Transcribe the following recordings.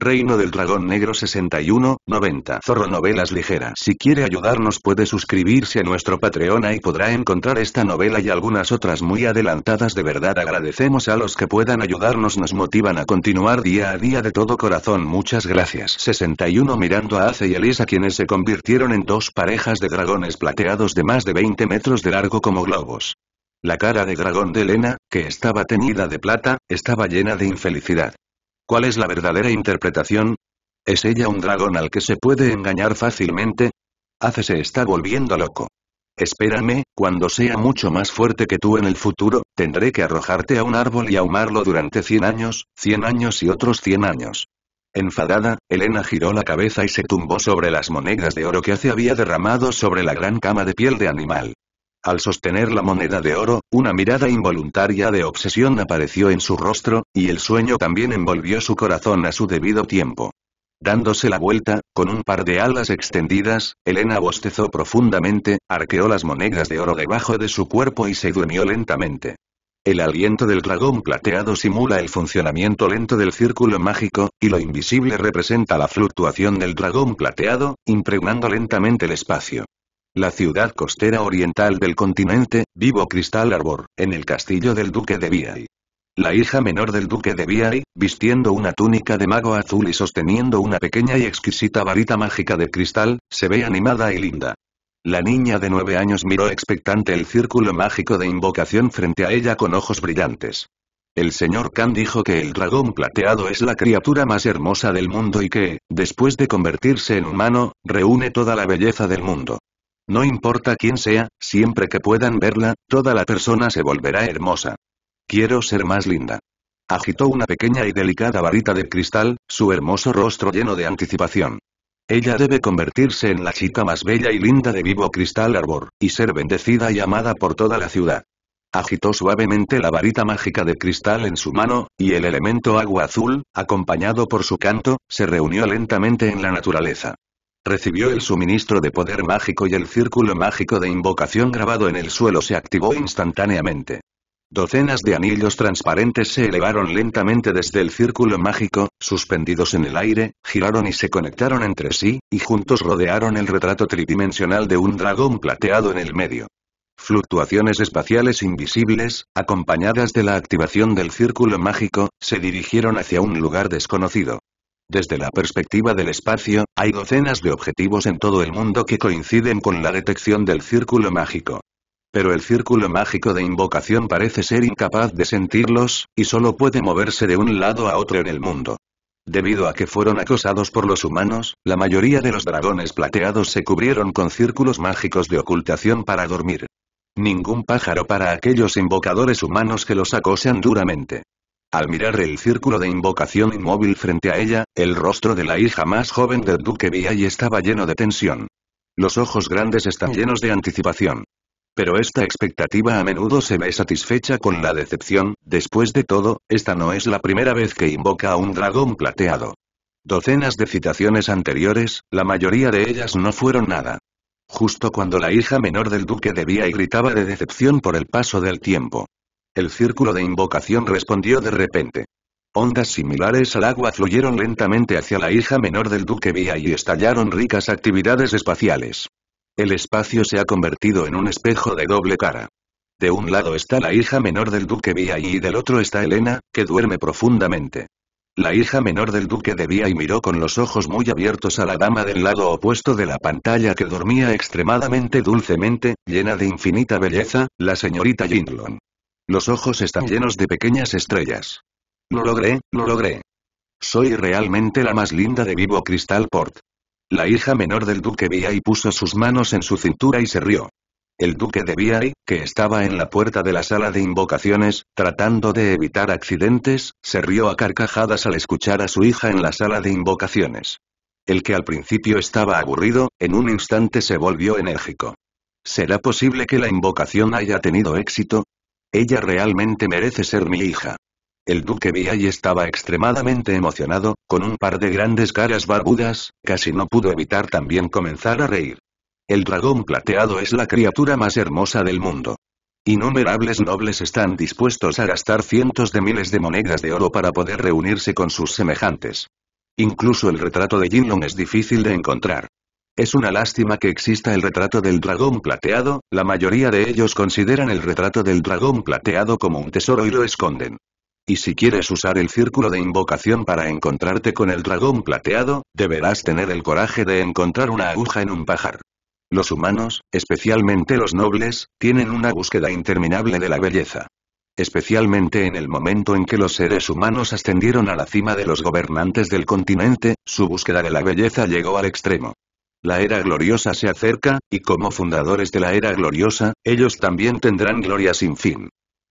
Reino del Dragón Negro 61, 90 Zorro Novelas Ligeras Si quiere ayudarnos puede suscribirse a nuestro Patreon y podrá encontrar esta novela y algunas otras muy adelantadas de verdad agradecemos a los que puedan ayudarnos nos motivan a continuar día a día de todo corazón muchas gracias 61 Mirando a Ace y Elisa quienes se convirtieron en dos parejas de dragones plateados de más de 20 metros de largo como globos. La cara de dragón de Elena, que estaba teñida de plata, estaba llena de infelicidad. ¿Cuál es la verdadera interpretación? ¿Es ella un dragón al que se puede engañar fácilmente? Hace se está volviendo loco. Espérame, cuando sea mucho más fuerte que tú en el futuro, tendré que arrojarte a un árbol y ahumarlo durante cien años, cien años y otros cien años. Enfadada, Elena giró la cabeza y se tumbó sobre las monedas de oro que hace había derramado sobre la gran cama de piel de animal. Al sostener la moneda de oro, una mirada involuntaria de obsesión apareció en su rostro, y el sueño también envolvió su corazón a su debido tiempo. Dándose la vuelta, con un par de alas extendidas, Elena bostezó profundamente, arqueó las monedas de oro debajo de su cuerpo y se durmió lentamente. El aliento del dragón plateado simula el funcionamiento lento del círculo mágico, y lo invisible representa la fluctuación del dragón plateado, impregnando lentamente el espacio la ciudad costera oriental del continente, vivo Cristal Arbor, en el castillo del duque de Viay. La hija menor del duque de Viay, vistiendo una túnica de mago azul y sosteniendo una pequeña y exquisita varita mágica de cristal, se ve animada y linda. La niña de nueve años miró expectante el círculo mágico de invocación frente a ella con ojos brillantes. El señor Khan dijo que el dragón plateado es la criatura más hermosa del mundo y que, después de convertirse en humano, reúne toda la belleza del mundo. No importa quién sea, siempre que puedan verla, toda la persona se volverá hermosa. Quiero ser más linda. Agitó una pequeña y delicada varita de cristal, su hermoso rostro lleno de anticipación. Ella debe convertirse en la chica más bella y linda de vivo cristal arbor, y ser bendecida y amada por toda la ciudad. Agitó suavemente la varita mágica de cristal en su mano, y el elemento agua azul, acompañado por su canto, se reunió lentamente en la naturaleza. Recibió el suministro de poder mágico y el círculo mágico de invocación grabado en el suelo se activó instantáneamente. Docenas de anillos transparentes se elevaron lentamente desde el círculo mágico, suspendidos en el aire, giraron y se conectaron entre sí, y juntos rodearon el retrato tridimensional de un dragón plateado en el medio. Fluctuaciones espaciales invisibles, acompañadas de la activación del círculo mágico, se dirigieron hacia un lugar desconocido. Desde la perspectiva del espacio, hay docenas de objetivos en todo el mundo que coinciden con la detección del círculo mágico. Pero el círculo mágico de invocación parece ser incapaz de sentirlos, y solo puede moverse de un lado a otro en el mundo. Debido a que fueron acosados por los humanos, la mayoría de los dragones plateados se cubrieron con círculos mágicos de ocultación para dormir. Ningún pájaro para aquellos invocadores humanos que los acosan duramente. Al mirar el círculo de invocación inmóvil frente a ella, el rostro de la hija más joven del duque y estaba lleno de tensión. Los ojos grandes están llenos de anticipación. Pero esta expectativa a menudo se ve satisfecha con la decepción, después de todo, esta no es la primera vez que invoca a un dragón plateado. Docenas de citaciones anteriores, la mayoría de ellas no fueron nada. Justo cuando la hija menor del duque debía y gritaba de decepción por el paso del tiempo. El círculo de invocación respondió de repente. Ondas similares al agua fluyeron lentamente hacia la hija menor del duque Vía y estallaron ricas actividades espaciales. El espacio se ha convertido en un espejo de doble cara. De un lado está la hija menor del duque Vía y del otro está Elena, que duerme profundamente. La hija menor del duque de Vía y miró con los ojos muy abiertos a la dama del lado opuesto de la pantalla que dormía extremadamente dulcemente, llena de infinita belleza, la señorita Jinlon. Los ojos están llenos de pequeñas estrellas. Lo logré, lo logré. Soy realmente la más linda de Vivo Crystal Port. La hija menor del duque y puso sus manos en su cintura y se rió. El duque de Biai, que estaba en la puerta de la sala de invocaciones, tratando de evitar accidentes, se rió a carcajadas al escuchar a su hija en la sala de invocaciones. El que al principio estaba aburrido, en un instante se volvió enérgico. ¿Será posible que la invocación haya tenido éxito? Ella realmente merece ser mi hija. El duque y estaba extremadamente emocionado, con un par de grandes caras barbudas, casi no pudo evitar también comenzar a reír. El dragón plateado es la criatura más hermosa del mundo. Innumerables nobles están dispuestos a gastar cientos de miles de monedas de oro para poder reunirse con sus semejantes. Incluso el retrato de Jinlong es difícil de encontrar. Es una lástima que exista el retrato del dragón plateado, la mayoría de ellos consideran el retrato del dragón plateado como un tesoro y lo esconden. Y si quieres usar el círculo de invocación para encontrarte con el dragón plateado, deberás tener el coraje de encontrar una aguja en un pajar. Los humanos, especialmente los nobles, tienen una búsqueda interminable de la belleza especialmente en el momento en que los seres humanos ascendieron a la cima de los gobernantes del continente, su búsqueda de la belleza llegó al extremo. La era gloriosa se acerca, y como fundadores de la era gloriosa, ellos también tendrán gloria sin fin.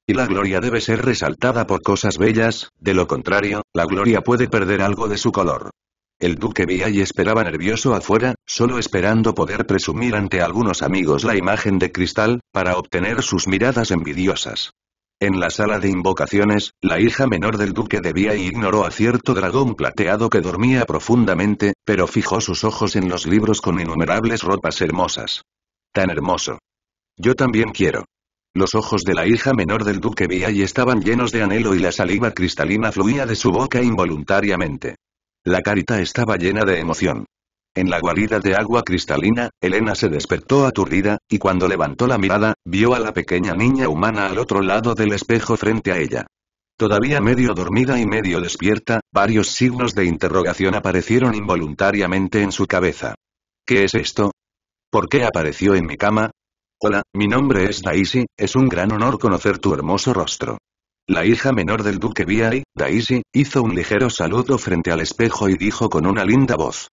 Y la gloria debe ser resaltada por cosas bellas, de lo contrario, la gloria puede perder algo de su color. El duque y esperaba nervioso afuera, solo esperando poder presumir ante algunos amigos la imagen de cristal, para obtener sus miradas envidiosas. En la sala de invocaciones, la hija menor del duque debía y e ignoró a cierto dragón plateado que dormía profundamente, pero fijó sus ojos en los libros con innumerables ropas hermosas. Tan hermoso. Yo también quiero. Los ojos de la hija menor del duque Vía y estaban llenos de anhelo y la saliva cristalina fluía de su boca involuntariamente. La carita estaba llena de emoción. En la guarida de agua cristalina, Elena se despertó aturdida, y cuando levantó la mirada, vio a la pequeña niña humana al otro lado del espejo frente a ella. Todavía medio dormida y medio despierta, varios signos de interrogación aparecieron involuntariamente en su cabeza. ¿Qué es esto? ¿Por qué apareció en mi cama? Hola, mi nombre es Daisy, es un gran honor conocer tu hermoso rostro. La hija menor del duque Viay, Daisy, hizo un ligero saludo frente al espejo y dijo con una linda voz.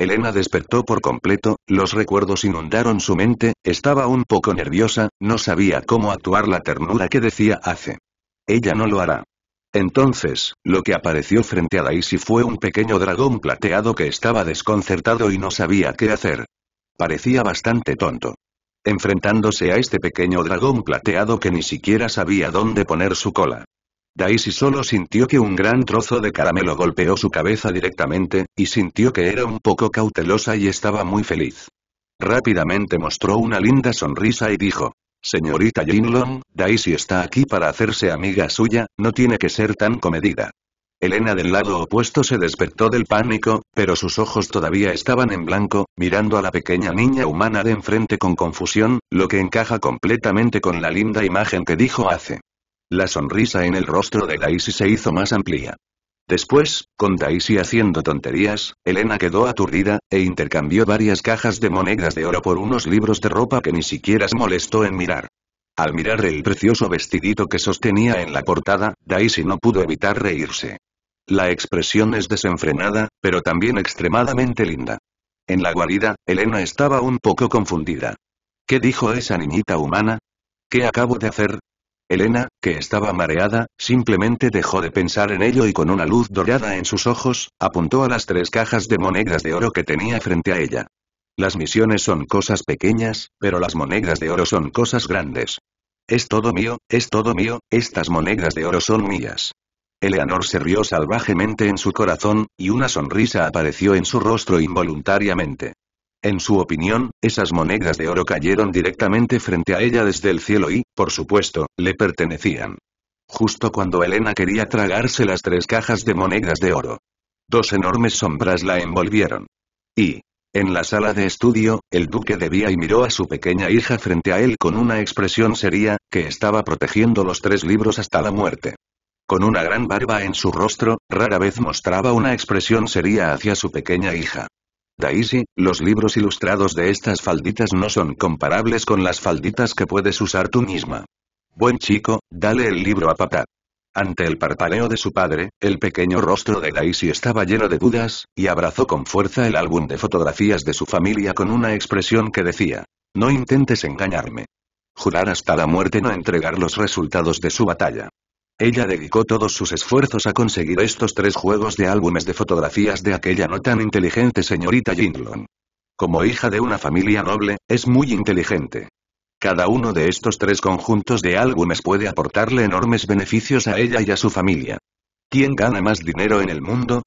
Elena despertó por completo, los recuerdos inundaron su mente, estaba un poco nerviosa, no sabía cómo actuar la ternura que decía hace. Ella no lo hará. Entonces, lo que apareció frente a Daisy fue un pequeño dragón plateado que estaba desconcertado y no sabía qué hacer. Parecía bastante tonto. Enfrentándose a este pequeño dragón plateado que ni siquiera sabía dónde poner su cola. Daisy solo sintió que un gran trozo de caramelo golpeó su cabeza directamente, y sintió que era un poco cautelosa y estaba muy feliz. Rápidamente mostró una linda sonrisa y dijo, Señorita Jinlong, Daisy está aquí para hacerse amiga suya, no tiene que ser tan comedida. Elena del lado opuesto se despertó del pánico, pero sus ojos todavía estaban en blanco, mirando a la pequeña niña humana de enfrente con confusión, lo que encaja completamente con la linda imagen que dijo hace la sonrisa en el rostro de Daisy se hizo más amplia. Después, con Daisy haciendo tonterías, Elena quedó aturdida, e intercambió varias cajas de monedas de oro por unos libros de ropa que ni siquiera se molestó en mirar. Al mirar el precioso vestidito que sostenía en la portada, Daisy no pudo evitar reírse. La expresión es desenfrenada, pero también extremadamente linda. En la guarida, Elena estaba un poco confundida. ¿Qué dijo esa niñita humana? ¿Qué acabo de hacer? Elena, que estaba mareada, simplemente dejó de pensar en ello y con una luz dorada en sus ojos, apuntó a las tres cajas de monedas de oro que tenía frente a ella. Las misiones son cosas pequeñas, pero las monedas de oro son cosas grandes. Es todo mío, es todo mío, estas monedas de oro son mías. Eleanor se rió salvajemente en su corazón, y una sonrisa apareció en su rostro involuntariamente. En su opinión, esas monedas de oro cayeron directamente frente a ella desde el cielo y, por supuesto, le pertenecían. Justo cuando Elena quería tragarse las tres cajas de monedas de oro. Dos enormes sombras la envolvieron. Y, en la sala de estudio, el duque debía y miró a su pequeña hija frente a él con una expresión seria, que estaba protegiendo los tres libros hasta la muerte. Con una gran barba en su rostro, rara vez mostraba una expresión seria hacia su pequeña hija. Daisy, los libros ilustrados de estas falditas no son comparables con las falditas que puedes usar tú misma. Buen chico, dale el libro a papá. Ante el parpadeo de su padre, el pequeño rostro de Daisy estaba lleno de dudas, y abrazó con fuerza el álbum de fotografías de su familia con una expresión que decía, no intentes engañarme. Jurar hasta la muerte no entregar los resultados de su batalla. Ella dedicó todos sus esfuerzos a conseguir estos tres juegos de álbumes de fotografías de aquella no tan inteligente señorita Jinlon. Como hija de una familia noble, es muy inteligente. Cada uno de estos tres conjuntos de álbumes puede aportarle enormes beneficios a ella y a su familia. ¿Quién gana más dinero en el mundo?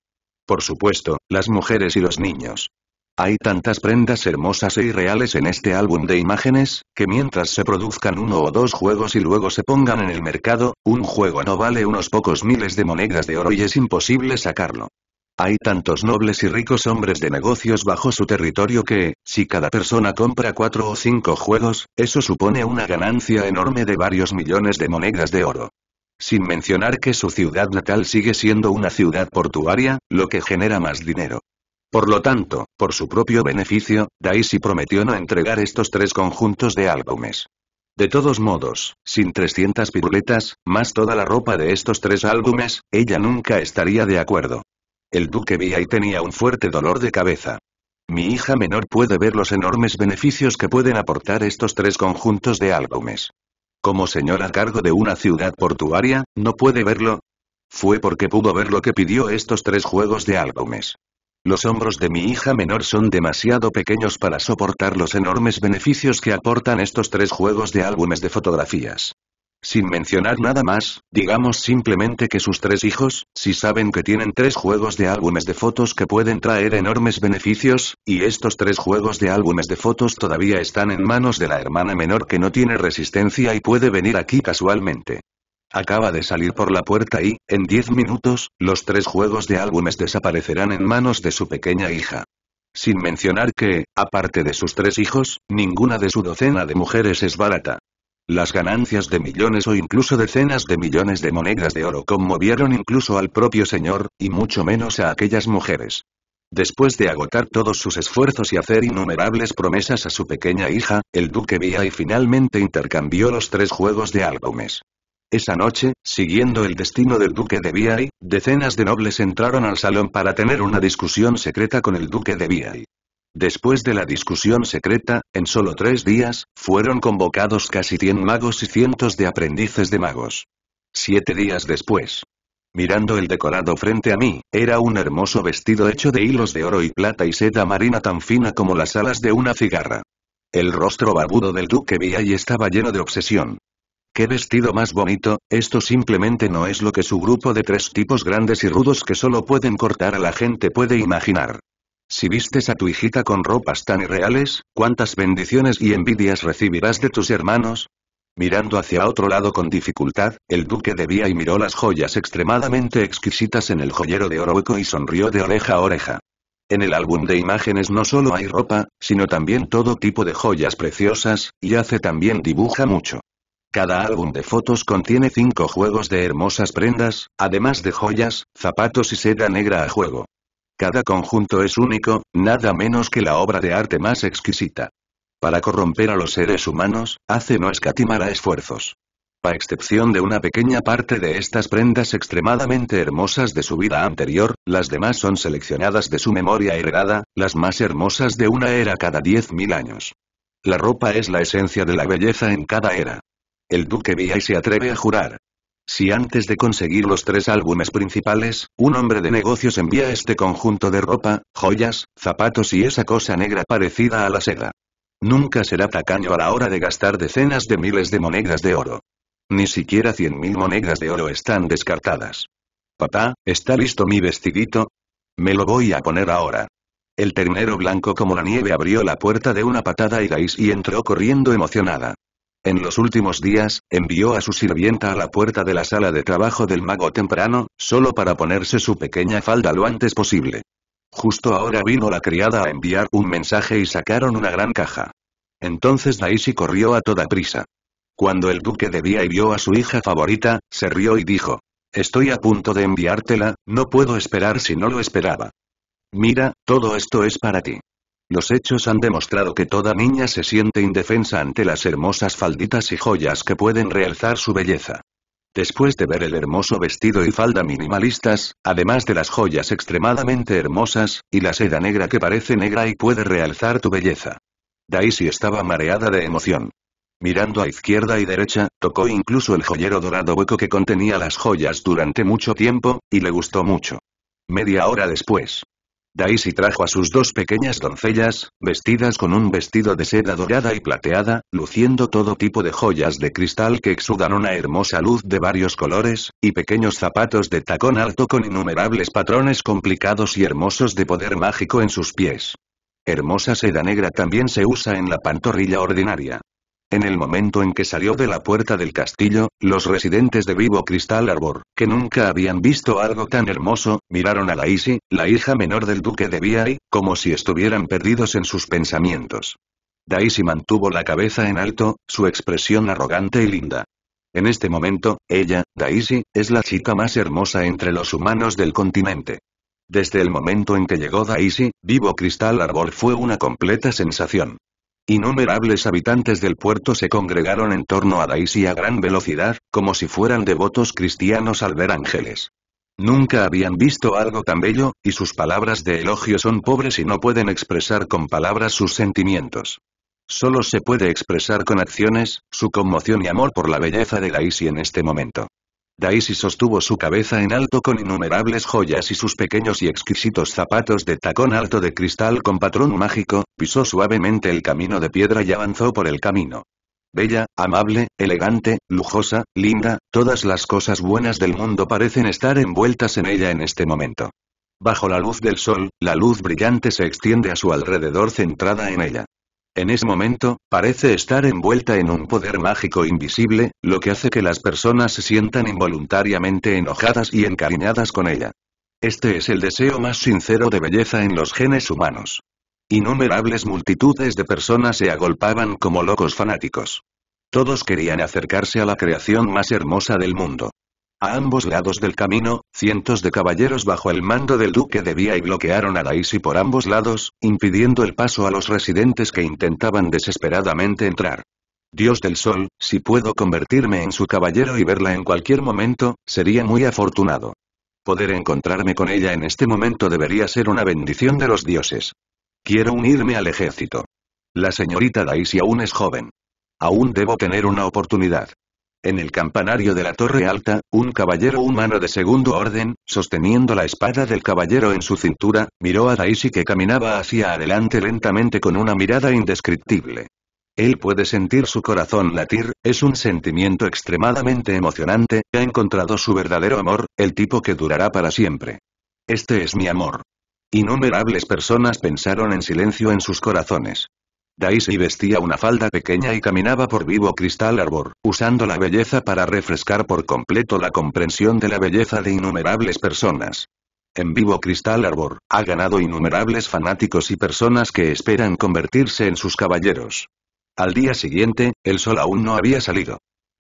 Por supuesto, las mujeres y los niños. Hay tantas prendas hermosas e irreales en este álbum de imágenes, que mientras se produzcan uno o dos juegos y luego se pongan en el mercado, un juego no vale unos pocos miles de monedas de oro y es imposible sacarlo. Hay tantos nobles y ricos hombres de negocios bajo su territorio que, si cada persona compra cuatro o cinco juegos, eso supone una ganancia enorme de varios millones de monedas de oro. Sin mencionar que su ciudad natal sigue siendo una ciudad portuaria, lo que genera más dinero. Por lo tanto, por su propio beneficio, Daisy prometió no entregar estos tres conjuntos de álbumes. De todos modos, sin 300 piruletas, más toda la ropa de estos tres álbumes, ella nunca estaría de acuerdo. El duque vi y tenía un fuerte dolor de cabeza. Mi hija menor puede ver los enormes beneficios que pueden aportar estos tres conjuntos de álbumes. Como señora a cargo de una ciudad portuaria, ¿no puede verlo? Fue porque pudo ver lo que pidió estos tres juegos de álbumes. Los hombros de mi hija menor son demasiado pequeños para soportar los enormes beneficios que aportan estos tres juegos de álbumes de fotografías. Sin mencionar nada más, digamos simplemente que sus tres hijos, si saben que tienen tres juegos de álbumes de fotos que pueden traer enormes beneficios, y estos tres juegos de álbumes de fotos todavía están en manos de la hermana menor que no tiene resistencia y puede venir aquí casualmente. Acaba de salir por la puerta y, en diez minutos, los tres juegos de álbumes desaparecerán en manos de su pequeña hija. Sin mencionar que, aparte de sus tres hijos, ninguna de su docena de mujeres es barata. Las ganancias de millones o incluso decenas de millones de monedas de oro conmovieron incluso al propio señor, y mucho menos a aquellas mujeres. Después de agotar todos sus esfuerzos y hacer innumerables promesas a su pequeña hija, el duque Vía y finalmente intercambió los tres juegos de álbumes. Esa noche, siguiendo el destino del duque de Biai, decenas de nobles entraron al salón para tener una discusión secreta con el duque de Biai. Después de la discusión secreta, en solo tres días, fueron convocados casi cien magos y cientos de aprendices de magos. Siete días después. Mirando el decorado frente a mí, era un hermoso vestido hecho de hilos de oro y plata y seda marina tan fina como las alas de una cigarra. El rostro barbudo del duque Viay estaba lleno de obsesión. ¡Qué vestido más bonito! Esto simplemente no es lo que su grupo de tres tipos grandes y rudos que solo pueden cortar a la gente puede imaginar. Si vistes a tu hijita con ropas tan irreales, ¿cuántas bendiciones y envidias recibirás de tus hermanos? Mirando hacia otro lado con dificultad, el duque debía y miró las joyas extremadamente exquisitas en el joyero de oro y sonrió de oreja a oreja. En el álbum de imágenes no solo hay ropa, sino también todo tipo de joyas preciosas, y hace también dibuja mucho. Cada álbum de fotos contiene cinco juegos de hermosas prendas, además de joyas, zapatos y seda negra a juego. Cada conjunto es único, nada menos que la obra de arte más exquisita. Para corromper a los seres humanos, hace no a esfuerzos. A excepción de una pequeña parte de estas prendas extremadamente hermosas de su vida anterior, las demás son seleccionadas de su memoria heredada, las más hermosas de una era cada 10.000 años. La ropa es la esencia de la belleza en cada era. El duque vía y se atreve a jurar. Si antes de conseguir los tres álbumes principales, un hombre de negocios envía este conjunto de ropa, joyas, zapatos y esa cosa negra parecida a la seda. Nunca será tacaño a la hora de gastar decenas de miles de monedas de oro. Ni siquiera cien mil monedas de oro están descartadas. Papá, ¿está listo mi vestidito? Me lo voy a poner ahora. El ternero blanco como la nieve abrió la puerta de una patada y y entró corriendo emocionada. En los últimos días, envió a su sirvienta a la puerta de la sala de trabajo del mago temprano, solo para ponerse su pequeña falda lo antes posible. Justo ahora vino la criada a enviar un mensaje y sacaron una gran caja. Entonces Daisy corrió a toda prisa. Cuando el duque de Día y vio a su hija favorita, se rió y dijo, Estoy a punto de enviártela, no puedo esperar si no lo esperaba. Mira, todo esto es para ti. Los hechos han demostrado que toda niña se siente indefensa ante las hermosas falditas y joyas que pueden realzar su belleza. Después de ver el hermoso vestido y falda minimalistas, además de las joyas extremadamente hermosas, y la seda negra que parece negra y puede realzar tu belleza. Daisy estaba mareada de emoción. Mirando a izquierda y derecha, tocó incluso el joyero dorado hueco que contenía las joyas durante mucho tiempo, y le gustó mucho. Media hora después, Daisy trajo a sus dos pequeñas doncellas, vestidas con un vestido de seda dorada y plateada, luciendo todo tipo de joyas de cristal que exudan una hermosa luz de varios colores, y pequeños zapatos de tacón alto con innumerables patrones complicados y hermosos de poder mágico en sus pies. Hermosa seda negra también se usa en la pantorrilla ordinaria. En el momento en que salió de la puerta del castillo, los residentes de Vivo Cristal Arbor, que nunca habían visto algo tan hermoso, miraron a Daisy, la hija menor del duque de Biai, como si estuvieran perdidos en sus pensamientos. Daisy mantuvo la cabeza en alto, su expresión arrogante y linda. En este momento, ella, Daisy, es la chica más hermosa entre los humanos del continente. Desde el momento en que llegó Daisy, Vivo Cristal Arbor fue una completa sensación. Innumerables habitantes del puerto se congregaron en torno a Daisy a gran velocidad, como si fueran devotos cristianos al ver ángeles. Nunca habían visto algo tan bello, y sus palabras de elogio son pobres y no pueden expresar con palabras sus sentimientos. Solo se puede expresar con acciones, su conmoción y amor por la belleza de Daisy en este momento. Daisy sostuvo su cabeza en alto con innumerables joyas y sus pequeños y exquisitos zapatos de tacón alto de cristal con patrón mágico, pisó suavemente el camino de piedra y avanzó por el camino. Bella, amable, elegante, lujosa, linda, todas las cosas buenas del mundo parecen estar envueltas en ella en este momento. Bajo la luz del sol, la luz brillante se extiende a su alrededor centrada en ella. En ese momento, parece estar envuelta en un poder mágico invisible, lo que hace que las personas se sientan involuntariamente enojadas y encariñadas con ella. Este es el deseo más sincero de belleza en los genes humanos. Innumerables multitudes de personas se agolpaban como locos fanáticos. Todos querían acercarse a la creación más hermosa del mundo. A ambos lados del camino, cientos de caballeros bajo el mando del duque de Vía y bloquearon a Daisy por ambos lados, impidiendo el paso a los residentes que intentaban desesperadamente entrar. Dios del Sol, si puedo convertirme en su caballero y verla en cualquier momento, sería muy afortunado. Poder encontrarme con ella en este momento debería ser una bendición de los dioses. Quiero unirme al ejército. La señorita Daisy aún es joven. Aún debo tener una oportunidad. En el campanario de la torre alta, un caballero humano de segundo orden, sosteniendo la espada del caballero en su cintura, miró a Daisy que caminaba hacia adelante lentamente con una mirada indescriptible. Él puede sentir su corazón latir, es un sentimiento extremadamente emocionante, ha encontrado su verdadero amor, el tipo que durará para siempre. Este es mi amor. Innumerables personas pensaron en silencio en sus corazones. Daisy vestía una falda pequeña y caminaba por vivo Cristal Arbor, usando la belleza para refrescar por completo la comprensión de la belleza de innumerables personas. En vivo Cristal Arbor, ha ganado innumerables fanáticos y personas que esperan convertirse en sus caballeros. Al día siguiente, el sol aún no había salido.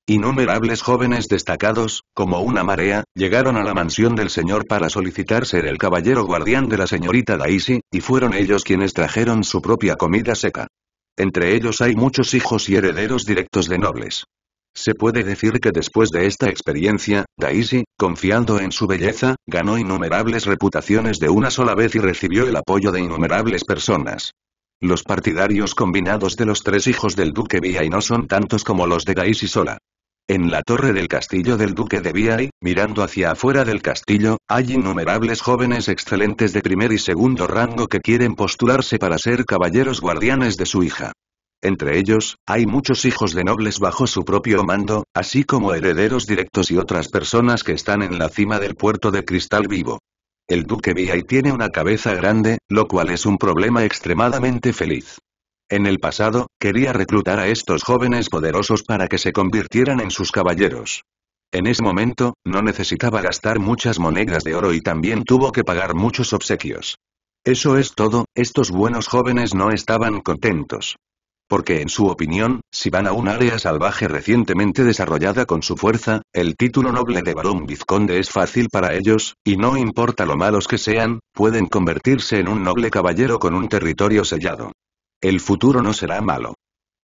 Innumerables jóvenes destacados, como una marea, llegaron a la mansión del señor para solicitar ser el caballero guardián de la señorita Daisy, y fueron ellos quienes trajeron su propia comida seca. Entre ellos hay muchos hijos y herederos directos de nobles. Se puede decir que después de esta experiencia, Daisi, confiando en su belleza, ganó innumerables reputaciones de una sola vez y recibió el apoyo de innumerables personas. Los partidarios combinados de los tres hijos del duque Vía y no son tantos como los de Daisi sola. En la torre del castillo del duque de Viai, mirando hacia afuera del castillo, hay innumerables jóvenes excelentes de primer y segundo rango que quieren postularse para ser caballeros guardianes de su hija. Entre ellos, hay muchos hijos de nobles bajo su propio mando, así como herederos directos y otras personas que están en la cima del puerto de cristal vivo. El duque Viai tiene una cabeza grande, lo cual es un problema extremadamente feliz. En el pasado, quería reclutar a estos jóvenes poderosos para que se convirtieran en sus caballeros. En ese momento, no necesitaba gastar muchas monedas de oro y también tuvo que pagar muchos obsequios. Eso es todo, estos buenos jóvenes no estaban contentos. Porque en su opinión, si van a un área salvaje recientemente desarrollada con su fuerza, el título noble de varón vizconde es fácil para ellos, y no importa lo malos que sean, pueden convertirse en un noble caballero con un territorio sellado. El futuro no será malo.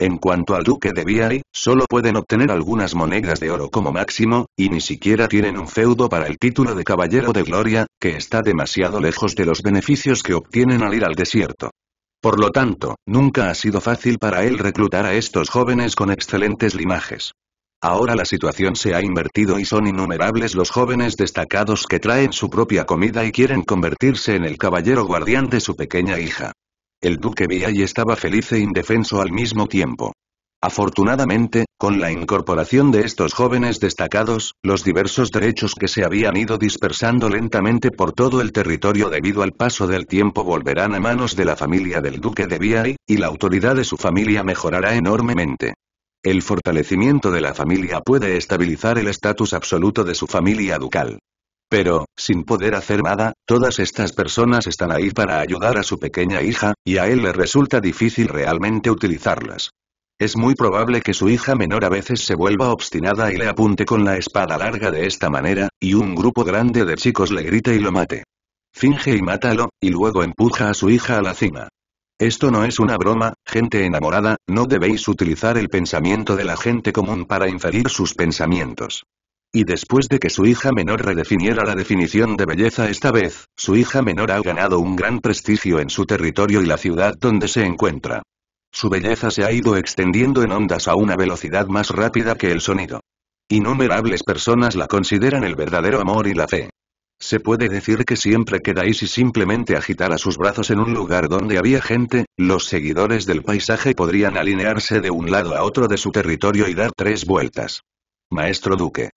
En cuanto al duque de viari solo pueden obtener algunas monedas de oro como máximo, y ni siquiera tienen un feudo para el título de caballero de gloria, que está demasiado lejos de los beneficios que obtienen al ir al desierto. Por lo tanto, nunca ha sido fácil para él reclutar a estos jóvenes con excelentes limajes. Ahora la situación se ha invertido y son innumerables los jóvenes destacados que traen su propia comida y quieren convertirse en el caballero guardián de su pequeña hija. El duque y estaba feliz e indefenso al mismo tiempo. Afortunadamente, con la incorporación de estos jóvenes destacados, los diversos derechos que se habían ido dispersando lentamente por todo el territorio debido al paso del tiempo volverán a manos de la familia del duque de Viay, y la autoridad de su familia mejorará enormemente. El fortalecimiento de la familia puede estabilizar el estatus absoluto de su familia ducal. Pero, sin poder hacer nada, todas estas personas están ahí para ayudar a su pequeña hija, y a él le resulta difícil realmente utilizarlas. Es muy probable que su hija menor a veces se vuelva obstinada y le apunte con la espada larga de esta manera, y un grupo grande de chicos le grite y lo mate. Finge y mátalo, y luego empuja a su hija a la cima. Esto no es una broma, gente enamorada, no debéis utilizar el pensamiento de la gente común para inferir sus pensamientos. Y después de que su hija menor redefiniera la definición de belleza esta vez, su hija menor ha ganado un gran prestigio en su territorio y la ciudad donde se encuentra. Su belleza se ha ido extendiendo en ondas a una velocidad más rápida que el sonido. Innumerables personas la consideran el verdadero amor y la fe. Se puede decir que siempre que Daisy simplemente agitara sus brazos en un lugar donde había gente, los seguidores del paisaje podrían alinearse de un lado a otro de su territorio y dar tres vueltas. Maestro Duque.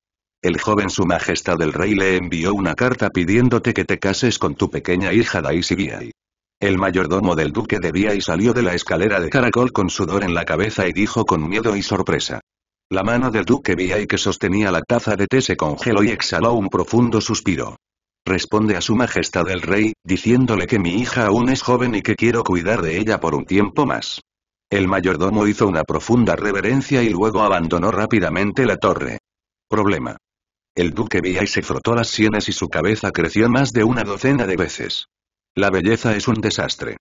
El joven Su Majestad el Rey le envió una carta pidiéndote que te cases con tu pequeña hija Daisy Biai. El mayordomo del duque de Biai y salió de la escalera de caracol con sudor en la cabeza y dijo con miedo y sorpresa. La mano del duque Biai que sostenía la taza de té se congeló y exhaló un profundo suspiro. Responde a su majestad el rey, diciéndole que mi hija aún es joven y que quiero cuidar de ella por un tiempo más. El mayordomo hizo una profunda reverencia y luego abandonó rápidamente la torre. Problema. El duque y se frotó las sienes y su cabeza creció más de una docena de veces. La belleza es un desastre.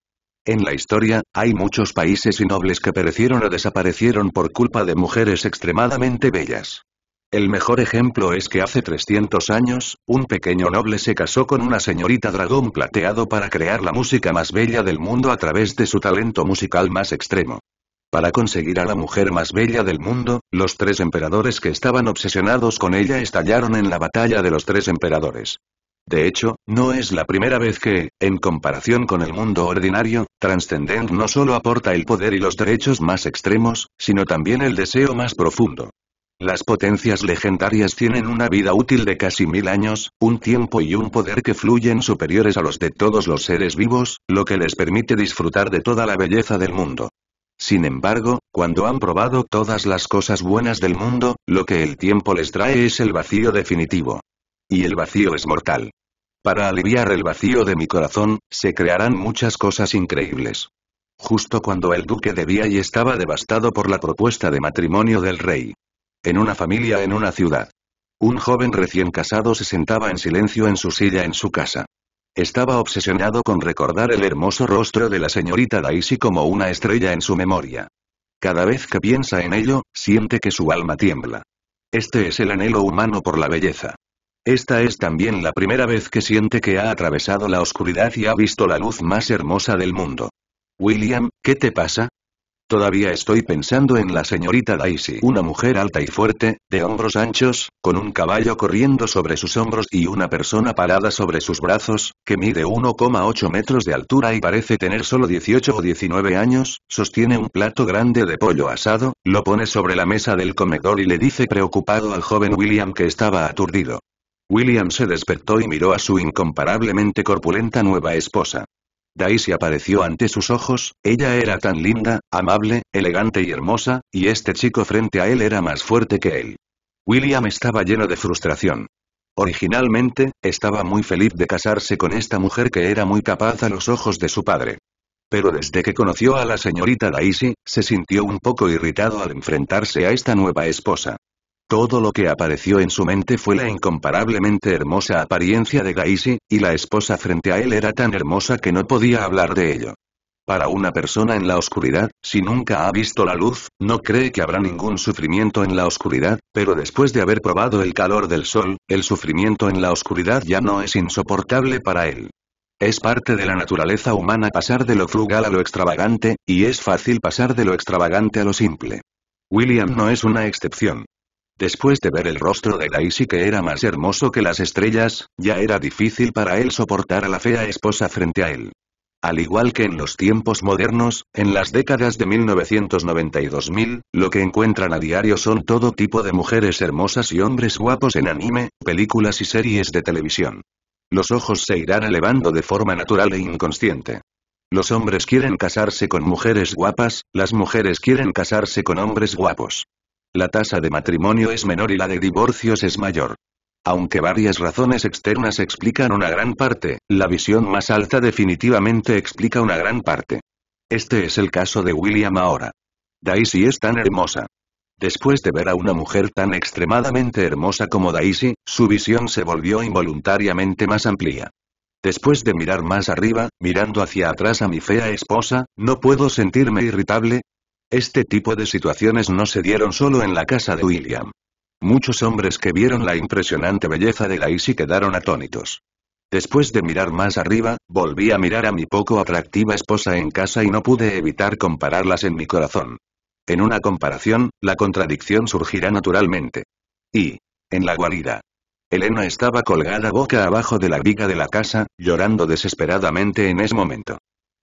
En la historia, hay muchos países y nobles que perecieron o desaparecieron por culpa de mujeres extremadamente bellas. El mejor ejemplo es que hace 300 años, un pequeño noble se casó con una señorita dragón plateado para crear la música más bella del mundo a través de su talento musical más extremo. Para conseguir a la mujer más bella del mundo, los tres emperadores que estaban obsesionados con ella estallaron en la batalla de los tres emperadores. De hecho, no es la primera vez que, en comparación con el mundo ordinario, Transcendent no solo aporta el poder y los derechos más extremos, sino también el deseo más profundo. Las potencias legendarias tienen una vida útil de casi mil años, un tiempo y un poder que fluyen superiores a los de todos los seres vivos, lo que les permite disfrutar de toda la belleza del mundo. Sin embargo, cuando han probado todas las cosas buenas del mundo, lo que el tiempo les trae es el vacío definitivo. Y el vacío es mortal. Para aliviar el vacío de mi corazón, se crearán muchas cosas increíbles. Justo cuando el duque debía y estaba devastado por la propuesta de matrimonio del rey. En una familia en una ciudad. Un joven recién casado se sentaba en silencio en su silla en su casa. Estaba obsesionado con recordar el hermoso rostro de la señorita Daisy como una estrella en su memoria. Cada vez que piensa en ello, siente que su alma tiembla. Este es el anhelo humano por la belleza. Esta es también la primera vez que siente que ha atravesado la oscuridad y ha visto la luz más hermosa del mundo. William, ¿qué te pasa? Todavía estoy pensando en la señorita Daisy, una mujer alta y fuerte, de hombros anchos, con un caballo corriendo sobre sus hombros y una persona parada sobre sus brazos, que mide 1,8 metros de altura y parece tener solo 18 o 19 años, sostiene un plato grande de pollo asado, lo pone sobre la mesa del comedor y le dice preocupado al joven William que estaba aturdido. William se despertó y miró a su incomparablemente corpulenta nueva esposa. Daisy apareció ante sus ojos, ella era tan linda, amable, elegante y hermosa, y este chico frente a él era más fuerte que él. William estaba lleno de frustración. Originalmente, estaba muy feliz de casarse con esta mujer que era muy capaz a los ojos de su padre. Pero desde que conoció a la señorita Daisy, se sintió un poco irritado al enfrentarse a esta nueva esposa. Todo lo que apareció en su mente fue la incomparablemente hermosa apariencia de Gaisi, y la esposa frente a él era tan hermosa que no podía hablar de ello. Para una persona en la oscuridad, si nunca ha visto la luz, no cree que habrá ningún sufrimiento en la oscuridad, pero después de haber probado el calor del sol, el sufrimiento en la oscuridad ya no es insoportable para él. Es parte de la naturaleza humana pasar de lo frugal a lo extravagante, y es fácil pasar de lo extravagante a lo simple. William no es una excepción. Después de ver el rostro de Daisy que era más hermoso que las estrellas, ya era difícil para él soportar a la fea esposa frente a él. Al igual que en los tiempos modernos, en las décadas de 1992-2000, lo que encuentran a diario son todo tipo de mujeres hermosas y hombres guapos en anime, películas y series de televisión. Los ojos se irán elevando de forma natural e inconsciente. Los hombres quieren casarse con mujeres guapas, las mujeres quieren casarse con hombres guapos. La tasa de matrimonio es menor y la de divorcios es mayor. Aunque varias razones externas explican una gran parte, la visión más alta definitivamente explica una gran parte. Este es el caso de William ahora. Daisy es tan hermosa. Después de ver a una mujer tan extremadamente hermosa como Daisy, su visión se volvió involuntariamente más amplia. Después de mirar más arriba, mirando hacia atrás a mi fea esposa, ¿no puedo sentirme irritable? Este tipo de situaciones no se dieron solo en la casa de William. Muchos hombres que vieron la impresionante belleza de la Isi quedaron atónitos. Después de mirar más arriba, volví a mirar a mi poco atractiva esposa en casa y no pude evitar compararlas en mi corazón. En una comparación, la contradicción surgirá naturalmente. Y, en la guarida. Elena estaba colgada boca abajo de la viga de la casa, llorando desesperadamente en ese momento.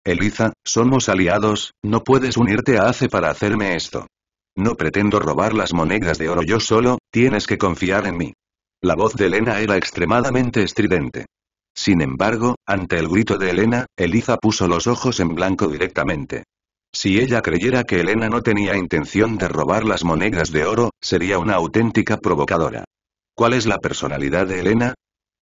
Eliza, somos aliados, no puedes unirte a ACE para hacerme esto. No pretendo robar las monedas de oro yo solo, tienes que confiar en mí. La voz de Elena era extremadamente estridente. Sin embargo, ante el grito de Elena, Eliza puso los ojos en blanco directamente. Si ella creyera que Elena no tenía intención de robar las monedas de oro, sería una auténtica provocadora. ¿Cuál es la personalidad de Elena?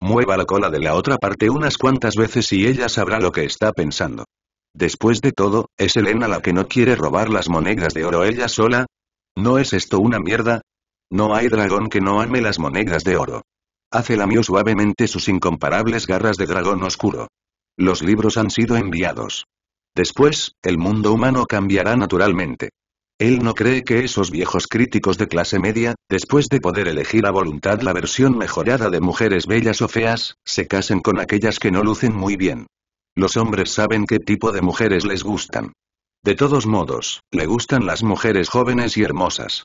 Mueva la cola de la otra parte unas cuantas veces y ella sabrá lo que está pensando. Después de todo, ¿es Elena la que no quiere robar las monedas de oro ella sola? ¿No es esto una mierda? No hay dragón que no ame las monedas de oro. Hace mía suavemente sus incomparables garras de dragón oscuro. Los libros han sido enviados. Después, el mundo humano cambiará naturalmente. Él no cree que esos viejos críticos de clase media, después de poder elegir a voluntad la versión mejorada de mujeres bellas o feas, se casen con aquellas que no lucen muy bien. Los hombres saben qué tipo de mujeres les gustan. De todos modos, le gustan las mujeres jóvenes y hermosas.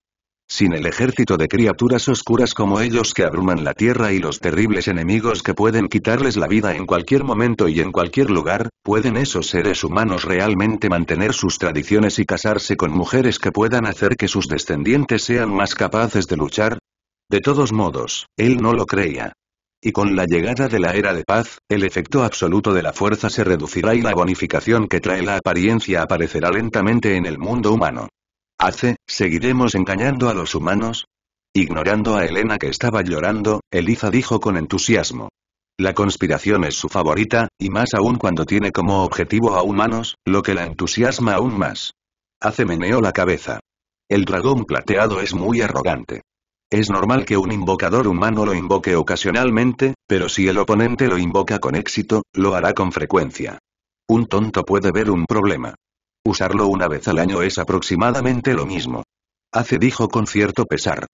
Sin el ejército de criaturas oscuras como ellos que abruman la tierra y los terribles enemigos que pueden quitarles la vida en cualquier momento y en cualquier lugar, ¿pueden esos seres humanos realmente mantener sus tradiciones y casarse con mujeres que puedan hacer que sus descendientes sean más capaces de luchar? De todos modos, él no lo creía. Y con la llegada de la era de paz, el efecto absoluto de la fuerza se reducirá y la bonificación que trae la apariencia aparecerá lentamente en el mundo humano. ¿Hace, seguiremos engañando a los humanos? Ignorando a Elena que estaba llorando, Eliza dijo con entusiasmo. La conspiración es su favorita, y más aún cuando tiene como objetivo a humanos, lo que la entusiasma aún más. Hace meneó la cabeza. El dragón plateado es muy arrogante. Es normal que un invocador humano lo invoque ocasionalmente, pero si el oponente lo invoca con éxito, lo hará con frecuencia. Un tonto puede ver un problema. Usarlo una vez al año es aproximadamente lo mismo. Hace dijo con cierto pesar.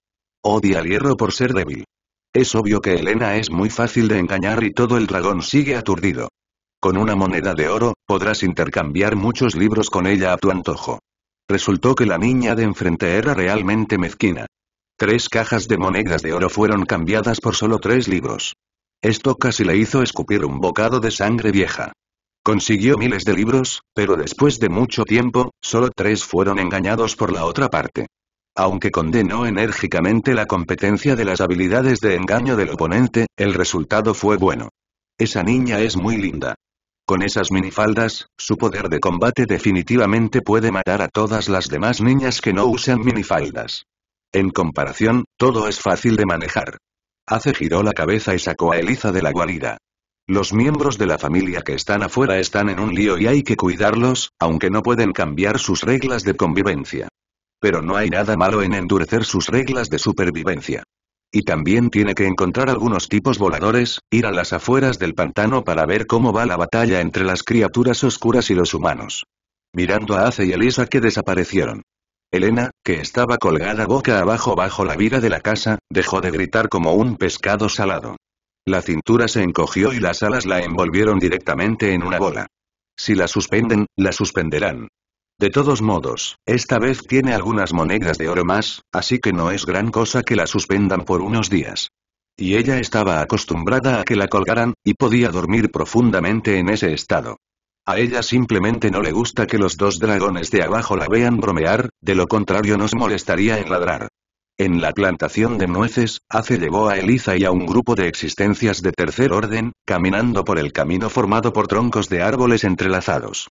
Odia al hierro por ser débil. Es obvio que Elena es muy fácil de engañar y todo el dragón sigue aturdido. Con una moneda de oro, podrás intercambiar muchos libros con ella a tu antojo. Resultó que la niña de enfrente era realmente mezquina. Tres cajas de monedas de oro fueron cambiadas por solo tres libros. Esto casi le hizo escupir un bocado de sangre vieja. Consiguió miles de libros, pero después de mucho tiempo, solo tres fueron engañados por la otra parte. Aunque condenó enérgicamente la competencia de las habilidades de engaño del oponente, el resultado fue bueno. Esa niña es muy linda. Con esas minifaldas, su poder de combate definitivamente puede matar a todas las demás niñas que no usan minifaldas. En comparación, todo es fácil de manejar. Hace giró la cabeza y sacó a Eliza de la guarida. Los miembros de la familia que están afuera están en un lío y hay que cuidarlos, aunque no pueden cambiar sus reglas de convivencia. Pero no hay nada malo en endurecer sus reglas de supervivencia. Y también tiene que encontrar algunos tipos voladores, ir a las afueras del pantano para ver cómo va la batalla entre las criaturas oscuras y los humanos. Mirando a Ace y Elisa que desaparecieron. Elena, que estaba colgada boca abajo bajo la viga de la casa, dejó de gritar como un pescado salado. La cintura se encogió y las alas la envolvieron directamente en una bola. Si la suspenden, la suspenderán. De todos modos, esta vez tiene algunas monedas de oro más, así que no es gran cosa que la suspendan por unos días. Y ella estaba acostumbrada a que la colgaran, y podía dormir profundamente en ese estado. A ella simplemente no le gusta que los dos dragones de abajo la vean bromear, de lo contrario nos molestaría en ladrar. En la plantación de nueces, Ace llevó a Eliza y a un grupo de existencias de tercer orden, caminando por el camino formado por troncos de árboles entrelazados.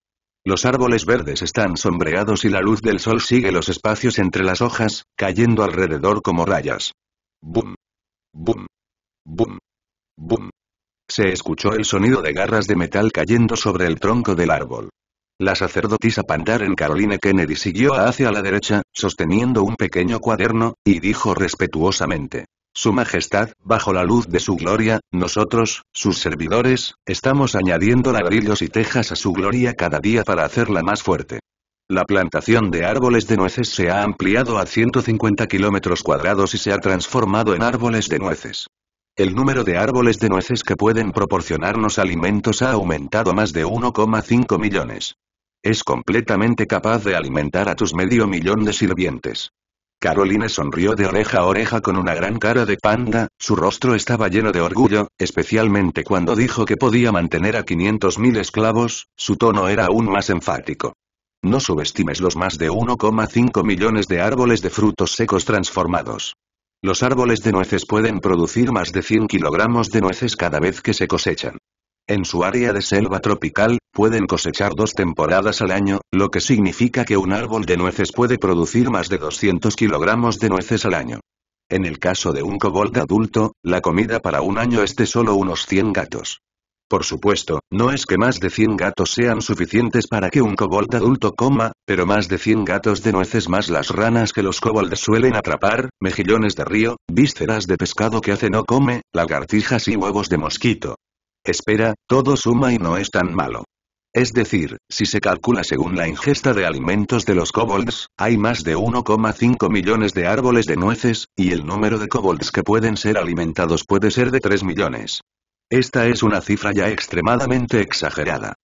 Los árboles verdes están sombreados y la luz del sol sigue los espacios entre las hojas, cayendo alrededor como rayas. Bum. Bum. Bum. Bum. Se escuchó el sonido de garras de metal cayendo sobre el tronco del árbol. La sacerdotisa en Caroline Kennedy siguió hacia la derecha, sosteniendo un pequeño cuaderno, y dijo respetuosamente. Su Majestad, bajo la luz de su gloria, nosotros, sus servidores, estamos añadiendo ladrillos y tejas a su gloria cada día para hacerla más fuerte. La plantación de árboles de nueces se ha ampliado a 150 kilómetros cuadrados y se ha transformado en árboles de nueces. El número de árboles de nueces que pueden proporcionarnos alimentos ha aumentado más de 1,5 millones. Es completamente capaz de alimentar a tus medio millón de sirvientes. Caroline sonrió de oreja a oreja con una gran cara de panda, su rostro estaba lleno de orgullo, especialmente cuando dijo que podía mantener a 500.000 esclavos, su tono era aún más enfático. No subestimes los más de 1,5 millones de árboles de frutos secos transformados. Los árboles de nueces pueden producir más de 100 kilogramos de nueces cada vez que se cosechan. En su área de selva tropical, pueden cosechar dos temporadas al año, lo que significa que un árbol de nueces puede producir más de 200 kilogramos de nueces al año. En el caso de un kobold adulto, la comida para un año es de solo unos 100 gatos. Por supuesto, no es que más de 100 gatos sean suficientes para que un kobold adulto coma, pero más de 100 gatos de nueces más las ranas que los kobolds suelen atrapar, mejillones de río, vísceras de pescado que hace no come, lagartijas y huevos de mosquito. Espera, todo suma y no es tan malo. Es decir, si se calcula según la ingesta de alimentos de los kobolds, hay más de 1,5 millones de árboles de nueces, y el número de kobolds que pueden ser alimentados puede ser de 3 millones. Esta es una cifra ya extremadamente exagerada.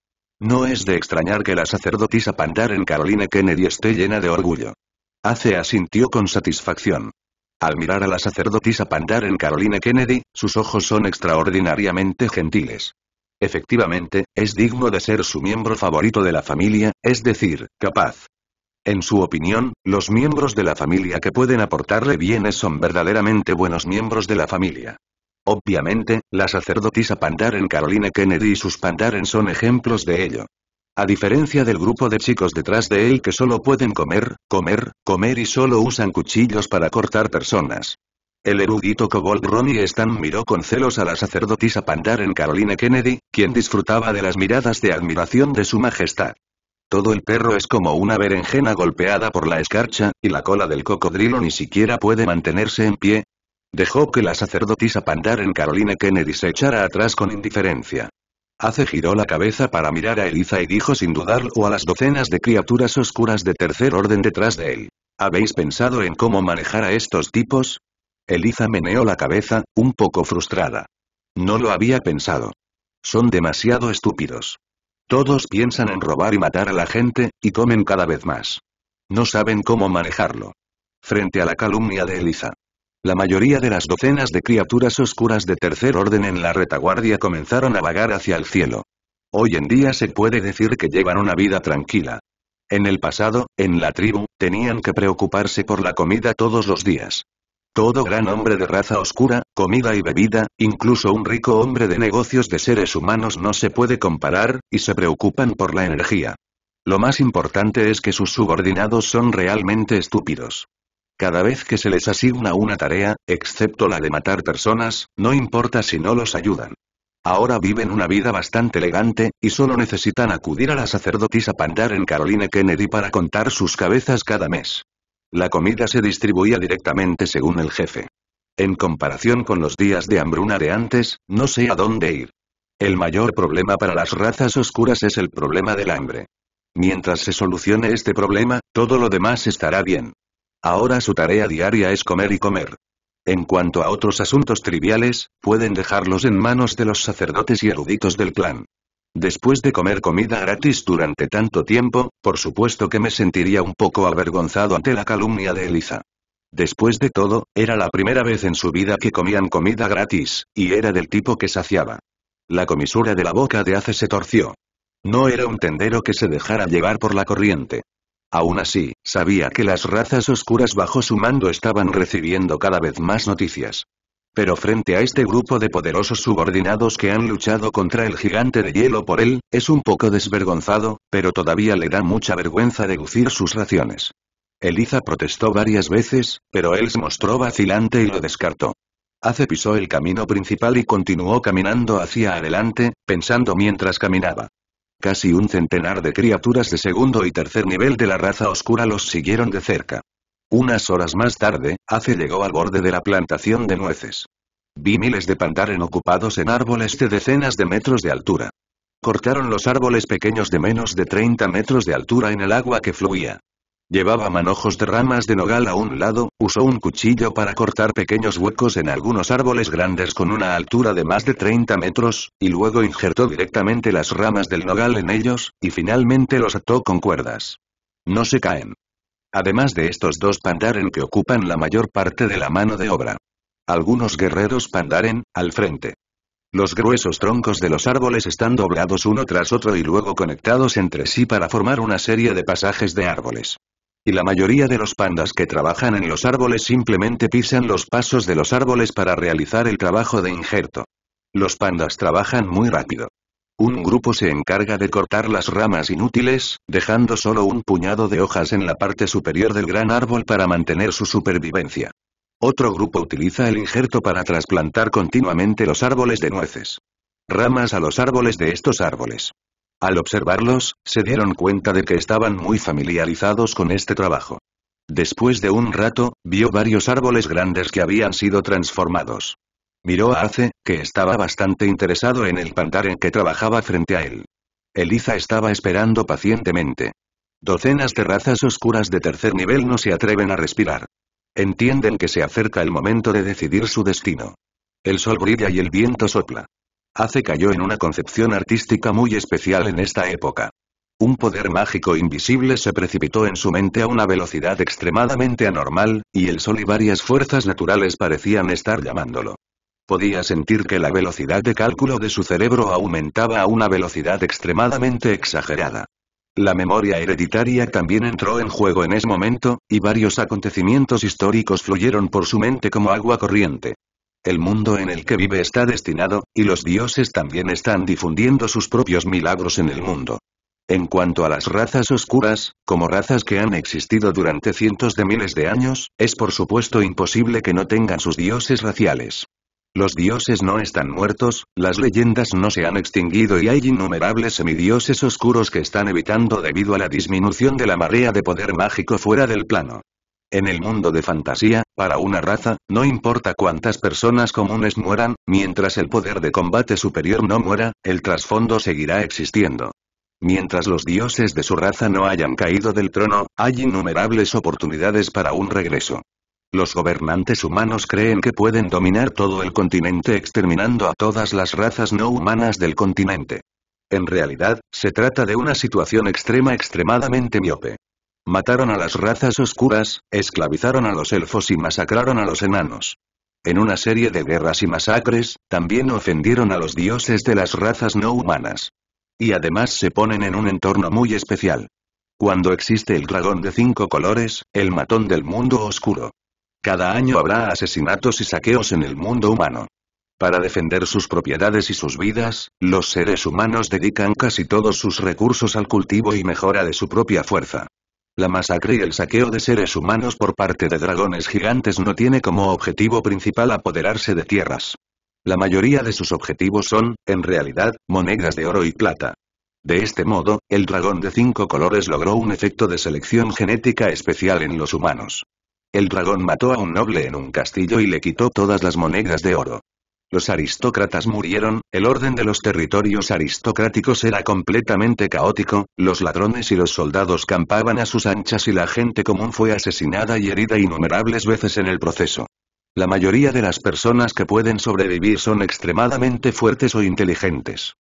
No es de extrañar que la sacerdotisa pandar en Caroline Kennedy esté llena de orgullo. Hace asintió con satisfacción. Al mirar a la sacerdotisa pandar en Caroline Kennedy, sus ojos son extraordinariamente gentiles. Efectivamente, es digno de ser su miembro favorito de la familia, es decir, capaz. En su opinión, los miembros de la familia que pueden aportarle bienes son verdaderamente buenos miembros de la familia. Obviamente, la sacerdotisa Pandaren Caroline Kennedy y sus Pandaren son ejemplos de ello. A diferencia del grupo de chicos detrás de él que solo pueden comer, comer, comer y solo usan cuchillos para cortar personas. El erudito Kobold Ronnie Stan miró con celos a la sacerdotisa Pandaren Caroline Kennedy, quien disfrutaba de las miradas de admiración de su majestad. Todo el perro es como una berenjena golpeada por la escarcha, y la cola del cocodrilo ni siquiera puede mantenerse en pie, Dejó que la sacerdotisa en Carolina Kennedy se echara atrás con indiferencia. Hace giró la cabeza para mirar a Eliza y dijo sin dudarlo a las docenas de criaturas oscuras de tercer orden detrás de él. ¿Habéis pensado en cómo manejar a estos tipos? Eliza meneó la cabeza, un poco frustrada. No lo había pensado. Son demasiado estúpidos. Todos piensan en robar y matar a la gente, y comen cada vez más. No saben cómo manejarlo. Frente a la calumnia de Eliza, la mayoría de las docenas de criaturas oscuras de tercer orden en la retaguardia comenzaron a vagar hacia el cielo. Hoy en día se puede decir que llevan una vida tranquila. En el pasado, en la tribu, tenían que preocuparse por la comida todos los días. Todo gran hombre de raza oscura, comida y bebida, incluso un rico hombre de negocios de seres humanos no se puede comparar, y se preocupan por la energía. Lo más importante es que sus subordinados son realmente estúpidos. Cada vez que se les asigna una tarea, excepto la de matar personas, no importa si no los ayudan. Ahora viven una vida bastante elegante, y solo necesitan acudir a la sacerdotisa Pandar en Caroline Kennedy para contar sus cabezas cada mes. La comida se distribuía directamente según el jefe. En comparación con los días de hambruna de antes, no sé a dónde ir. El mayor problema para las razas oscuras es el problema del hambre. Mientras se solucione este problema, todo lo demás estará bien. Ahora su tarea diaria es comer y comer. En cuanto a otros asuntos triviales, pueden dejarlos en manos de los sacerdotes y eruditos del clan. Después de comer comida gratis durante tanto tiempo, por supuesto que me sentiría un poco avergonzado ante la calumnia de Eliza. Después de todo, era la primera vez en su vida que comían comida gratis, y era del tipo que saciaba. La comisura de la boca de Ace se torció. No era un tendero que se dejara llevar por la corriente. Aún así, sabía que las razas oscuras bajo su mando estaban recibiendo cada vez más noticias. Pero frente a este grupo de poderosos subordinados que han luchado contra el gigante de hielo por él, es un poco desvergonzado, pero todavía le da mucha vergüenza deducir sus raciones. Eliza protestó varias veces, pero él se mostró vacilante y lo descartó. Hace pisó el camino principal y continuó caminando hacia adelante, pensando mientras caminaba. Casi un centenar de criaturas de segundo y tercer nivel de la raza oscura los siguieron de cerca. Unas horas más tarde, Ace llegó al borde de la plantación de nueces. Vi miles de pandaren ocupados en árboles de decenas de metros de altura. Cortaron los árboles pequeños de menos de 30 metros de altura en el agua que fluía. Llevaba manojos de ramas de nogal a un lado, usó un cuchillo para cortar pequeños huecos en algunos árboles grandes con una altura de más de 30 metros, y luego injertó directamente las ramas del nogal en ellos, y finalmente los ató con cuerdas. No se caen. Además de estos dos pandaren que ocupan la mayor parte de la mano de obra. Algunos guerreros pandaren, al frente. Los gruesos troncos de los árboles están doblados uno tras otro y luego conectados entre sí para formar una serie de pasajes de árboles. Y la mayoría de los pandas que trabajan en los árboles simplemente pisan los pasos de los árboles para realizar el trabajo de injerto. Los pandas trabajan muy rápido. Un grupo se encarga de cortar las ramas inútiles, dejando solo un puñado de hojas en la parte superior del gran árbol para mantener su supervivencia. Otro grupo utiliza el injerto para trasplantar continuamente los árboles de nueces. Ramas a los árboles de estos árboles. Al observarlos, se dieron cuenta de que estaban muy familiarizados con este trabajo. Después de un rato, vio varios árboles grandes que habían sido transformados. Miró a Ace, que estaba bastante interesado en el pantar en que trabajaba frente a él. Eliza estaba esperando pacientemente. Docenas de razas oscuras de tercer nivel no se atreven a respirar. Entienden que se acerca el momento de decidir su destino. El sol brilla y el viento sopla. Hace cayó en una concepción artística muy especial en esta época. Un poder mágico invisible se precipitó en su mente a una velocidad extremadamente anormal, y el sol y varias fuerzas naturales parecían estar llamándolo. Podía sentir que la velocidad de cálculo de su cerebro aumentaba a una velocidad extremadamente exagerada. La memoria hereditaria también entró en juego en ese momento, y varios acontecimientos históricos fluyeron por su mente como agua corriente. El mundo en el que vive está destinado, y los dioses también están difundiendo sus propios milagros en el mundo. En cuanto a las razas oscuras, como razas que han existido durante cientos de miles de años, es por supuesto imposible que no tengan sus dioses raciales. Los dioses no están muertos, las leyendas no se han extinguido y hay innumerables semidioses oscuros que están evitando debido a la disminución de la marea de poder mágico fuera del plano. En el mundo de fantasía, para una raza, no importa cuántas personas comunes mueran, mientras el poder de combate superior no muera, el trasfondo seguirá existiendo. Mientras los dioses de su raza no hayan caído del trono, hay innumerables oportunidades para un regreso. Los gobernantes humanos creen que pueden dominar todo el continente exterminando a todas las razas no humanas del continente. En realidad, se trata de una situación extrema extremadamente miope. Mataron a las razas oscuras, esclavizaron a los elfos y masacraron a los enanos. En una serie de guerras y masacres, también ofendieron a los dioses de las razas no humanas. Y además se ponen en un entorno muy especial. Cuando existe el dragón de cinco colores, el matón del mundo oscuro. Cada año habrá asesinatos y saqueos en el mundo humano. Para defender sus propiedades y sus vidas, los seres humanos dedican casi todos sus recursos al cultivo y mejora de su propia fuerza. La masacre y el saqueo de seres humanos por parte de dragones gigantes no tiene como objetivo principal apoderarse de tierras. La mayoría de sus objetivos son, en realidad, monedas de oro y plata. De este modo, el dragón de cinco colores logró un efecto de selección genética especial en los humanos. El dragón mató a un noble en un castillo y le quitó todas las monedas de oro. Los aristócratas murieron, el orden de los territorios aristocráticos era completamente caótico, los ladrones y los soldados campaban a sus anchas y la gente común fue asesinada y herida innumerables veces en el proceso. La mayoría de las personas que pueden sobrevivir son extremadamente fuertes o inteligentes.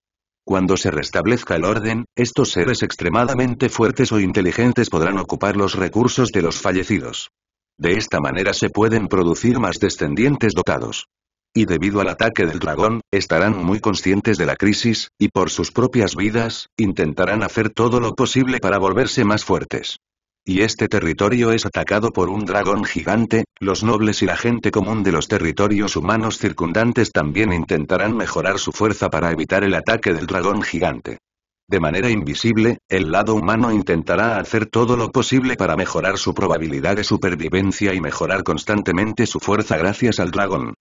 Cuando se restablezca el orden, estos seres extremadamente fuertes o inteligentes podrán ocupar los recursos de los fallecidos. De esta manera se pueden producir más descendientes dotados. Y debido al ataque del dragón, estarán muy conscientes de la crisis, y por sus propias vidas, intentarán hacer todo lo posible para volverse más fuertes. Y este territorio es atacado por un dragón gigante, los nobles y la gente común de los territorios humanos circundantes también intentarán mejorar su fuerza para evitar el ataque del dragón gigante. De manera invisible, el lado humano intentará hacer todo lo posible para mejorar su probabilidad de supervivencia y mejorar constantemente su fuerza gracias al dragón.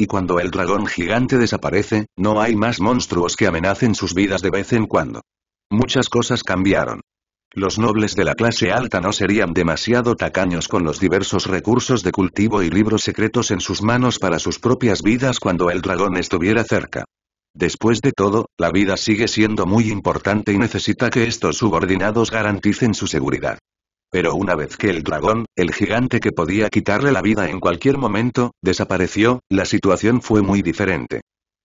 Y cuando el dragón gigante desaparece, no hay más monstruos que amenacen sus vidas de vez en cuando. Muchas cosas cambiaron. Los nobles de la clase alta no serían demasiado tacaños con los diversos recursos de cultivo y libros secretos en sus manos para sus propias vidas cuando el dragón estuviera cerca. Después de todo, la vida sigue siendo muy importante y necesita que estos subordinados garanticen su seguridad. Pero una vez que el dragón, el gigante que podía quitarle la vida en cualquier momento, desapareció, la situación fue muy diferente.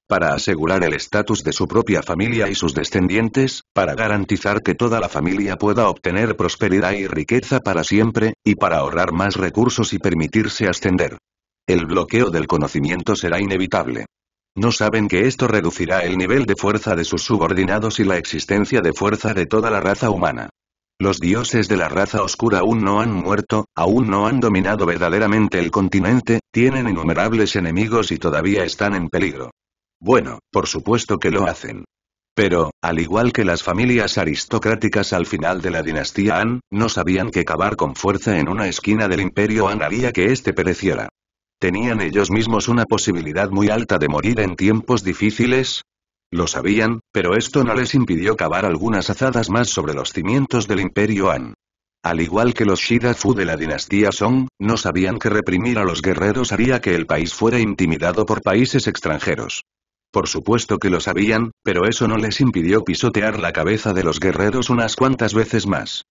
Para asegurar el estatus de su propia familia y sus descendientes, para garantizar que toda la familia pueda obtener prosperidad y riqueza para siempre, y para ahorrar más recursos y permitirse ascender. El bloqueo del conocimiento será inevitable. No saben que esto reducirá el nivel de fuerza de sus subordinados y la existencia de fuerza de toda la raza humana. Los dioses de la raza oscura aún no han muerto, aún no han dominado verdaderamente el continente, tienen innumerables enemigos y todavía están en peligro. Bueno, por supuesto que lo hacen. Pero, al igual que las familias aristocráticas al final de la dinastía Han, no sabían que cavar con fuerza en una esquina del imperio Han haría que éste pereciera. ¿Tenían ellos mismos una posibilidad muy alta de morir en tiempos difíciles? Lo sabían, pero esto no les impidió cavar algunas azadas más sobre los cimientos del Imperio Han. Al igual que los Fu de la dinastía Song, no sabían que reprimir a los guerreros haría que el país fuera intimidado por países extranjeros. Por supuesto que lo sabían, pero eso no les impidió pisotear la cabeza de los guerreros unas cuantas veces más.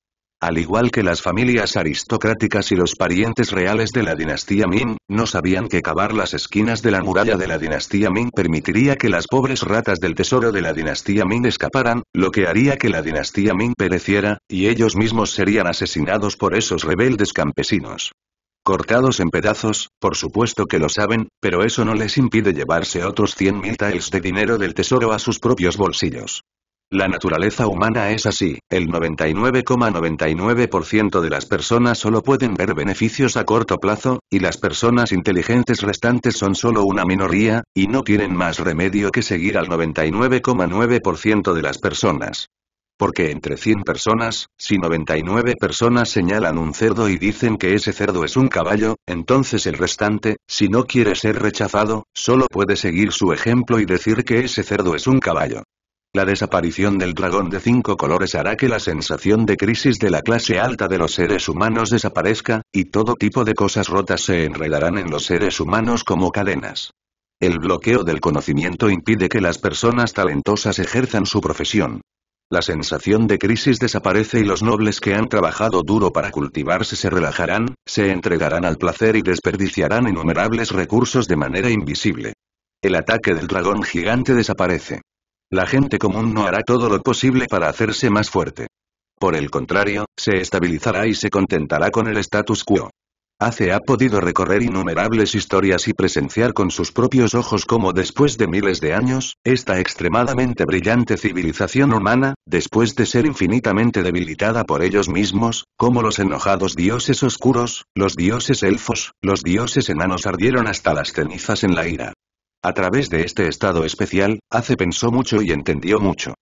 Al igual que las familias aristocráticas y los parientes reales de la dinastía Ming, no sabían que cavar las esquinas de la muralla de la dinastía Ming permitiría que las pobres ratas del tesoro de la dinastía Ming escaparan, lo que haría que la dinastía Ming pereciera, y ellos mismos serían asesinados por esos rebeldes campesinos. Cortados en pedazos, por supuesto que lo saben, pero eso no les impide llevarse otros 100.000 taels de dinero del tesoro a sus propios bolsillos. La naturaleza humana es así, el 99,99% de las personas solo pueden ver beneficios a corto plazo, y las personas inteligentes restantes son solo una minoría, y no tienen más remedio que seguir al 99,9% de las personas. Porque entre 100 personas, si 99 personas señalan un cerdo y dicen que ese cerdo es un caballo, entonces el restante, si no quiere ser rechazado, solo puede seguir su ejemplo y decir que ese cerdo es un caballo. La desaparición del dragón de cinco colores hará que la sensación de crisis de la clase alta de los seres humanos desaparezca, y todo tipo de cosas rotas se enredarán en los seres humanos como cadenas. El bloqueo del conocimiento impide que las personas talentosas ejerzan su profesión. La sensación de crisis desaparece y los nobles que han trabajado duro para cultivarse se relajarán, se entregarán al placer y desperdiciarán innumerables recursos de manera invisible. El ataque del dragón gigante desaparece. La gente común no hará todo lo posible para hacerse más fuerte. Por el contrario, se estabilizará y se contentará con el status quo. Hace ha podido recorrer innumerables historias y presenciar con sus propios ojos cómo después de miles de años, esta extremadamente brillante civilización humana, después de ser infinitamente debilitada por ellos mismos, como los enojados dioses oscuros, los dioses elfos, los dioses enanos ardieron hasta las cenizas en la ira. A través de este estado especial, Ace pensó mucho y entendió mucho.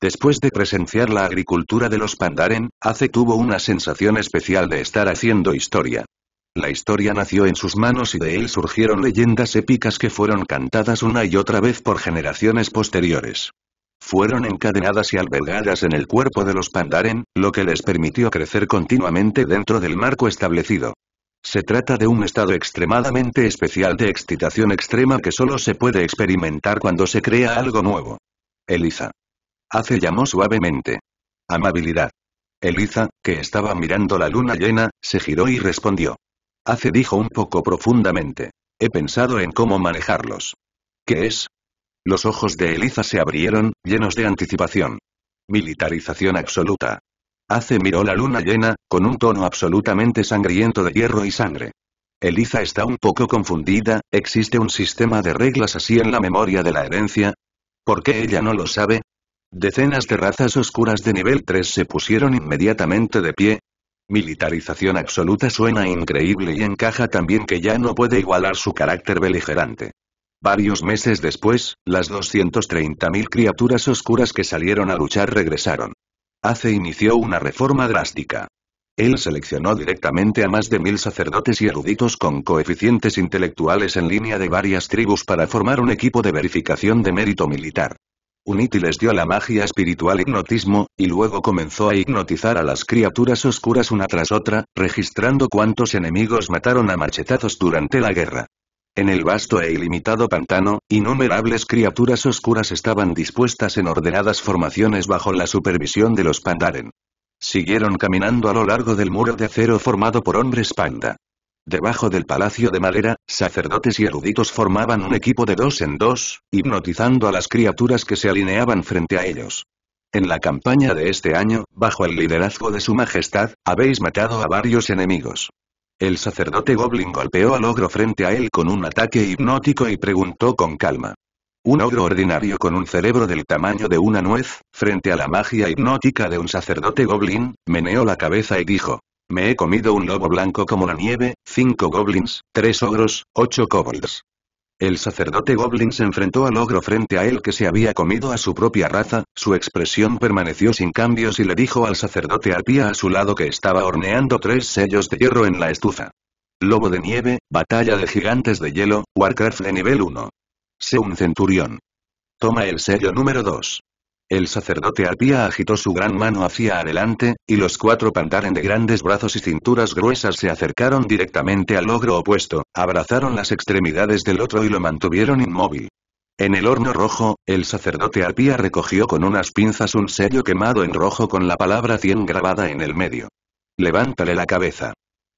Después de presenciar la agricultura de los Pandaren, Ace tuvo una sensación especial de estar haciendo historia. La historia nació en sus manos y de él surgieron leyendas épicas que fueron cantadas una y otra vez por generaciones posteriores. Fueron encadenadas y albergadas en el cuerpo de los Pandaren, lo que les permitió crecer continuamente dentro del marco establecido. Se trata de un estado extremadamente especial de excitación extrema que solo se puede experimentar cuando se crea algo nuevo. Eliza. Hace llamó suavemente. Amabilidad. Eliza, que estaba mirando la luna llena, se giró y respondió. Hace dijo un poco profundamente. He pensado en cómo manejarlos. ¿Qué es? Los ojos de Eliza se abrieron, llenos de anticipación. Militarización absoluta. Hace miró la luna llena, con un tono absolutamente sangriento de hierro y sangre. Eliza está un poco confundida, ¿existe un sistema de reglas así en la memoria de la herencia? ¿Por qué ella no lo sabe? Decenas de razas oscuras de nivel 3 se pusieron inmediatamente de pie. Militarización absoluta suena increíble y encaja también que ya no puede igualar su carácter beligerante. Varios meses después, las 230.000 criaturas oscuras que salieron a luchar regresaron. Hace inició una reforma drástica. Él seleccionó directamente a más de mil sacerdotes y eruditos con coeficientes intelectuales en línea de varias tribus para formar un equipo de verificación de mérito militar. Unity les dio la magia espiritual hipnotismo, y luego comenzó a hipnotizar a las criaturas oscuras una tras otra, registrando cuántos enemigos mataron a machetazos durante la guerra. En el vasto e ilimitado pantano, innumerables criaturas oscuras estaban dispuestas en ordenadas formaciones bajo la supervisión de los Pandaren. Siguieron caminando a lo largo del muro de acero formado por hombres panda. Debajo del palacio de madera, sacerdotes y eruditos formaban un equipo de dos en dos, hipnotizando a las criaturas que se alineaban frente a ellos. En la campaña de este año, bajo el liderazgo de su majestad, habéis matado a varios enemigos. El sacerdote Goblin golpeó al ogro frente a él con un ataque hipnótico y preguntó con calma. Un ogro ordinario con un cerebro del tamaño de una nuez, frente a la magia hipnótica de un sacerdote goblin, meneó la cabeza y dijo. Me he comido un lobo blanco como la nieve, cinco goblins, tres ogros, ocho kobolds. El sacerdote Goblin se enfrentó al ogro frente a él que se había comido a su propia raza, su expresión permaneció sin cambios y le dijo al sacerdote pie a su lado que estaba horneando tres sellos de hierro en la estufa. Lobo de nieve, batalla de gigantes de hielo, Warcraft de nivel 1. Sé un centurión. Toma el sello número 2. El sacerdote Alpía agitó su gran mano hacia adelante, y los cuatro pandaren de grandes brazos y cinturas gruesas se acercaron directamente al ogro opuesto, abrazaron las extremidades del otro y lo mantuvieron inmóvil. En el horno rojo, el sacerdote Alpía recogió con unas pinzas un sello quemado en rojo con la palabra 100 grabada en el medio. Levántale la cabeza.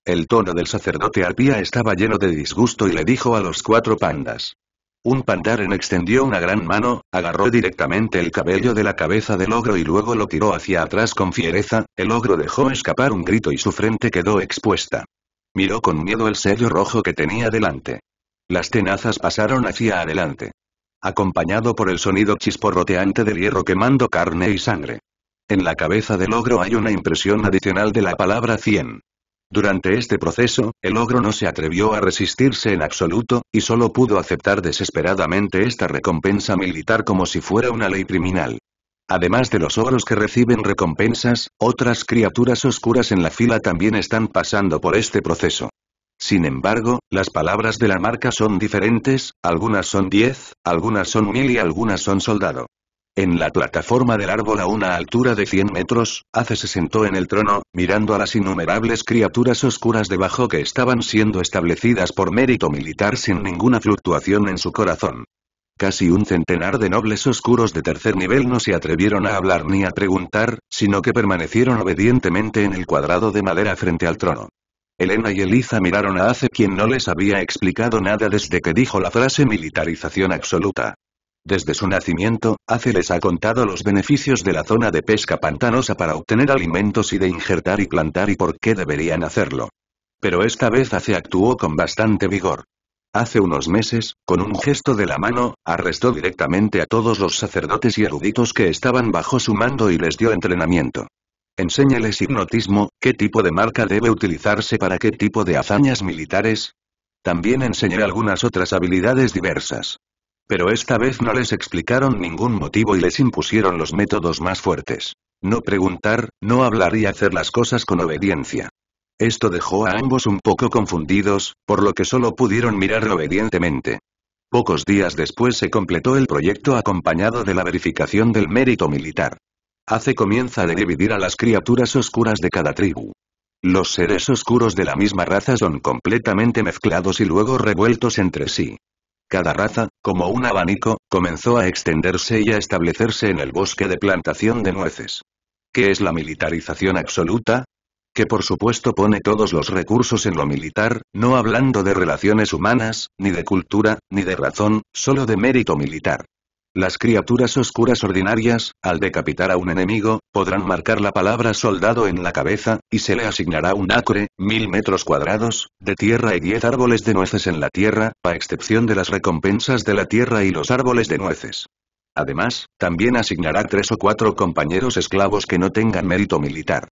El tono del sacerdote Alpía estaba lleno de disgusto y le dijo a los cuatro pandas. Un pandaren extendió una gran mano, agarró directamente el cabello de la cabeza del ogro y luego lo tiró hacia atrás con fiereza, el ogro dejó escapar un grito y su frente quedó expuesta. Miró con miedo el sello rojo que tenía delante. Las tenazas pasaron hacia adelante. Acompañado por el sonido chisporroteante del hierro quemando carne y sangre. En la cabeza del ogro hay una impresión adicional de la palabra 100. Durante este proceso, el ogro no se atrevió a resistirse en absoluto, y solo pudo aceptar desesperadamente esta recompensa militar como si fuera una ley criminal. Además de los ogros que reciben recompensas, otras criaturas oscuras en la fila también están pasando por este proceso. Sin embargo, las palabras de la marca son diferentes, algunas son 10, algunas son mil y algunas son soldado en la plataforma del árbol a una altura de 100 metros, Ace se sentó en el trono, mirando a las innumerables criaturas oscuras debajo que estaban siendo establecidas por mérito militar sin ninguna fluctuación en su corazón. Casi un centenar de nobles oscuros de tercer nivel no se atrevieron a hablar ni a preguntar, sino que permanecieron obedientemente en el cuadrado de madera frente al trono. Elena y Eliza miraron a Ace quien no les había explicado nada desde que dijo la frase militarización absoluta. Desde su nacimiento, Ace les ha contado los beneficios de la zona de pesca pantanosa para obtener alimentos y de injertar y plantar y por qué deberían hacerlo. Pero esta vez Ace actuó con bastante vigor. Hace unos meses, con un gesto de la mano, arrestó directamente a todos los sacerdotes y eruditos que estaban bajo su mando y les dio entrenamiento. Enséñales hipnotismo, qué tipo de marca debe utilizarse para qué tipo de hazañas militares. También enseñé algunas otras habilidades diversas. Pero esta vez no les explicaron ningún motivo y les impusieron los métodos más fuertes. No preguntar, no hablar y hacer las cosas con obediencia. Esto dejó a ambos un poco confundidos, por lo que solo pudieron mirar obedientemente. Pocos días después se completó el proyecto acompañado de la verificación del mérito militar. Hace comienza de dividir a las criaturas oscuras de cada tribu. Los seres oscuros de la misma raza son completamente mezclados y luego revueltos entre sí. Cada raza, como un abanico, comenzó a extenderse y a establecerse en el bosque de plantación de nueces. ¿Qué es la militarización absoluta? Que por supuesto pone todos los recursos en lo militar, no hablando de relaciones humanas, ni de cultura, ni de razón, solo de mérito militar. Las criaturas oscuras ordinarias, al decapitar a un enemigo, podrán marcar la palabra soldado en la cabeza, y se le asignará un acre, mil metros cuadrados, de tierra y diez árboles de nueces en la tierra, a excepción de las recompensas de la tierra y los árboles de nueces. Además, también asignará tres o cuatro compañeros esclavos que no tengan mérito militar.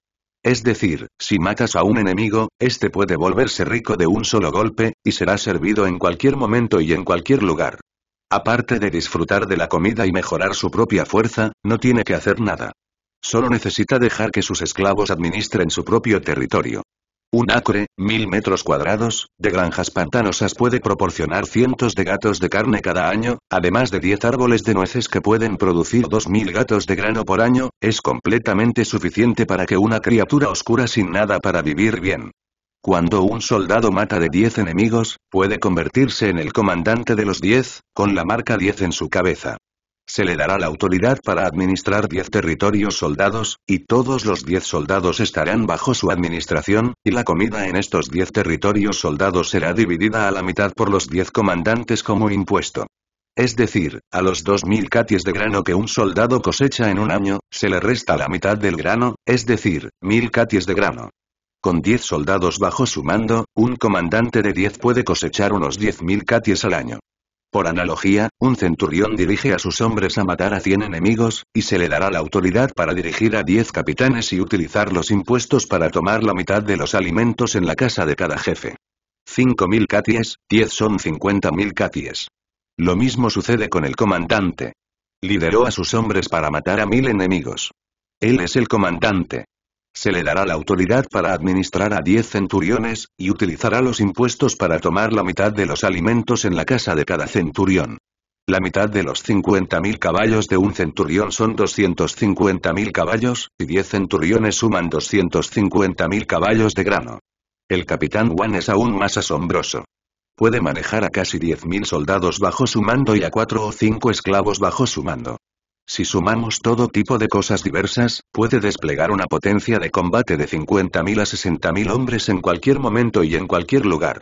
Es decir, si matas a un enemigo, este puede volverse rico de un solo golpe, y será servido en cualquier momento y en cualquier lugar. Aparte de disfrutar de la comida y mejorar su propia fuerza, no tiene que hacer nada. Solo necesita dejar que sus esclavos administren su propio territorio. Un acre, mil metros cuadrados, de granjas pantanosas puede proporcionar cientos de gatos de carne cada año, además de 10 árboles de nueces que pueden producir 2.000 gatos de grano por año, es completamente suficiente para que una criatura oscura sin nada para vivir bien. Cuando un soldado mata de 10 enemigos, puede convertirse en el comandante de los 10, con la marca 10 en su cabeza. Se le dará la autoridad para administrar 10 territorios soldados, y todos los 10 soldados estarán bajo su administración, y la comida en estos 10 territorios soldados será dividida a la mitad por los 10 comandantes como impuesto. Es decir, a los 2.000 caties de grano que un soldado cosecha en un año, se le resta la mitad del grano, es decir, 1.000 caties de grano. Con 10 soldados bajo su mando, un comandante de 10 puede cosechar unos 10.000 caties al año. Por analogía, un centurión dirige a sus hombres a matar a 100 enemigos, y se le dará la autoridad para dirigir a 10 capitanes y utilizar los impuestos para tomar la mitad de los alimentos en la casa de cada jefe. 5.000 caties, 10 son 50.000 caties. Lo mismo sucede con el comandante. Lideró a sus hombres para matar a mil enemigos. Él es el comandante. Se le dará la autoridad para administrar a 10 centuriones, y utilizará los impuestos para tomar la mitad de los alimentos en la casa de cada centurión. La mitad de los 50.000 caballos de un centurión son 250.000 caballos, y 10 centuriones suman 250.000 caballos de grano. El capitán Juan es aún más asombroso. Puede manejar a casi 10.000 soldados bajo su mando y a 4 o 5 esclavos bajo su mando. Si sumamos todo tipo de cosas diversas, puede desplegar una potencia de combate de 50.000 a 60.000 hombres en cualquier momento y en cualquier lugar.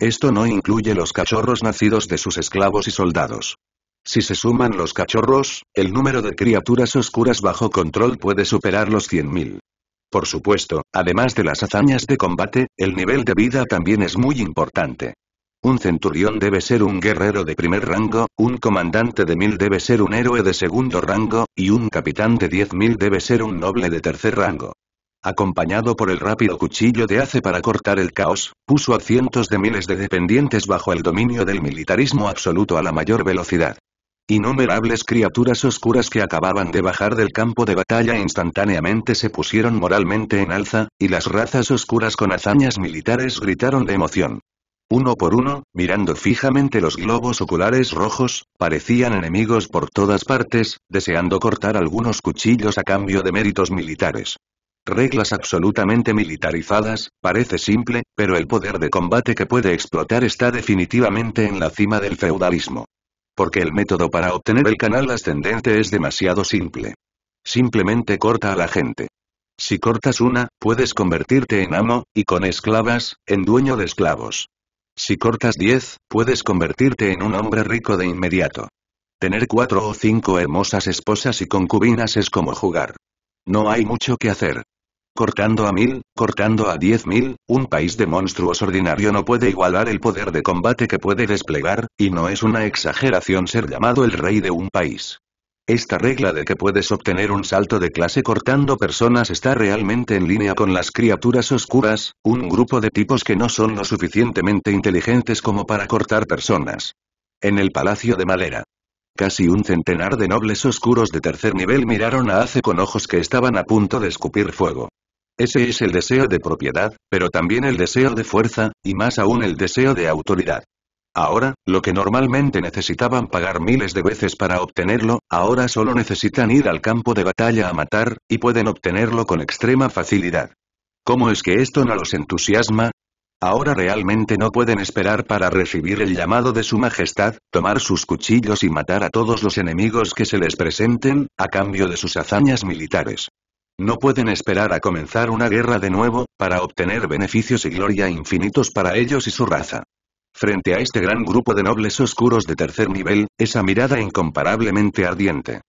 Esto no incluye los cachorros nacidos de sus esclavos y soldados. Si se suman los cachorros, el número de criaturas oscuras bajo control puede superar los 100.000. Por supuesto, además de las hazañas de combate, el nivel de vida también es muy importante. Un centurión debe ser un guerrero de primer rango, un comandante de mil debe ser un héroe de segundo rango, y un capitán de diez mil debe ser un noble de tercer rango. Acompañado por el rápido cuchillo de hace para cortar el caos, puso a cientos de miles de dependientes bajo el dominio del militarismo absoluto a la mayor velocidad. Innumerables criaturas oscuras que acababan de bajar del campo de batalla instantáneamente se pusieron moralmente en alza, y las razas oscuras con hazañas militares gritaron de emoción. Uno por uno, mirando fijamente los globos oculares rojos, parecían enemigos por todas partes, deseando cortar algunos cuchillos a cambio de méritos militares. Reglas absolutamente militarizadas, parece simple, pero el poder de combate que puede explotar está definitivamente en la cima del feudalismo. Porque el método para obtener el canal ascendente es demasiado simple. Simplemente corta a la gente. Si cortas una, puedes convertirte en amo, y con esclavas, en dueño de esclavos. Si cortas 10, puedes convertirte en un hombre rico de inmediato. Tener cuatro o cinco hermosas esposas y concubinas es como jugar. No hay mucho que hacer. Cortando a mil, cortando a diez mil, un país de monstruos ordinario no puede igualar el poder de combate que puede desplegar, y no es una exageración ser llamado el rey de un país. Esta regla de que puedes obtener un salto de clase cortando personas está realmente en línea con las criaturas oscuras, un grupo de tipos que no son lo suficientemente inteligentes como para cortar personas. En el Palacio de Madera. Casi un centenar de nobles oscuros de tercer nivel miraron a Ace con ojos que estaban a punto de escupir fuego. Ese es el deseo de propiedad, pero también el deseo de fuerza, y más aún el deseo de autoridad. Ahora, lo que normalmente necesitaban pagar miles de veces para obtenerlo, ahora solo necesitan ir al campo de batalla a matar, y pueden obtenerlo con extrema facilidad. ¿Cómo es que esto no los entusiasma? Ahora realmente no pueden esperar para recibir el llamado de su majestad, tomar sus cuchillos y matar a todos los enemigos que se les presenten, a cambio de sus hazañas militares. No pueden esperar a comenzar una guerra de nuevo, para obtener beneficios y gloria infinitos para ellos y su raza. Frente a este gran grupo de nobles oscuros de tercer nivel, esa mirada incomparablemente ardiente.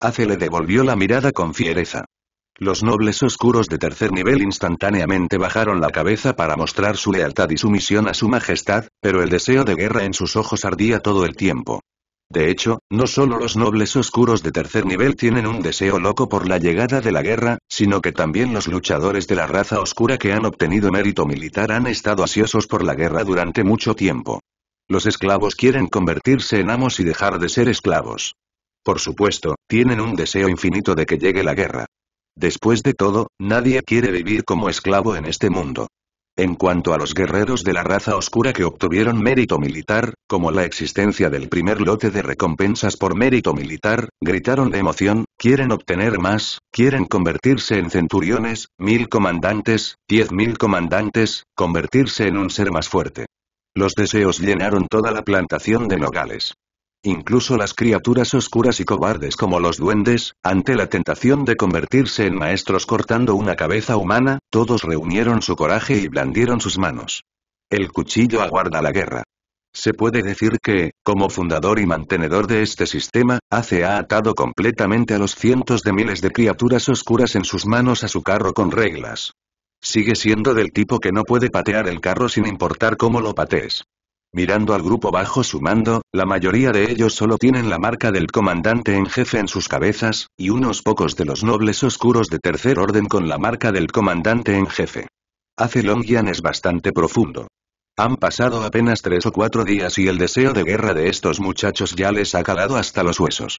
Ace le devolvió la mirada con fiereza. Los nobles oscuros de tercer nivel instantáneamente bajaron la cabeza para mostrar su lealtad y sumisión a su majestad, pero el deseo de guerra en sus ojos ardía todo el tiempo. De hecho, no solo los nobles oscuros de tercer nivel tienen un deseo loco por la llegada de la guerra, sino que también los luchadores de la raza oscura que han obtenido mérito militar han estado ansiosos por la guerra durante mucho tiempo. Los esclavos quieren convertirse en amos y dejar de ser esclavos. Por supuesto, tienen un deseo infinito de que llegue la guerra. Después de todo, nadie quiere vivir como esclavo en este mundo. En cuanto a los guerreros de la raza oscura que obtuvieron mérito militar, como la existencia del primer lote de recompensas por mérito militar, gritaron de emoción, quieren obtener más, quieren convertirse en centuriones, mil comandantes, diez mil comandantes, convertirse en un ser más fuerte. Los deseos llenaron toda la plantación de nogales. Incluso las criaturas oscuras y cobardes como los duendes, ante la tentación de convertirse en maestros cortando una cabeza humana, todos reunieron su coraje y blandieron sus manos. El cuchillo aguarda la guerra. Se puede decir que, como fundador y mantenedor de este sistema, Ace ha atado completamente a los cientos de miles de criaturas oscuras en sus manos a su carro con reglas. Sigue siendo del tipo que no puede patear el carro sin importar cómo lo patees. Mirando al grupo bajo su mando, la mayoría de ellos solo tienen la marca del comandante en jefe en sus cabezas, y unos pocos de los nobles oscuros de tercer orden con la marca del comandante en jefe. Hace Longian es bastante profundo. Han pasado apenas tres o cuatro días y el deseo de guerra de estos muchachos ya les ha calado hasta los huesos.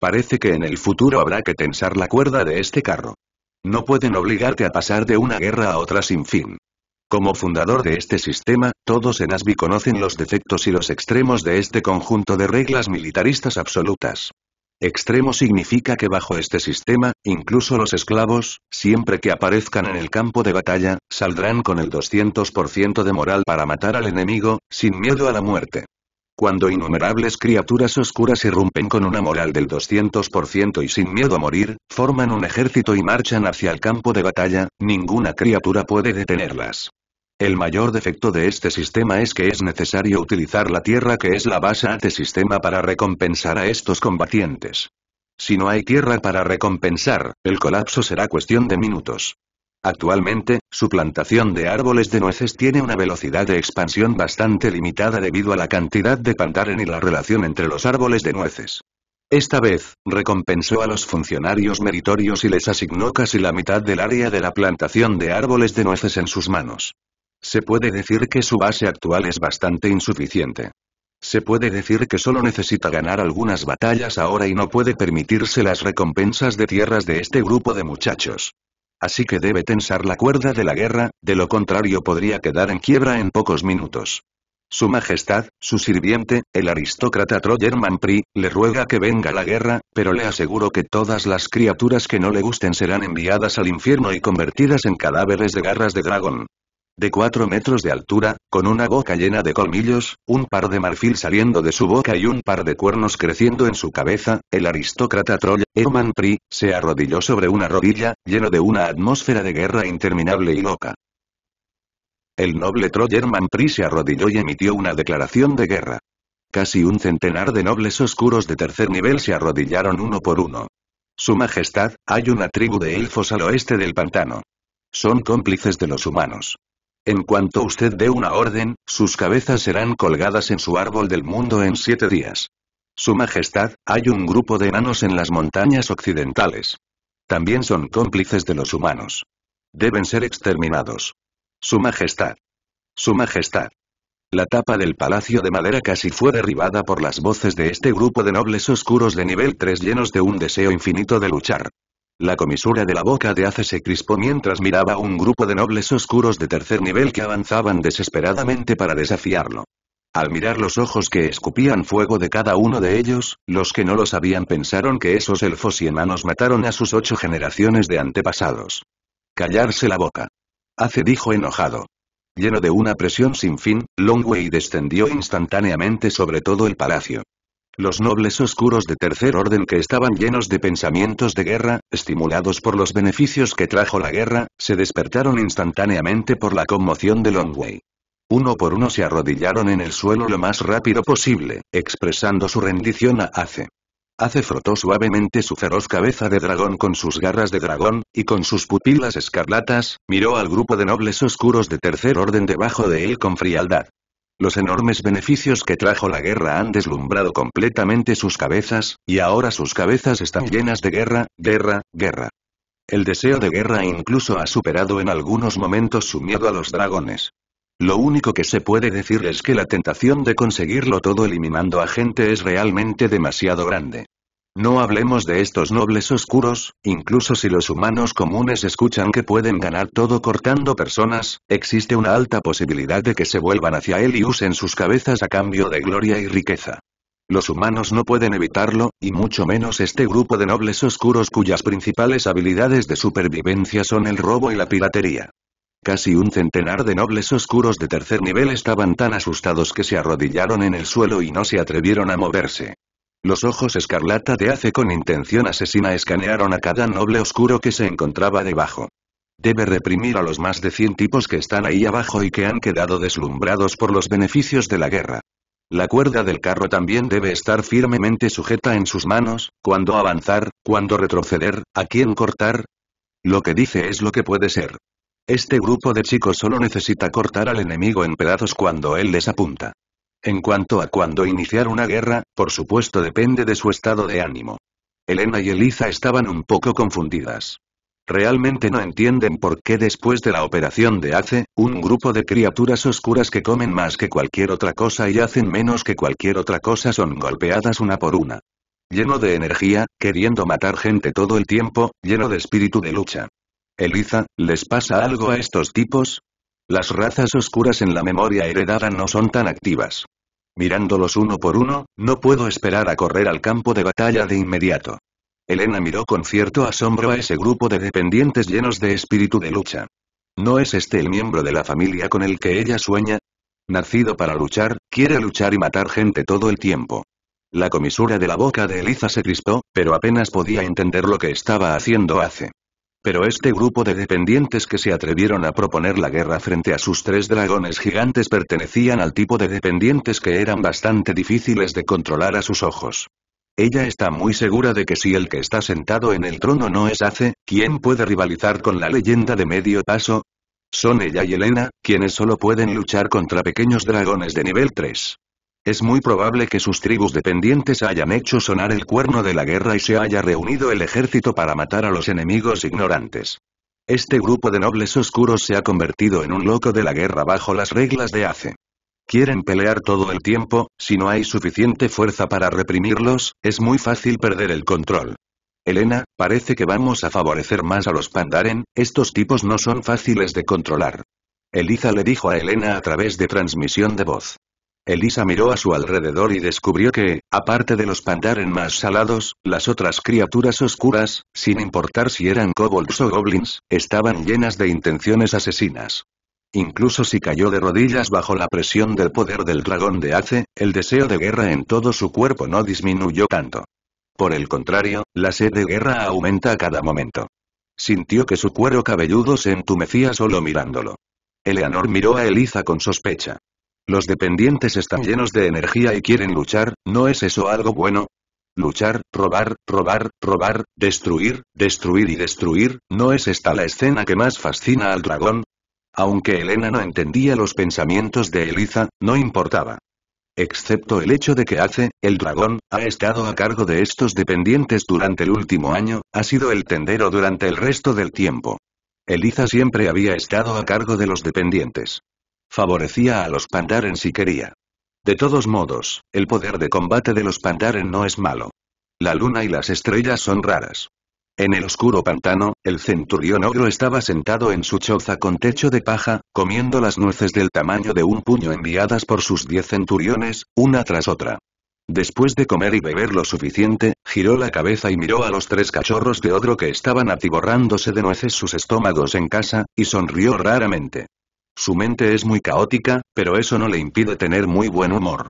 Parece que en el futuro habrá que tensar la cuerda de este carro. No pueden obligarte a pasar de una guerra a otra sin fin. Como fundador de este sistema, todos en ASBI conocen los defectos y los extremos de este conjunto de reglas militaristas absolutas. Extremo significa que bajo este sistema, incluso los esclavos, siempre que aparezcan en el campo de batalla, saldrán con el 200% de moral para matar al enemigo, sin miedo a la muerte. Cuando innumerables criaturas oscuras irrumpen con una moral del 200% y sin miedo a morir, forman un ejército y marchan hacia el campo de batalla, ninguna criatura puede detenerlas. El mayor defecto de este sistema es que es necesario utilizar la tierra que es la base de sistema para recompensar a estos combatientes. Si no hay tierra para recompensar, el colapso será cuestión de minutos. Actualmente, su plantación de árboles de nueces tiene una velocidad de expansión bastante limitada debido a la cantidad de pantaren y la relación entre los árboles de nueces. Esta vez, recompensó a los funcionarios meritorios y les asignó casi la mitad del área de la plantación de árboles de nueces en sus manos. Se puede decir que su base actual es bastante insuficiente. Se puede decir que solo necesita ganar algunas batallas ahora y no puede permitirse las recompensas de tierras de este grupo de muchachos. Así que debe tensar la cuerda de la guerra, de lo contrario podría quedar en quiebra en pocos minutos. Su Majestad, su sirviente, el aristócrata Troyer Manpri, le ruega que venga la guerra, pero le aseguro que todas las criaturas que no le gusten serán enviadas al infierno y convertidas en cadáveres de garras de dragón de cuatro metros de altura, con una boca llena de colmillos, un par de marfil saliendo de su boca y un par de cuernos creciendo en su cabeza, el aristócrata Troy, Herman Pri, se arrodilló sobre una rodilla, lleno de una atmósfera de guerra interminable y loca. El noble Troy Herman Pri se arrodilló y emitió una declaración de guerra. Casi un centenar de nobles oscuros de tercer nivel se arrodillaron uno por uno. Su Majestad, hay una tribu de elfos al oeste del pantano. Son cómplices de los humanos. En cuanto usted dé una orden, sus cabezas serán colgadas en su árbol del mundo en siete días. Su Majestad, hay un grupo de enanos en las montañas occidentales. También son cómplices de los humanos. Deben ser exterminados. Su Majestad. Su Majestad. La tapa del palacio de madera casi fue derribada por las voces de este grupo de nobles oscuros de nivel 3 llenos de un deseo infinito de luchar. La comisura de la boca de Ace se crispó mientras miraba a un grupo de nobles oscuros de tercer nivel que avanzaban desesperadamente para desafiarlo. Al mirar los ojos que escupían fuego de cada uno de ellos, los que no lo sabían pensaron que esos elfos y enanos mataron a sus ocho generaciones de antepasados. Callarse la boca. Ace dijo enojado. Lleno de una presión sin fin, Longway descendió instantáneamente sobre todo el palacio. Los nobles oscuros de tercer orden que estaban llenos de pensamientos de guerra, estimulados por los beneficios que trajo la guerra, se despertaron instantáneamente por la conmoción de Longway. Uno por uno se arrodillaron en el suelo lo más rápido posible, expresando su rendición a Ace. Ace frotó suavemente su feroz cabeza de dragón con sus garras de dragón, y con sus pupilas escarlatas, miró al grupo de nobles oscuros de tercer orden debajo de él con frialdad. Los enormes beneficios que trajo la guerra han deslumbrado completamente sus cabezas, y ahora sus cabezas están llenas de guerra, guerra, guerra. El deseo de guerra incluso ha superado en algunos momentos su miedo a los dragones. Lo único que se puede decir es que la tentación de conseguirlo todo eliminando a gente es realmente demasiado grande. No hablemos de estos nobles oscuros, incluso si los humanos comunes escuchan que pueden ganar todo cortando personas, existe una alta posibilidad de que se vuelvan hacia él y usen sus cabezas a cambio de gloria y riqueza. Los humanos no pueden evitarlo, y mucho menos este grupo de nobles oscuros cuyas principales habilidades de supervivencia son el robo y la piratería. Casi un centenar de nobles oscuros de tercer nivel estaban tan asustados que se arrodillaron en el suelo y no se atrevieron a moverse. Los ojos escarlata de hace con intención asesina escanearon a cada noble oscuro que se encontraba debajo. Debe reprimir a los más de 100 tipos que están ahí abajo y que han quedado deslumbrados por los beneficios de la guerra. La cuerda del carro también debe estar firmemente sujeta en sus manos, cuando avanzar, cuando retroceder, a quién cortar. Lo que dice es lo que puede ser. Este grupo de chicos solo necesita cortar al enemigo en pedazos cuando él les apunta. En cuanto a cuándo iniciar una guerra, por supuesto depende de su estado de ánimo. Elena y Eliza estaban un poco confundidas. Realmente no entienden por qué después de la operación de Ace, un grupo de criaturas oscuras que comen más que cualquier otra cosa y hacen menos que cualquier otra cosa son golpeadas una por una. Lleno de energía, queriendo matar gente todo el tiempo, lleno de espíritu de lucha. Eliza, ¿les pasa algo a estos tipos? Las razas oscuras en la memoria heredada no son tan activas. Mirándolos uno por uno, no puedo esperar a correr al campo de batalla de inmediato. Elena miró con cierto asombro a ese grupo de dependientes llenos de espíritu de lucha. ¿No es este el miembro de la familia con el que ella sueña? Nacido para luchar, quiere luchar y matar gente todo el tiempo. La comisura de la boca de Eliza se crispó, pero apenas podía entender lo que estaba haciendo hace pero este grupo de dependientes que se atrevieron a proponer la guerra frente a sus tres dragones gigantes pertenecían al tipo de dependientes que eran bastante difíciles de controlar a sus ojos. Ella está muy segura de que si el que está sentado en el trono no es Ace, ¿quién puede rivalizar con la leyenda de medio paso? Son ella y Elena, quienes solo pueden luchar contra pequeños dragones de nivel 3. Es muy probable que sus tribus dependientes hayan hecho sonar el cuerno de la guerra y se haya reunido el ejército para matar a los enemigos ignorantes. Este grupo de nobles oscuros se ha convertido en un loco de la guerra bajo las reglas de Ace. Quieren pelear todo el tiempo, si no hay suficiente fuerza para reprimirlos, es muy fácil perder el control. Elena, parece que vamos a favorecer más a los Pandaren, estos tipos no son fáciles de controlar. Eliza le dijo a Elena a través de transmisión de voz. Elisa miró a su alrededor y descubrió que, aparte de los pandaren más salados, las otras criaturas oscuras, sin importar si eran kobolds o goblins, estaban llenas de intenciones asesinas. Incluso si cayó de rodillas bajo la presión del poder del dragón de Ace, el deseo de guerra en todo su cuerpo no disminuyó tanto. Por el contrario, la sed de guerra aumenta a cada momento. Sintió que su cuero cabelludo se entumecía solo mirándolo. Eleanor miró a Eliza con sospecha. Los dependientes están mm. llenos de energía y quieren luchar, ¿no es eso algo bueno? Luchar, robar, robar, robar, destruir, destruir y destruir, ¿no es esta la escena que más fascina al dragón? Aunque Elena no entendía los pensamientos de Eliza, no importaba. Excepto el hecho de que hace, el dragón, ha estado a cargo de estos dependientes durante el último año, ha sido el tendero durante el resto del tiempo. Eliza siempre había estado a cargo de los dependientes. Favorecía a los Pandaren si quería. De todos modos, el poder de combate de los Pandaren no es malo. La luna y las estrellas son raras. En el oscuro pantano, el centurión ogro estaba sentado en su choza con techo de paja, comiendo las nueces del tamaño de un puño enviadas por sus diez centuriones, una tras otra. Después de comer y beber lo suficiente, giró la cabeza y miró a los tres cachorros de ogro que estaban atiborrándose de nueces sus estómagos en casa, y sonrió raramente. Su mente es muy caótica, pero eso no le impide tener muy buen humor.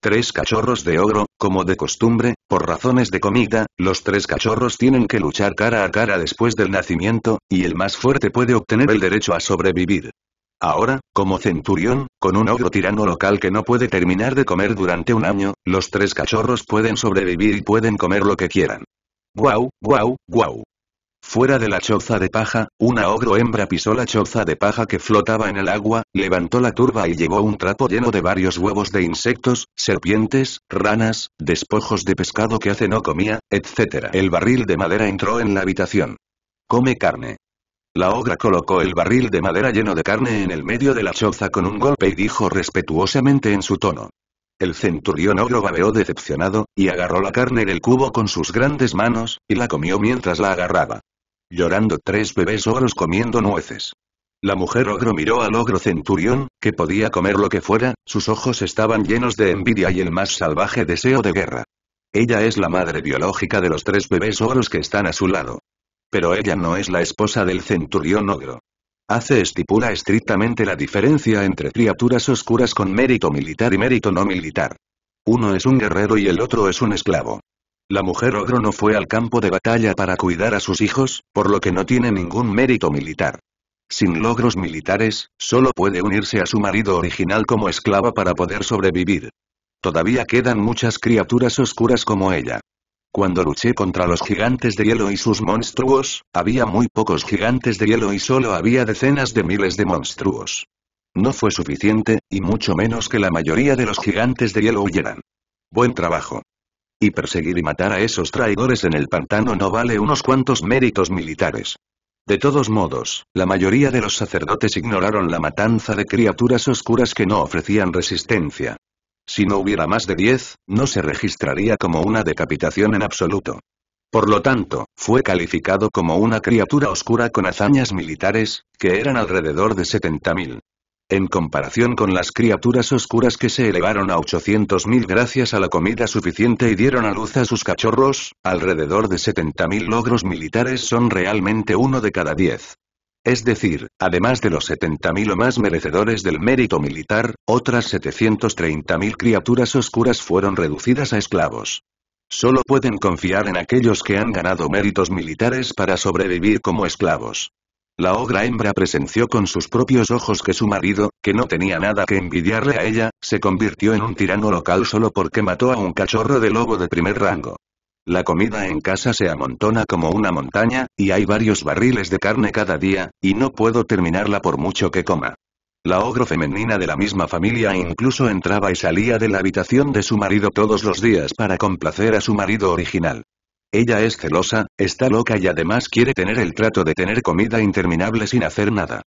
Tres cachorros de ogro, como de costumbre, por razones de comida, los tres cachorros tienen que luchar cara a cara después del nacimiento, y el más fuerte puede obtener el derecho a sobrevivir. Ahora, como centurión, con un ogro tirano local que no puede terminar de comer durante un año, los tres cachorros pueden sobrevivir y pueden comer lo que quieran. ¡Guau, guau, guau! Fuera de la choza de paja, una ogro hembra pisó la choza de paja que flotaba en el agua, levantó la turba y llevó un trapo lleno de varios huevos de insectos, serpientes, ranas, despojos de pescado que hace no comía, etc. El barril de madera entró en la habitación. Come carne. La ogra colocó el barril de madera lleno de carne en el medio de la choza con un golpe y dijo respetuosamente en su tono. El centurión ogro babeó decepcionado, y agarró la carne del cubo con sus grandes manos, y la comió mientras la agarraba. Llorando tres bebés oros comiendo nueces. La mujer ogro miró al ogro centurión, que podía comer lo que fuera, sus ojos estaban llenos de envidia y el más salvaje deseo de guerra. Ella es la madre biológica de los tres bebés oros que están a su lado. Pero ella no es la esposa del centurión ogro. Hace estipula estrictamente la diferencia entre criaturas oscuras con mérito militar y mérito no militar. Uno es un guerrero y el otro es un esclavo. La mujer ogro no fue al campo de batalla para cuidar a sus hijos, por lo que no tiene ningún mérito militar. Sin logros militares, solo puede unirse a su marido original como esclava para poder sobrevivir. Todavía quedan muchas criaturas oscuras como ella. Cuando luché contra los gigantes de hielo y sus monstruos, había muy pocos gigantes de hielo y solo había decenas de miles de monstruos. No fue suficiente, y mucho menos que la mayoría de los gigantes de hielo huyeran. Buen trabajo. Y perseguir y matar a esos traidores en el pantano no vale unos cuantos méritos militares. De todos modos, la mayoría de los sacerdotes ignoraron la matanza de criaturas oscuras que no ofrecían resistencia. Si no hubiera más de 10, no se registraría como una decapitación en absoluto. Por lo tanto, fue calificado como una criatura oscura con hazañas militares, que eran alrededor de 70.000. En comparación con las criaturas oscuras que se elevaron a 800.000 gracias a la comida suficiente y dieron a luz a sus cachorros, alrededor de 70.000 logros militares son realmente uno de cada diez. Es decir, además de los 70.000 o más merecedores del mérito militar, otras 730.000 criaturas oscuras fueron reducidas a esclavos. Solo pueden confiar en aquellos que han ganado méritos militares para sobrevivir como esclavos. La ogra hembra presenció con sus propios ojos que su marido, que no tenía nada que envidiarle a ella, se convirtió en un tirano local solo porque mató a un cachorro de lobo de primer rango. La comida en casa se amontona como una montaña, y hay varios barriles de carne cada día, y no puedo terminarla por mucho que coma. La ogro femenina de la misma familia incluso entraba y salía de la habitación de su marido todos los días para complacer a su marido original. Ella es celosa, está loca y además quiere tener el trato de tener comida interminable sin hacer nada.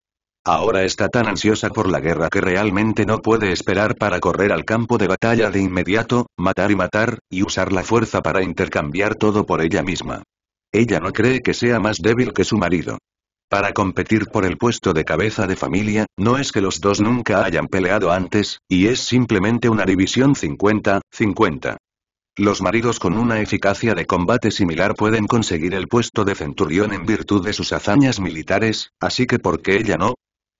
Ahora está tan ansiosa por la guerra que realmente no puede esperar para correr al campo de batalla de inmediato, matar y matar, y usar la fuerza para intercambiar todo por ella misma. Ella no cree que sea más débil que su marido. Para competir por el puesto de cabeza de familia, no es que los dos nunca hayan peleado antes, y es simplemente una división 50-50. Los maridos con una eficacia de combate similar pueden conseguir el puesto de centurión en virtud de sus hazañas militares, así que ¿por qué ella no?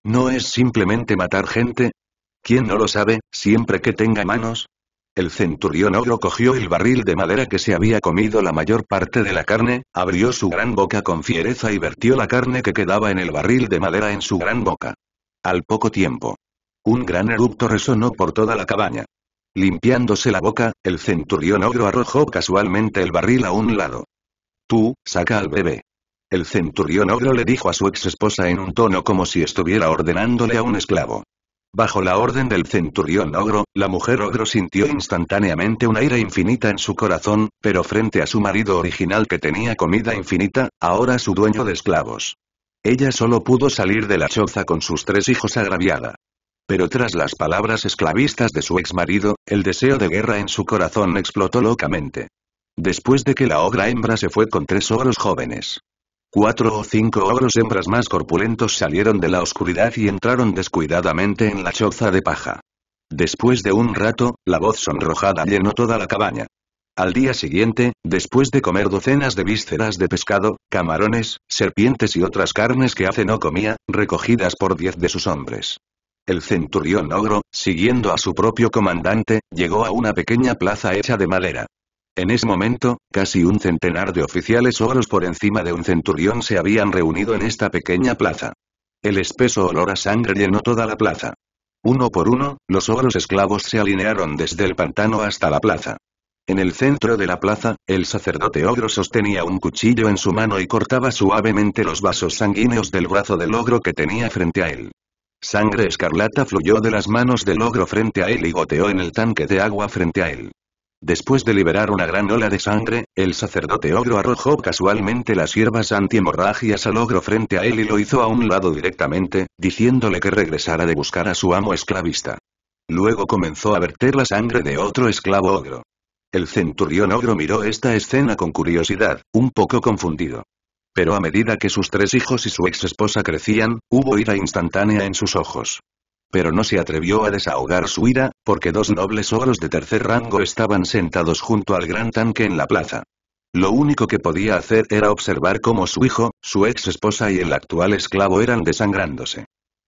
¿No es simplemente matar gente? ¿Quién no lo sabe, siempre que tenga manos? El centurión ogro cogió el barril de madera que se había comido la mayor parte de la carne, abrió su gran boca con fiereza y vertió la carne que quedaba en el barril de madera en su gran boca. Al poco tiempo. Un gran erupto resonó por toda la cabaña. Limpiándose la boca, el centurión ogro arrojó casualmente el barril a un lado. Tú, saca al bebé. El centurión ogro le dijo a su ex esposa en un tono como si estuviera ordenándole a un esclavo. Bajo la orden del centurión ogro, la mujer ogro sintió instantáneamente una ira infinita en su corazón, pero frente a su marido original que tenía comida infinita, ahora su dueño de esclavos. Ella solo pudo salir de la choza con sus tres hijos agraviada. Pero tras las palabras esclavistas de su ex marido, el deseo de guerra en su corazón explotó locamente. Después de que la ogra hembra se fue con tres ogros jóvenes. Cuatro o cinco ogros hembras más corpulentos salieron de la oscuridad y entraron descuidadamente en la choza de paja. Después de un rato, la voz sonrojada llenó toda la cabaña. Al día siguiente, después de comer docenas de vísceras de pescado, camarones, serpientes y otras carnes que hace no comía, recogidas por diez de sus hombres, el centurión ogro, siguiendo a su propio comandante, llegó a una pequeña plaza hecha de madera. En ese momento, casi un centenar de oficiales ogros por encima de un centurión se habían reunido en esta pequeña plaza. El espeso olor a sangre llenó toda la plaza. Uno por uno, los ogros esclavos se alinearon desde el pantano hasta la plaza. En el centro de la plaza, el sacerdote ogro sostenía un cuchillo en su mano y cortaba suavemente los vasos sanguíneos del brazo del ogro que tenía frente a él. Sangre escarlata fluyó de las manos del ogro frente a él y goteó en el tanque de agua frente a él. Después de liberar una gran ola de sangre, el sacerdote ogro arrojó casualmente las hierbas antihemorragias al ogro frente a él y lo hizo a un lado directamente, diciéndole que regresara de buscar a su amo esclavista. Luego comenzó a verter la sangre de otro esclavo ogro. El centurión ogro miró esta escena con curiosidad, un poco confundido. Pero a medida que sus tres hijos y su ex esposa crecían, hubo ira instantánea en sus ojos. Pero no se atrevió a desahogar su ira, porque dos nobles oros de tercer rango estaban sentados junto al gran tanque en la plaza. Lo único que podía hacer era observar cómo su hijo, su ex esposa y el actual esclavo eran desangrándose.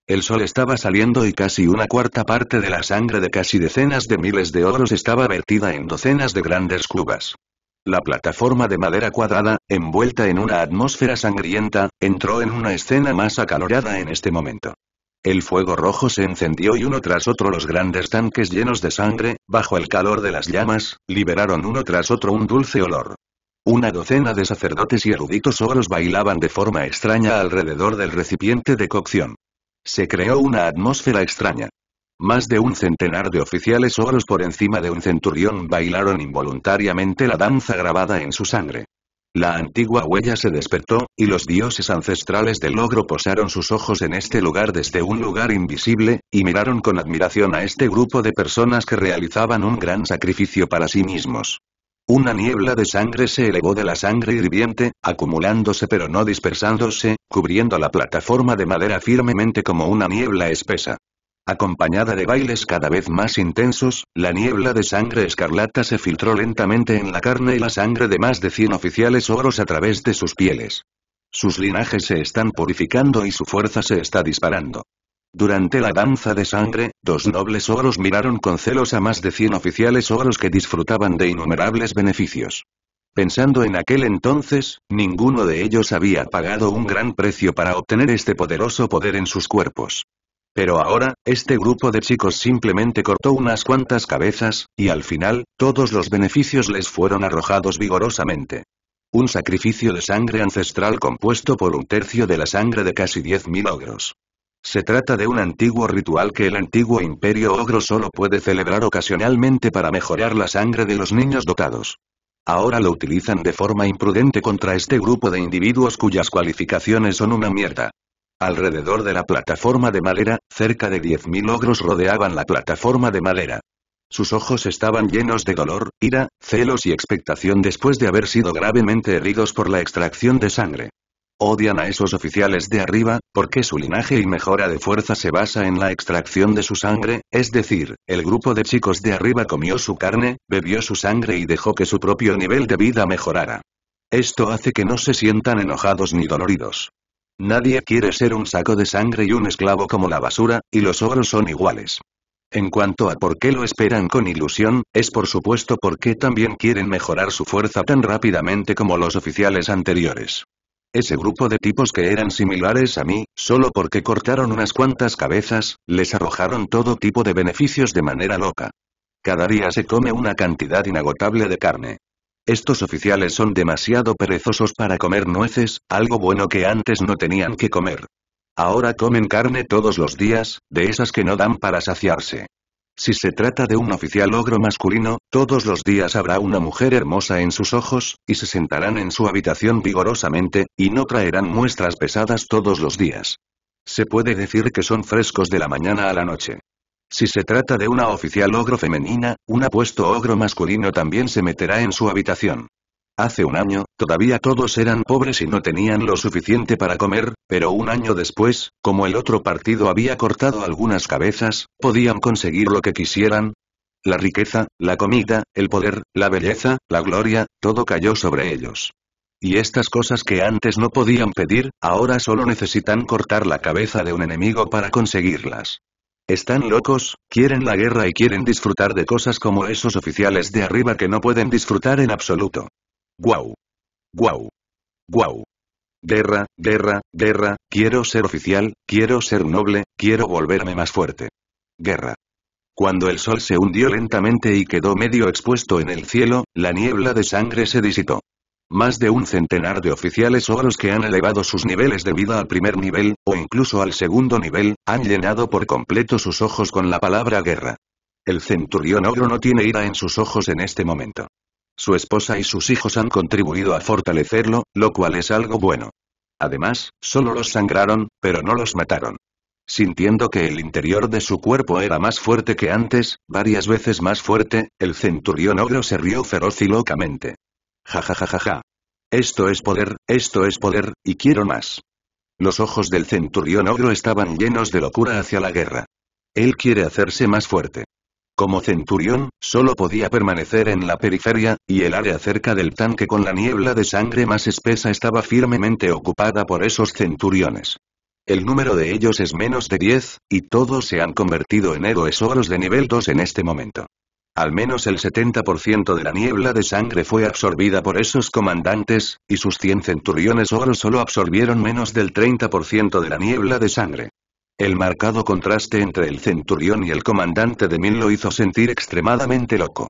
El sol estaba saliendo y casi una cuarta parte de la sangre de casi decenas de miles de oros estaba vertida en docenas de grandes cubas. La plataforma de madera cuadrada, envuelta en una atmósfera sangrienta, entró en una escena más acalorada en este momento. El fuego rojo se encendió y uno tras otro los grandes tanques llenos de sangre, bajo el calor de las llamas, liberaron uno tras otro un dulce olor. Una docena de sacerdotes y eruditos oros bailaban de forma extraña alrededor del recipiente de cocción. Se creó una atmósfera extraña. Más de un centenar de oficiales oros por encima de un centurión bailaron involuntariamente la danza grabada en su sangre. La antigua huella se despertó, y los dioses ancestrales del ogro posaron sus ojos en este lugar desde un lugar invisible, y miraron con admiración a este grupo de personas que realizaban un gran sacrificio para sí mismos. Una niebla de sangre se elevó de la sangre hirviente, acumulándose pero no dispersándose, cubriendo la plataforma de madera firmemente como una niebla espesa. Acompañada de bailes cada vez más intensos, la niebla de sangre escarlata se filtró lentamente en la carne y la sangre de más de 100 oficiales oros a través de sus pieles. Sus linajes se están purificando y su fuerza se está disparando. Durante la danza de sangre, dos nobles oros miraron con celos a más de 100 oficiales oros que disfrutaban de innumerables beneficios. Pensando en aquel entonces, ninguno de ellos había pagado un gran precio para obtener este poderoso poder en sus cuerpos. Pero ahora, este grupo de chicos simplemente cortó unas cuantas cabezas, y al final, todos los beneficios les fueron arrojados vigorosamente. Un sacrificio de sangre ancestral compuesto por un tercio de la sangre de casi 10.000 ogros. Se trata de un antiguo ritual que el antiguo imperio ogro solo puede celebrar ocasionalmente para mejorar la sangre de los niños dotados. Ahora lo utilizan de forma imprudente contra este grupo de individuos cuyas cualificaciones son una mierda. Alrededor de la plataforma de madera, cerca de 10.000 ogros rodeaban la plataforma de madera. Sus ojos estaban llenos de dolor, ira, celos y expectación después de haber sido gravemente heridos por la extracción de sangre. Odian a esos oficiales de arriba, porque su linaje y mejora de fuerza se basa en la extracción de su sangre, es decir, el grupo de chicos de arriba comió su carne, bebió su sangre y dejó que su propio nivel de vida mejorara. Esto hace que no se sientan enojados ni doloridos. Nadie quiere ser un saco de sangre y un esclavo como la basura, y los ogros son iguales. En cuanto a por qué lo esperan con ilusión, es por supuesto porque también quieren mejorar su fuerza tan rápidamente como los oficiales anteriores. Ese grupo de tipos que eran similares a mí, solo porque cortaron unas cuantas cabezas, les arrojaron todo tipo de beneficios de manera loca. Cada día se come una cantidad inagotable de carne. Estos oficiales son demasiado perezosos para comer nueces, algo bueno que antes no tenían que comer. Ahora comen carne todos los días, de esas que no dan para saciarse. Si se trata de un oficial ogro masculino, todos los días habrá una mujer hermosa en sus ojos, y se sentarán en su habitación vigorosamente, y no traerán muestras pesadas todos los días. Se puede decir que son frescos de la mañana a la noche. Si se trata de una oficial ogro femenina, un apuesto ogro masculino también se meterá en su habitación. Hace un año, todavía todos eran pobres y no tenían lo suficiente para comer, pero un año después, como el otro partido había cortado algunas cabezas, podían conseguir lo que quisieran. La riqueza, la comida, el poder, la belleza, la gloria, todo cayó sobre ellos. Y estas cosas que antes no podían pedir, ahora solo necesitan cortar la cabeza de un enemigo para conseguirlas. Están locos, quieren la guerra y quieren disfrutar de cosas como esos oficiales de arriba que no pueden disfrutar en absoluto. ¡Guau! ¡Guau! ¡Guau! Guerra, guerra, guerra, quiero ser oficial, quiero ser noble, quiero volverme más fuerte. Guerra. Cuando el sol se hundió lentamente y quedó medio expuesto en el cielo, la niebla de sangre se disipó. Más de un centenar de oficiales los que han elevado sus niveles de vida al primer nivel, o incluso al segundo nivel, han llenado por completo sus ojos con la palabra guerra. El centurión ogro no tiene ira en sus ojos en este momento. Su esposa y sus hijos han contribuido a fortalecerlo, lo cual es algo bueno. Además, solo los sangraron, pero no los mataron. Sintiendo que el interior de su cuerpo era más fuerte que antes, varias veces más fuerte, el centurión ogro se rió feroz y locamente jajajajaja Esto es poder, esto es poder, y quiero más. Los ojos del centurión ogro estaban llenos de locura hacia la guerra. Él quiere hacerse más fuerte. Como centurión, solo podía permanecer en la periferia, y el área cerca del tanque con la niebla de sangre más espesa estaba firmemente ocupada por esos centuriones. El número de ellos es menos de 10, y todos se han convertido en héroes oros de nivel 2 en este momento. Al menos el 70% de la niebla de sangre fue absorbida por esos comandantes, y sus 100 centuriones oro solo absorbieron menos del 30% de la niebla de sangre. El marcado contraste entre el centurión y el comandante de Mil lo hizo sentir extremadamente loco.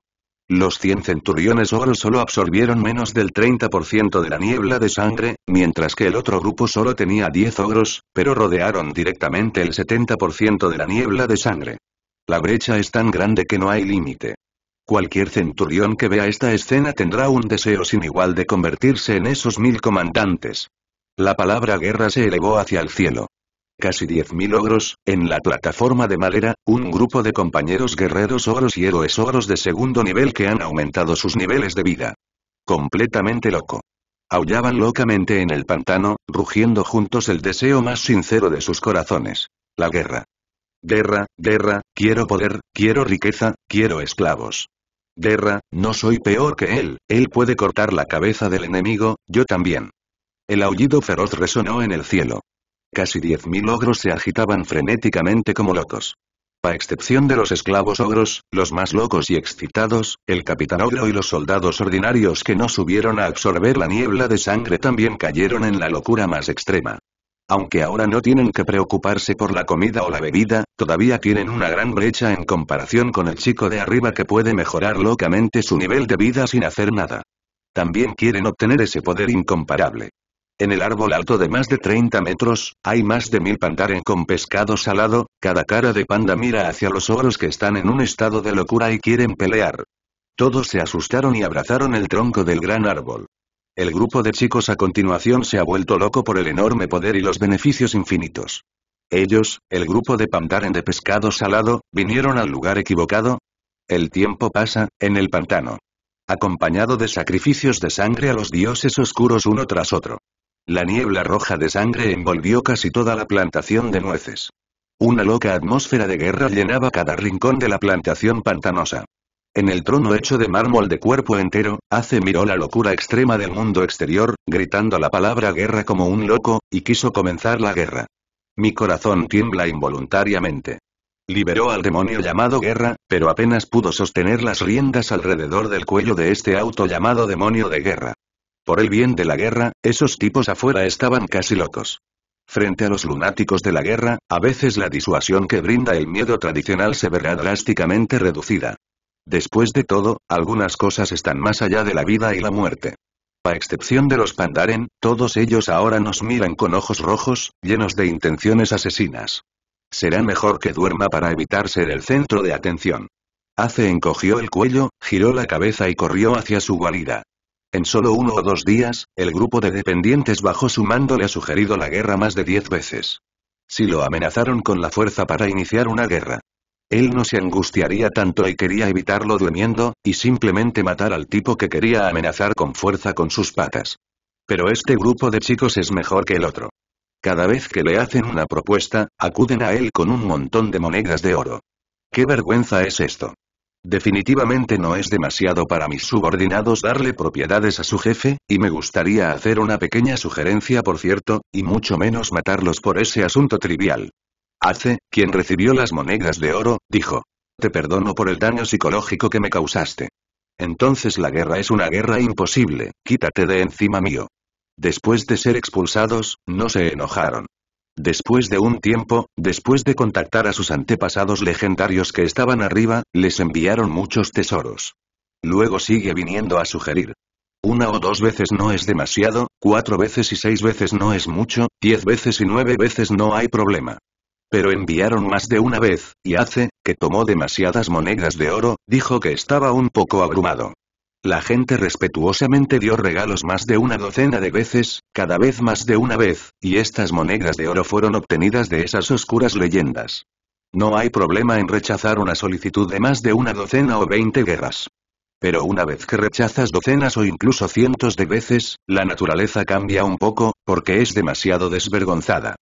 Los 100 centuriones oro solo absorbieron menos del 30% de la niebla de sangre, mientras que el otro grupo solo tenía 10 ogros, pero rodearon directamente el 70% de la niebla de sangre. La brecha es tan grande que no hay límite. Cualquier centurión que vea esta escena tendrá un deseo sin igual de convertirse en esos mil comandantes. La palabra guerra se elevó hacia el cielo. Casi diez mil ogros, en la plataforma de madera, un grupo de compañeros guerreros ogros y héroes ogros de segundo nivel que han aumentado sus niveles de vida. Completamente loco. Aullaban locamente en el pantano, rugiendo juntos el deseo más sincero de sus corazones. La guerra. Guerra, guerra, quiero poder, quiero riqueza, quiero esclavos. Guerra, no soy peor que él, él puede cortar la cabeza del enemigo, yo también. El aullido feroz resonó en el cielo. Casi diez mil ogros se agitaban frenéticamente como locos. A excepción de los esclavos ogros, los más locos y excitados, el capitán ogro y los soldados ordinarios que no subieron a absorber la niebla de sangre también cayeron en la locura más extrema. Aunque ahora no tienen que preocuparse por la comida o la bebida, todavía tienen una gran brecha en comparación con el chico de arriba que puede mejorar locamente su nivel de vida sin hacer nada. También quieren obtener ese poder incomparable. En el árbol alto de más de 30 metros, hay más de mil pandaren con pescado salado, cada cara de panda mira hacia los oros que están en un estado de locura y quieren pelear. Todos se asustaron y abrazaron el tronco del gran árbol. El grupo de chicos a continuación se ha vuelto loco por el enorme poder y los beneficios infinitos. Ellos, el grupo de Pandaren de pescado salado, vinieron al lugar equivocado. El tiempo pasa, en el pantano. Acompañado de sacrificios de sangre a los dioses oscuros uno tras otro. La niebla roja de sangre envolvió casi toda la plantación de nueces. Una loca atmósfera de guerra llenaba cada rincón de la plantación pantanosa. En el trono hecho de mármol de cuerpo entero, hace miró la locura extrema del mundo exterior, gritando la palabra guerra como un loco, y quiso comenzar la guerra. Mi corazón tiembla involuntariamente. Liberó al demonio llamado guerra, pero apenas pudo sostener las riendas alrededor del cuello de este auto llamado demonio de guerra. Por el bien de la guerra, esos tipos afuera estaban casi locos. Frente a los lunáticos de la guerra, a veces la disuasión que brinda el miedo tradicional se verá drásticamente reducida. Después de todo, algunas cosas están más allá de la vida y la muerte. A excepción de los Pandaren, todos ellos ahora nos miran con ojos rojos, llenos de intenciones asesinas. Será mejor que duerma para evitar ser el centro de atención. Ace encogió el cuello, giró la cabeza y corrió hacia su guarida. En solo uno o dos días, el grupo de dependientes bajo su mando le ha sugerido la guerra más de diez veces. Si lo amenazaron con la fuerza para iniciar una guerra. Él no se angustiaría tanto y quería evitarlo durmiendo, y simplemente matar al tipo que quería amenazar con fuerza con sus patas. Pero este grupo de chicos es mejor que el otro. Cada vez que le hacen una propuesta, acuden a él con un montón de monedas de oro. ¿Qué vergüenza es esto? Definitivamente no es demasiado para mis subordinados darle propiedades a su jefe, y me gustaría hacer una pequeña sugerencia por cierto, y mucho menos matarlos por ese asunto trivial. Hace, quien recibió las monedas de oro, dijo. Te perdono por el daño psicológico que me causaste. Entonces la guerra es una guerra imposible, quítate de encima mío. Después de ser expulsados, no se enojaron. Después de un tiempo, después de contactar a sus antepasados legendarios que estaban arriba, les enviaron muchos tesoros. Luego sigue viniendo a sugerir. Una o dos veces no es demasiado, cuatro veces y seis veces no es mucho, diez veces y nueve veces no hay problema pero enviaron más de una vez, y hace, que tomó demasiadas monedas de oro, dijo que estaba un poco abrumado. La gente respetuosamente dio regalos más de una docena de veces, cada vez más de una vez, y estas monedas de oro fueron obtenidas de esas oscuras leyendas. No hay problema en rechazar una solicitud de más de una docena o veinte guerras. Pero una vez que rechazas docenas o incluso cientos de veces, la naturaleza cambia un poco, porque es demasiado desvergonzada.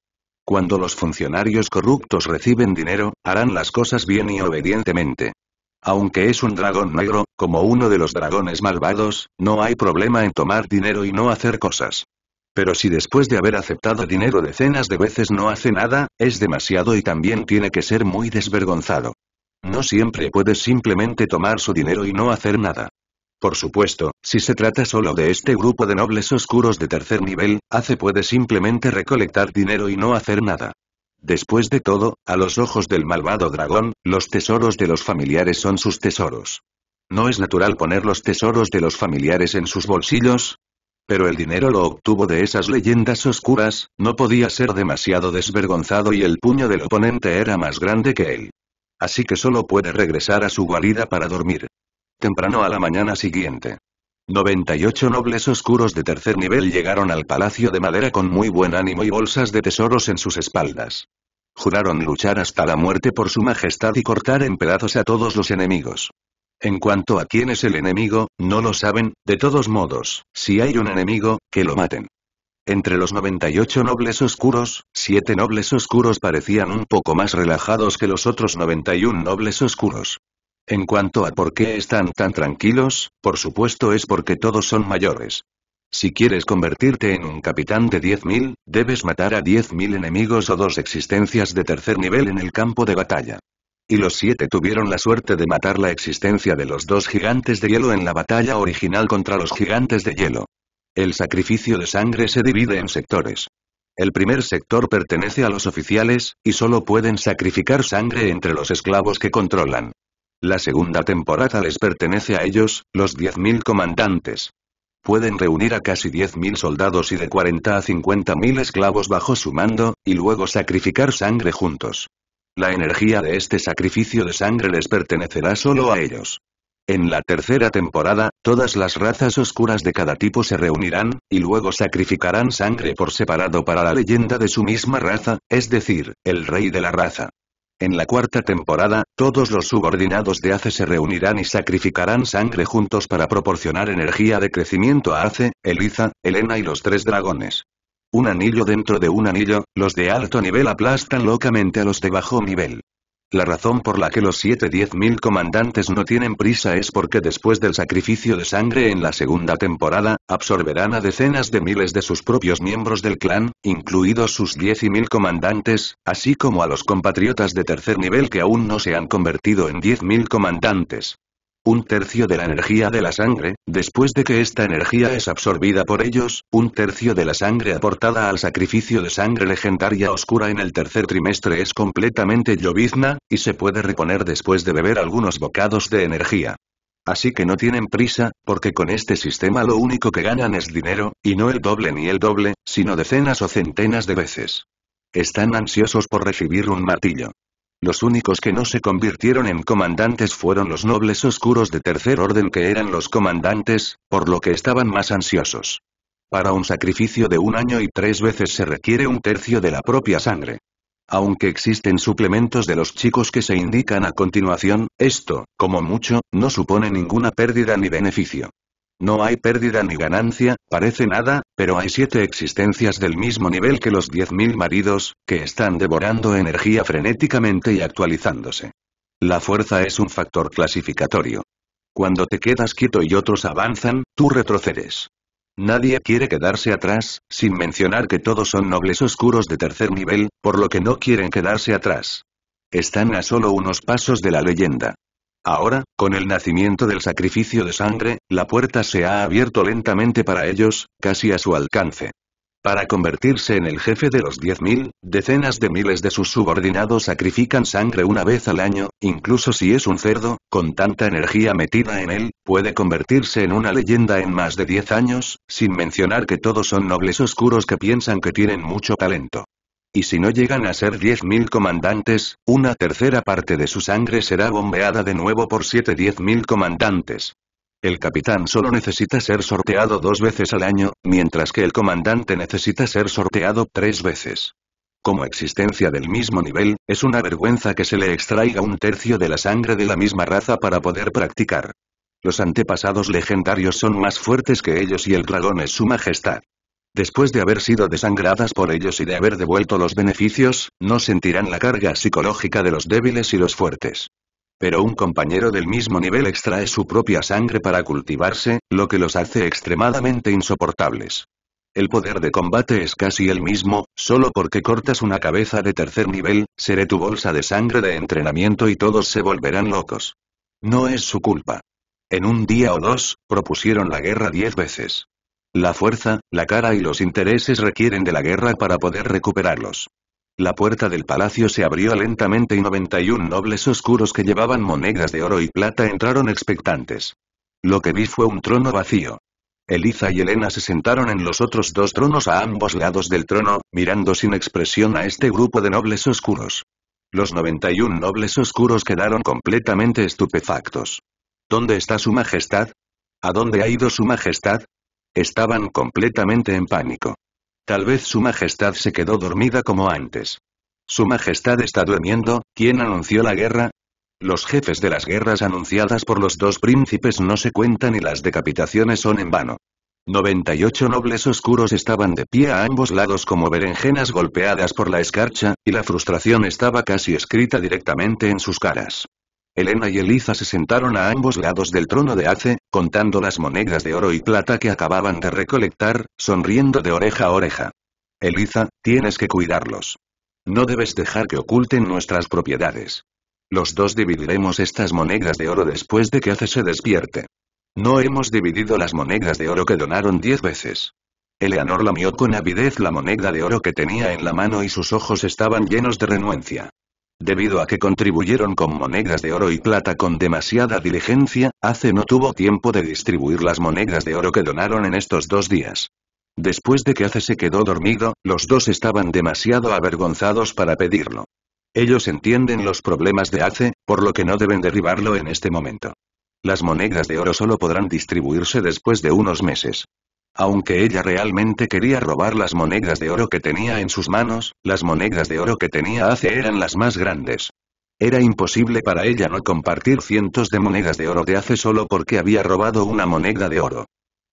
Cuando los funcionarios corruptos reciben dinero, harán las cosas bien y obedientemente. Aunque es un dragón negro, como uno de los dragones malvados, no hay problema en tomar dinero y no hacer cosas. Pero si después de haber aceptado dinero decenas de veces no hace nada, es demasiado y también tiene que ser muy desvergonzado. No siempre puedes simplemente tomar su dinero y no hacer nada. Por supuesto, si se trata solo de este grupo de nobles oscuros de tercer nivel, Ace puede simplemente recolectar dinero y no hacer nada. Después de todo, a los ojos del malvado dragón, los tesoros de los familiares son sus tesoros. ¿No es natural poner los tesoros de los familiares en sus bolsillos? Pero el dinero lo obtuvo de esas leyendas oscuras, no podía ser demasiado desvergonzado y el puño del oponente era más grande que él. Así que solo puede regresar a su guarida para dormir. Temprano a la mañana siguiente. 98 nobles oscuros de tercer nivel llegaron al palacio de madera con muy buen ánimo y bolsas de tesoros en sus espaldas. Juraron luchar hasta la muerte por su majestad y cortar en pedazos a todos los enemigos. En cuanto a quién es el enemigo, no lo saben, de todos modos, si hay un enemigo, que lo maten. Entre los 98 nobles oscuros, siete nobles oscuros parecían un poco más relajados que los otros 91 nobles oscuros. En cuanto a por qué están tan tranquilos, por supuesto es porque todos son mayores. Si quieres convertirte en un capitán de 10.000, debes matar a 10.000 enemigos o dos existencias de tercer nivel en el campo de batalla. Y los siete tuvieron la suerte de matar la existencia de los dos gigantes de hielo en la batalla original contra los gigantes de hielo. El sacrificio de sangre se divide en sectores. El primer sector pertenece a los oficiales, y solo pueden sacrificar sangre entre los esclavos que controlan. La segunda temporada les pertenece a ellos, los 10.000 comandantes. Pueden reunir a casi 10.000 soldados y de 40 a 50.000 esclavos bajo su mando, y luego sacrificar sangre juntos. La energía de este sacrificio de sangre les pertenecerá solo a ellos. En la tercera temporada, todas las razas oscuras de cada tipo se reunirán, y luego sacrificarán sangre por separado para la leyenda de su misma raza, es decir, el rey de la raza. En la cuarta temporada, todos los subordinados de ACE se reunirán y sacrificarán sangre juntos para proporcionar energía de crecimiento a ACE, Eliza, Elena y los tres dragones. Un anillo dentro de un anillo, los de alto nivel aplastan locamente a los de bajo nivel. La razón por la que los 7-10.000 comandantes no tienen prisa es porque después del sacrificio de sangre en la segunda temporada, absorberán a decenas de miles de sus propios miembros del clan, incluidos sus 10.000 comandantes, así como a los compatriotas de tercer nivel que aún no se han convertido en 10.000 mil comandantes un tercio de la energía de la sangre, después de que esta energía es absorbida por ellos, un tercio de la sangre aportada al sacrificio de sangre legendaria oscura en el tercer trimestre es completamente llovizna, y se puede reponer después de beber algunos bocados de energía. Así que no tienen prisa, porque con este sistema lo único que ganan es dinero, y no el doble ni el doble, sino decenas o centenas de veces. Están ansiosos por recibir un martillo. Los únicos que no se convirtieron en comandantes fueron los nobles oscuros de tercer orden que eran los comandantes, por lo que estaban más ansiosos. Para un sacrificio de un año y tres veces se requiere un tercio de la propia sangre. Aunque existen suplementos de los chicos que se indican a continuación, esto, como mucho, no supone ninguna pérdida ni beneficio. No hay pérdida ni ganancia, parece nada, pero hay siete existencias del mismo nivel que los diez mil maridos, que están devorando energía frenéticamente y actualizándose. La fuerza es un factor clasificatorio. Cuando te quedas quieto y otros avanzan, tú retrocedes. Nadie quiere quedarse atrás, sin mencionar que todos son nobles oscuros de tercer nivel, por lo que no quieren quedarse atrás. Están a solo unos pasos de la leyenda. Ahora, con el nacimiento del sacrificio de sangre, la puerta se ha abierto lentamente para ellos, casi a su alcance. Para convertirse en el jefe de los 10.000, decenas de miles de sus subordinados sacrifican sangre una vez al año, incluso si es un cerdo, con tanta energía metida en él, puede convertirse en una leyenda en más de 10 años, sin mencionar que todos son nobles oscuros que piensan que tienen mucho talento. Y si no llegan a ser 10.000 comandantes, una tercera parte de su sangre será bombeada de nuevo por 7-10.000 comandantes. El capitán solo necesita ser sorteado dos veces al año, mientras que el comandante necesita ser sorteado tres veces. Como existencia del mismo nivel, es una vergüenza que se le extraiga un tercio de la sangre de la misma raza para poder practicar. Los antepasados legendarios son más fuertes que ellos y el dragón es su majestad. Después de haber sido desangradas por ellos y de haber devuelto los beneficios, no sentirán la carga psicológica de los débiles y los fuertes. Pero un compañero del mismo nivel extrae su propia sangre para cultivarse, lo que los hace extremadamente insoportables. El poder de combate es casi el mismo, solo porque cortas una cabeza de tercer nivel, seré tu bolsa de sangre de entrenamiento y todos se volverán locos. No es su culpa. En un día o dos, propusieron la guerra diez veces. La fuerza, la cara y los intereses requieren de la guerra para poder recuperarlos. La puerta del palacio se abrió lentamente y 91 nobles oscuros que llevaban monedas de oro y plata entraron expectantes. Lo que vi fue un trono vacío. Eliza y Elena se sentaron en los otros dos tronos a ambos lados del trono, mirando sin expresión a este grupo de nobles oscuros. Los 91 nobles oscuros quedaron completamente estupefactos. ¿Dónde está su majestad? ¿A dónde ha ido su majestad? Estaban completamente en pánico. Tal vez su majestad se quedó dormida como antes. Su majestad está durmiendo, ¿quién anunció la guerra? Los jefes de las guerras anunciadas por los dos príncipes no se cuentan y las decapitaciones son en vano. 98 nobles oscuros estaban de pie a ambos lados como berenjenas golpeadas por la escarcha, y la frustración estaba casi escrita directamente en sus caras. Elena y Eliza se sentaron a ambos lados del trono de Ace, contando las monedas de oro y plata que acababan de recolectar, sonriendo de oreja a oreja. Eliza, tienes que cuidarlos. No debes dejar que oculten nuestras propiedades. Los dos dividiremos estas monedas de oro después de que Ace se despierte. No hemos dividido las monedas de oro que donaron diez veces. Eleanor lamió con avidez la moneda de oro que tenía en la mano y sus ojos estaban llenos de renuencia. Debido a que contribuyeron con monedas de oro y plata con demasiada diligencia, Ace no tuvo tiempo de distribuir las monedas de oro que donaron en estos dos días. Después de que Ace se quedó dormido, los dos estaban demasiado avergonzados para pedirlo. Ellos entienden los problemas de Ace, por lo que no deben derribarlo en este momento. Las monedas de oro solo podrán distribuirse después de unos meses. Aunque ella realmente quería robar las monedas de oro que tenía en sus manos, las monedas de oro que tenía hace eran las más grandes. Era imposible para ella no compartir cientos de monedas de oro de hace solo porque había robado una moneda de oro.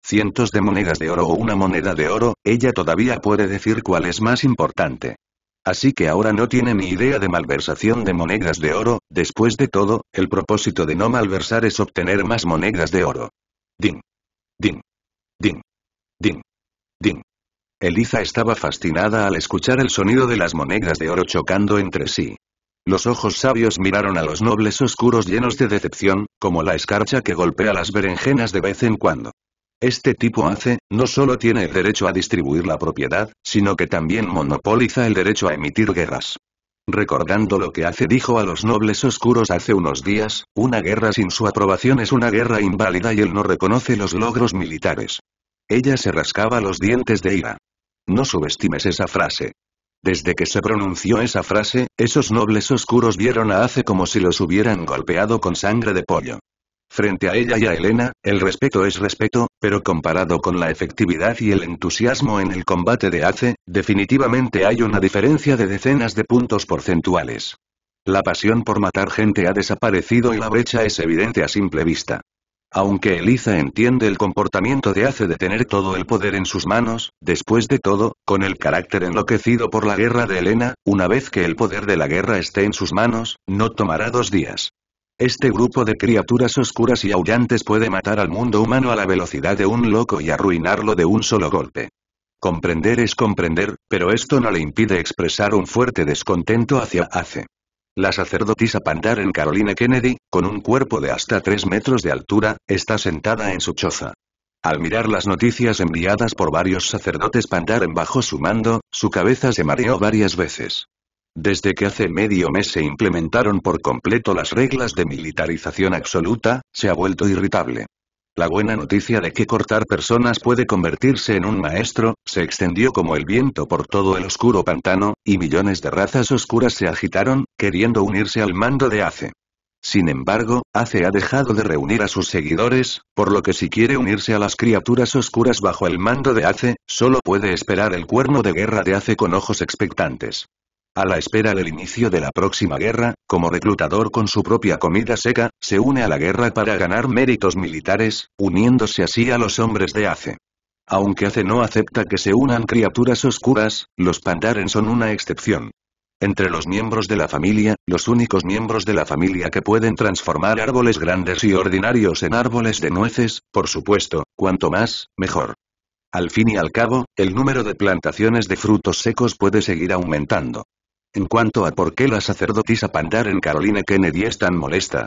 Cientos de monedas de oro o una moneda de oro, ella todavía puede decir cuál es más importante. Así que ahora no tiene ni idea de malversación de monedas de oro, después de todo, el propósito de no malversar es obtener más monedas de oro. Din. Din. Din. Ding. Ding. Eliza estaba fascinada al escuchar el sonido de las monedas de oro chocando entre sí. Los ojos sabios miraron a los nobles oscuros llenos de decepción, como la escarcha que golpea las berenjenas de vez en cuando. Este tipo hace, no solo tiene el derecho a distribuir la propiedad, sino que también monopoliza el derecho a emitir guerras. Recordando lo que hace dijo a los nobles oscuros hace unos días, una guerra sin su aprobación es una guerra inválida y él no reconoce los logros militares. Ella se rascaba los dientes de ira. No subestimes esa frase. Desde que se pronunció esa frase, esos nobles oscuros vieron a Ace como si los hubieran golpeado con sangre de pollo. Frente a ella y a Elena, el respeto es respeto, pero comparado con la efectividad y el entusiasmo en el combate de Ace, definitivamente hay una diferencia de decenas de puntos porcentuales. La pasión por matar gente ha desaparecido y la brecha es evidente a simple vista. Aunque Eliza entiende el comportamiento de Ace de tener todo el poder en sus manos, después de todo, con el carácter enloquecido por la guerra de Elena, una vez que el poder de la guerra esté en sus manos, no tomará dos días. Este grupo de criaturas oscuras y aullantes puede matar al mundo humano a la velocidad de un loco y arruinarlo de un solo golpe. Comprender es comprender, pero esto no le impide expresar un fuerte descontento hacia Ace. La sacerdotisa Pandaren Caroline Kennedy, con un cuerpo de hasta 3 metros de altura, está sentada en su choza. Al mirar las noticias enviadas por varios sacerdotes Pandaren bajo su mando, su cabeza se mareó varias veces. Desde que hace medio mes se implementaron por completo las reglas de militarización absoluta, se ha vuelto irritable. La buena noticia de que cortar personas puede convertirse en un maestro, se extendió como el viento por todo el oscuro pantano, y millones de razas oscuras se agitaron, queriendo unirse al mando de Ace. Sin embargo, Ace ha dejado de reunir a sus seguidores, por lo que si quiere unirse a las criaturas oscuras bajo el mando de Ace, solo puede esperar el cuerno de guerra de Ace con ojos expectantes a la espera del inicio de la próxima guerra, como reclutador con su propia comida seca, se une a la guerra para ganar méritos militares, uniéndose así a los hombres de Ace. Aunque Ace no acepta que se unan criaturas oscuras, los Pandaren son una excepción. Entre los miembros de la familia, los únicos miembros de la familia que pueden transformar árboles grandes y ordinarios en árboles de nueces, por supuesto, cuanto más, mejor. Al fin y al cabo, el número de plantaciones de frutos secos puede seguir aumentando. En cuanto a por qué la sacerdotisa Pandaren Caroline Carolina Kennedy es tan molesta.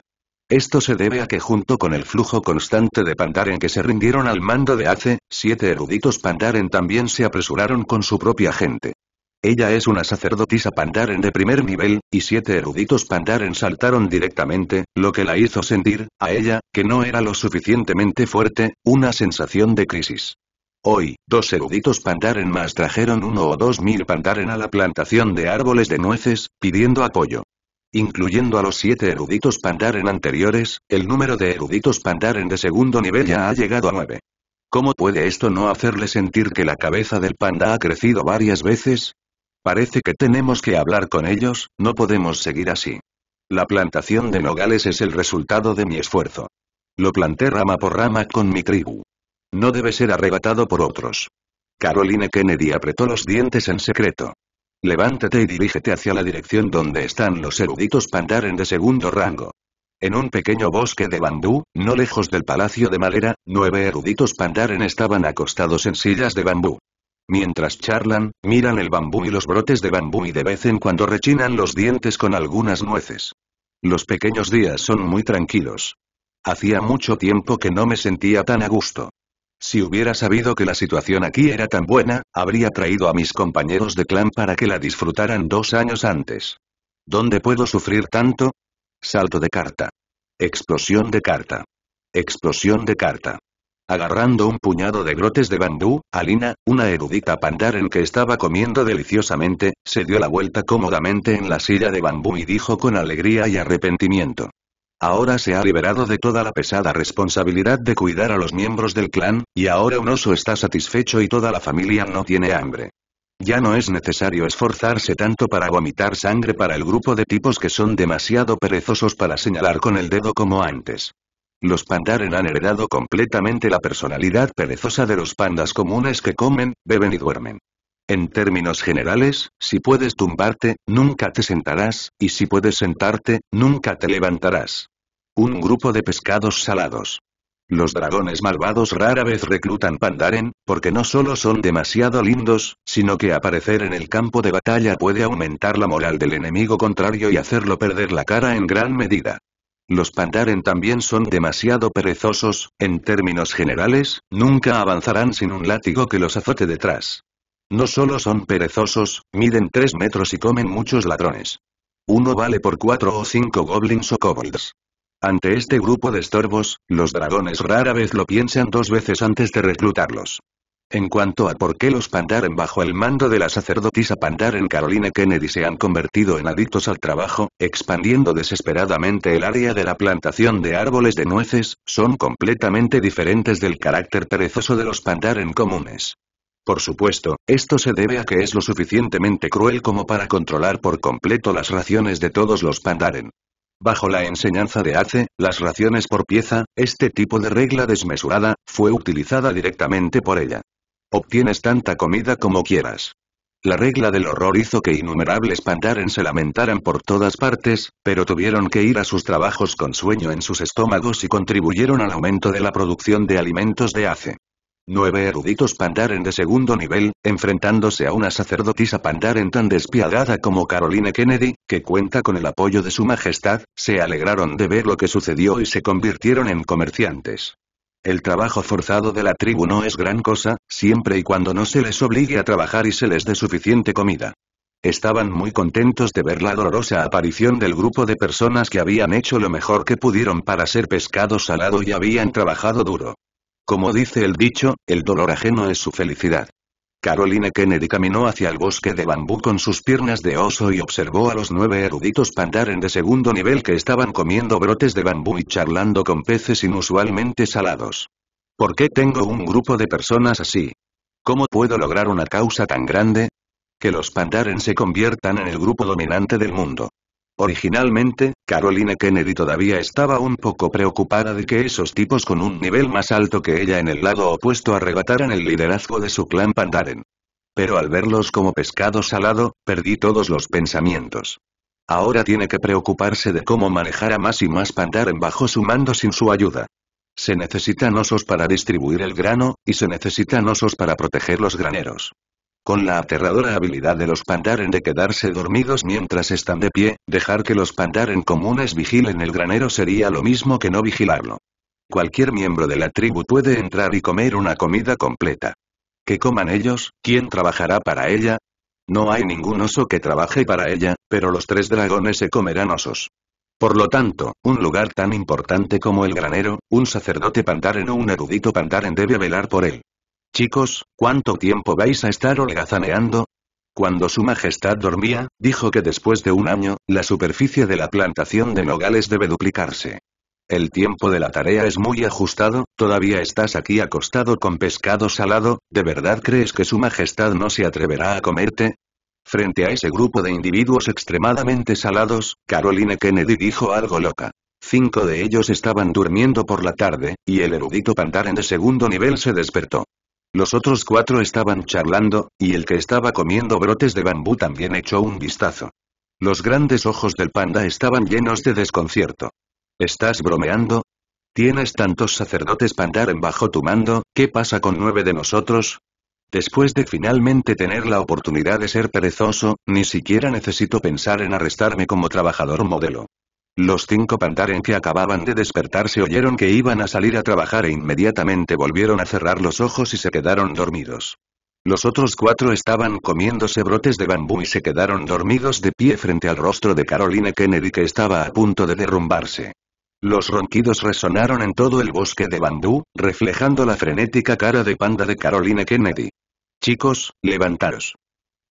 Esto se debe a que junto con el flujo constante de Pandaren que se rindieron al mando de Ace, siete eruditos Pandaren también se apresuraron con su propia gente. Ella es una sacerdotisa pandaren de primer nivel, y siete eruditos pandaren saltaron directamente, lo que la hizo sentir, a ella, que no era lo suficientemente fuerte, una sensación de crisis. Hoy, dos eruditos pandaren más trajeron uno o dos mil pandaren a la plantación de árboles de nueces, pidiendo apoyo. Incluyendo a los siete eruditos pandaren anteriores, el número de eruditos pandaren de segundo nivel ya ha llegado a nueve. ¿Cómo puede esto no hacerle sentir que la cabeza del panda ha crecido varias veces? Parece que tenemos que hablar con ellos, no podemos seguir así. La plantación de nogales es el resultado de mi esfuerzo. Lo planté rama por rama con mi tribu. No debe ser arrebatado por otros. Caroline Kennedy apretó los dientes en secreto. Levántate y dirígete hacia la dirección donde están los eruditos pandaren de segundo rango. En un pequeño bosque de bambú, no lejos del palacio de madera, nueve eruditos pandaren estaban acostados en sillas de bambú. Mientras charlan, miran el bambú y los brotes de bambú y de vez en cuando rechinan los dientes con algunas nueces. Los pequeños días son muy tranquilos. Hacía mucho tiempo que no me sentía tan a gusto. Si hubiera sabido que la situación aquí era tan buena, habría traído a mis compañeros de clan para que la disfrutaran dos años antes. ¿Dónde puedo sufrir tanto? Salto de carta. Explosión de carta. Explosión de carta. Agarrando un puñado de brotes de bambú, Alina, una erudita en que estaba comiendo deliciosamente, se dio la vuelta cómodamente en la silla de bambú y dijo con alegría y arrepentimiento. Ahora se ha liberado de toda la pesada responsabilidad de cuidar a los miembros del clan, y ahora un oso está satisfecho y toda la familia no tiene hambre. Ya no es necesario esforzarse tanto para vomitar sangre para el grupo de tipos que son demasiado perezosos para señalar con el dedo como antes. Los pandaren han heredado completamente la personalidad perezosa de los pandas comunes que comen, beben y duermen. En términos generales, si puedes tumbarte, nunca te sentarás, y si puedes sentarte, nunca te levantarás. Un grupo de pescados salados. Los dragones malvados rara vez reclutan Pandaren, porque no solo son demasiado lindos, sino que aparecer en el campo de batalla puede aumentar la moral del enemigo contrario y hacerlo perder la cara en gran medida. Los Pandaren también son demasiado perezosos, en términos generales, nunca avanzarán sin un látigo que los azote detrás. No solo son perezosos, miden 3 metros y comen muchos ladrones. Uno vale por 4 o 5 goblins o kobolds. Ante este grupo de estorbos, los dragones rara vez lo piensan dos veces antes de reclutarlos. En cuanto a por qué los Pandaren bajo el mando de la sacerdotisa Pandaren Caroline Kennedy se han convertido en adictos al trabajo, expandiendo desesperadamente el área de la plantación de árboles de nueces, son completamente diferentes del carácter perezoso de los Pandaren comunes. Por supuesto, esto se debe a que es lo suficientemente cruel como para controlar por completo las raciones de todos los Pandaren. Bajo la enseñanza de Ace, las raciones por pieza, este tipo de regla desmesurada, fue utilizada directamente por ella. Obtienes tanta comida como quieras. La regla del horror hizo que innumerables pandaren se lamentaran por todas partes, pero tuvieron que ir a sus trabajos con sueño en sus estómagos y contribuyeron al aumento de la producción de alimentos de Ace. Nueve eruditos Pandaren de segundo nivel, enfrentándose a una sacerdotisa Pandaren tan despiadada como Caroline Kennedy, que cuenta con el apoyo de su majestad, se alegraron de ver lo que sucedió y se convirtieron en comerciantes. El trabajo forzado de la tribu no es gran cosa, siempre y cuando no se les obligue a trabajar y se les dé suficiente comida. Estaban muy contentos de ver la dolorosa aparición del grupo de personas que habían hecho lo mejor que pudieron para ser pescado salado y habían trabajado duro. Como dice el dicho, el dolor ajeno es su felicidad. Caroline Kennedy caminó hacia el bosque de bambú con sus piernas de oso y observó a los nueve eruditos pandaren de segundo nivel que estaban comiendo brotes de bambú y charlando con peces inusualmente salados. ¿Por qué tengo un grupo de personas así? ¿Cómo puedo lograr una causa tan grande? Que los pandaren se conviertan en el grupo dominante del mundo. Originalmente, Caroline Kennedy todavía estaba un poco preocupada de que esos tipos con un nivel más alto que ella en el lado opuesto arrebataran el liderazgo de su clan Pandaren. Pero al verlos como pescado salado, perdí todos los pensamientos. Ahora tiene que preocuparse de cómo manejar a más y más Pandaren bajo su mando sin su ayuda. Se necesitan osos para distribuir el grano, y se necesitan osos para proteger los graneros con la aterradora habilidad de los Pandaren de quedarse dormidos mientras están de pie, dejar que los Pandaren comunes vigilen el granero sería lo mismo que no vigilarlo. Cualquier miembro de la tribu puede entrar y comer una comida completa. ¿Qué coman ellos, ¿quién trabajará para ella? No hay ningún oso que trabaje para ella, pero los tres dragones se comerán osos. Por lo tanto, un lugar tan importante como el granero, un sacerdote pandaren o un erudito pandaren debe velar por él. Chicos, ¿cuánto tiempo vais a estar holgazaneando? Cuando su majestad dormía, dijo que después de un año, la superficie de la plantación de nogales debe duplicarse. El tiempo de la tarea es muy ajustado, todavía estás aquí acostado con pescado salado, ¿de verdad crees que su majestad no se atreverá a comerte? Frente a ese grupo de individuos extremadamente salados, Caroline Kennedy dijo algo loca. Cinco de ellos estaban durmiendo por la tarde, y el erudito Pandaren de segundo nivel se despertó. Los otros cuatro estaban charlando, y el que estaba comiendo brotes de bambú también echó un vistazo. Los grandes ojos del panda estaban llenos de desconcierto. ¿Estás bromeando? Tienes tantos sacerdotes pandaren bajo tu mando, ¿qué pasa con nueve de nosotros? Después de finalmente tener la oportunidad de ser perezoso, ni siquiera necesito pensar en arrestarme como trabajador modelo. Los cinco Pandaren que acababan de despertarse oyeron que iban a salir a trabajar e inmediatamente volvieron a cerrar los ojos y se quedaron dormidos. Los otros cuatro estaban comiéndose brotes de bambú y se quedaron dormidos de pie frente al rostro de Caroline Kennedy que estaba a punto de derrumbarse. Los ronquidos resonaron en todo el bosque de bambú, reflejando la frenética cara de panda de Caroline Kennedy. Chicos, levantaros.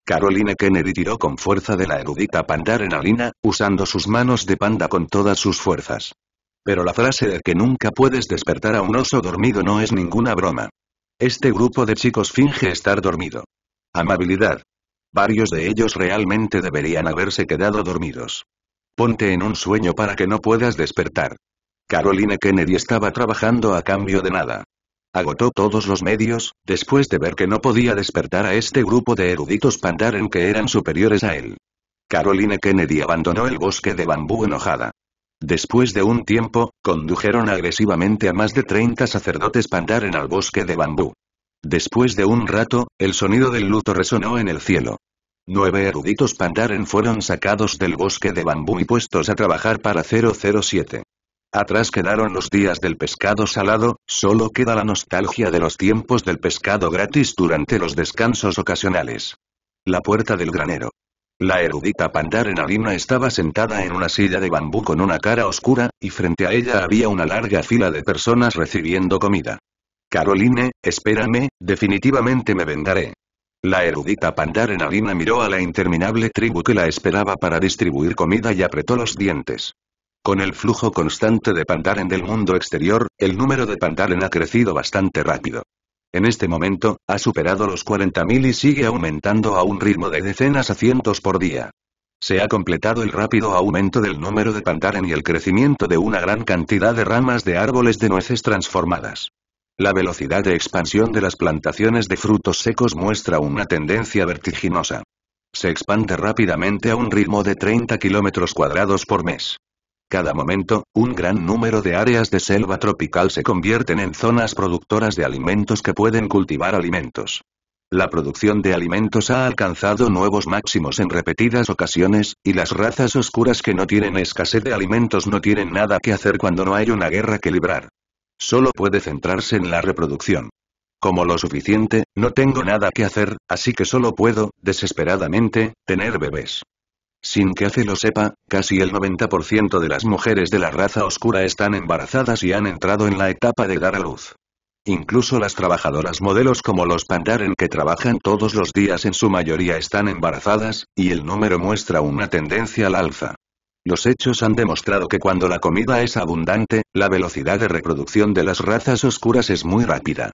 Caroline Kennedy tiró con fuerza de la erudita pandarenalina, usando sus manos de panda con todas sus fuerzas. Pero la frase de que nunca puedes despertar a un oso dormido no es ninguna broma. Este grupo de chicos finge estar dormido. Amabilidad. Varios de ellos realmente deberían haberse quedado dormidos. Ponte en un sueño para que no puedas despertar. Caroline Kennedy estaba trabajando a cambio de nada. Agotó todos los medios, después de ver que no podía despertar a este grupo de eruditos pandaren que eran superiores a él. Caroline Kennedy abandonó el bosque de bambú enojada. Después de un tiempo, condujeron agresivamente a más de 30 sacerdotes pandaren al bosque de bambú. Después de un rato, el sonido del luto resonó en el cielo. Nueve eruditos pandaren fueron sacados del bosque de bambú y puestos a trabajar para 007. Atrás quedaron los días del pescado salado, solo queda la nostalgia de los tiempos del pescado gratis durante los descansos ocasionales. La puerta del granero. La erudita Pandarenarina estaba sentada en una silla de bambú con una cara oscura, y frente a ella había una larga fila de personas recibiendo comida. Caroline, espérame, definitivamente me vendaré». La erudita Pandarenarina miró a la interminable tribu que la esperaba para distribuir comida y apretó los dientes. Con el flujo constante de Pandaren del mundo exterior, el número de Pandaren ha crecido bastante rápido. En este momento, ha superado los 40.000 y sigue aumentando a un ritmo de decenas a cientos por día. Se ha completado el rápido aumento del número de Pandaren y el crecimiento de una gran cantidad de ramas de árboles de nueces transformadas. La velocidad de expansión de las plantaciones de frutos secos muestra una tendencia vertiginosa. Se expande rápidamente a un ritmo de 30 kilómetros cuadrados por mes. Cada momento, un gran número de áreas de selva tropical se convierten en zonas productoras de alimentos que pueden cultivar alimentos. La producción de alimentos ha alcanzado nuevos máximos en repetidas ocasiones, y las razas oscuras que no tienen escasez de alimentos no tienen nada que hacer cuando no hay una guerra que librar. Solo puede centrarse en la reproducción. Como lo suficiente, no tengo nada que hacer, así que solo puedo, desesperadamente, tener bebés. Sin que hace lo sepa, casi el 90% de las mujeres de la raza oscura están embarazadas y han entrado en la etapa de dar a luz. Incluso las trabajadoras modelos como los Pandaren que trabajan todos los días en su mayoría están embarazadas, y el número muestra una tendencia al alza. Los hechos han demostrado que cuando la comida es abundante, la velocidad de reproducción de las razas oscuras es muy rápida.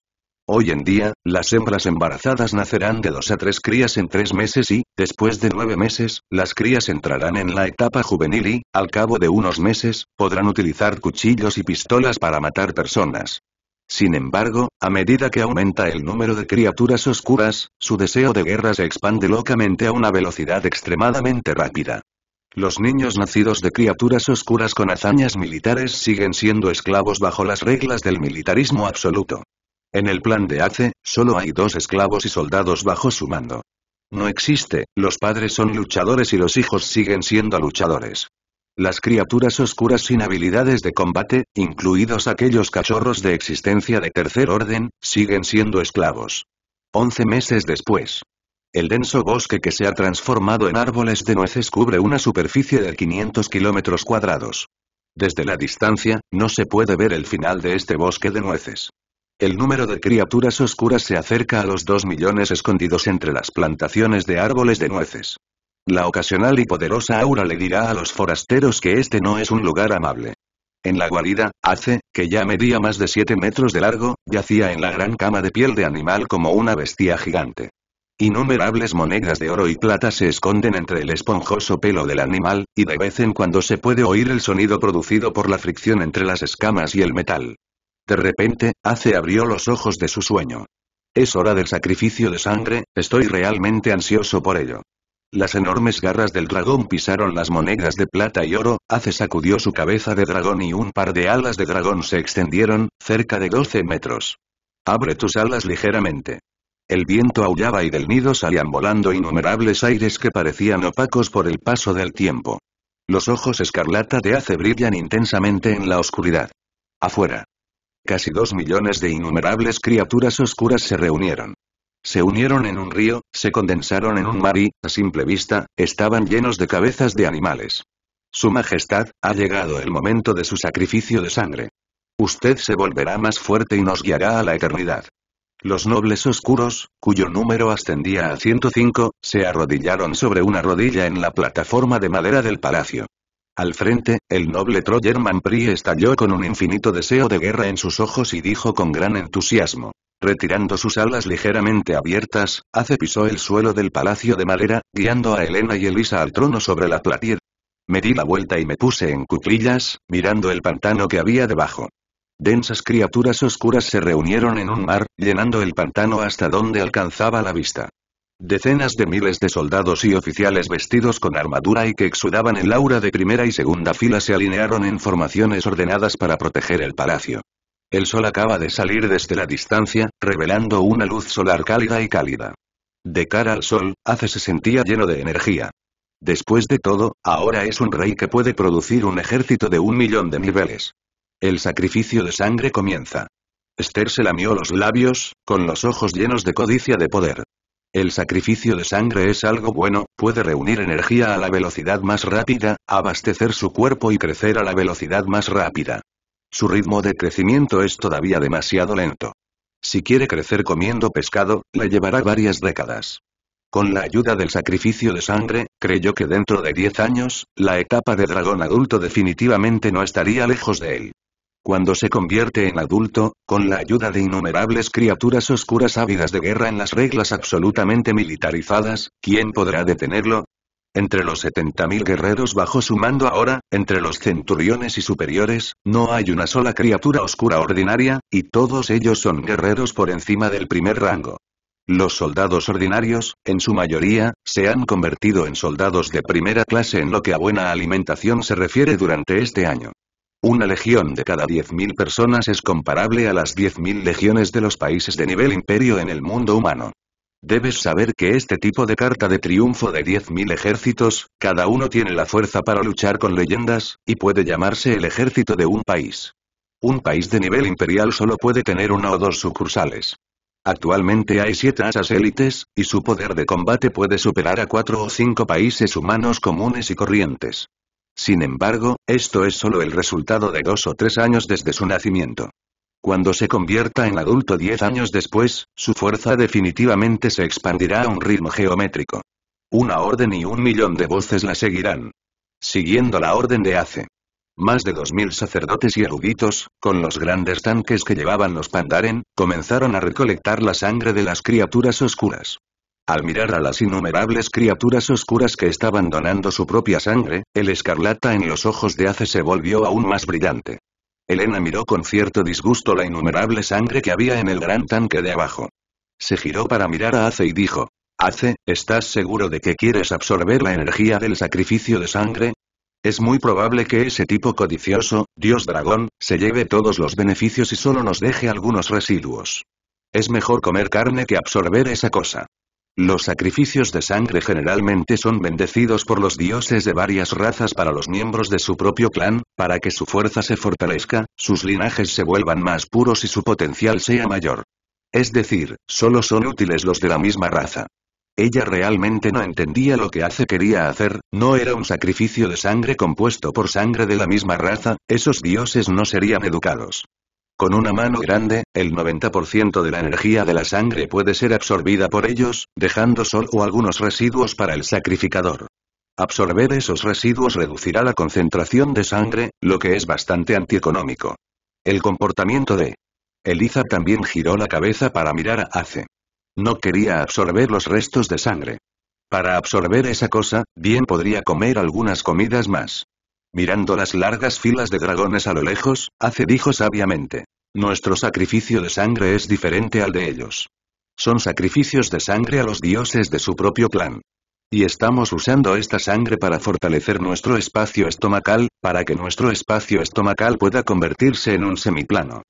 Hoy en día, las hembras embarazadas nacerán de dos a tres crías en tres meses y, después de nueve meses, las crías entrarán en la etapa juvenil y, al cabo de unos meses, podrán utilizar cuchillos y pistolas para matar personas. Sin embargo, a medida que aumenta el número de criaturas oscuras, su deseo de guerra se expande locamente a una velocidad extremadamente rápida. Los niños nacidos de criaturas oscuras con hazañas militares siguen siendo esclavos bajo las reglas del militarismo absoluto. En el plan de Ace, solo hay dos esclavos y soldados bajo su mando. No existe, los padres son luchadores y los hijos siguen siendo luchadores. Las criaturas oscuras sin habilidades de combate, incluidos aquellos cachorros de existencia de tercer orden, siguen siendo esclavos. Once meses después. El denso bosque que se ha transformado en árboles de nueces cubre una superficie de 500 kilómetros cuadrados. Desde la distancia, no se puede ver el final de este bosque de nueces. El número de criaturas oscuras se acerca a los dos millones escondidos entre las plantaciones de árboles de nueces. La ocasional y poderosa aura le dirá a los forasteros que este no es un lugar amable. En la guarida, hace, que ya medía más de 7 metros de largo, yacía en la gran cama de piel de animal como una bestia gigante. Innumerables monedas de oro y plata se esconden entre el esponjoso pelo del animal, y de vez en cuando se puede oír el sonido producido por la fricción entre las escamas y el metal. De repente, Ace abrió los ojos de su sueño. Es hora del sacrificio de sangre, estoy realmente ansioso por ello. Las enormes garras del dragón pisaron las monedas de plata y oro, Ace sacudió su cabeza de dragón y un par de alas de dragón se extendieron, cerca de 12 metros. Abre tus alas ligeramente. El viento aullaba y del nido salían volando innumerables aires que parecían opacos por el paso del tiempo. Los ojos escarlata de Ace brillan intensamente en la oscuridad. Afuera. Casi dos millones de innumerables criaturas oscuras se reunieron. Se unieron en un río, se condensaron en un mar y, a simple vista, estaban llenos de cabezas de animales. Su Majestad, ha llegado el momento de su sacrificio de sangre. Usted se volverá más fuerte y nos guiará a la eternidad. Los nobles oscuros, cuyo número ascendía a 105, se arrodillaron sobre una rodilla en la plataforma de madera del palacio. Al frente, el noble Troyer Manpri estalló con un infinito deseo de guerra en sus ojos y dijo con gran entusiasmo. Retirando sus alas ligeramente abiertas, Hace pisó el suelo del palacio de madera, guiando a Elena y Elisa al trono sobre la platier. Me di la vuelta y me puse en cuclillas, mirando el pantano que había debajo. Densas criaturas oscuras se reunieron en un mar, llenando el pantano hasta donde alcanzaba la vista. Decenas de miles de soldados y oficiales vestidos con armadura y que exudaban el aura de primera y segunda fila se alinearon en formaciones ordenadas para proteger el palacio. El sol acaba de salir desde la distancia, revelando una luz solar cálida y cálida. De cara al sol, hace se sentía lleno de energía. Después de todo, ahora es un rey que puede producir un ejército de un millón de niveles. El sacrificio de sangre comienza. Esther se lamió los labios, con los ojos llenos de codicia de poder. El sacrificio de sangre es algo bueno, puede reunir energía a la velocidad más rápida, abastecer su cuerpo y crecer a la velocidad más rápida. Su ritmo de crecimiento es todavía demasiado lento. Si quiere crecer comiendo pescado, le llevará varias décadas. Con la ayuda del sacrificio de sangre, creyó que dentro de 10 años, la etapa de dragón adulto definitivamente no estaría lejos de él. Cuando se convierte en adulto, con la ayuda de innumerables criaturas oscuras ávidas de guerra en las reglas absolutamente militarizadas, ¿quién podrá detenerlo? Entre los 70.000 guerreros bajo su mando ahora, entre los centuriones y superiores, no hay una sola criatura oscura ordinaria, y todos ellos son guerreros por encima del primer rango. Los soldados ordinarios, en su mayoría, se han convertido en soldados de primera clase en lo que a buena alimentación se refiere durante este año. Una legión de cada 10.000 personas es comparable a las 10.000 legiones de los países de nivel imperio en el mundo humano. Debes saber que este tipo de carta de triunfo de 10.000 ejércitos, cada uno tiene la fuerza para luchar con leyendas, y puede llamarse el ejército de un país. Un país de nivel imperial solo puede tener una o dos sucursales. Actualmente hay siete asas élites, y su poder de combate puede superar a cuatro o cinco países humanos comunes y corrientes. Sin embargo, esto es solo el resultado de dos o tres años desde su nacimiento. Cuando se convierta en adulto diez años después, su fuerza definitivamente se expandirá a un ritmo geométrico. Una orden y un millón de voces la seguirán. Siguiendo la orden de hace. Más de dos mil sacerdotes y eruditos, con los grandes tanques que llevaban los Pandaren, comenzaron a recolectar la sangre de las criaturas oscuras. Al mirar a las innumerables criaturas oscuras que estaban donando su propia sangre, el escarlata en los ojos de Ace se volvió aún más brillante. Elena miró con cierto disgusto la innumerable sangre que había en el gran tanque de abajo. Se giró para mirar a Ace y dijo, Ace, ¿estás seguro de que quieres absorber la energía del sacrificio de sangre? Es muy probable que ese tipo codicioso, dios dragón, se lleve todos los beneficios y solo nos deje algunos residuos. Es mejor comer carne que absorber esa cosa. Los sacrificios de sangre generalmente son bendecidos por los dioses de varias razas para los miembros de su propio clan, para que su fuerza se fortalezca, sus linajes se vuelvan más puros y su potencial sea mayor. Es decir, solo son útiles los de la misma raza. Ella realmente no entendía lo que hace quería hacer, no era un sacrificio de sangre compuesto por sangre de la misma raza, esos dioses no serían educados. Con una mano grande, el 90% de la energía de la sangre puede ser absorbida por ellos, dejando solo algunos residuos para el sacrificador. Absorber esos residuos reducirá la concentración de sangre, lo que es bastante antieconómico. El comportamiento de Eliza también giró la cabeza para mirar a Ace. No quería absorber los restos de sangre. Para absorber esa cosa, bien podría comer algunas comidas más. Mirando las largas filas de dragones a lo lejos, Ace dijo sabiamente. Nuestro sacrificio de sangre es diferente al de ellos. Son sacrificios de sangre a los dioses de su propio clan. Y estamos usando esta sangre para fortalecer nuestro espacio estomacal, para que nuestro espacio estomacal pueda convertirse en un semiplano.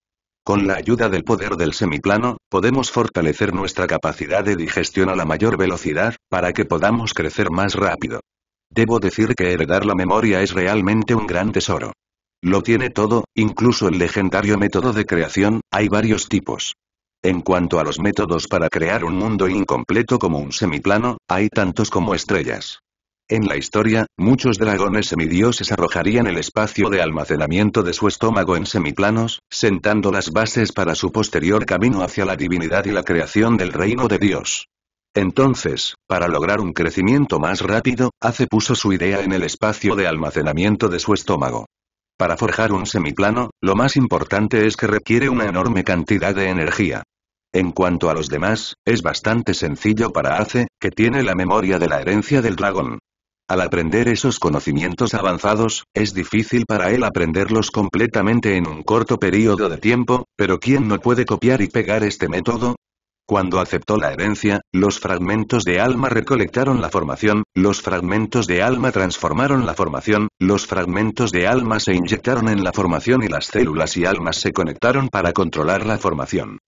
Con la ayuda del poder del semiplano, podemos fortalecer nuestra capacidad de digestión a la mayor velocidad, para que podamos crecer más rápido. Debo decir que heredar la memoria es realmente un gran tesoro. Lo tiene todo, incluso el legendario método de creación, hay varios tipos. En cuanto a los métodos para crear un mundo incompleto como un semiplano, hay tantos como estrellas. En la historia, muchos dragones semidioses arrojarían el espacio de almacenamiento de su estómago en semiplanos, sentando las bases para su posterior camino hacia la divinidad y la creación del reino de Dios. Entonces, para lograr un crecimiento más rápido, Ace puso su idea en el espacio de almacenamiento de su estómago. Para forjar un semiplano, lo más importante es que requiere una enorme cantidad de energía. En cuanto a los demás, es bastante sencillo para Ace, que tiene la memoria de la herencia del dragón. Al aprender esos conocimientos avanzados, es difícil para él aprenderlos completamente en un corto periodo de tiempo, pero ¿quién no puede copiar y pegar este método? Cuando aceptó la herencia, los fragmentos de alma recolectaron la formación, los fragmentos de alma transformaron la formación, los fragmentos de alma se inyectaron en la formación y las células y almas se conectaron para controlar la formación.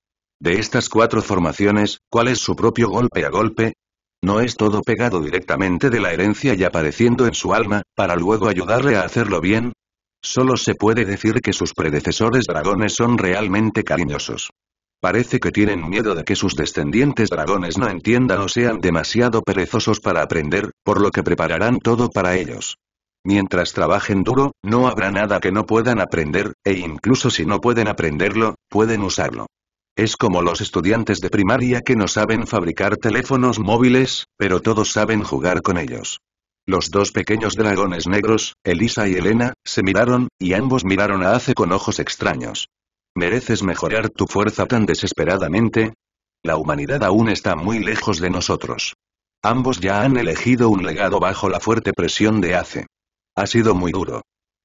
De estas cuatro formaciones, ¿cuál es su propio golpe a golpe? No es todo pegado directamente de la herencia y apareciendo en su alma, para luego ayudarle a hacerlo bien. Solo se puede decir que sus predecesores dragones son realmente cariñosos. Parece que tienen miedo de que sus descendientes dragones no entiendan o sean demasiado perezosos para aprender, por lo que prepararán todo para ellos. Mientras trabajen duro, no habrá nada que no puedan aprender, e incluso si no pueden aprenderlo, pueden usarlo. Es como los estudiantes de primaria que no saben fabricar teléfonos móviles, pero todos saben jugar con ellos. Los dos pequeños dragones negros, Elisa y Elena, se miraron, y ambos miraron a Ace con ojos extraños. ¿Mereces mejorar tu fuerza tan desesperadamente? La humanidad aún está muy lejos de nosotros. Ambos ya han elegido un legado bajo la fuerte presión de Ace. Ha sido muy duro.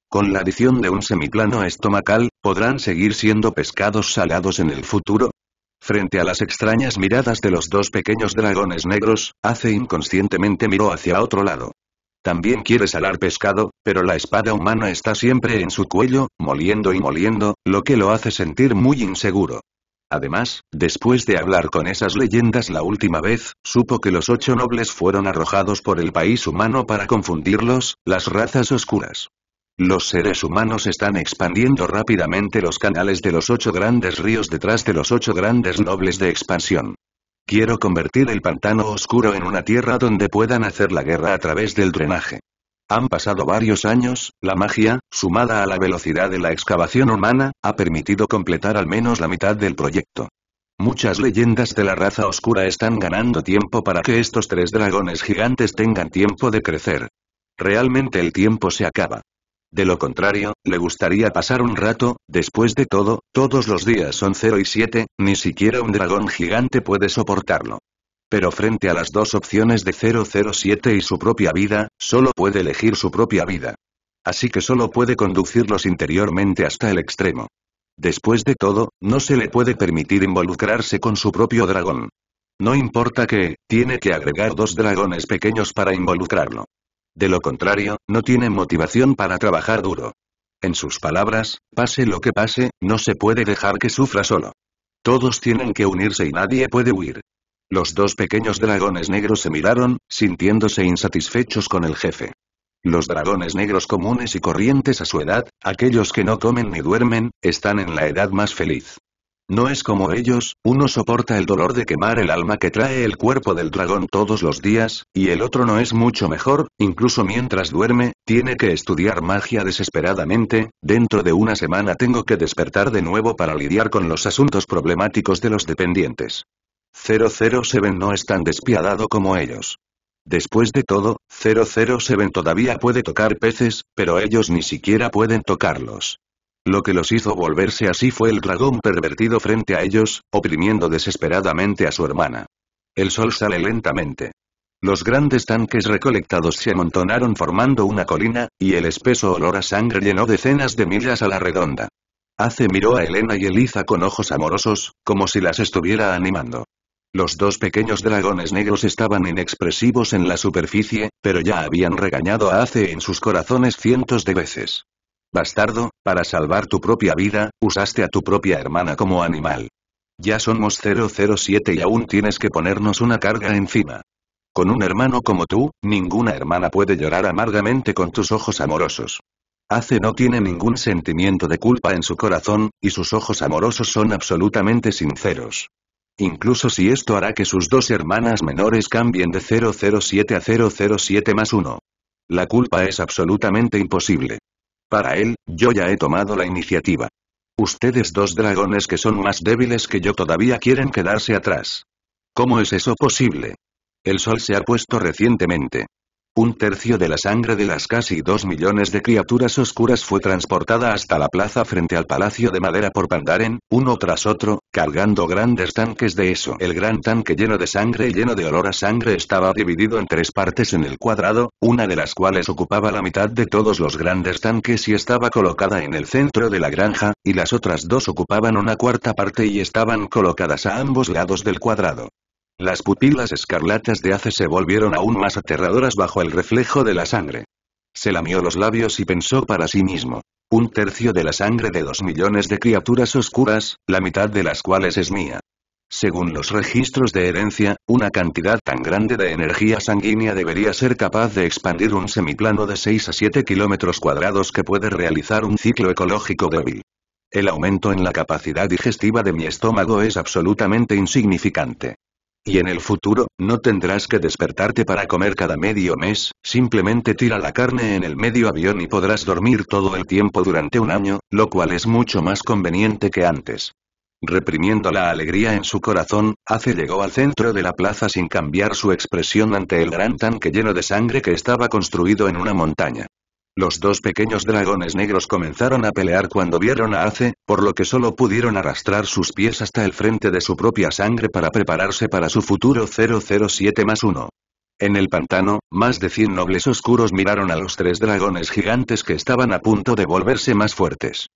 Con la adición de un semiplano estomacal, ¿podrán seguir siendo pescados salados en el futuro? Frente a las extrañas miradas de los dos pequeños dragones negros, Ace inconscientemente miró hacia otro lado. ¿También quieres salar pescado? Pero la espada humana está siempre en su cuello, moliendo y moliendo, lo que lo hace sentir muy inseguro. Además, después de hablar con esas leyendas la última vez, supo que los ocho nobles fueron arrojados por el país humano para confundirlos, las razas oscuras. Los seres humanos están expandiendo rápidamente los canales de los ocho grandes ríos detrás de los ocho grandes nobles de expansión. Quiero convertir el pantano oscuro en una tierra donde puedan hacer la guerra a través del drenaje. Han pasado varios años, la magia, sumada a la velocidad de la excavación humana, ha permitido completar al menos la mitad del proyecto. Muchas leyendas de la raza oscura están ganando tiempo para que estos tres dragones gigantes tengan tiempo de crecer. Realmente el tiempo se acaba. De lo contrario, le gustaría pasar un rato, después de todo, todos los días son 0 y 7, ni siquiera un dragón gigante puede soportarlo. Pero frente a las dos opciones de 007 y su propia vida, solo puede elegir su propia vida. Así que solo puede conducirlos interiormente hasta el extremo. Después de todo, no se le puede permitir involucrarse con su propio dragón. No importa que, tiene que agregar dos dragones pequeños para involucrarlo. De lo contrario, no tiene motivación para trabajar duro. En sus palabras, pase lo que pase, no se puede dejar que sufra solo. Todos tienen que unirse y nadie puede huir. Los dos pequeños dragones negros se miraron, sintiéndose insatisfechos con el jefe. Los dragones negros comunes y corrientes a su edad, aquellos que no comen ni duermen, están en la edad más feliz. No es como ellos, uno soporta el dolor de quemar el alma que trae el cuerpo del dragón todos los días, y el otro no es mucho mejor, incluso mientras duerme, tiene que estudiar magia desesperadamente, dentro de una semana tengo que despertar de nuevo para lidiar con los asuntos problemáticos de los dependientes. 007 no es tan despiadado como ellos. Después de todo, 007 todavía puede tocar peces, pero ellos ni siquiera pueden tocarlos. Lo que los hizo volverse así fue el dragón pervertido frente a ellos, oprimiendo desesperadamente a su hermana. El sol sale lentamente. Los grandes tanques recolectados se amontonaron formando una colina, y el espeso olor a sangre llenó decenas de millas a la redonda. Ace miró a Elena y Eliza con ojos amorosos, como si las estuviera animando. Los dos pequeños dragones negros estaban inexpresivos en la superficie, pero ya habían regañado a Ace en sus corazones cientos de veces. Bastardo, para salvar tu propia vida, usaste a tu propia hermana como animal. Ya somos 007 y aún tienes que ponernos una carga encima. Con un hermano como tú, ninguna hermana puede llorar amargamente con tus ojos amorosos. Ace no tiene ningún sentimiento de culpa en su corazón, y sus ojos amorosos son absolutamente sinceros. Incluso si esto hará que sus dos hermanas menores cambien de 007 a 007 más 1. La culpa es absolutamente imposible. Para él, yo ya he tomado la iniciativa. Ustedes dos dragones que son más débiles que yo todavía quieren quedarse atrás. ¿Cómo es eso posible? El sol se ha puesto recientemente. Un tercio de la sangre de las casi dos millones de criaturas oscuras fue transportada hasta la plaza frente al Palacio de Madera por Pandaren, uno tras otro, cargando grandes tanques de eso. El gran tanque lleno de sangre y lleno de olor a sangre estaba dividido en tres partes en el cuadrado, una de las cuales ocupaba la mitad de todos los grandes tanques y estaba colocada en el centro de la granja, y las otras dos ocupaban una cuarta parte y estaban colocadas a ambos lados del cuadrado. Las pupilas escarlatas de Ace se volvieron aún más aterradoras bajo el reflejo de la sangre. Se lamió los labios y pensó para sí mismo. Un tercio de la sangre de dos millones de criaturas oscuras, la mitad de las cuales es mía. Según los registros de herencia, una cantidad tan grande de energía sanguínea debería ser capaz de expandir un semiplano de 6 a 7 kilómetros cuadrados que puede realizar un ciclo ecológico débil. El aumento en la capacidad digestiva de mi estómago es absolutamente insignificante. Y en el futuro, no tendrás que despertarte para comer cada medio mes, simplemente tira la carne en el medio avión y podrás dormir todo el tiempo durante un año, lo cual es mucho más conveniente que antes. Reprimiendo la alegría en su corazón, Ace llegó al centro de la plaza sin cambiar su expresión ante el gran tanque lleno de sangre que estaba construido en una montaña. Los dos pequeños dragones negros comenzaron a pelear cuando vieron a Ace, por lo que solo pudieron arrastrar sus pies hasta el frente de su propia sangre para prepararse para su futuro 007 más 1. En el pantano, más de 100 nobles oscuros miraron a los tres dragones gigantes que estaban a punto de volverse más fuertes.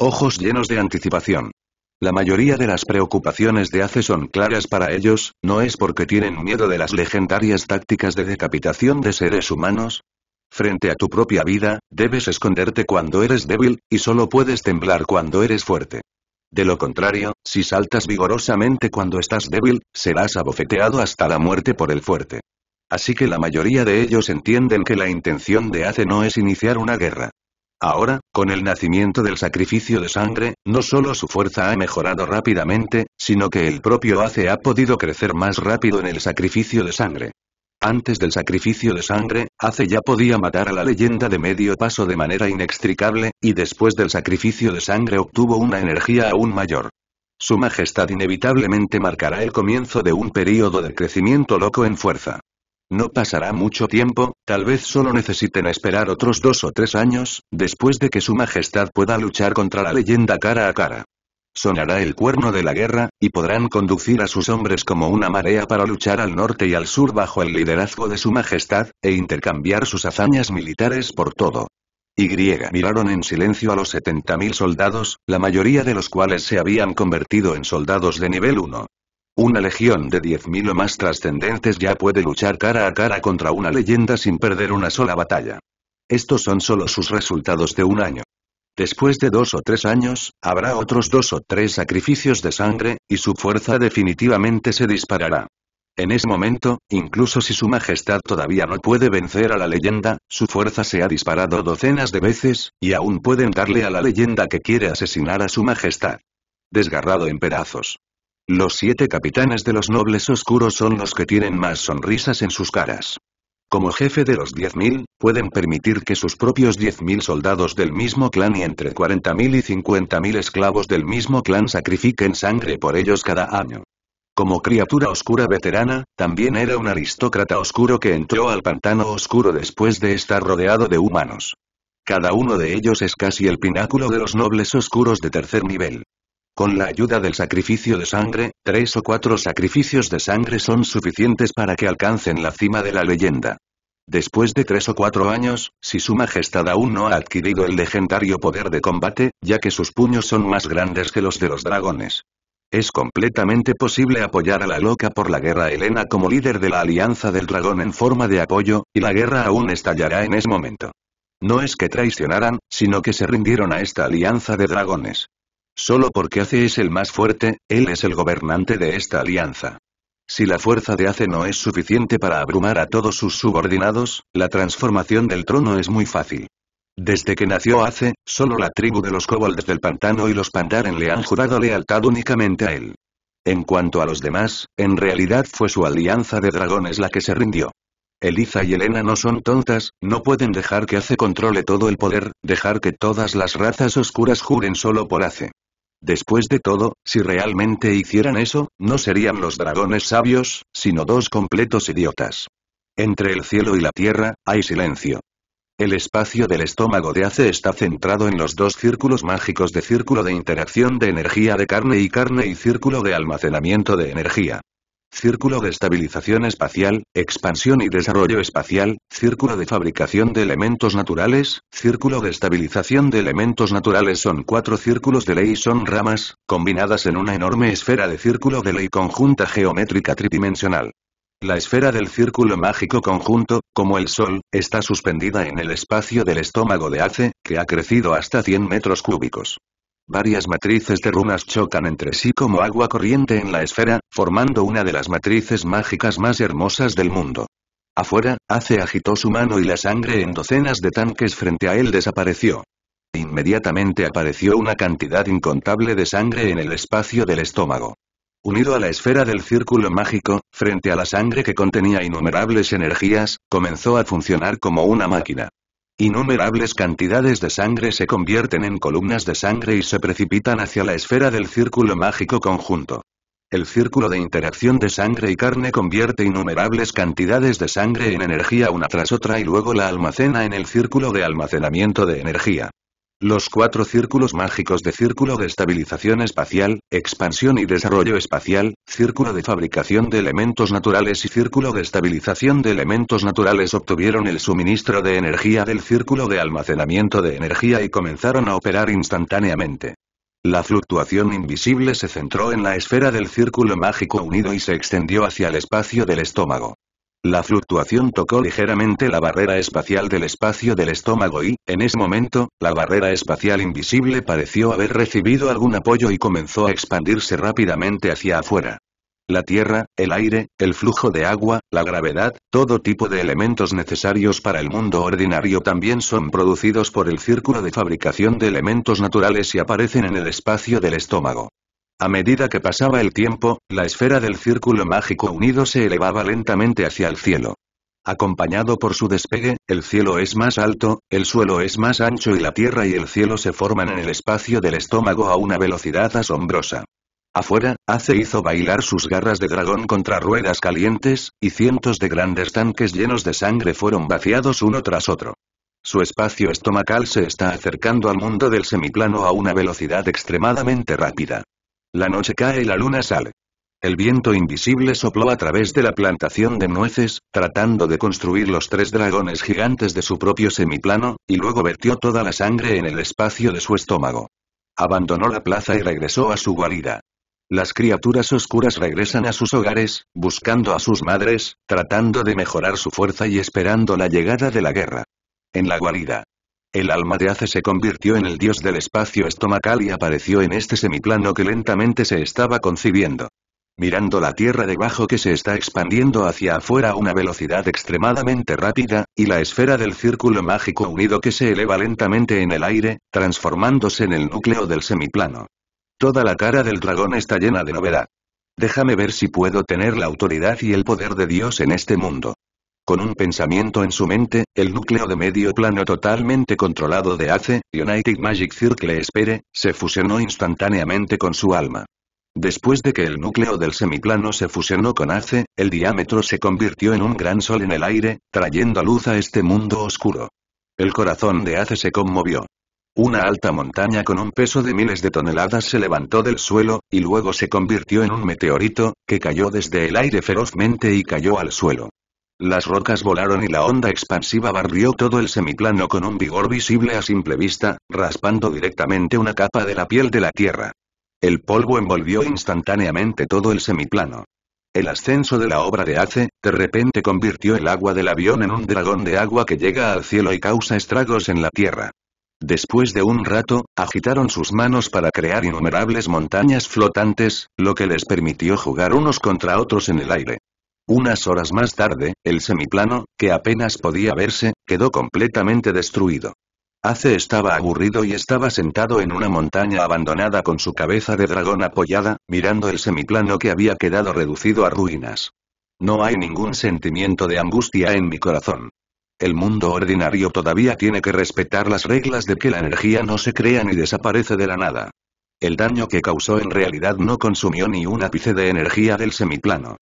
Ojos llenos de anticipación. La mayoría de las preocupaciones de Ace son claras para ellos, no es porque tienen miedo de las legendarias tácticas de decapitación de seres humanos, Frente a tu propia vida, debes esconderte cuando eres débil, y solo puedes temblar cuando eres fuerte. De lo contrario, si saltas vigorosamente cuando estás débil, serás abofeteado hasta la muerte por el fuerte. Así que la mayoría de ellos entienden que la intención de Ace no es iniciar una guerra. Ahora, con el nacimiento del sacrificio de sangre, no solo su fuerza ha mejorado rápidamente, sino que el propio Ace ha podido crecer más rápido en el sacrificio de sangre. Antes del sacrificio de sangre, Ace ya podía matar a la leyenda de medio paso de manera inextricable, y después del sacrificio de sangre obtuvo una energía aún mayor. Su majestad inevitablemente marcará el comienzo de un período de crecimiento loco en fuerza. No pasará mucho tiempo, tal vez solo necesiten esperar otros dos o tres años, después de que su majestad pueda luchar contra la leyenda cara a cara sonará el cuerno de la guerra, y podrán conducir a sus hombres como una marea para luchar al norte y al sur bajo el liderazgo de su majestad, e intercambiar sus hazañas militares por todo. Y miraron en silencio a los 70.000 soldados, la mayoría de los cuales se habían convertido en soldados de nivel 1. Una legión de 10.000 o más trascendentes ya puede luchar cara a cara contra una leyenda sin perder una sola batalla. Estos son solo sus resultados de un año. Después de dos o tres años, habrá otros dos o tres sacrificios de sangre, y su fuerza definitivamente se disparará. En ese momento, incluso si su majestad todavía no puede vencer a la leyenda, su fuerza se ha disparado docenas de veces, y aún pueden darle a la leyenda que quiere asesinar a su majestad. Desgarrado en pedazos. Los siete capitanes de los nobles oscuros son los que tienen más sonrisas en sus caras. Como jefe de los 10.000, pueden permitir que sus propios 10.000 soldados del mismo clan y entre 40.000 y 50.000 esclavos del mismo clan sacrifiquen sangre por ellos cada año. Como criatura oscura veterana, también era un aristócrata oscuro que entró al pantano oscuro después de estar rodeado de humanos. Cada uno de ellos es casi el pináculo de los nobles oscuros de tercer nivel. Con la ayuda del sacrificio de sangre, tres o cuatro sacrificios de sangre son suficientes para que alcancen la cima de la leyenda. Después de tres o cuatro años, si su majestad aún no ha adquirido el legendario poder de combate, ya que sus puños son más grandes que los de los dragones. Es completamente posible apoyar a la loca por la guerra Elena como líder de la Alianza del Dragón en forma de apoyo, y la guerra aún estallará en ese momento. No es que traicionaran, sino que se rindieron a esta alianza de dragones. Solo porque Ace es el más fuerte, él es el gobernante de esta alianza. Si la fuerza de Ace no es suficiente para abrumar a todos sus subordinados, la transformación del trono es muy fácil. Desde que nació Ace, solo la tribu de los kobolds del pantano y los pandaren le han jurado lealtad únicamente a él. En cuanto a los demás, en realidad fue su alianza de dragones la que se rindió. Eliza y Elena no son tontas, no pueden dejar que Ace controle todo el poder, dejar que todas las razas oscuras juren solo por Ace. Después de todo, si realmente hicieran eso, no serían los dragones sabios, sino dos completos idiotas. Entre el cielo y la tierra, hay silencio. El espacio del estómago de Ace está centrado en los dos círculos mágicos de círculo de interacción de energía de carne y carne y círculo de almacenamiento de energía. Círculo de estabilización espacial, expansión y desarrollo espacial, círculo de fabricación de elementos naturales, círculo de estabilización de elementos naturales son cuatro círculos de ley y son ramas, combinadas en una enorme esfera de círculo de ley conjunta geométrica tridimensional. La esfera del círculo mágico conjunto, como el Sol, está suspendida en el espacio del estómago de Ace, que ha crecido hasta 100 metros cúbicos. Varias matrices de runas chocan entre sí como agua corriente en la esfera, formando una de las matrices mágicas más hermosas del mundo. Afuera, Ace agitó su mano y la sangre en docenas de tanques frente a él desapareció. Inmediatamente apareció una cantidad incontable de sangre en el espacio del estómago. Unido a la esfera del círculo mágico, frente a la sangre que contenía innumerables energías, comenzó a funcionar como una máquina. Innumerables cantidades de sangre se convierten en columnas de sangre y se precipitan hacia la esfera del círculo mágico conjunto. El círculo de interacción de sangre y carne convierte innumerables cantidades de sangre en energía una tras otra y luego la almacena en el círculo de almacenamiento de energía. Los cuatro círculos mágicos de círculo de estabilización espacial, expansión y desarrollo espacial, círculo de fabricación de elementos naturales y círculo de estabilización de elementos naturales obtuvieron el suministro de energía del círculo de almacenamiento de energía y comenzaron a operar instantáneamente. La fluctuación invisible se centró en la esfera del círculo mágico unido y se extendió hacia el espacio del estómago. La fluctuación tocó ligeramente la barrera espacial del espacio del estómago y, en ese momento, la barrera espacial invisible pareció haber recibido algún apoyo y comenzó a expandirse rápidamente hacia afuera. La tierra, el aire, el flujo de agua, la gravedad, todo tipo de elementos necesarios para el mundo ordinario también son producidos por el círculo de fabricación de elementos naturales y aparecen en el espacio del estómago. A medida que pasaba el tiempo, la esfera del círculo mágico unido se elevaba lentamente hacia el cielo. Acompañado por su despegue, el cielo es más alto, el suelo es más ancho y la tierra y el cielo se forman en el espacio del estómago a una velocidad asombrosa. Afuera, Ace hizo bailar sus garras de dragón contra ruedas calientes, y cientos de grandes tanques llenos de sangre fueron vaciados uno tras otro. Su espacio estomacal se está acercando al mundo del semiplano a una velocidad extremadamente rápida. La noche cae y la luna sale. El viento invisible sopló a través de la plantación de nueces, tratando de construir los tres dragones gigantes de su propio semiplano, y luego vertió toda la sangre en el espacio de su estómago. Abandonó la plaza y regresó a su guarida. Las criaturas oscuras regresan a sus hogares, buscando a sus madres, tratando de mejorar su fuerza y esperando la llegada de la guerra. En la guarida el alma de Ace se convirtió en el dios del espacio estomacal y apareció en este semiplano que lentamente se estaba concibiendo. Mirando la Tierra debajo que se está expandiendo hacia afuera a una velocidad extremadamente rápida, y la esfera del círculo mágico unido que se eleva lentamente en el aire, transformándose en el núcleo del semiplano. Toda la cara del dragón está llena de novedad. Déjame ver si puedo tener la autoridad y el poder de Dios en este mundo. Con un pensamiento en su mente, el núcleo de medio plano totalmente controlado de Ace, United Magic Circle Espere, se fusionó instantáneamente con su alma. Después de que el núcleo del semiplano se fusionó con Ace, el diámetro se convirtió en un gran sol en el aire, trayendo luz a este mundo oscuro. El corazón de Ace se conmovió. Una alta montaña con un peso de miles de toneladas se levantó del suelo, y luego se convirtió en un meteorito, que cayó desde el aire ferozmente y cayó al suelo. Las rocas volaron y la onda expansiva barrió todo el semiplano con un vigor visible a simple vista, raspando directamente una capa de la piel de la Tierra. El polvo envolvió instantáneamente todo el semiplano. El ascenso de la obra de Ace, de repente convirtió el agua del avión en un dragón de agua que llega al cielo y causa estragos en la Tierra. Después de un rato, agitaron sus manos para crear innumerables montañas flotantes, lo que les permitió jugar unos contra otros en el aire. Unas horas más tarde, el semiplano, que apenas podía verse, quedó completamente destruido. Ace estaba aburrido y estaba sentado en una montaña abandonada con su cabeza de dragón apoyada, mirando el semiplano que había quedado reducido a ruinas. No hay ningún sentimiento de angustia en mi corazón. El mundo ordinario todavía tiene que respetar las reglas de que la energía no se crea ni desaparece de la nada. El daño que causó en realidad no consumió ni un ápice de energía del semiplano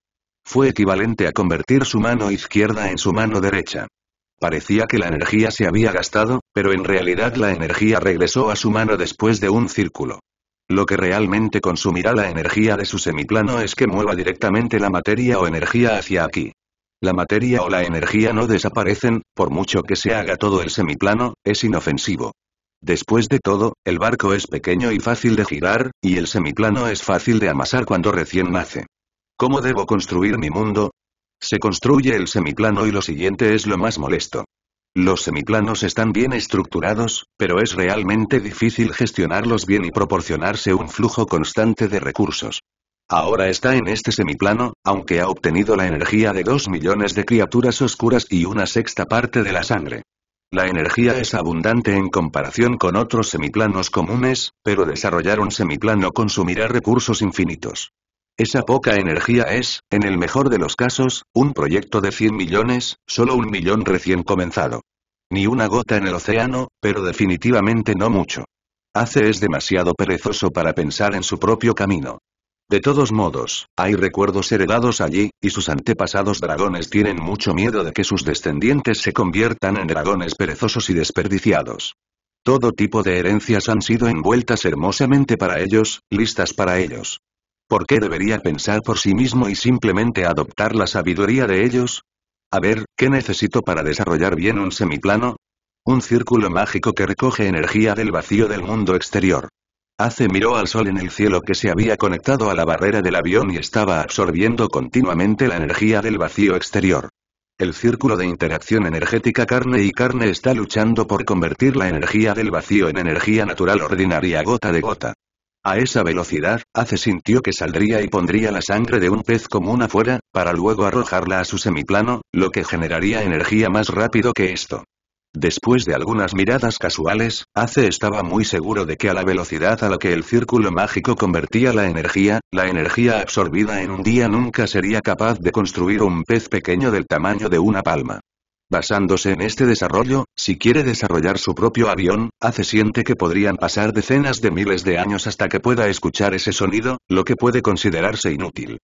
fue equivalente a convertir su mano izquierda en su mano derecha. Parecía que la energía se había gastado, pero en realidad la energía regresó a su mano después de un círculo. Lo que realmente consumirá la energía de su semiplano es que mueva directamente la materia o energía hacia aquí. La materia o la energía no desaparecen, por mucho que se haga todo el semiplano, es inofensivo. Después de todo, el barco es pequeño y fácil de girar, y el semiplano es fácil de amasar cuando recién nace. ¿Cómo debo construir mi mundo? Se construye el semiplano y lo siguiente es lo más molesto. Los semiplanos están bien estructurados, pero es realmente difícil gestionarlos bien y proporcionarse un flujo constante de recursos. Ahora está en este semiplano, aunque ha obtenido la energía de dos millones de criaturas oscuras y una sexta parte de la sangre. La energía es abundante en comparación con otros semiplanos comunes, pero desarrollar un semiplano consumirá recursos infinitos. Esa poca energía es, en el mejor de los casos, un proyecto de 100 millones, solo un millón recién comenzado. Ni una gota en el océano, pero definitivamente no mucho. Hace es demasiado perezoso para pensar en su propio camino. De todos modos, hay recuerdos heredados allí, y sus antepasados dragones tienen mucho miedo de que sus descendientes se conviertan en dragones perezosos y desperdiciados. Todo tipo de herencias han sido envueltas hermosamente para ellos, listas para ellos. ¿Por qué debería pensar por sí mismo y simplemente adoptar la sabiduría de ellos? A ver, ¿qué necesito para desarrollar bien un semiplano? Un círculo mágico que recoge energía del vacío del mundo exterior. Hace miró al sol en el cielo que se había conectado a la barrera del avión y estaba absorbiendo continuamente la energía del vacío exterior. El círculo de interacción energética carne y carne está luchando por convertir la energía del vacío en energía natural ordinaria gota de gota. A esa velocidad, Ace sintió que saldría y pondría la sangre de un pez común afuera, para luego arrojarla a su semiplano, lo que generaría energía más rápido que esto. Después de algunas miradas casuales, Ace estaba muy seguro de que a la velocidad a la que el círculo mágico convertía la energía, la energía absorbida en un día nunca sería capaz de construir un pez pequeño del tamaño de una palma. Basándose en este desarrollo, si quiere desarrollar su propio avión, hace siente que podrían pasar decenas de miles de años hasta que pueda escuchar ese sonido, lo que puede considerarse inútil.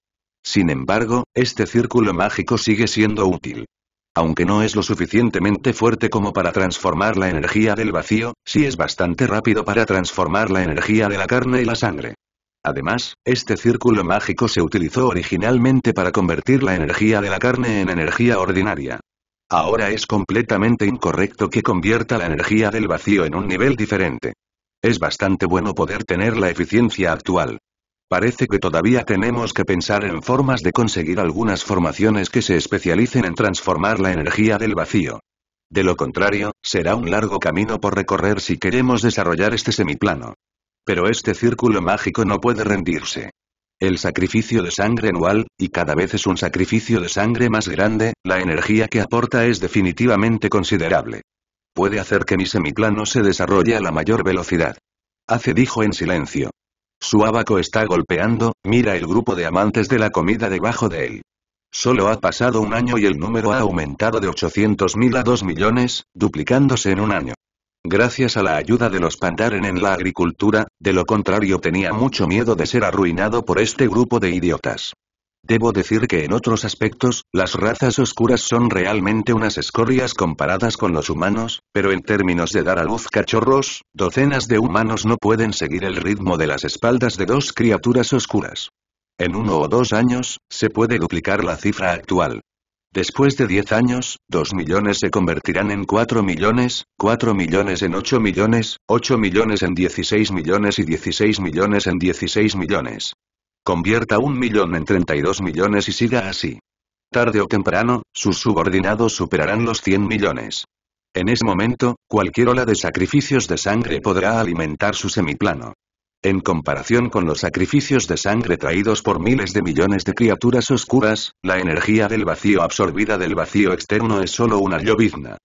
Sin embargo, este círculo mágico sigue siendo útil. Aunque no es lo suficientemente fuerte como para transformar la energía del vacío, sí es bastante rápido para transformar la energía de la carne y la sangre. Además, este círculo mágico se utilizó originalmente para convertir la energía de la carne en energía ordinaria. Ahora es completamente incorrecto que convierta la energía del vacío en un nivel diferente. Es bastante bueno poder tener la eficiencia actual. Parece que todavía tenemos que pensar en formas de conseguir algunas formaciones que se especialicen en transformar la energía del vacío. De lo contrario, será un largo camino por recorrer si queremos desarrollar este semiplano. Pero este círculo mágico no puede rendirse. El sacrificio de sangre anual, y cada vez es un sacrificio de sangre más grande, la energía que aporta es definitivamente considerable. Puede hacer que mi semiplano se desarrolle a la mayor velocidad. Hace dijo en silencio. Su abaco está golpeando, mira el grupo de amantes de la comida debajo de él. Solo ha pasado un año y el número ha aumentado de 800.000 a 2 millones, duplicándose en un año gracias a la ayuda de los Pandaren en la agricultura, de lo contrario tenía mucho miedo de ser arruinado por este grupo de idiotas. Debo decir que en otros aspectos, las razas oscuras son realmente unas escorias comparadas con los humanos, pero en términos de dar a luz cachorros, docenas de humanos no pueden seguir el ritmo de las espaldas de dos criaturas oscuras. En uno o dos años, se puede duplicar la cifra actual. Después de 10 años, 2 millones se convertirán en 4 millones, 4 millones en 8 millones, 8 millones en 16 millones y 16 millones en 16 millones. Convierta un millón en 32 millones y siga así. Tarde o temprano, sus subordinados superarán los 100 millones. En ese momento, cualquier ola de sacrificios de sangre podrá alimentar su semiplano. En comparación con los sacrificios de sangre traídos por miles de millones de criaturas oscuras, la energía del vacío absorbida del vacío externo es solo una llovizna.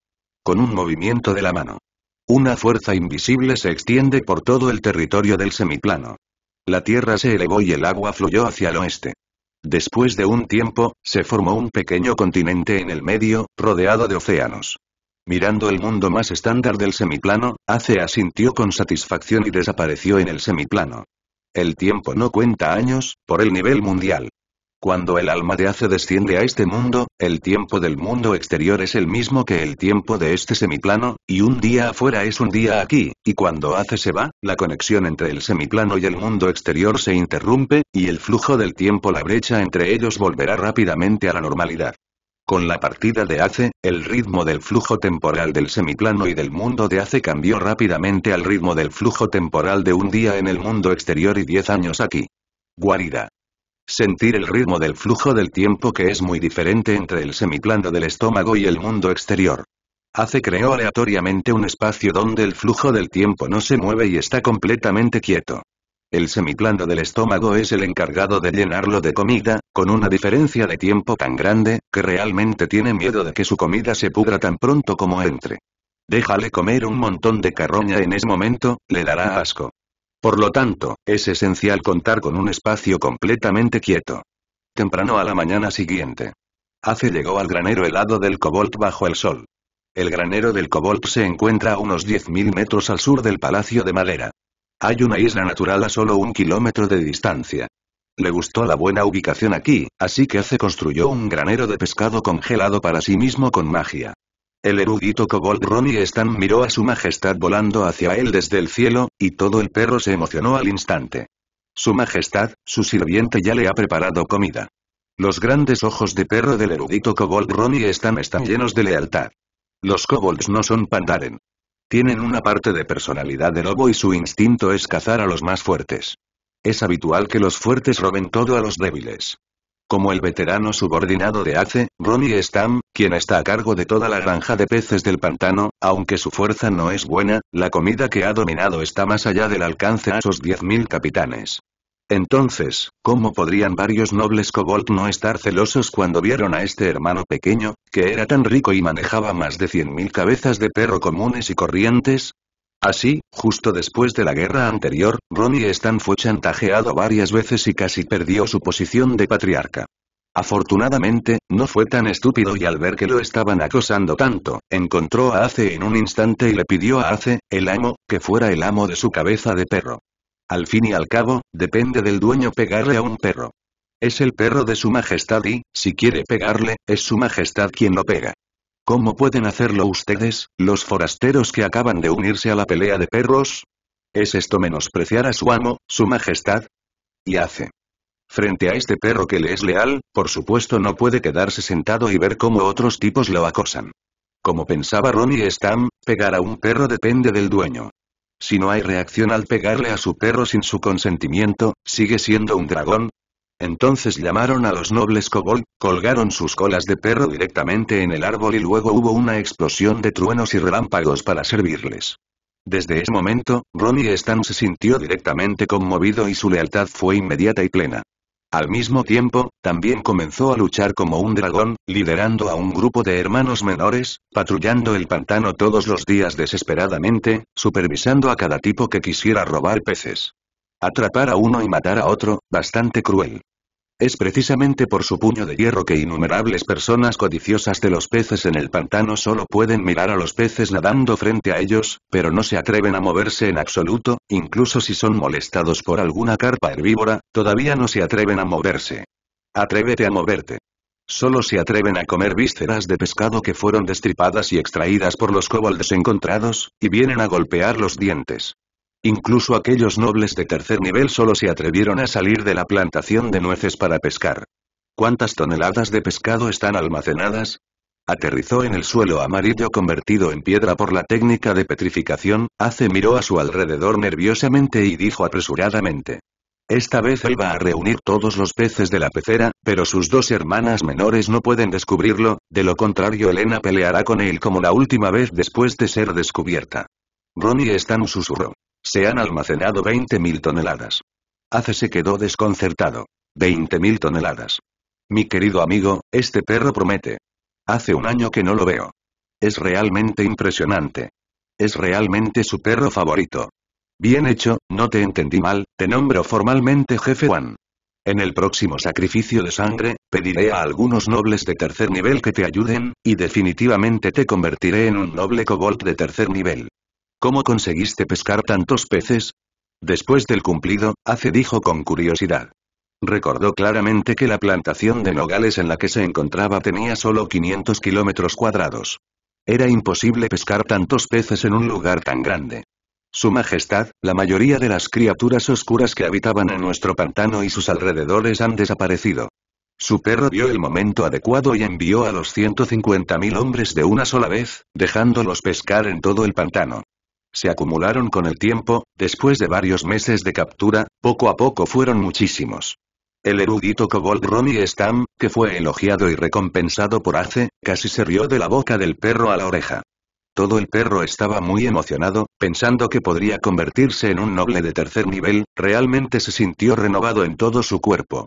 Con un movimiento de la mano. Una fuerza invisible se extiende por todo el territorio del semiplano. La tierra se elevó y el agua fluyó hacia el oeste. Después de un tiempo, se formó un pequeño continente en el medio, rodeado de océanos. Mirando el mundo más estándar del semiplano, Ace asintió con satisfacción y desapareció en el semiplano. El tiempo no cuenta años, por el nivel mundial. Cuando el alma de Ace desciende a este mundo, el tiempo del mundo exterior es el mismo que el tiempo de este semiplano, y un día afuera es un día aquí, y cuando Ace se va, la conexión entre el semiplano y el mundo exterior se interrumpe, y el flujo del tiempo la brecha entre ellos volverá rápidamente a la normalidad. Con la partida de Ace, el ritmo del flujo temporal del semiplano y del mundo de Ace cambió rápidamente al ritmo del flujo temporal de un día en el mundo exterior y 10 años aquí. Guarida. Sentir el ritmo del flujo del tiempo que es muy diferente entre el semiplano del estómago y el mundo exterior. Ace creó aleatoriamente un espacio donde el flujo del tiempo no se mueve y está completamente quieto. El semiplano del estómago es el encargado de llenarlo de comida, con una diferencia de tiempo tan grande, que realmente tiene miedo de que su comida se pudra tan pronto como entre. Déjale comer un montón de carroña en ese momento, le dará asco. Por lo tanto, es esencial contar con un espacio completamente quieto. Temprano a la mañana siguiente. Ace llegó al granero helado del Cobalt bajo el sol. El granero del Cobalt se encuentra a unos 10.000 metros al sur del Palacio de Madera. Hay una isla natural a solo un kilómetro de distancia. Le gustó la buena ubicación aquí, así que hace construyó un granero de pescado congelado para sí mismo con magia. El erudito Kobold Ronnie Stan miró a su majestad volando hacia él desde el cielo, y todo el perro se emocionó al instante. Su majestad, su sirviente ya le ha preparado comida. Los grandes ojos de perro del erudito Kobold Ronnie Stan están llenos de lealtad. Los kobolds no son pandaren. Tienen una parte de personalidad de lobo y su instinto es cazar a los más fuertes. Es habitual que los fuertes roben todo a los débiles. Como el veterano subordinado de Ace, Ronnie Stam, quien está a cargo de toda la granja de peces del pantano, aunque su fuerza no es buena, la comida que ha dominado está más allá del alcance a sus 10.000 capitanes. Entonces, ¿cómo podrían varios nobles kobold no estar celosos cuando vieron a este hermano pequeño, que era tan rico y manejaba más de 100.000 cabezas de perro comunes y corrientes? Así, justo después de la guerra anterior, Ronnie Stan fue chantajeado varias veces y casi perdió su posición de patriarca. Afortunadamente, no fue tan estúpido y al ver que lo estaban acosando tanto, encontró a Ace en un instante y le pidió a Ace, el amo, que fuera el amo de su cabeza de perro. Al fin y al cabo, depende del dueño pegarle a un perro. Es el perro de su majestad y, si quiere pegarle, es su majestad quien lo pega. ¿Cómo pueden hacerlo ustedes, los forasteros que acaban de unirse a la pelea de perros? ¿Es esto menospreciar a su amo, su majestad? Y hace. Frente a este perro que le es leal, por supuesto no puede quedarse sentado y ver cómo otros tipos lo acosan. Como pensaba Ronnie Stam, pegar a un perro depende del dueño. Si no hay reacción al pegarle a su perro sin su consentimiento, ¿sigue siendo un dragón? Entonces llamaron a los nobles kobold, colgaron sus colas de perro directamente en el árbol y luego hubo una explosión de truenos y relámpagos para servirles. Desde ese momento, Ronnie Stan se sintió directamente conmovido y su lealtad fue inmediata y plena. Al mismo tiempo, también comenzó a luchar como un dragón, liderando a un grupo de hermanos menores, patrullando el pantano todos los días desesperadamente, supervisando a cada tipo que quisiera robar peces. Atrapar a uno y matar a otro, bastante cruel. Es precisamente por su puño de hierro que innumerables personas codiciosas de los peces en el pantano solo pueden mirar a los peces nadando frente a ellos, pero no se atreven a moverse en absoluto, incluso si son molestados por alguna carpa herbívora, todavía no se atreven a moverse. Atrévete a moverte. Solo se atreven a comer vísceras de pescado que fueron destripadas y extraídas por los coboldes encontrados, y vienen a golpear los dientes. Incluso aquellos nobles de tercer nivel solo se atrevieron a salir de la plantación de nueces para pescar. ¿Cuántas toneladas de pescado están almacenadas? Aterrizó en el suelo amarillo convertido en piedra por la técnica de petrificación, Ace miró a su alrededor nerviosamente y dijo apresuradamente. Esta vez él va a reunir todos los peces de la pecera, pero sus dos hermanas menores no pueden descubrirlo, de lo contrario Elena peleará con él como la última vez después de ser descubierta. Ronnie un susurro. Se han almacenado 20.000 toneladas. Hace se quedó desconcertado. 20.000 toneladas. Mi querido amigo, este perro promete. Hace un año que no lo veo. Es realmente impresionante. Es realmente su perro favorito. Bien hecho, no te entendí mal, te nombro formalmente jefe Juan. En el próximo sacrificio de sangre, pediré a algunos nobles de tercer nivel que te ayuden, y definitivamente te convertiré en un noble cobalt de tercer nivel. ¿Cómo conseguiste pescar tantos peces? Después del cumplido, Ace dijo con curiosidad. Recordó claramente que la plantación de nogales en la que se encontraba tenía solo 500 kilómetros cuadrados. Era imposible pescar tantos peces en un lugar tan grande. Su Majestad, la mayoría de las criaturas oscuras que habitaban en nuestro pantano y sus alrededores han desaparecido. Su perro vio el momento adecuado y envió a los 150.000 hombres de una sola vez, dejándolos pescar en todo el pantano se acumularon con el tiempo, después de varios meses de captura, poco a poco fueron muchísimos. El erudito kobold Ronnie Stam, que fue elogiado y recompensado por Ace, casi se rió de la boca del perro a la oreja. Todo el perro estaba muy emocionado, pensando que podría convertirse en un noble de tercer nivel, realmente se sintió renovado en todo su cuerpo.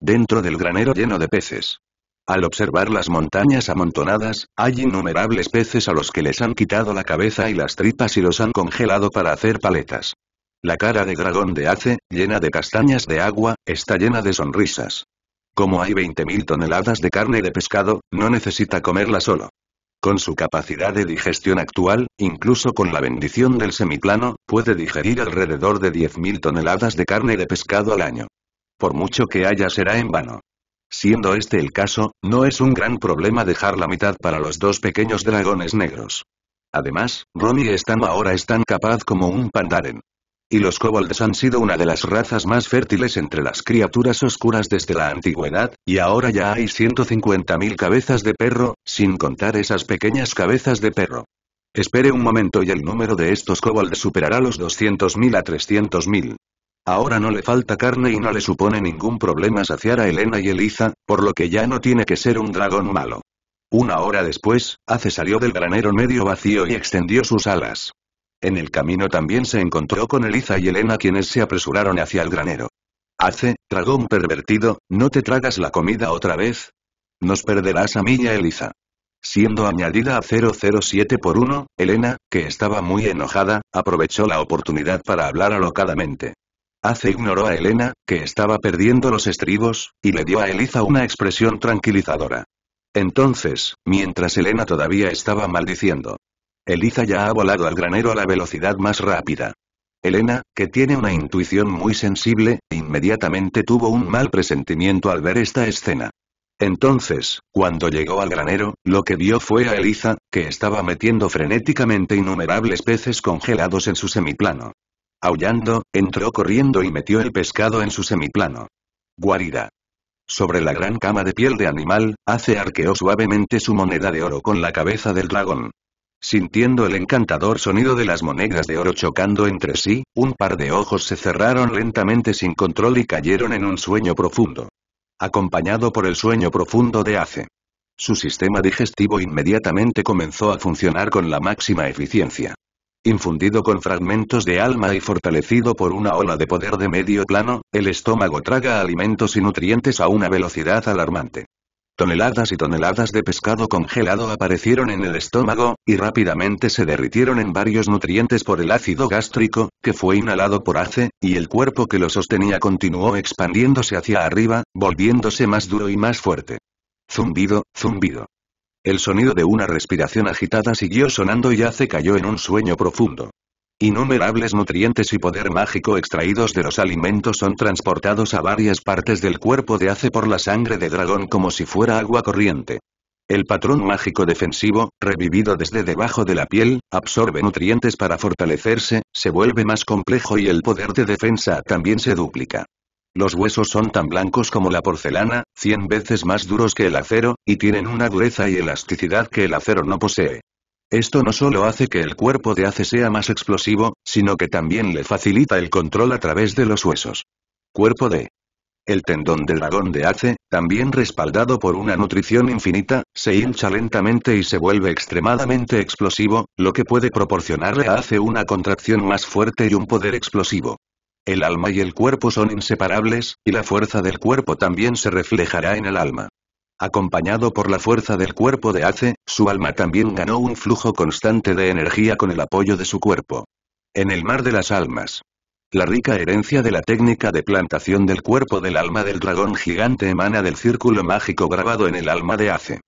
Dentro del granero lleno de peces. Al observar las montañas amontonadas, hay innumerables peces a los que les han quitado la cabeza y las tripas y los han congelado para hacer paletas. La cara de dragón de Ace, llena de castañas de agua, está llena de sonrisas. Como hay 20.000 toneladas de carne de pescado, no necesita comerla solo. Con su capacidad de digestión actual, incluso con la bendición del semiplano, puede digerir alrededor de 10.000 toneladas de carne de pescado al año. Por mucho que haya será en vano. Siendo este el caso, no es un gran problema dejar la mitad para los dos pequeños dragones negros. Además, Ron y ahora es tan capaz como un pandaren. Y los kobolds han sido una de las razas más fértiles entre las criaturas oscuras desde la antigüedad, y ahora ya hay 150.000 cabezas de perro, sin contar esas pequeñas cabezas de perro. Espere un momento y el número de estos kobolds superará los 200.000 a 300.000. Ahora no le falta carne y no le supone ningún problema saciar a Elena y Eliza, por lo que ya no tiene que ser un dragón malo. Una hora después, Ace salió del granero medio vacío y extendió sus alas. En el camino también se encontró con Eliza y Elena quienes se apresuraron hacia el granero. Ace, dragón pervertido, ¿no te tragas la comida otra vez? Nos perderás a mí y a Eliza. Siendo añadida a 007 por 1, Elena, que estaba muy enojada, aprovechó la oportunidad para hablar alocadamente. Hace ignoró a Elena, que estaba perdiendo los estribos, y le dio a Eliza una expresión tranquilizadora. Entonces, mientras Elena todavía estaba maldiciendo, Eliza ya ha volado al granero a la velocidad más rápida. Elena, que tiene una intuición muy sensible, inmediatamente tuvo un mal presentimiento al ver esta escena. Entonces, cuando llegó al granero, lo que vio fue a Eliza, que estaba metiendo frenéticamente innumerables peces congelados en su semiplano. Aullando, entró corriendo y metió el pescado en su semiplano. Guarida. Sobre la gran cama de piel de animal, Ace arqueó suavemente su moneda de oro con la cabeza del dragón. Sintiendo el encantador sonido de las monedas de oro chocando entre sí, un par de ojos se cerraron lentamente sin control y cayeron en un sueño profundo. Acompañado por el sueño profundo de Ace. Su sistema digestivo inmediatamente comenzó a funcionar con la máxima eficiencia. Infundido con fragmentos de alma y fortalecido por una ola de poder de medio plano, el estómago traga alimentos y nutrientes a una velocidad alarmante. Toneladas y toneladas de pescado congelado aparecieron en el estómago, y rápidamente se derritieron en varios nutrientes por el ácido gástrico, que fue inhalado por Ace, y el cuerpo que lo sostenía continuó expandiéndose hacia arriba, volviéndose más duro y más fuerte. Zumbido, zumbido. El sonido de una respiración agitada siguió sonando y Ace cayó en un sueño profundo. Innumerables nutrientes y poder mágico extraídos de los alimentos son transportados a varias partes del cuerpo de Ace por la sangre de dragón como si fuera agua corriente. El patrón mágico defensivo, revivido desde debajo de la piel, absorbe nutrientes para fortalecerse, se vuelve más complejo y el poder de defensa también se duplica. Los huesos son tan blancos como la porcelana, 100 veces más duros que el acero, y tienen una dureza y elasticidad que el acero no posee. Esto no solo hace que el cuerpo de Ace sea más explosivo, sino que también le facilita el control a través de los huesos. Cuerpo de el tendón del dragón de Ace, también respaldado por una nutrición infinita, se hincha lentamente y se vuelve extremadamente explosivo, lo que puede proporcionarle a Ace una contracción más fuerte y un poder explosivo. El alma y el cuerpo son inseparables, y la fuerza del cuerpo también se reflejará en el alma. Acompañado por la fuerza del cuerpo de Ace, su alma también ganó un flujo constante de energía con el apoyo de su cuerpo. En el mar de las almas. La rica herencia de la técnica de plantación del cuerpo del alma del dragón gigante emana del círculo mágico grabado en el alma de Ace.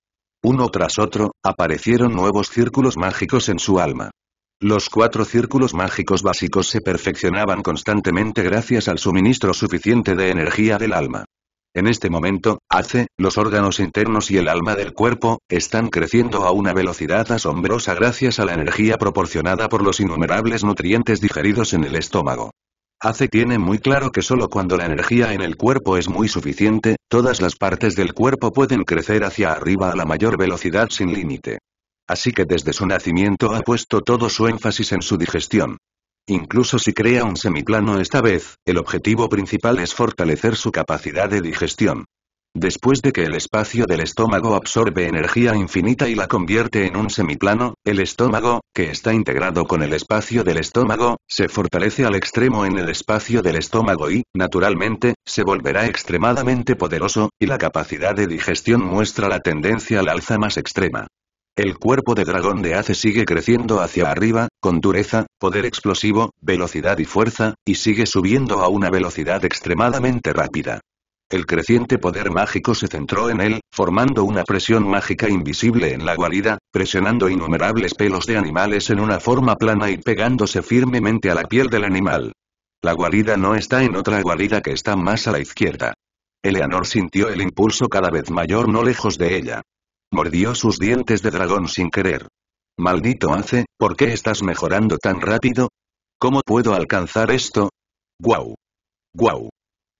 Uno tras otro, aparecieron nuevos círculos mágicos en su alma. Los cuatro círculos mágicos básicos se perfeccionaban constantemente gracias al suministro suficiente de energía del alma. En este momento, hace, los órganos internos y el alma del cuerpo, están creciendo a una velocidad asombrosa gracias a la energía proporcionada por los innumerables nutrientes digeridos en el estómago. ACE tiene muy claro que solo cuando la energía en el cuerpo es muy suficiente, todas las partes del cuerpo pueden crecer hacia arriba a la mayor velocidad sin límite. Así que desde su nacimiento ha puesto todo su énfasis en su digestión. Incluso si crea un semiplano esta vez, el objetivo principal es fortalecer su capacidad de digestión. Después de que el espacio del estómago absorbe energía infinita y la convierte en un semiplano, el estómago, que está integrado con el espacio del estómago, se fortalece al extremo en el espacio del estómago y, naturalmente, se volverá extremadamente poderoso, y la capacidad de digestión muestra la tendencia al alza más extrema. El cuerpo de dragón de Ace sigue creciendo hacia arriba, con dureza, poder explosivo, velocidad y fuerza, y sigue subiendo a una velocidad extremadamente rápida. El creciente poder mágico se centró en él, formando una presión mágica invisible en la guarida, presionando innumerables pelos de animales en una forma plana y pegándose firmemente a la piel del animal. La guarida no está en otra guarida que está más a la izquierda. Eleanor sintió el impulso cada vez mayor no lejos de ella. Mordió sus dientes de dragón sin querer. Maldito hace, ¿por qué estás mejorando tan rápido? ¿Cómo puedo alcanzar esto? ¡Guau! ¡Guau!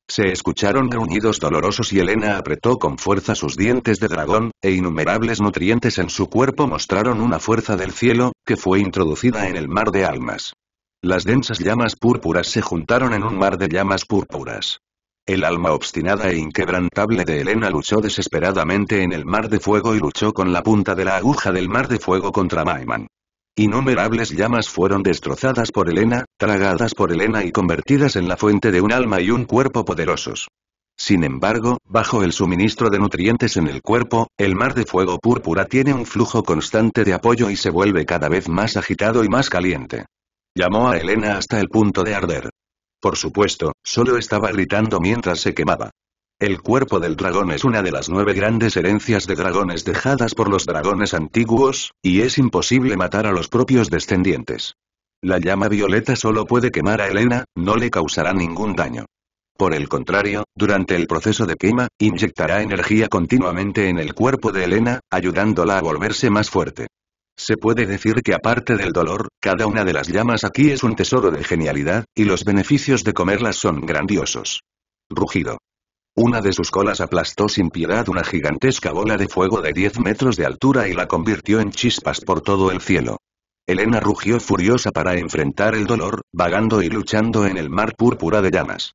Se escucharon gruñidos dolorosos y Elena apretó con fuerza sus dientes de dragón, e innumerables nutrientes en su cuerpo mostraron una fuerza del cielo, que fue introducida en el mar de almas. Las densas llamas púrpuras se juntaron en un mar de llamas púrpuras. El alma obstinada e inquebrantable de Elena luchó desesperadamente en el mar de fuego y luchó con la punta de la aguja del mar de fuego contra Maiman. Innumerables llamas fueron destrozadas por Elena, tragadas por Elena y convertidas en la fuente de un alma y un cuerpo poderosos. Sin embargo, bajo el suministro de nutrientes en el cuerpo, el mar de fuego púrpura tiene un flujo constante de apoyo y se vuelve cada vez más agitado y más caliente. Llamó a Elena hasta el punto de arder. Por supuesto, solo estaba gritando mientras se quemaba. El cuerpo del dragón es una de las nueve grandes herencias de dragones dejadas por los dragones antiguos, y es imposible matar a los propios descendientes. La llama violeta solo puede quemar a Elena, no le causará ningún daño. Por el contrario, durante el proceso de quema, inyectará energía continuamente en el cuerpo de Elena, ayudándola a volverse más fuerte. Se puede decir que aparte del dolor, cada una de las llamas aquí es un tesoro de genialidad, y los beneficios de comerlas son grandiosos. Rugido. Una de sus colas aplastó sin piedad una gigantesca bola de fuego de 10 metros de altura y la convirtió en chispas por todo el cielo. Elena rugió furiosa para enfrentar el dolor, vagando y luchando en el mar púrpura de llamas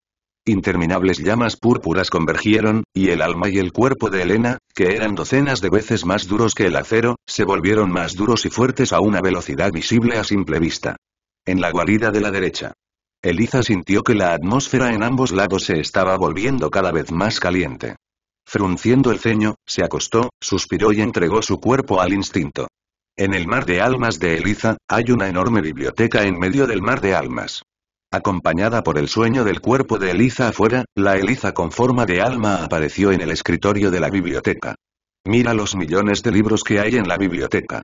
interminables llamas púrpuras convergieron, y el alma y el cuerpo de Elena, que eran docenas de veces más duros que el acero, se volvieron más duros y fuertes a una velocidad visible a simple vista. En la guarida de la derecha. Eliza sintió que la atmósfera en ambos lados se estaba volviendo cada vez más caliente. Frunciendo el ceño, se acostó, suspiró y entregó su cuerpo al instinto. En el mar de almas de Eliza, hay una enorme biblioteca en medio del mar de almas. Acompañada por el sueño del cuerpo de Eliza afuera, la Eliza con forma de alma apareció en el escritorio de la biblioteca. Mira los millones de libros que hay en la biblioteca.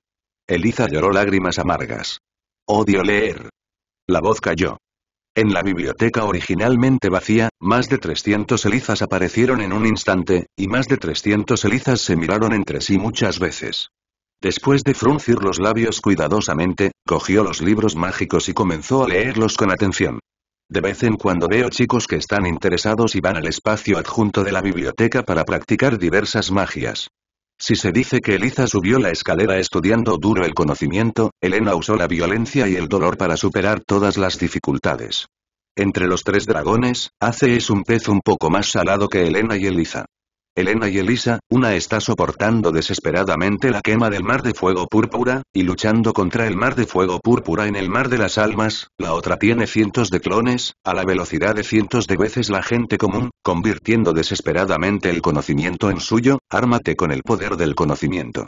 Eliza lloró lágrimas amargas. Odio leer. La voz cayó. En la biblioteca originalmente vacía, más de 300 elizas aparecieron en un instante, y más de 300 elizas se miraron entre sí muchas veces. Después de fruncir los labios cuidadosamente, Cogió los libros mágicos y comenzó a leerlos con atención. De vez en cuando veo chicos que están interesados y van al espacio adjunto de la biblioteca para practicar diversas magias. Si se dice que Eliza subió la escalera estudiando duro el conocimiento, Elena usó la violencia y el dolor para superar todas las dificultades. Entre los tres dragones, Ace es un pez un poco más salado que Elena y Eliza. Elena y Elisa, una está soportando desesperadamente la quema del mar de fuego púrpura, y luchando contra el mar de fuego púrpura en el mar de las almas, la otra tiene cientos de clones, a la velocidad de cientos de veces la gente común, convirtiendo desesperadamente el conocimiento en suyo, ármate con el poder del conocimiento.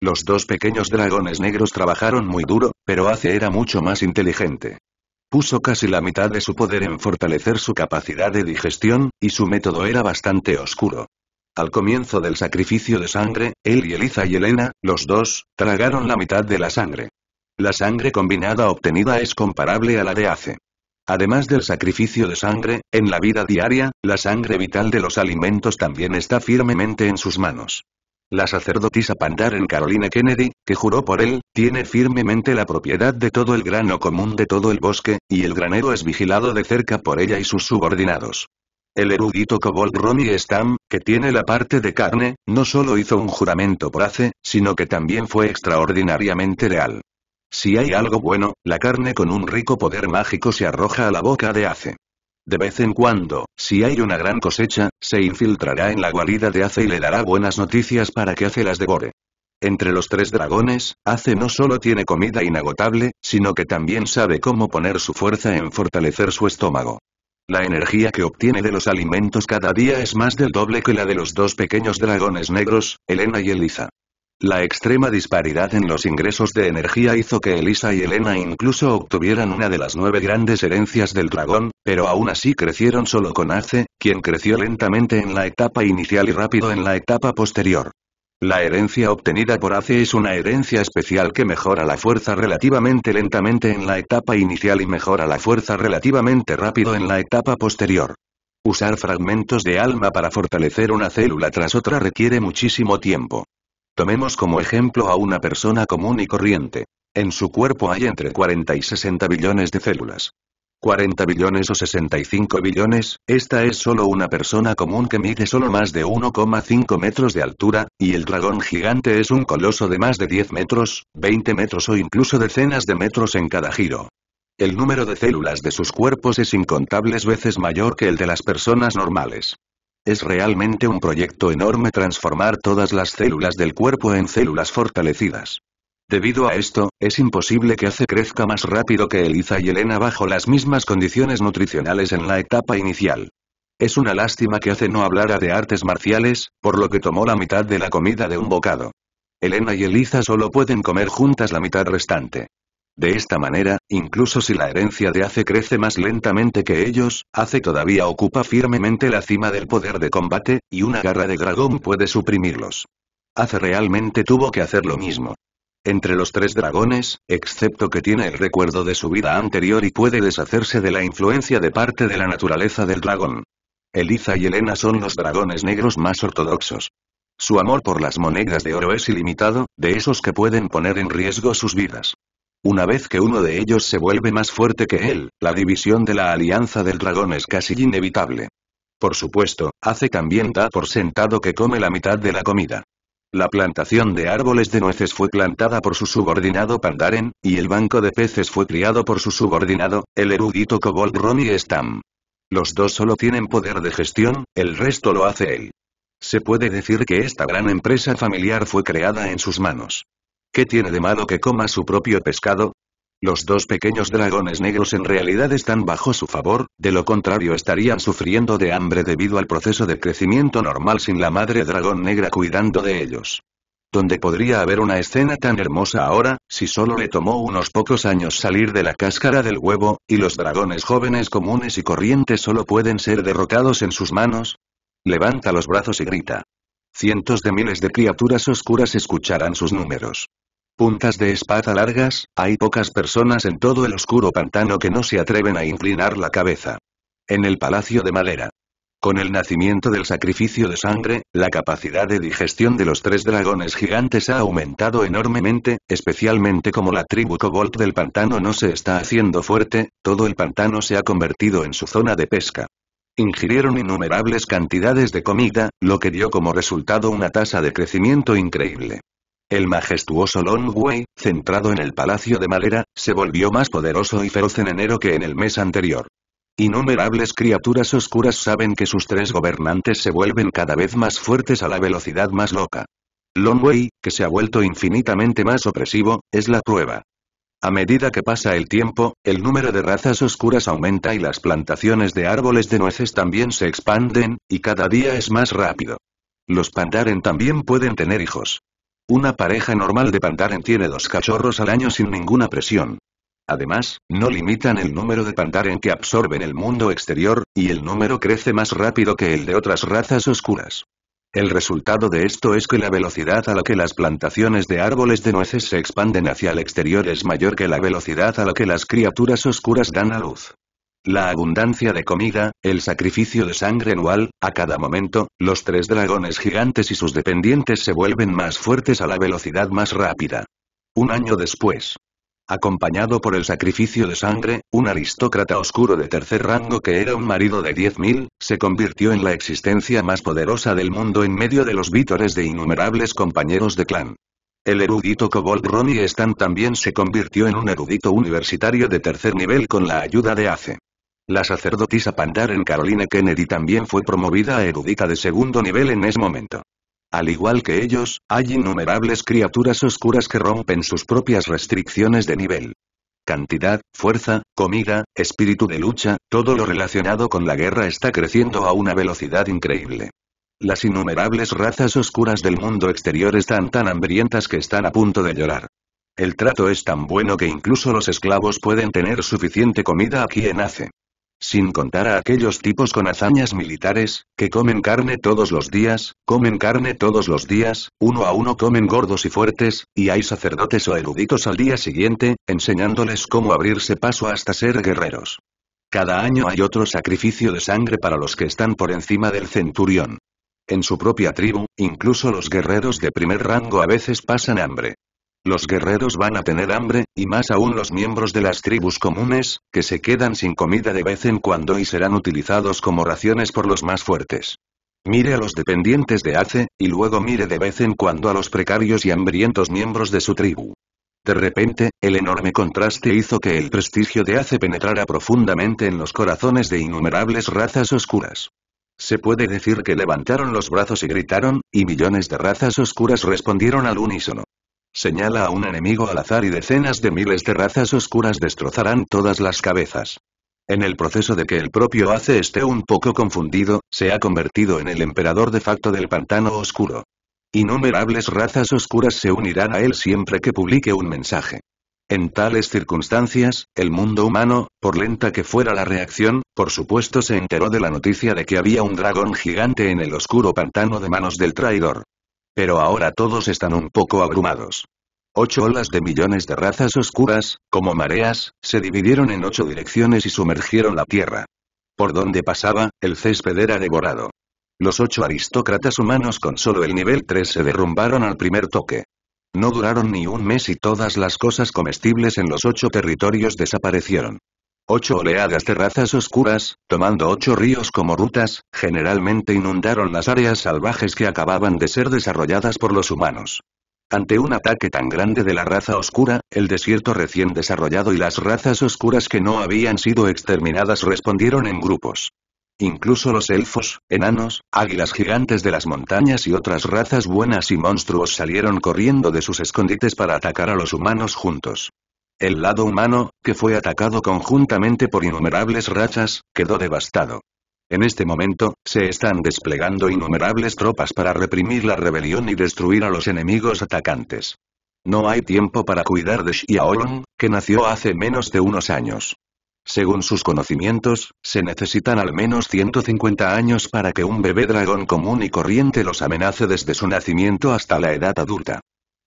Los dos pequeños dragones negros trabajaron muy duro, pero Ace era mucho más inteligente. Puso casi la mitad de su poder en fortalecer su capacidad de digestión, y su método era bastante oscuro. Al comienzo del sacrificio de sangre, él y Eliza y Elena, los dos, tragaron la mitad de la sangre. La sangre combinada obtenida es comparable a la de Ace. Además del sacrificio de sangre, en la vida diaria, la sangre vital de los alimentos también está firmemente en sus manos. La sacerdotisa Pandaren Caroline Kennedy, que juró por él, tiene firmemente la propiedad de todo el grano común de todo el bosque, y el granero es vigilado de cerca por ella y sus subordinados. El erudito Kobold Romy Stam, que tiene la parte de carne, no solo hizo un juramento por Ace, sino que también fue extraordinariamente leal. Si hay algo bueno, la carne con un rico poder mágico se arroja a la boca de Ace. De vez en cuando, si hay una gran cosecha, se infiltrará en la guarida de Ace y le dará buenas noticias para que Ace las devore. Entre los tres dragones, Ace no solo tiene comida inagotable, sino que también sabe cómo poner su fuerza en fortalecer su estómago. La energía que obtiene de los alimentos cada día es más del doble que la de los dos pequeños dragones negros, Elena y Elisa. La extrema disparidad en los ingresos de energía hizo que Elisa y Elena incluso obtuvieran una de las nueve grandes herencias del dragón, pero aún así crecieron solo con Ace, quien creció lentamente en la etapa inicial y rápido en la etapa posterior. La herencia obtenida por ACE es una herencia especial que mejora la fuerza relativamente lentamente en la etapa inicial y mejora la fuerza relativamente rápido en la etapa posterior. Usar fragmentos de alma para fortalecer una célula tras otra requiere muchísimo tiempo. Tomemos como ejemplo a una persona común y corriente. En su cuerpo hay entre 40 y 60 billones de células. 40 billones o 65 billones, esta es solo una persona común que mide solo más de 1,5 metros de altura, y el dragón gigante es un coloso de más de 10 metros, 20 metros o incluso decenas de metros en cada giro. El número de células de sus cuerpos es incontables veces mayor que el de las personas normales. Es realmente un proyecto enorme transformar todas las células del cuerpo en células fortalecidas. Debido a esto, es imposible que Ace crezca más rápido que Eliza y Elena bajo las mismas condiciones nutricionales en la etapa inicial. Es una lástima que Ace no hablara de artes marciales, por lo que tomó la mitad de la comida de un bocado. Elena y Eliza solo pueden comer juntas la mitad restante. De esta manera, incluso si la herencia de Ace crece más lentamente que ellos, Ace todavía ocupa firmemente la cima del poder de combate, y una garra de dragón puede suprimirlos. Ace realmente tuvo que hacer lo mismo entre los tres dragones, excepto que tiene el recuerdo de su vida anterior y puede deshacerse de la influencia de parte de la naturaleza del dragón. Eliza y Elena son los dragones negros más ortodoxos. Su amor por las monedas de oro es ilimitado, de esos que pueden poner en riesgo sus vidas. Una vez que uno de ellos se vuelve más fuerte que él, la división de la alianza del dragón es casi inevitable. Por supuesto, hace también da por sentado que come la mitad de la comida. La plantación de árboles de nueces fue plantada por su subordinado Pandaren, y el banco de peces fue criado por su subordinado, el erudito Kobold Ronnie Stam. Los dos solo tienen poder de gestión, el resto lo hace él. Se puede decir que esta gran empresa familiar fue creada en sus manos. ¿Qué tiene de malo que coma su propio pescado? Los dos pequeños dragones negros en realidad están bajo su favor, de lo contrario estarían sufriendo de hambre debido al proceso de crecimiento normal sin la madre dragón negra cuidando de ellos. ¿Dónde podría haber una escena tan hermosa ahora, si solo le tomó unos pocos años salir de la cáscara del huevo, y los dragones jóvenes comunes y corrientes solo pueden ser derrotados en sus manos? Levanta los brazos y grita. Cientos de miles de criaturas oscuras escucharán sus números puntas de espada largas, hay pocas personas en todo el oscuro pantano que no se atreven a inclinar la cabeza. En el palacio de madera. Con el nacimiento del sacrificio de sangre, la capacidad de digestión de los tres dragones gigantes ha aumentado enormemente, especialmente como la tribu Kobold del pantano no se está haciendo fuerte, todo el pantano se ha convertido en su zona de pesca. Ingirieron innumerables cantidades de comida, lo que dio como resultado una tasa de crecimiento increíble. El majestuoso Long centrado en el Palacio de Madera, se volvió más poderoso y feroz en enero que en el mes anterior. Innumerables criaturas oscuras saben que sus tres gobernantes se vuelven cada vez más fuertes a la velocidad más loca. Longway, que se ha vuelto infinitamente más opresivo, es la prueba. A medida que pasa el tiempo, el número de razas oscuras aumenta y las plantaciones de árboles de nueces también se expanden, y cada día es más rápido. Los pandaren también pueden tener hijos. Una pareja normal de Pandaren tiene dos cachorros al año sin ninguna presión. Además, no limitan el número de Pandaren que absorben el mundo exterior, y el número crece más rápido que el de otras razas oscuras. El resultado de esto es que la velocidad a la que las plantaciones de árboles de nueces se expanden hacia el exterior es mayor que la velocidad a la que las criaturas oscuras dan a luz. La abundancia de comida, el sacrificio de sangre anual, a cada momento, los tres dragones gigantes y sus dependientes se vuelven más fuertes a la velocidad más rápida. Un año después. Acompañado por el sacrificio de sangre, un aristócrata oscuro de tercer rango que era un marido de 10.000, se convirtió en la existencia más poderosa del mundo en medio de los vítores de innumerables compañeros de clan. El erudito Kobold Ronnie Stan también se convirtió en un erudito universitario de tercer nivel con la ayuda de Ace. La sacerdotisa Pandar en Caroline Kennedy también fue promovida a erudita de segundo nivel en ese momento. Al igual que ellos, hay innumerables criaturas oscuras que rompen sus propias restricciones de nivel. Cantidad, fuerza, comida, espíritu de lucha, todo lo relacionado con la guerra está creciendo a una velocidad increíble. Las innumerables razas oscuras del mundo exterior están tan hambrientas que están a punto de llorar. El trato es tan bueno que incluso los esclavos pueden tener suficiente comida aquí en Ace. Sin contar a aquellos tipos con hazañas militares, que comen carne todos los días, comen carne todos los días, uno a uno comen gordos y fuertes, y hay sacerdotes o eruditos al día siguiente, enseñándoles cómo abrirse paso hasta ser guerreros. Cada año hay otro sacrificio de sangre para los que están por encima del centurión. En su propia tribu, incluso los guerreros de primer rango a veces pasan hambre. Los guerreros van a tener hambre, y más aún los miembros de las tribus comunes, que se quedan sin comida de vez en cuando y serán utilizados como raciones por los más fuertes. Mire a los dependientes de Ace, y luego mire de vez en cuando a los precarios y hambrientos miembros de su tribu. De repente, el enorme contraste hizo que el prestigio de Ace penetrara profundamente en los corazones de innumerables razas oscuras. Se puede decir que levantaron los brazos y gritaron, y millones de razas oscuras respondieron al unísono. Señala a un enemigo al azar y decenas de miles de razas oscuras destrozarán todas las cabezas. En el proceso de que el propio Ace esté un poco confundido, se ha convertido en el emperador de facto del pantano oscuro. Innumerables razas oscuras se unirán a él siempre que publique un mensaje. En tales circunstancias, el mundo humano, por lenta que fuera la reacción, por supuesto se enteró de la noticia de que había un dragón gigante en el oscuro pantano de manos del traidor. Pero ahora todos están un poco abrumados. Ocho olas de millones de razas oscuras, como mareas, se dividieron en ocho direcciones y sumergieron la tierra. Por donde pasaba, el césped era devorado. Los ocho aristócratas humanos con solo el nivel 3 se derrumbaron al primer toque. No duraron ni un mes y todas las cosas comestibles en los ocho territorios desaparecieron. Ocho oleadas de razas oscuras, tomando ocho ríos como rutas, generalmente inundaron las áreas salvajes que acababan de ser desarrolladas por los humanos. Ante un ataque tan grande de la raza oscura, el desierto recién desarrollado y las razas oscuras que no habían sido exterminadas respondieron en grupos. Incluso los elfos, enanos, águilas gigantes de las montañas y otras razas buenas y monstruos salieron corriendo de sus escondites para atacar a los humanos juntos. El lado humano, que fue atacado conjuntamente por innumerables rachas, quedó devastado. En este momento, se están desplegando innumerables tropas para reprimir la rebelión y destruir a los enemigos atacantes. No hay tiempo para cuidar de Xiaolong, que nació hace menos de unos años. Según sus conocimientos, se necesitan al menos 150 años para que un bebé dragón común y corriente los amenace desde su nacimiento hasta la edad adulta.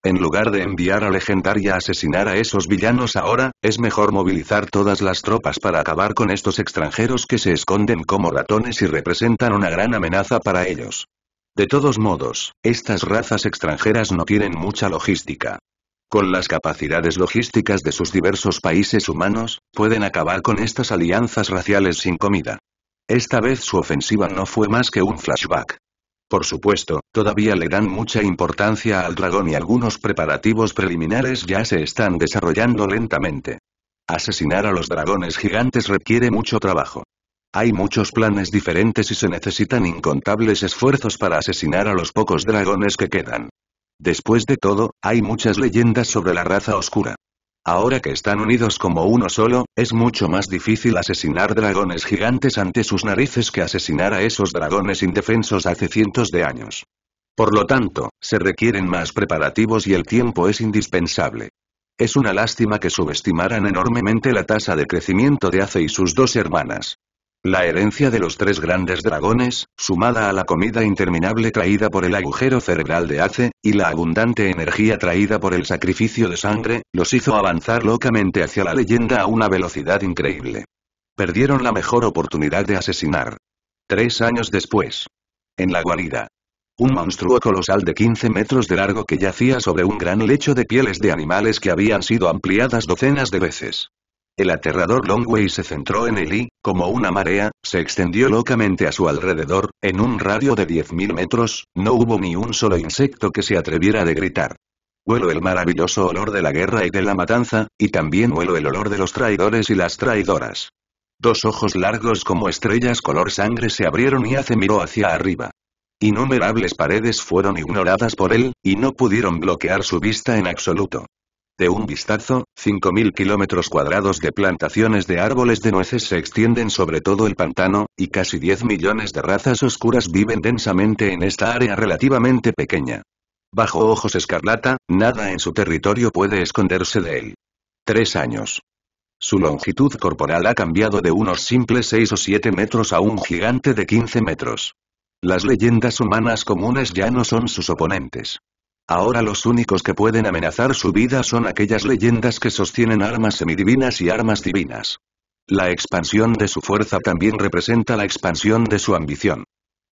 En lugar de enviar a Legendaria a asesinar a esos villanos ahora, es mejor movilizar todas las tropas para acabar con estos extranjeros que se esconden como ratones y representan una gran amenaza para ellos. De todos modos, estas razas extranjeras no tienen mucha logística. Con las capacidades logísticas de sus diversos países humanos, pueden acabar con estas alianzas raciales sin comida. Esta vez su ofensiva no fue más que un flashback. Por supuesto, todavía le dan mucha importancia al dragón y algunos preparativos preliminares ya se están desarrollando lentamente. Asesinar a los dragones gigantes requiere mucho trabajo. Hay muchos planes diferentes y se necesitan incontables esfuerzos para asesinar a los pocos dragones que quedan. Después de todo, hay muchas leyendas sobre la raza oscura. Ahora que están unidos como uno solo, es mucho más difícil asesinar dragones gigantes ante sus narices que asesinar a esos dragones indefensos hace cientos de años. Por lo tanto, se requieren más preparativos y el tiempo es indispensable. Es una lástima que subestimaran enormemente la tasa de crecimiento de Ace y sus dos hermanas. La herencia de los tres grandes dragones, sumada a la comida interminable traída por el agujero cerebral de Ace, y la abundante energía traída por el sacrificio de sangre, los hizo avanzar locamente hacia la leyenda a una velocidad increíble. Perdieron la mejor oportunidad de asesinar. Tres años después. En la guarida. Un monstruo colosal de 15 metros de largo que yacía sobre un gran lecho de pieles de animales que habían sido ampliadas docenas de veces. El aterrador Longway se centró en él y, como una marea, se extendió locamente a su alrededor, en un radio de 10.000 metros, no hubo ni un solo insecto que se atreviera a gritar. Huelo el maravilloso olor de la guerra y de la matanza, y también huelo el olor de los traidores y las traidoras. Dos ojos largos como estrellas color sangre se abrieron y hace miró hacia arriba. Innumerables paredes fueron ignoradas por él, y no pudieron bloquear su vista en absoluto un vistazo, 5.000 kilómetros cuadrados de plantaciones de árboles de nueces se extienden sobre todo el pantano, y casi 10 millones de razas oscuras viven densamente en esta área relativamente pequeña. Bajo ojos escarlata, nada en su territorio puede esconderse de él. Tres años. Su longitud corporal ha cambiado de unos simples 6 o 7 metros a un gigante de 15 metros. Las leyendas humanas comunes ya no son sus oponentes. Ahora los únicos que pueden amenazar su vida son aquellas leyendas que sostienen armas semidivinas y armas divinas. La expansión de su fuerza también representa la expansión de su ambición.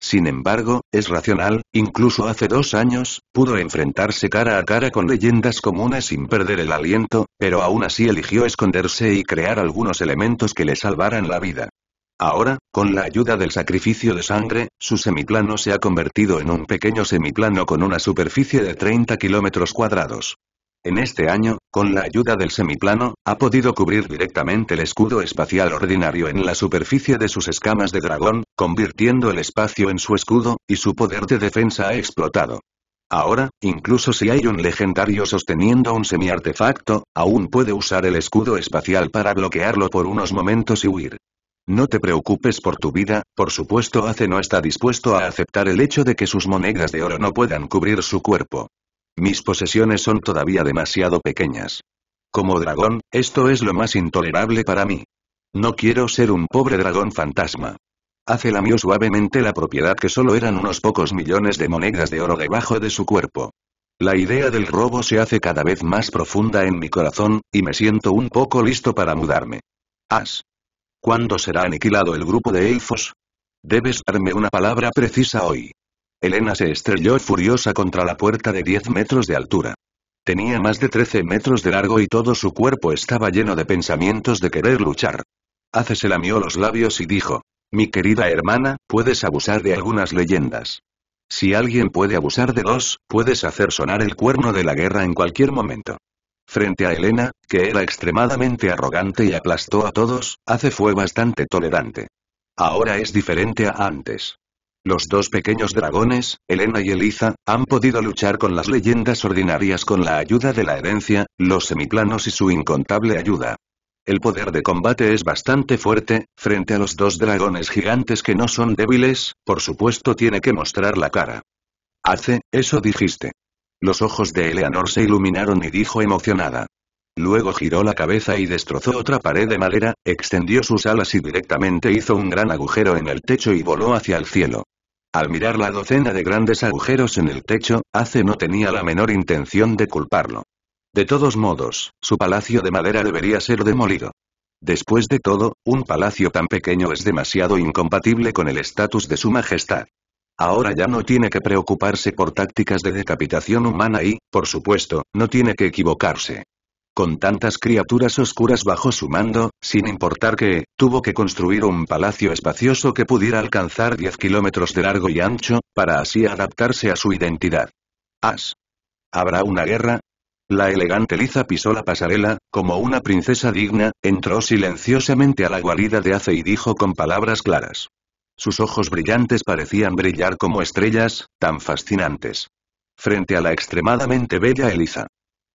Sin embargo, es racional, incluso hace dos años, pudo enfrentarse cara a cara con leyendas comunes sin perder el aliento, pero aún así eligió esconderse y crear algunos elementos que le salvaran la vida. Ahora, con la ayuda del sacrificio de sangre, su semiplano se ha convertido en un pequeño semiplano con una superficie de 30 kilómetros cuadrados. En este año, con la ayuda del semiplano, ha podido cubrir directamente el escudo espacial ordinario en la superficie de sus escamas de dragón, convirtiendo el espacio en su escudo, y su poder de defensa ha explotado. Ahora, incluso si hay un legendario sosteniendo un semiartefacto, aún puede usar el escudo espacial para bloquearlo por unos momentos y huir. No te preocupes por tu vida, por supuesto hace no está dispuesto a aceptar el hecho de que sus monedas de oro no puedan cubrir su cuerpo. Mis posesiones son todavía demasiado pequeñas. Como dragón, esto es lo más intolerable para mí. No quiero ser un pobre dragón fantasma. la lamió suavemente la propiedad que solo eran unos pocos millones de monedas de oro debajo de su cuerpo. La idea del robo se hace cada vez más profunda en mi corazón, y me siento un poco listo para mudarme. As. ¿Cuándo será aniquilado el grupo de elfos? Debes darme una palabra precisa hoy. Elena se estrelló furiosa contra la puerta de 10 metros de altura. Tenía más de 13 metros de largo y todo su cuerpo estaba lleno de pensamientos de querer luchar. Hace se lamió los labios y dijo, mi querida hermana, puedes abusar de algunas leyendas. Si alguien puede abusar de dos, puedes hacer sonar el cuerno de la guerra en cualquier momento frente a Elena, que era extremadamente arrogante y aplastó a todos, Hace fue bastante tolerante. Ahora es diferente a antes. Los dos pequeños dragones, Elena y Eliza, han podido luchar con las leyendas ordinarias con la ayuda de la herencia, los semiplanos y su incontable ayuda. El poder de combate es bastante fuerte, frente a los dos dragones gigantes que no son débiles, por supuesto tiene que mostrar la cara. Hace, eso dijiste. Los ojos de Eleanor se iluminaron y dijo emocionada. Luego giró la cabeza y destrozó otra pared de madera, extendió sus alas y directamente hizo un gran agujero en el techo y voló hacia el cielo. Al mirar la docena de grandes agujeros en el techo, Ace no tenía la menor intención de culparlo. De todos modos, su palacio de madera debería ser demolido. Después de todo, un palacio tan pequeño es demasiado incompatible con el estatus de su majestad. Ahora ya no tiene que preocuparse por tácticas de decapitación humana y, por supuesto, no tiene que equivocarse. Con tantas criaturas oscuras bajo su mando, sin importar que, tuvo que construir un palacio espacioso que pudiera alcanzar 10 kilómetros de largo y ancho, para así adaptarse a su identidad. As. ¿Habrá una guerra? La elegante Liza pisó la pasarela, como una princesa digna, entró silenciosamente a la guarida de Ace y dijo con palabras claras. Sus ojos brillantes parecían brillar como estrellas, tan fascinantes. Frente a la extremadamente bella Elisa.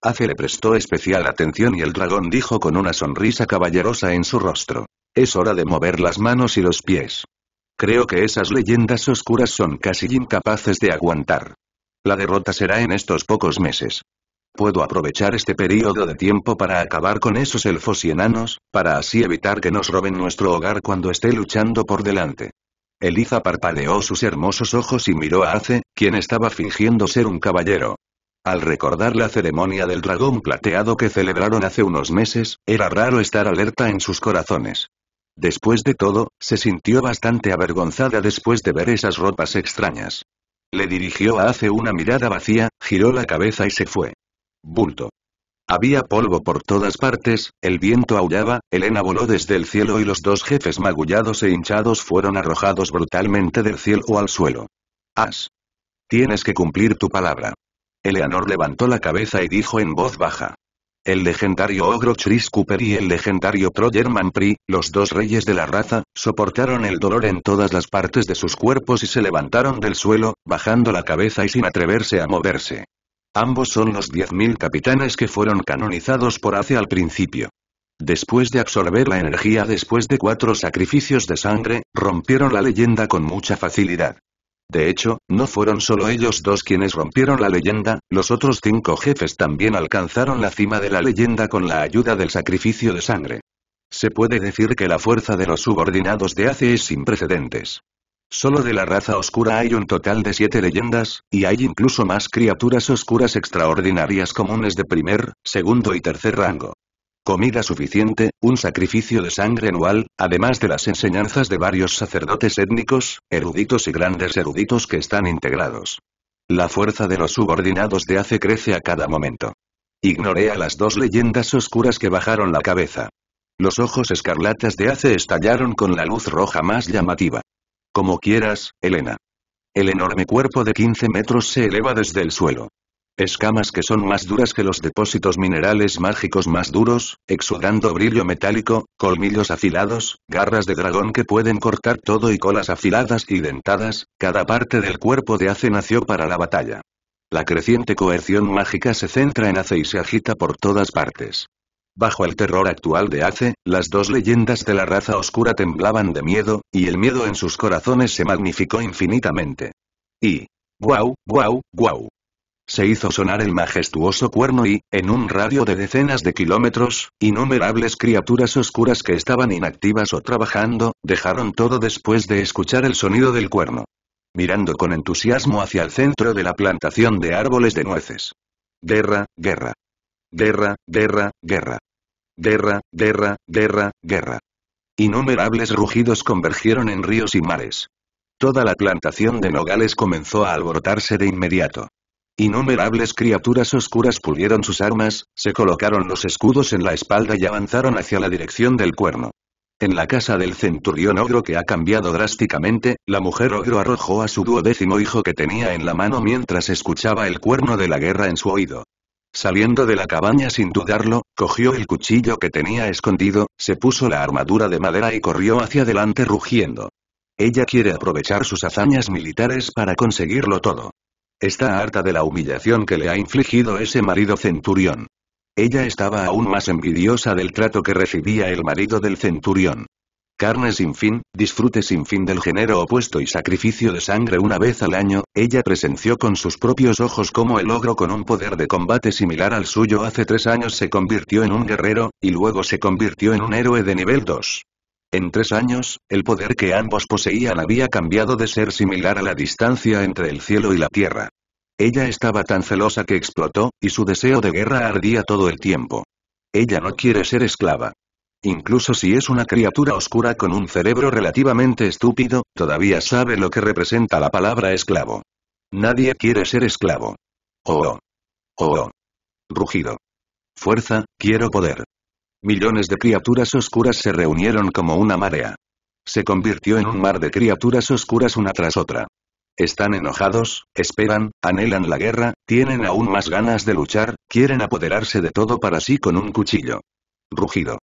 Ace le prestó especial atención y el dragón dijo con una sonrisa caballerosa en su rostro. Es hora de mover las manos y los pies. Creo que esas leyendas oscuras son casi incapaces de aguantar. La derrota será en estos pocos meses. Puedo aprovechar este periodo de tiempo para acabar con esos elfos y enanos, para así evitar que nos roben nuestro hogar cuando esté luchando por delante. Eliza parpadeó sus hermosos ojos y miró a Ace, quien estaba fingiendo ser un caballero. Al recordar la ceremonia del dragón plateado que celebraron hace unos meses, era raro estar alerta en sus corazones. Después de todo, se sintió bastante avergonzada después de ver esas ropas extrañas. Le dirigió a Ace una mirada vacía, giró la cabeza y se fue. Bulto. Había polvo por todas partes, el viento aullaba, Elena voló desde el cielo y los dos jefes magullados e hinchados fueron arrojados brutalmente del cielo al suelo. As. Tienes que cumplir tu palabra. Eleanor levantó la cabeza y dijo en voz baja. El legendario ogro Chris Cooper y el legendario Troyerman Pri, los dos reyes de la raza, soportaron el dolor en todas las partes de sus cuerpos y se levantaron del suelo, bajando la cabeza y sin atreverse a moverse. Ambos son los 10.000 capitanes que fueron canonizados por Hace al principio. Después de absorber la energía después de cuatro sacrificios de sangre, rompieron la leyenda con mucha facilidad. De hecho, no fueron solo ellos dos quienes rompieron la leyenda, los otros cinco jefes también alcanzaron la cima de la leyenda con la ayuda del sacrificio de sangre. Se puede decir que la fuerza de los subordinados de Ace es sin precedentes. Solo de la raza oscura hay un total de siete leyendas, y hay incluso más criaturas oscuras extraordinarias comunes de primer, segundo y tercer rango. Comida suficiente, un sacrificio de sangre anual, además de las enseñanzas de varios sacerdotes étnicos, eruditos y grandes eruditos que están integrados. La fuerza de los subordinados de Ace crece a cada momento. Ignoré a las dos leyendas oscuras que bajaron la cabeza. Los ojos escarlatas de Ace estallaron con la luz roja más llamativa. Como quieras, Elena. El enorme cuerpo de 15 metros se eleva desde el suelo. Escamas que son más duras que los depósitos minerales mágicos más duros, exudando brillo metálico, colmillos afilados, garras de dragón que pueden cortar todo y colas afiladas y dentadas, cada parte del cuerpo de Ace nació para la batalla. La creciente coerción mágica se centra en Ace y se agita por todas partes. Bajo el terror actual de Ace, las dos leyendas de la raza oscura temblaban de miedo, y el miedo en sus corazones se magnificó infinitamente. Y... ¡Guau, guau, guau! Se hizo sonar el majestuoso cuerno y, en un radio de decenas de kilómetros, innumerables criaturas oscuras que estaban inactivas o trabajando, dejaron todo después de escuchar el sonido del cuerno. Mirando con entusiasmo hacia el centro de la plantación de árboles de nueces. Guerra, guerra. Guerra, guerra, guerra. Guerra, guerra, guerra, guerra. Innumerables rugidos convergieron en ríos y mares. Toda la plantación de nogales comenzó a alborotarse de inmediato. Innumerables criaturas oscuras pulieron sus armas, se colocaron los escudos en la espalda y avanzaron hacia la dirección del cuerno. En la casa del centurión ogro que ha cambiado drásticamente, la mujer ogro arrojó a su duodécimo hijo que tenía en la mano mientras escuchaba el cuerno de la guerra en su oído. Saliendo de la cabaña sin dudarlo, cogió el cuchillo que tenía escondido, se puso la armadura de madera y corrió hacia adelante rugiendo. Ella quiere aprovechar sus hazañas militares para conseguirlo todo. Está harta de la humillación que le ha infligido ese marido centurión. Ella estaba aún más envidiosa del trato que recibía el marido del centurión. Carne sin fin, disfrute sin fin del género opuesto y sacrificio de sangre una vez al año, ella presenció con sus propios ojos cómo el ogro con un poder de combate similar al suyo hace tres años se convirtió en un guerrero, y luego se convirtió en un héroe de nivel 2. En tres años, el poder que ambos poseían había cambiado de ser similar a la distancia entre el cielo y la tierra. Ella estaba tan celosa que explotó, y su deseo de guerra ardía todo el tiempo. Ella no quiere ser esclava. Incluso si es una criatura oscura con un cerebro relativamente estúpido, todavía sabe lo que representa la palabra esclavo. Nadie quiere ser esclavo. Oh, oh. Oh. Rugido. Fuerza, quiero poder. Millones de criaturas oscuras se reunieron como una marea. Se convirtió en un mar de criaturas oscuras una tras otra. Están enojados, esperan, anhelan la guerra, tienen aún más ganas de luchar, quieren apoderarse de todo para sí con un cuchillo. Rugido.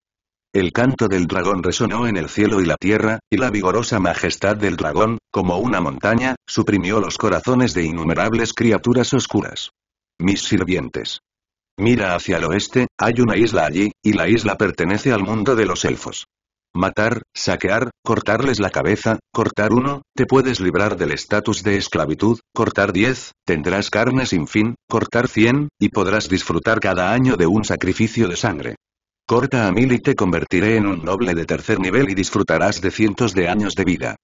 El canto del dragón resonó en el cielo y la tierra, y la vigorosa majestad del dragón, como una montaña, suprimió los corazones de innumerables criaturas oscuras. Mis sirvientes. Mira hacia el oeste, hay una isla allí, y la isla pertenece al mundo de los elfos. Matar, saquear, cortarles la cabeza, cortar uno, te puedes librar del estatus de esclavitud, cortar diez, tendrás carne sin fin, cortar cien, y podrás disfrutar cada año de un sacrificio de sangre. Corta a mil y te convertiré en un noble de tercer nivel y disfrutarás de cientos de años de vida.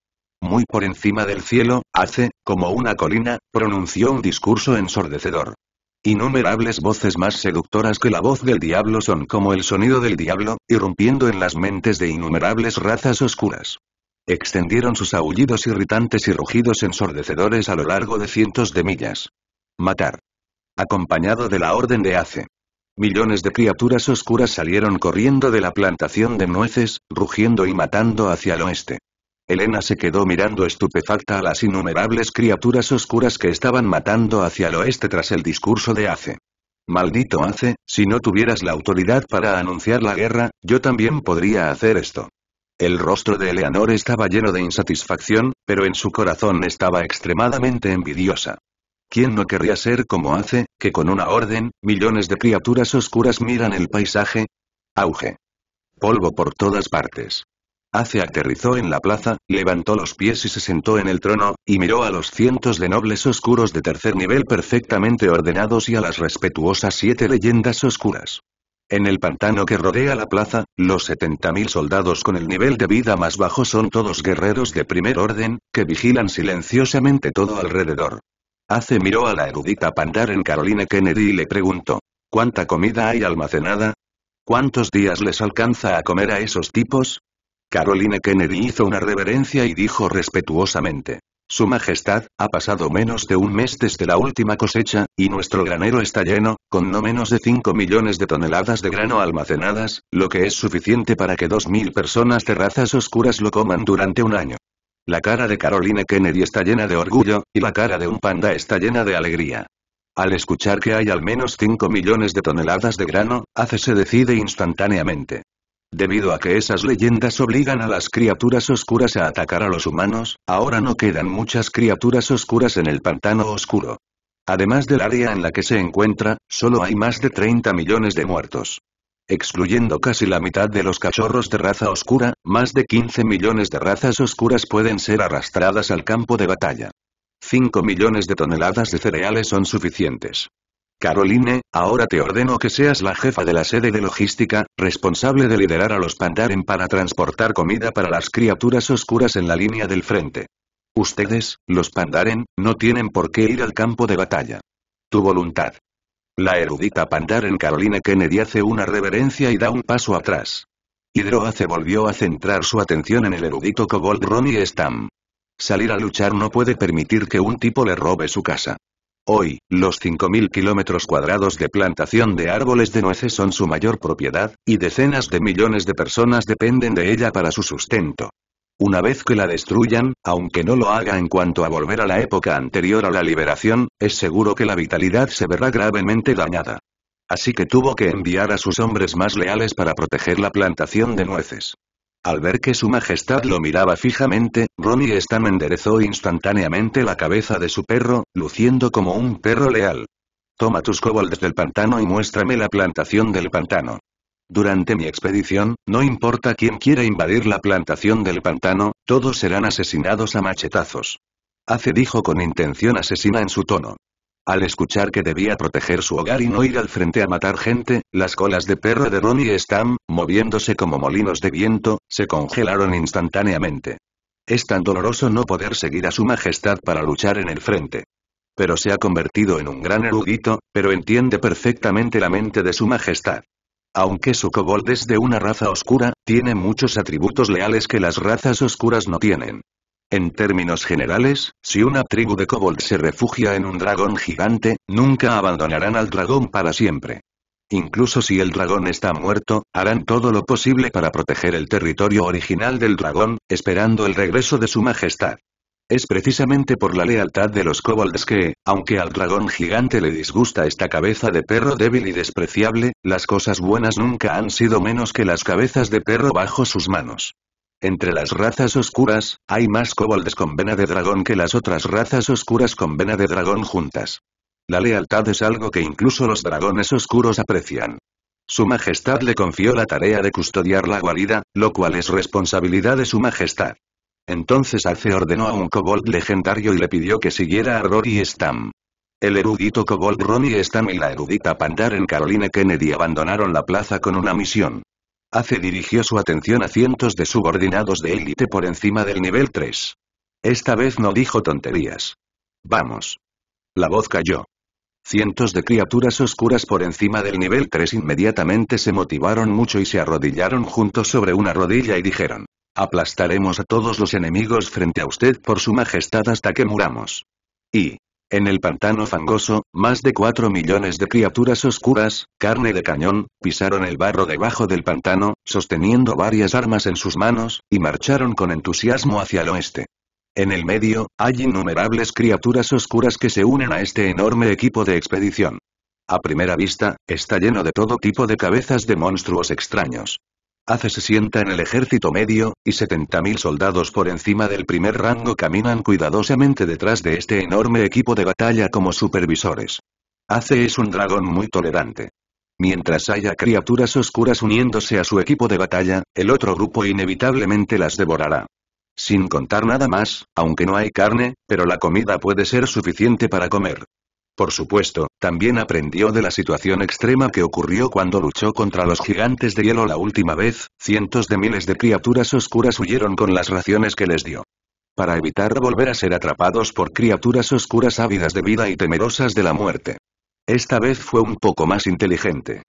Muy por encima del cielo, hace, como una colina, pronunció un discurso ensordecedor. Innumerables voces más seductoras que la voz del diablo son como el sonido del diablo, irrumpiendo en las mentes de innumerables razas oscuras. Extendieron sus aullidos irritantes y rugidos ensordecedores a lo largo de cientos de millas. Matar. Acompañado de la orden de Hace. Millones de criaturas oscuras salieron corriendo de la plantación de nueces, rugiendo y matando hacia el oeste. Elena se quedó mirando estupefacta a las innumerables criaturas oscuras que estaban matando hacia el oeste tras el discurso de Ace. Maldito Ace, si no tuvieras la autoridad para anunciar la guerra, yo también podría hacer esto. El rostro de Eleanor estaba lleno de insatisfacción, pero en su corazón estaba extremadamente envidiosa. ¿Quién no querría ser como Ace? que con una orden, millones de criaturas oscuras miran el paisaje. Auge. Polvo por todas partes. Hace aterrizó en la plaza, levantó los pies y se sentó en el trono, y miró a los cientos de nobles oscuros de tercer nivel perfectamente ordenados y a las respetuosas siete leyendas oscuras. En el pantano que rodea la plaza, los 70.000 soldados con el nivel de vida más bajo son todos guerreros de primer orden, que vigilan silenciosamente todo alrededor. Ace miró a la erudita en Caroline Kennedy y le preguntó. ¿Cuánta comida hay almacenada? ¿Cuántos días les alcanza a comer a esos tipos? Caroline Kennedy hizo una reverencia y dijo respetuosamente. Su Majestad, ha pasado menos de un mes desde la última cosecha, y nuestro granero está lleno, con no menos de 5 millones de toneladas de grano almacenadas, lo que es suficiente para que 2.000 personas de razas oscuras lo coman durante un año. La cara de Caroline Kennedy está llena de orgullo, y la cara de un panda está llena de alegría. Al escuchar que hay al menos 5 millones de toneladas de grano, hace se decide instantáneamente. Debido a que esas leyendas obligan a las criaturas oscuras a atacar a los humanos, ahora no quedan muchas criaturas oscuras en el pantano oscuro. Además del área en la que se encuentra, solo hay más de 30 millones de muertos excluyendo casi la mitad de los cachorros de raza oscura, más de 15 millones de razas oscuras pueden ser arrastradas al campo de batalla. 5 millones de toneladas de cereales son suficientes. Caroline, ahora te ordeno que seas la jefa de la sede de logística, responsable de liderar a los Pandaren para transportar comida para las criaturas oscuras en la línea del frente. Ustedes, los Pandaren, no tienen por qué ir al campo de batalla. Tu voluntad. La erudita en Caroline Kennedy hace una reverencia y da un paso atrás. Hidroace volvió a centrar su atención en el erudito Cobold Ronnie Stam. Salir a luchar no puede permitir que un tipo le robe su casa. Hoy, los 5.000 kilómetros cuadrados de plantación de árboles de nueces son su mayor propiedad, y decenas de millones de personas dependen de ella para su sustento. Una vez que la destruyan, aunque no lo haga en cuanto a volver a la época anterior a la liberación, es seguro que la vitalidad se verá gravemente dañada. Así que tuvo que enviar a sus hombres más leales para proteger la plantación de nueces. Al ver que su majestad lo miraba fijamente, Ronnie Stan enderezó instantáneamente la cabeza de su perro, luciendo como un perro leal. Toma tus coboldes del pantano y muéstrame la plantación del pantano. Durante mi expedición, no importa quién quiera invadir la plantación del pantano, todos serán asesinados a machetazos. Hace dijo con intención asesina en su tono. Al escuchar que debía proteger su hogar y no ir al frente a matar gente, las colas de perro de Ronnie Stam, moviéndose como molinos de viento, se congelaron instantáneamente. Es tan doloroso no poder seguir a su majestad para luchar en el frente. Pero se ha convertido en un gran erudito, pero entiende perfectamente la mente de su majestad. Aunque su kobold es de una raza oscura, tiene muchos atributos leales que las razas oscuras no tienen. En términos generales, si una tribu de kobold se refugia en un dragón gigante, nunca abandonarán al dragón para siempre. Incluso si el dragón está muerto, harán todo lo posible para proteger el territorio original del dragón, esperando el regreso de su majestad. Es precisamente por la lealtad de los kobolds que, aunque al dragón gigante le disgusta esta cabeza de perro débil y despreciable, las cosas buenas nunca han sido menos que las cabezas de perro bajo sus manos. Entre las razas oscuras, hay más kobolds con vena de dragón que las otras razas oscuras con vena de dragón juntas. La lealtad es algo que incluso los dragones oscuros aprecian. Su Majestad le confió la tarea de custodiar la guarida, lo cual es responsabilidad de Su Majestad. Entonces Ace ordenó a un kobold legendario y le pidió que siguiera a Rory Stam. El erudito kobold Ronnie Stam y la erudita Pandar en Caroline Kennedy abandonaron la plaza con una misión. Ace dirigió su atención a cientos de subordinados de élite por encima del nivel 3. Esta vez no dijo tonterías. Vamos. La voz cayó. Cientos de criaturas oscuras por encima del nivel 3 inmediatamente se motivaron mucho y se arrodillaron juntos sobre una rodilla y dijeron. Aplastaremos a todos los enemigos frente a usted por su majestad hasta que muramos. Y, en el pantano fangoso, más de cuatro millones de criaturas oscuras, carne de cañón, pisaron el barro debajo del pantano, sosteniendo varias armas en sus manos, y marcharon con entusiasmo hacia el oeste. En el medio, hay innumerables criaturas oscuras que se unen a este enorme equipo de expedición. A primera vista, está lleno de todo tipo de cabezas de monstruos extraños. Hace se sienta en el ejército medio, y 70.000 soldados por encima del primer rango caminan cuidadosamente detrás de este enorme equipo de batalla como supervisores. Hace es un dragón muy tolerante. Mientras haya criaturas oscuras uniéndose a su equipo de batalla, el otro grupo inevitablemente las devorará sin contar nada más, aunque no hay carne, pero la comida puede ser suficiente para comer. Por supuesto, también aprendió de la situación extrema que ocurrió cuando luchó contra los gigantes de hielo la última vez, cientos de miles de criaturas oscuras huyeron con las raciones que les dio. Para evitar volver a ser atrapados por criaturas oscuras ávidas de vida y temerosas de la muerte. Esta vez fue un poco más inteligente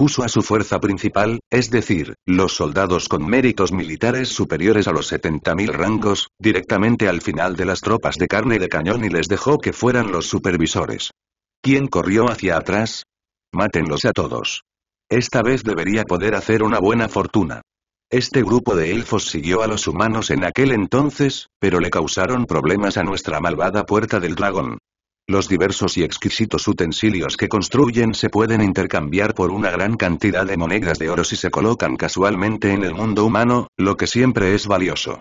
puso a su fuerza principal, es decir, los soldados con méritos militares superiores a los 70.000 rangos, directamente al final de las tropas de carne de cañón y les dejó que fueran los supervisores. ¿Quién corrió hacia atrás? Mátenlos a todos. Esta vez debería poder hacer una buena fortuna. Este grupo de elfos siguió a los humanos en aquel entonces, pero le causaron problemas a nuestra malvada puerta del dragón. Los diversos y exquisitos utensilios que construyen se pueden intercambiar por una gran cantidad de monedas de oro si se colocan casualmente en el mundo humano, lo que siempre es valioso.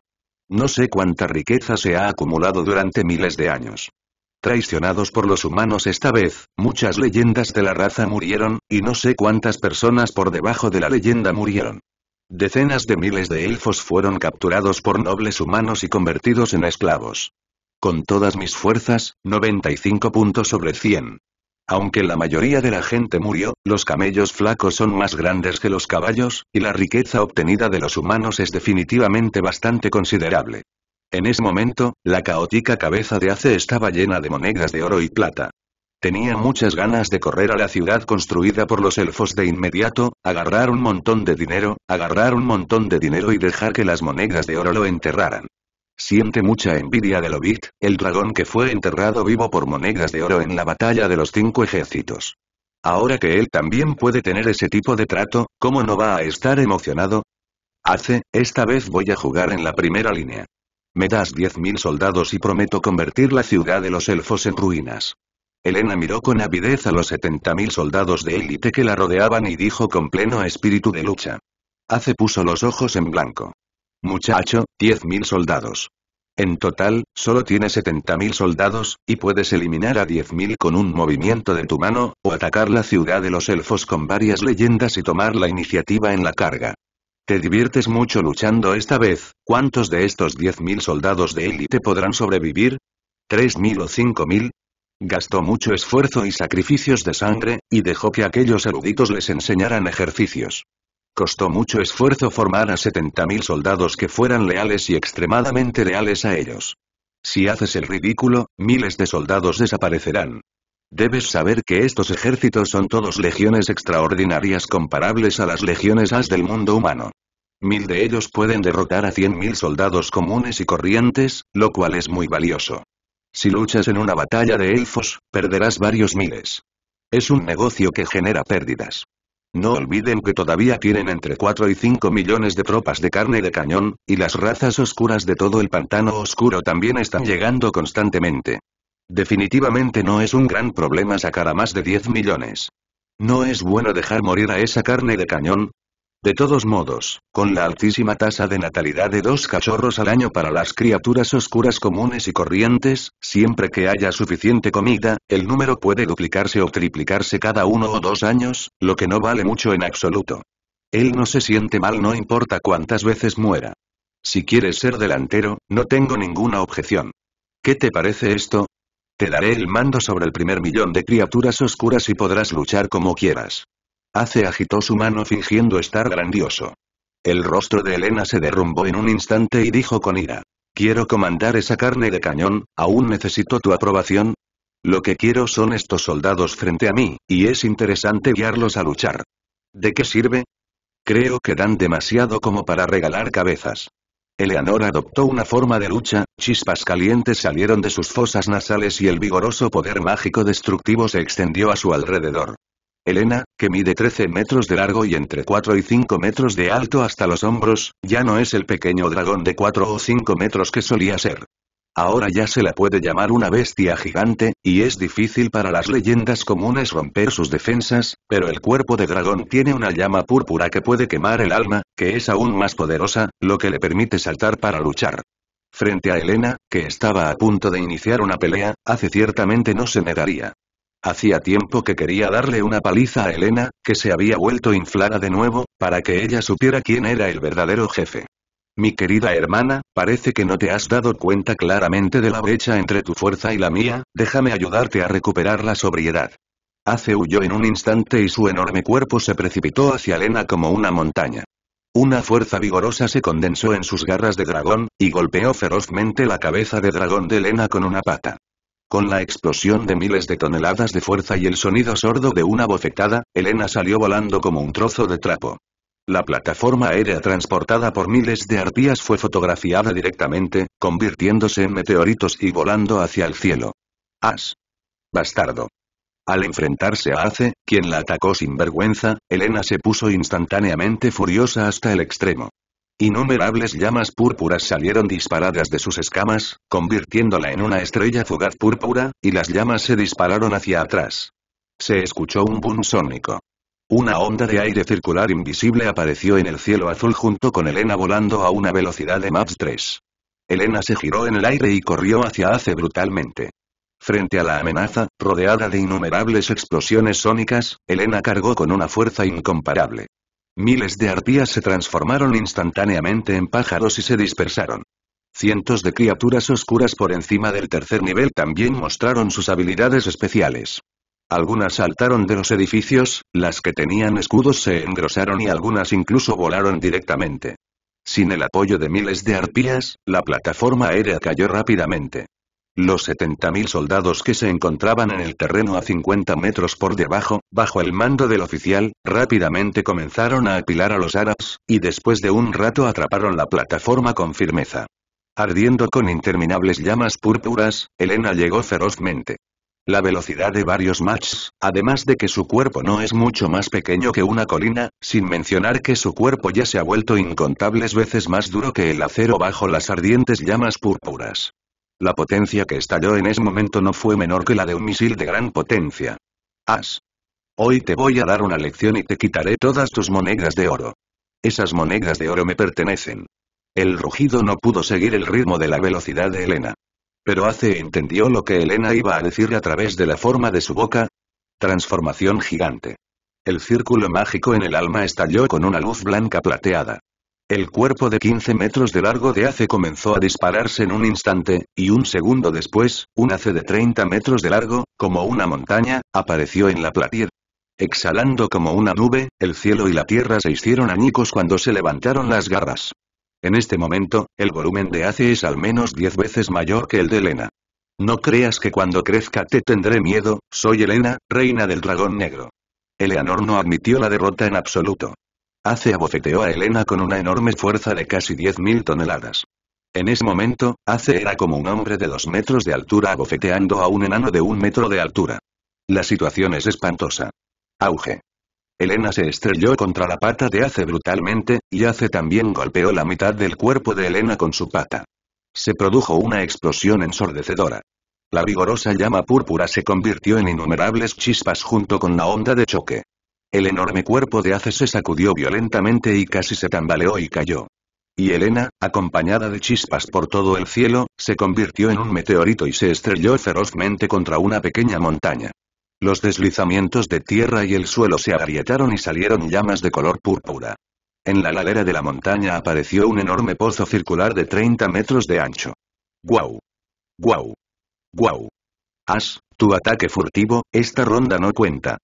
No sé cuánta riqueza se ha acumulado durante miles de años. Traicionados por los humanos esta vez, muchas leyendas de la raza murieron, y no sé cuántas personas por debajo de la leyenda murieron. Decenas de miles de elfos fueron capturados por nobles humanos y convertidos en esclavos. Con todas mis fuerzas, 95 puntos sobre 100. Aunque la mayoría de la gente murió, los camellos flacos son más grandes que los caballos, y la riqueza obtenida de los humanos es definitivamente bastante considerable. En ese momento, la caótica cabeza de Ace estaba llena de monedas de oro y plata. Tenía muchas ganas de correr a la ciudad construida por los elfos de inmediato, agarrar un montón de dinero, agarrar un montón de dinero y dejar que las monedas de oro lo enterraran siente mucha envidia de Lobit, el dragón que fue enterrado vivo por monedas de oro en la batalla de los cinco ejércitos. Ahora que él también puede tener ese tipo de trato, ¿cómo no va a estar emocionado? Hace, esta vez voy a jugar en la primera línea. Me das 10.000 soldados y prometo convertir la ciudad de los elfos en ruinas. Elena miró con avidez a los 70.000 soldados de élite que la rodeaban y dijo con pleno espíritu de lucha. Hace puso los ojos en blanco. Muchacho, 10.000 soldados. En total, solo tienes 70.000 soldados, y puedes eliminar a 10.000 con un movimiento de tu mano, o atacar la ciudad de los elfos con varias leyendas y tomar la iniciativa en la carga. Te diviertes mucho luchando esta vez, ¿cuántos de estos 10.000 soldados de élite podrán sobrevivir? ¿3.000 o 5.000? Gastó mucho esfuerzo y sacrificios de sangre, y dejó que aquellos eruditos les enseñaran ejercicios. Costó mucho esfuerzo formar a 70.000 soldados que fueran leales y extremadamente leales a ellos. Si haces el ridículo, miles de soldados desaparecerán. Debes saber que estos ejércitos son todos legiones extraordinarias comparables a las legiones as del mundo humano. Mil de ellos pueden derrotar a 100.000 soldados comunes y corrientes, lo cual es muy valioso. Si luchas en una batalla de elfos, perderás varios miles. Es un negocio que genera pérdidas. No olviden que todavía tienen entre 4 y 5 millones de tropas de carne de cañón, y las razas oscuras de todo el pantano oscuro también están llegando constantemente. Definitivamente no es un gran problema sacar a más de 10 millones. No es bueno dejar morir a esa carne de cañón, de todos modos, con la altísima tasa de natalidad de dos cachorros al año para las criaturas oscuras comunes y corrientes, siempre que haya suficiente comida, el número puede duplicarse o triplicarse cada uno o dos años, lo que no vale mucho en absoluto. Él no se siente mal no importa cuántas veces muera. Si quieres ser delantero, no tengo ninguna objeción. ¿Qué te parece esto? Te daré el mando sobre el primer millón de criaturas oscuras y podrás luchar como quieras hace agitó su mano fingiendo estar grandioso. El rostro de Elena se derrumbó en un instante y dijo con ira. Quiero comandar esa carne de cañón, aún necesito tu aprobación. Lo que quiero son estos soldados frente a mí, y es interesante guiarlos a luchar. ¿De qué sirve? Creo que dan demasiado como para regalar cabezas. Eleanor adoptó una forma de lucha, chispas calientes salieron de sus fosas nasales y el vigoroso poder mágico destructivo se extendió a su alrededor. Elena, que mide 13 metros de largo y entre 4 y 5 metros de alto hasta los hombros, ya no es el pequeño dragón de 4 o 5 metros que solía ser. Ahora ya se la puede llamar una bestia gigante, y es difícil para las leyendas comunes romper sus defensas, pero el cuerpo de dragón tiene una llama púrpura que puede quemar el alma, que es aún más poderosa, lo que le permite saltar para luchar. Frente a Elena, que estaba a punto de iniciar una pelea, hace ciertamente no se negaría. Hacía tiempo que quería darle una paliza a Elena, que se había vuelto inflada de nuevo, para que ella supiera quién era el verdadero jefe. Mi querida hermana, parece que no te has dado cuenta claramente de la brecha entre tu fuerza y la mía, déjame ayudarte a recuperar la sobriedad. Ace huyó en un instante y su enorme cuerpo se precipitó hacia Elena como una montaña. Una fuerza vigorosa se condensó en sus garras de dragón, y golpeó ferozmente la cabeza de dragón de Elena con una pata. Con la explosión de miles de toneladas de fuerza y el sonido sordo de una bofetada, Elena salió volando como un trozo de trapo. La plataforma aérea transportada por miles de arpías fue fotografiada directamente, convirtiéndose en meteoritos y volando hacia el cielo. As. Bastardo. Al enfrentarse a Ace, quien la atacó sin vergüenza, Elena se puso instantáneamente furiosa hasta el extremo. Innumerables llamas púrpuras salieron disparadas de sus escamas, convirtiéndola en una estrella fugaz púrpura, y las llamas se dispararon hacia atrás. Se escuchó un boom sónico. Una onda de aire circular invisible apareció en el cielo azul junto con Elena volando a una velocidad de maps 3. Elena se giró en el aire y corrió hacia Ace brutalmente. Frente a la amenaza, rodeada de innumerables explosiones sónicas, Elena cargó con una fuerza incomparable. Miles de arpías se transformaron instantáneamente en pájaros y se dispersaron. Cientos de criaturas oscuras por encima del tercer nivel también mostraron sus habilidades especiales. Algunas saltaron de los edificios, las que tenían escudos se engrosaron y algunas incluso volaron directamente. Sin el apoyo de miles de arpías, la plataforma aérea cayó rápidamente. Los 70.000 soldados que se encontraban en el terreno a 50 metros por debajo, bajo el mando del oficial, rápidamente comenzaron a apilar a los árabes, y después de un rato atraparon la plataforma con firmeza. Ardiendo con interminables llamas púrpuras, Elena llegó ferozmente. La velocidad de varios machs, además de que su cuerpo no es mucho más pequeño que una colina, sin mencionar que su cuerpo ya se ha vuelto incontables veces más duro que el acero bajo las ardientes llamas púrpuras. La potencia que estalló en ese momento no fue menor que la de un misil de gran potencia. As. Hoy te voy a dar una lección y te quitaré todas tus monedas de oro. Esas monedas de oro me pertenecen. El rugido no pudo seguir el ritmo de la velocidad de Elena. Pero hace entendió lo que Elena iba a decir a través de la forma de su boca. Transformación gigante. El círculo mágico en el alma estalló con una luz blanca plateada. El cuerpo de 15 metros de largo de Ace comenzó a dispararse en un instante, y un segundo después, un Ace de 30 metros de largo, como una montaña, apareció en la platir. Exhalando como una nube, el cielo y la tierra se hicieron añicos cuando se levantaron las garras. En este momento, el volumen de Ace es al menos 10 veces mayor que el de Elena. No creas que cuando crezca te tendré miedo, soy Elena, reina del dragón negro. Eleanor no admitió la derrota en absoluto. Ace abofeteó a Elena con una enorme fuerza de casi 10.000 toneladas. En ese momento, Ace era como un hombre de dos metros de altura abofeteando a un enano de un metro de altura. La situación es espantosa. Auge. Elena se estrelló contra la pata de Ace brutalmente, y Ace también golpeó la mitad del cuerpo de Elena con su pata. Se produjo una explosión ensordecedora. La vigorosa llama púrpura se convirtió en innumerables chispas junto con la onda de choque. El enorme cuerpo de Ace se sacudió violentamente y casi se tambaleó y cayó. Y Elena, acompañada de chispas por todo el cielo, se convirtió en un meteorito y se estrelló ferozmente contra una pequeña montaña. Los deslizamientos de tierra y el suelo se agrietaron y salieron llamas de color púrpura. En la ladera de la montaña apareció un enorme pozo circular de 30 metros de ancho. ¡Guau! ¡Guau! ¡Guau! As, tu ataque furtivo, esta ronda no cuenta.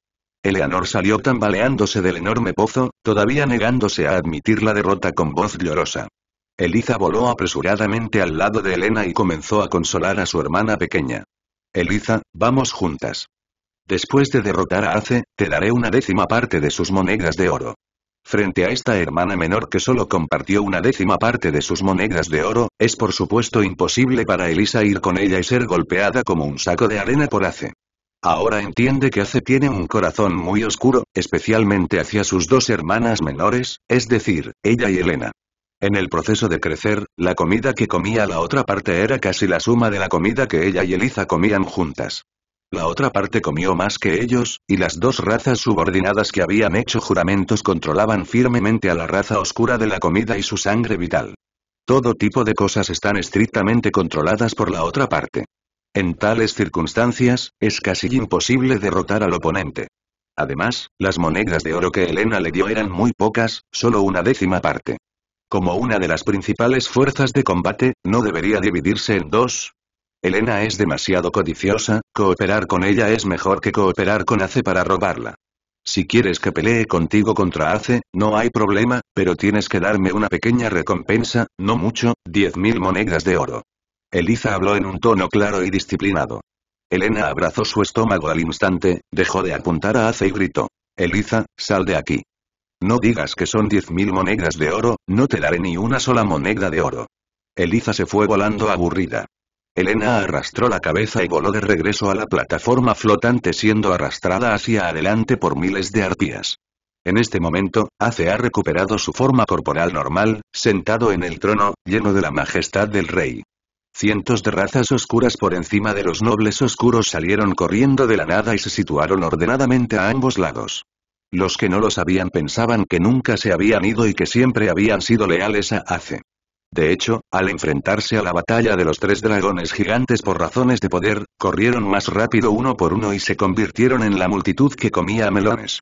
Eleanor salió tambaleándose del enorme pozo, todavía negándose a admitir la derrota con voz llorosa. Eliza voló apresuradamente al lado de Elena y comenzó a consolar a su hermana pequeña. Eliza, vamos juntas. Después de derrotar a Ace, te daré una décima parte de sus monedas de oro. Frente a esta hermana menor que solo compartió una décima parte de sus monedas de oro, es por supuesto imposible para Elisa ir con ella y ser golpeada como un saco de arena por Ace. Ahora entiende que Ace tiene un corazón muy oscuro, especialmente hacia sus dos hermanas menores, es decir, ella y Elena. En el proceso de crecer, la comida que comía la otra parte era casi la suma de la comida que ella y Eliza comían juntas. La otra parte comió más que ellos, y las dos razas subordinadas que habían hecho juramentos controlaban firmemente a la raza oscura de la comida y su sangre vital. Todo tipo de cosas están estrictamente controladas por la otra parte. En tales circunstancias, es casi imposible derrotar al oponente. Además, las monedas de oro que Elena le dio eran muy pocas, solo una décima parte. Como una de las principales fuerzas de combate, ¿no debería dividirse en dos? Elena es demasiado codiciosa, cooperar con ella es mejor que cooperar con Ace para robarla. Si quieres que pelee contigo contra Ace, no hay problema, pero tienes que darme una pequeña recompensa, no mucho, 10.000 monedas de oro. Eliza habló en un tono claro y disciplinado. Elena abrazó su estómago al instante, dejó de apuntar a Ace y gritó. Eliza, sal de aquí. No digas que son diez mil monedas de oro, no te daré ni una sola moneda de oro. Eliza se fue volando aburrida. Elena arrastró la cabeza y voló de regreso a la plataforma flotante siendo arrastrada hacia adelante por miles de arpías. En este momento, Ace ha recuperado su forma corporal normal, sentado en el trono, lleno de la majestad del rey. Cientos de razas oscuras por encima de los nobles oscuros salieron corriendo de la nada y se situaron ordenadamente a ambos lados. Los que no lo sabían pensaban que nunca se habían ido y que siempre habían sido leales a Ace. De hecho, al enfrentarse a la batalla de los tres dragones gigantes por razones de poder, corrieron más rápido uno por uno y se convirtieron en la multitud que comía melones.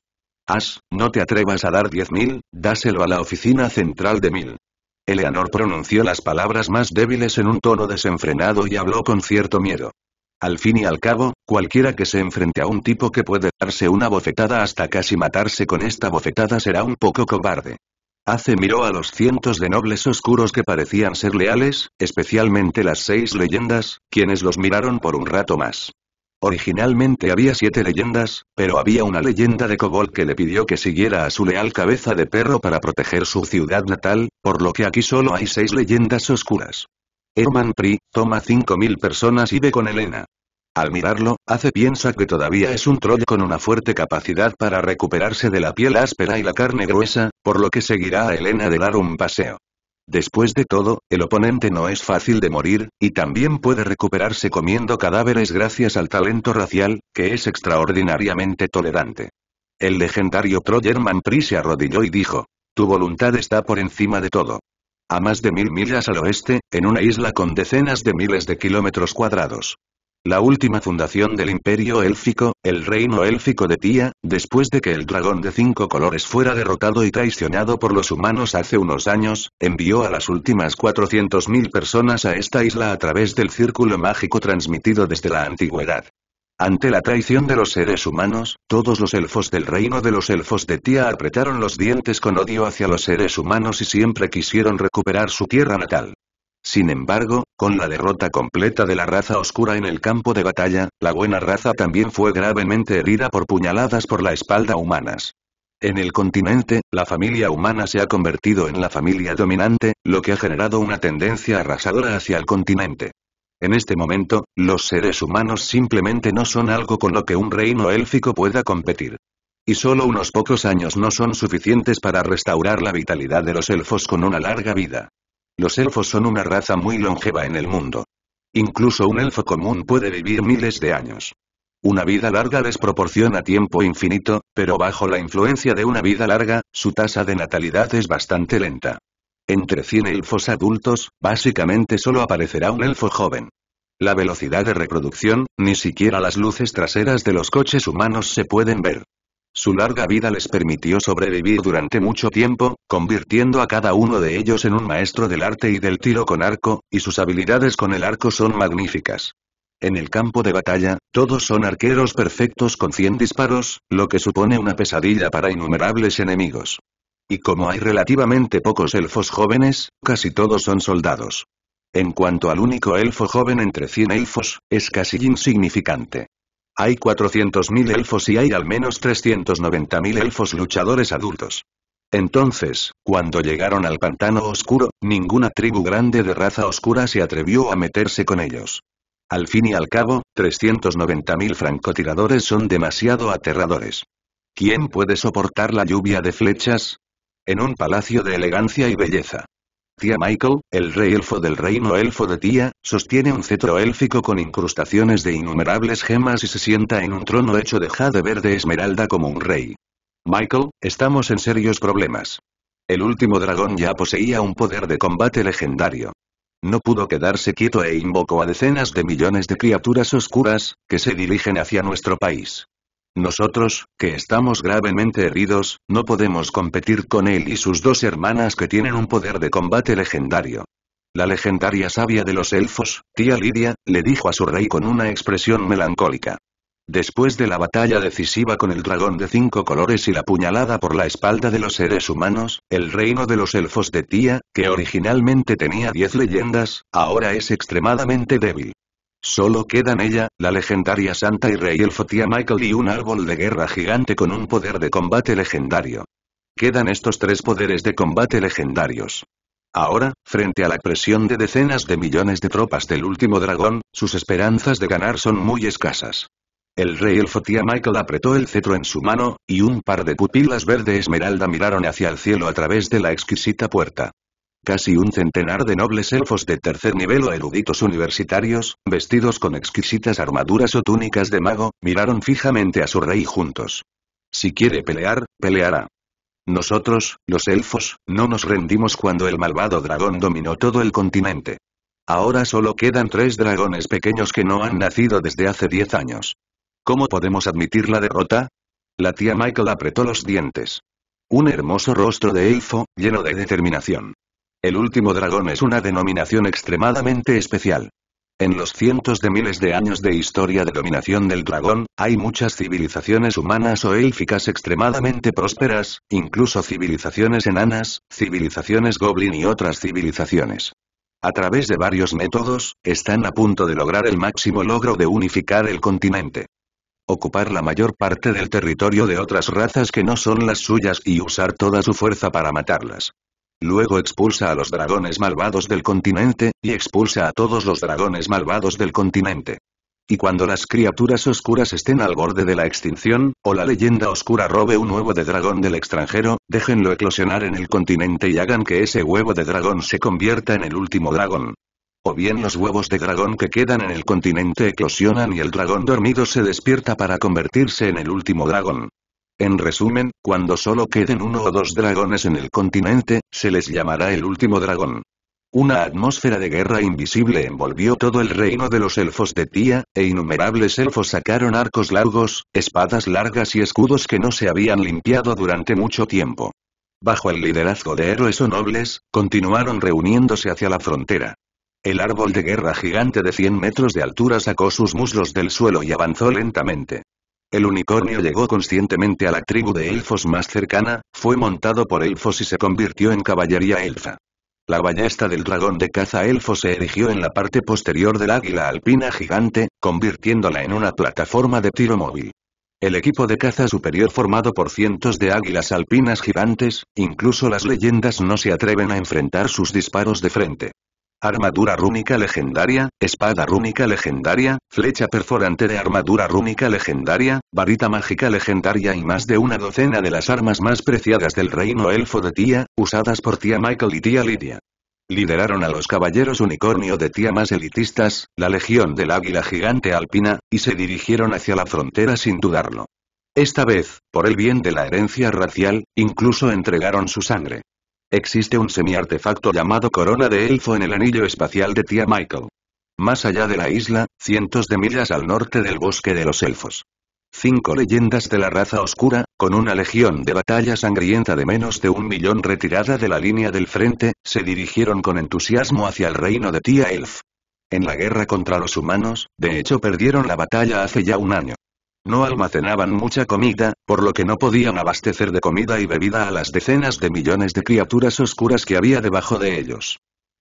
As, no te atrevas a dar diez mil, dáselo a la oficina central de mil. Eleanor pronunció las palabras más débiles en un tono desenfrenado y habló con cierto miedo. Al fin y al cabo, cualquiera que se enfrente a un tipo que puede darse una bofetada hasta casi matarse con esta bofetada será un poco cobarde. Hace miró a los cientos de nobles oscuros que parecían ser leales, especialmente las seis leyendas, quienes los miraron por un rato más. Originalmente había siete leyendas, pero había una leyenda de Cobol que le pidió que siguiera a su leal cabeza de perro para proteger su ciudad natal, por lo que aquí solo hay seis leyendas oscuras. Herman Pri, toma 5.000 personas y ve con Elena. Al mirarlo, hace piensa que todavía es un troll con una fuerte capacidad para recuperarse de la piel áspera y la carne gruesa, por lo que seguirá a Elena de dar un paseo. Después de todo, el oponente no es fácil de morir, y también puede recuperarse comiendo cadáveres gracias al talento racial, que es extraordinariamente tolerante. El legendario Troyerman Pri se arrodilló y dijo, tu voluntad está por encima de todo. A más de mil millas al oeste, en una isla con decenas de miles de kilómetros cuadrados la última fundación del Imperio Élfico, el reino élfico de Tía, después de que el dragón de cinco colores fuera derrotado y traicionado por los humanos hace unos años, envió a las últimas 400.000 personas a esta isla a través del círculo mágico transmitido desde la antigüedad. Ante la traición de los seres humanos, todos los elfos del reino de los elfos de Tía apretaron los dientes con odio hacia los seres humanos y siempre quisieron recuperar su tierra natal. Sin embargo, con la derrota completa de la raza oscura en el campo de batalla, la buena raza también fue gravemente herida por puñaladas por la espalda humanas. En el continente, la familia humana se ha convertido en la familia dominante, lo que ha generado una tendencia arrasadora hacia el continente. En este momento, los seres humanos simplemente no son algo con lo que un reino élfico pueda competir. Y solo unos pocos años no son suficientes para restaurar la vitalidad de los elfos con una larga vida. Los elfos son una raza muy longeva en el mundo. Incluso un elfo común puede vivir miles de años. Una vida larga les proporciona tiempo infinito, pero bajo la influencia de una vida larga, su tasa de natalidad es bastante lenta. Entre 100 elfos adultos, básicamente solo aparecerá un elfo joven. La velocidad de reproducción, ni siquiera las luces traseras de los coches humanos se pueden ver. Su larga vida les permitió sobrevivir durante mucho tiempo, convirtiendo a cada uno de ellos en un maestro del arte y del tiro con arco, y sus habilidades con el arco son magníficas. En el campo de batalla, todos son arqueros perfectos con 100 disparos, lo que supone una pesadilla para innumerables enemigos. Y como hay relativamente pocos elfos jóvenes, casi todos son soldados. En cuanto al único elfo joven entre 100 elfos, es casi insignificante. Hay 400.000 elfos y hay al menos 390.000 elfos luchadores adultos. Entonces, cuando llegaron al pantano oscuro, ninguna tribu grande de raza oscura se atrevió a meterse con ellos. Al fin y al cabo, 390.000 francotiradores son demasiado aterradores. ¿Quién puede soportar la lluvia de flechas? En un palacio de elegancia y belleza. Tía Michael, el rey elfo del reino elfo de Tía, sostiene un cetro élfico con incrustaciones de innumerables gemas y se sienta en un trono hecho de jade verde esmeralda como un rey. Michael, estamos en serios problemas. El último dragón ya poseía un poder de combate legendario. No pudo quedarse quieto e invocó a decenas de millones de criaturas oscuras, que se dirigen hacia nuestro país. Nosotros, que estamos gravemente heridos, no podemos competir con él y sus dos hermanas que tienen un poder de combate legendario. La legendaria sabia de los elfos, tía Lidia, le dijo a su rey con una expresión melancólica. Después de la batalla decisiva con el dragón de cinco colores y la puñalada por la espalda de los seres humanos, el reino de los elfos de Tía, que originalmente tenía diez leyendas, ahora es extremadamente débil. Solo quedan ella, la legendaria Santa y Rey Elfotia Michael y un árbol de guerra gigante con un poder de combate legendario. Quedan estos tres poderes de combate legendarios. Ahora, frente a la presión de decenas de millones de tropas del último dragón, sus esperanzas de ganar son muy escasas. El rey Elfotia Michael apretó el cetro en su mano, y un par de pupilas verde esmeralda miraron hacia el cielo a través de la exquisita puerta casi un centenar de nobles elfos de tercer nivel o eruditos universitarios, vestidos con exquisitas armaduras o túnicas de mago, miraron fijamente a su rey juntos. Si quiere pelear, peleará. Nosotros, los elfos, no nos rendimos cuando el malvado dragón dominó todo el continente. Ahora solo quedan tres dragones pequeños que no han nacido desde hace diez años. ¿Cómo podemos admitir la derrota? La tía Michael apretó los dientes. Un hermoso rostro de elfo, lleno de determinación. El último dragón es una denominación extremadamente especial. En los cientos de miles de años de historia de dominación del dragón, hay muchas civilizaciones humanas o élficas extremadamente prósperas, incluso civilizaciones enanas, civilizaciones goblin y otras civilizaciones. A través de varios métodos, están a punto de lograr el máximo logro de unificar el continente. Ocupar la mayor parte del territorio de otras razas que no son las suyas y usar toda su fuerza para matarlas. Luego expulsa a los dragones malvados del continente, y expulsa a todos los dragones malvados del continente. Y cuando las criaturas oscuras estén al borde de la extinción, o la leyenda oscura robe un huevo de dragón del extranjero, déjenlo eclosionar en el continente y hagan que ese huevo de dragón se convierta en el último dragón. O bien los huevos de dragón que quedan en el continente eclosionan y el dragón dormido se despierta para convertirse en el último dragón. En resumen, cuando solo queden uno o dos dragones en el continente, se les llamará el último dragón. Una atmósfera de guerra invisible envolvió todo el reino de los elfos de Tía, e innumerables elfos sacaron arcos largos, espadas largas y escudos que no se habían limpiado durante mucho tiempo. Bajo el liderazgo de héroes o nobles, continuaron reuniéndose hacia la frontera. El árbol de guerra gigante de 100 metros de altura sacó sus muslos del suelo y avanzó lentamente. El unicornio llegó conscientemente a la tribu de elfos más cercana, fue montado por elfos y se convirtió en caballería elfa. La ballesta del dragón de caza elfo se erigió en la parte posterior del águila alpina gigante, convirtiéndola en una plataforma de tiro móvil. El equipo de caza superior formado por cientos de águilas alpinas gigantes, incluso las leyendas no se atreven a enfrentar sus disparos de frente. Armadura rúnica legendaria, espada rúnica legendaria, flecha perforante de armadura rúnica legendaria, varita mágica legendaria y más de una docena de las armas más preciadas del reino elfo de Tía, usadas por Tía Michael y Tía Lydia. Lideraron a los caballeros unicornio de Tía más elitistas, la legión del águila gigante alpina, y se dirigieron hacia la frontera sin dudarlo. Esta vez, por el bien de la herencia racial, incluso entregaron su sangre. Existe un semi-artefacto llamado Corona de Elfo en el anillo espacial de Tía Michael. Más allá de la isla, cientos de millas al norte del bosque de los elfos. Cinco leyendas de la raza oscura, con una legión de batalla sangrienta de menos de un millón retirada de la línea del frente, se dirigieron con entusiasmo hacia el reino de Tía Elf. En la guerra contra los humanos, de hecho perdieron la batalla hace ya un año. No almacenaban mucha comida, por lo que no podían abastecer de comida y bebida a las decenas de millones de criaturas oscuras que había debajo de ellos.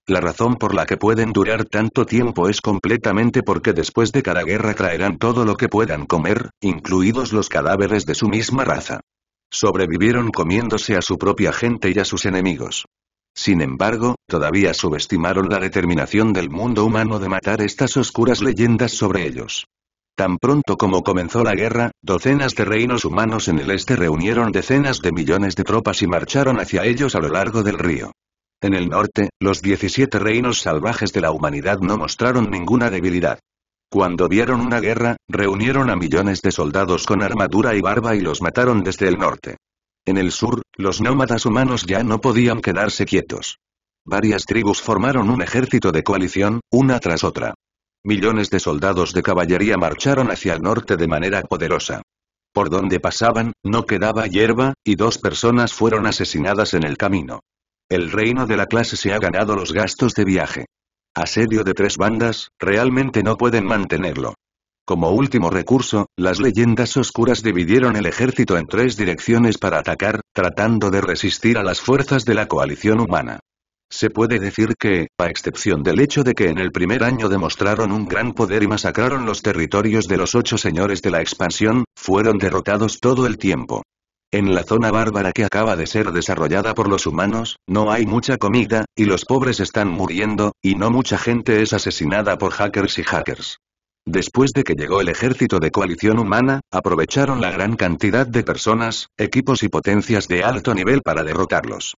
La razón por la que pueden durar tanto tiempo es completamente porque después de cada guerra traerán todo lo que puedan comer, incluidos los cadáveres de su misma raza. Sobrevivieron comiéndose a su propia gente y a sus enemigos. Sin embargo, todavía subestimaron la determinación del mundo humano de matar estas oscuras leyendas sobre ellos. Tan pronto como comenzó la guerra, docenas de reinos humanos en el este reunieron decenas de millones de tropas y marcharon hacia ellos a lo largo del río. En el norte, los 17 reinos salvajes de la humanidad no mostraron ninguna debilidad. Cuando vieron una guerra, reunieron a millones de soldados con armadura y barba y los mataron desde el norte. En el sur, los nómadas humanos ya no podían quedarse quietos. Varias tribus formaron un ejército de coalición, una tras otra. Millones de soldados de caballería marcharon hacia el norte de manera poderosa. Por donde pasaban, no quedaba hierba, y dos personas fueron asesinadas en el camino. El reino de la clase se ha ganado los gastos de viaje. Asedio de tres bandas, realmente no pueden mantenerlo. Como último recurso, las leyendas oscuras dividieron el ejército en tres direcciones para atacar, tratando de resistir a las fuerzas de la coalición humana. Se puede decir que, a excepción del hecho de que en el primer año demostraron un gran poder y masacraron los territorios de los ocho señores de la expansión, fueron derrotados todo el tiempo. En la zona bárbara que acaba de ser desarrollada por los humanos, no hay mucha comida, y los pobres están muriendo, y no mucha gente es asesinada por hackers y hackers. Después de que llegó el ejército de coalición humana, aprovecharon la gran cantidad de personas, equipos y potencias de alto nivel para derrotarlos.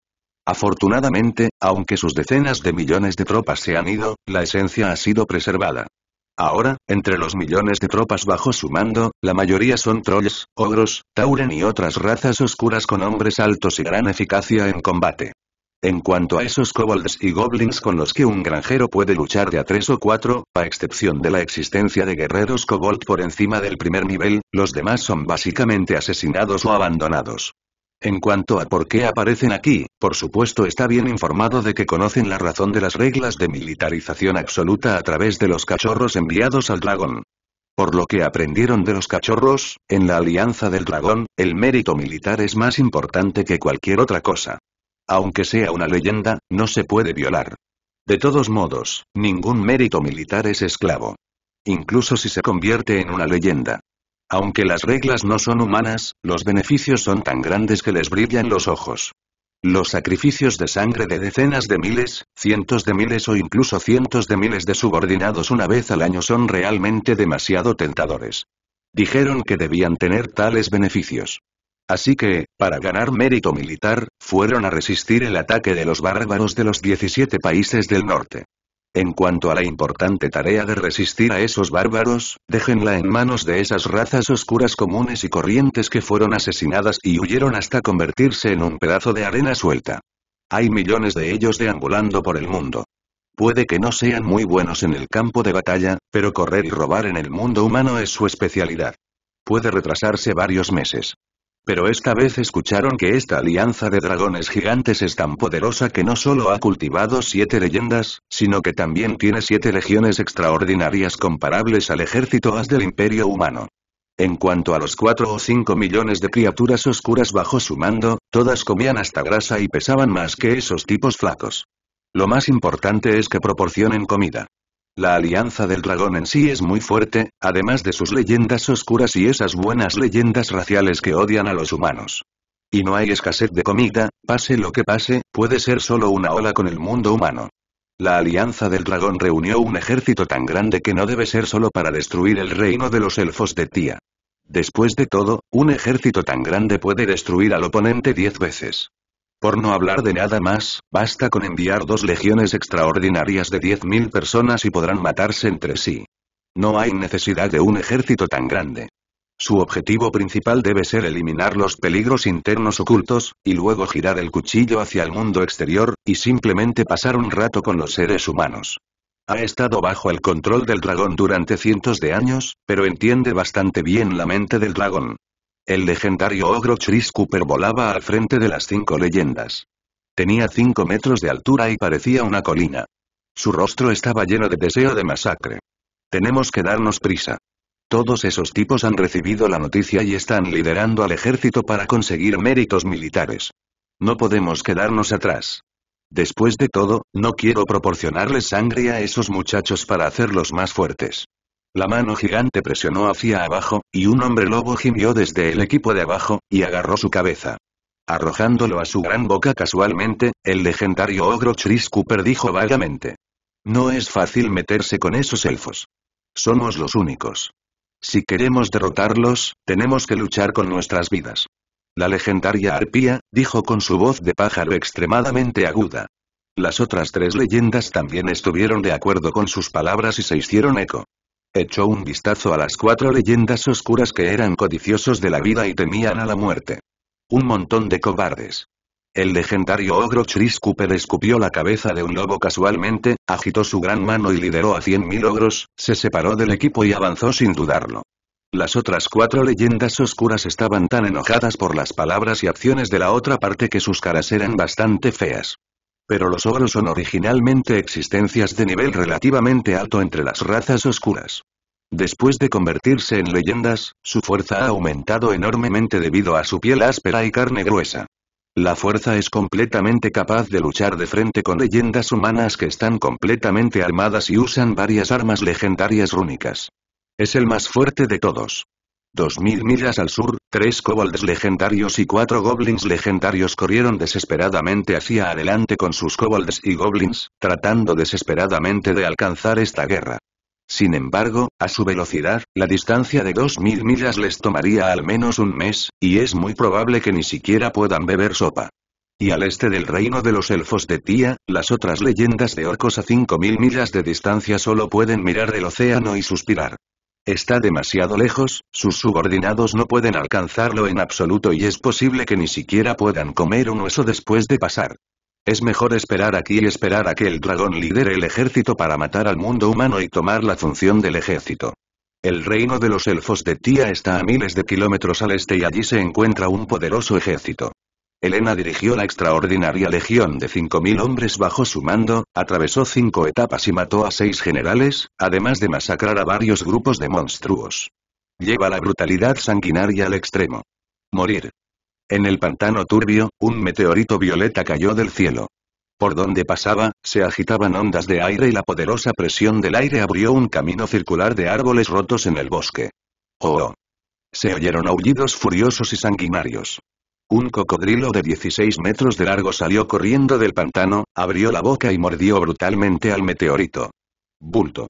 Afortunadamente, aunque sus decenas de millones de tropas se han ido, la esencia ha sido preservada. Ahora, entre los millones de tropas bajo su mando, la mayoría son trolls, ogros, tauren y otras razas oscuras con hombres altos y gran eficacia en combate. En cuanto a esos kobolds y goblins con los que un granjero puede luchar de a tres o cuatro, a excepción de la existencia de guerreros kobold por encima del primer nivel, los demás son básicamente asesinados o abandonados. En cuanto a por qué aparecen aquí, por supuesto está bien informado de que conocen la razón de las reglas de militarización absoluta a través de los cachorros enviados al dragón. Por lo que aprendieron de los cachorros, en la Alianza del Dragón, el mérito militar es más importante que cualquier otra cosa. Aunque sea una leyenda, no se puede violar. De todos modos, ningún mérito militar es esclavo. Incluso si se convierte en una leyenda. Aunque las reglas no son humanas, los beneficios son tan grandes que les brillan los ojos. Los sacrificios de sangre de decenas de miles, cientos de miles o incluso cientos de miles de subordinados una vez al año son realmente demasiado tentadores. Dijeron que debían tener tales beneficios. Así que, para ganar mérito militar, fueron a resistir el ataque de los bárbaros de los 17 países del norte. En cuanto a la importante tarea de resistir a esos bárbaros, déjenla en manos de esas razas oscuras comunes y corrientes que fueron asesinadas y huyeron hasta convertirse en un pedazo de arena suelta. Hay millones de ellos deambulando por el mundo. Puede que no sean muy buenos en el campo de batalla, pero correr y robar en el mundo humano es su especialidad. Puede retrasarse varios meses. Pero esta vez escucharon que esta alianza de dragones gigantes es tan poderosa que no solo ha cultivado siete leyendas, sino que también tiene siete legiones extraordinarias comparables al ejército as del imperio humano. En cuanto a los cuatro o cinco millones de criaturas oscuras bajo su mando, todas comían hasta grasa y pesaban más que esos tipos flacos. Lo más importante es que proporcionen comida. La alianza del dragón en sí es muy fuerte, además de sus leyendas oscuras y esas buenas leyendas raciales que odian a los humanos. Y no hay escasez de comida, pase lo que pase, puede ser solo una ola con el mundo humano. La alianza del dragón reunió un ejército tan grande que no debe ser solo para destruir el reino de los elfos de Tía. Después de todo, un ejército tan grande puede destruir al oponente diez veces. Por no hablar de nada más, basta con enviar dos legiones extraordinarias de 10.000 personas y podrán matarse entre sí. No hay necesidad de un ejército tan grande. Su objetivo principal debe ser eliminar los peligros internos ocultos, y luego girar el cuchillo hacia el mundo exterior, y simplemente pasar un rato con los seres humanos. Ha estado bajo el control del dragón durante cientos de años, pero entiende bastante bien la mente del dragón. El legendario ogro Chris Cooper volaba al frente de las cinco leyendas. Tenía cinco metros de altura y parecía una colina. Su rostro estaba lleno de deseo de masacre. Tenemos que darnos prisa. Todos esos tipos han recibido la noticia y están liderando al ejército para conseguir méritos militares. No podemos quedarnos atrás. Después de todo, no quiero proporcionarles sangre a esos muchachos para hacerlos más fuertes. La mano gigante presionó hacia abajo, y un hombre lobo gimió desde el equipo de abajo, y agarró su cabeza. Arrojándolo a su gran boca casualmente, el legendario ogro Chris Cooper dijo vagamente. No es fácil meterse con esos elfos. Somos los únicos. Si queremos derrotarlos, tenemos que luchar con nuestras vidas. La legendaria arpía, dijo con su voz de pájaro extremadamente aguda. Las otras tres leyendas también estuvieron de acuerdo con sus palabras y se hicieron eco. Echó un vistazo a las cuatro leyendas oscuras que eran codiciosos de la vida y temían a la muerte. Un montón de cobardes. El legendario ogro Chris Cooper escupió la cabeza de un lobo casualmente, agitó su gran mano y lideró a 100.000 ogros, se separó del equipo y avanzó sin dudarlo. Las otras cuatro leyendas oscuras estaban tan enojadas por las palabras y acciones de la otra parte que sus caras eran bastante feas. Pero los oros son originalmente existencias de nivel relativamente alto entre las razas oscuras. Después de convertirse en leyendas, su fuerza ha aumentado enormemente debido a su piel áspera y carne gruesa. La fuerza es completamente capaz de luchar de frente con leyendas humanas que están completamente armadas y usan varias armas legendarias rúnicas. Es el más fuerte de todos. 2000 millas al sur, tres kobolds legendarios y cuatro goblins legendarios corrieron desesperadamente hacia adelante con sus kobolds y goblins, tratando desesperadamente de alcanzar esta guerra. Sin embargo, a su velocidad, la distancia de 2000 millas les tomaría al menos un mes, y es muy probable que ni siquiera puedan beber sopa. Y al este del reino de los elfos de Tía, las otras leyendas de orcos a 5000 millas de distancia solo pueden mirar el océano y suspirar. Está demasiado lejos, sus subordinados no pueden alcanzarlo en absoluto y es posible que ni siquiera puedan comer un hueso después de pasar. Es mejor esperar aquí y esperar a que el dragón lidere el ejército para matar al mundo humano y tomar la función del ejército. El reino de los elfos de Tía está a miles de kilómetros al este y allí se encuentra un poderoso ejército. Elena dirigió la extraordinaria legión de 5.000 hombres bajo su mando, atravesó cinco etapas y mató a seis generales, además de masacrar a varios grupos de monstruos. Lleva la brutalidad sanguinaria al extremo. Morir. En el pantano turbio, un meteorito violeta cayó del cielo. Por donde pasaba, se agitaban ondas de aire y la poderosa presión del aire abrió un camino circular de árboles rotos en el bosque. ¡Oh! oh. Se oyeron aullidos furiosos y sanguinarios. Un cocodrilo de 16 metros de largo salió corriendo del pantano, abrió la boca y mordió brutalmente al meteorito. Bulto.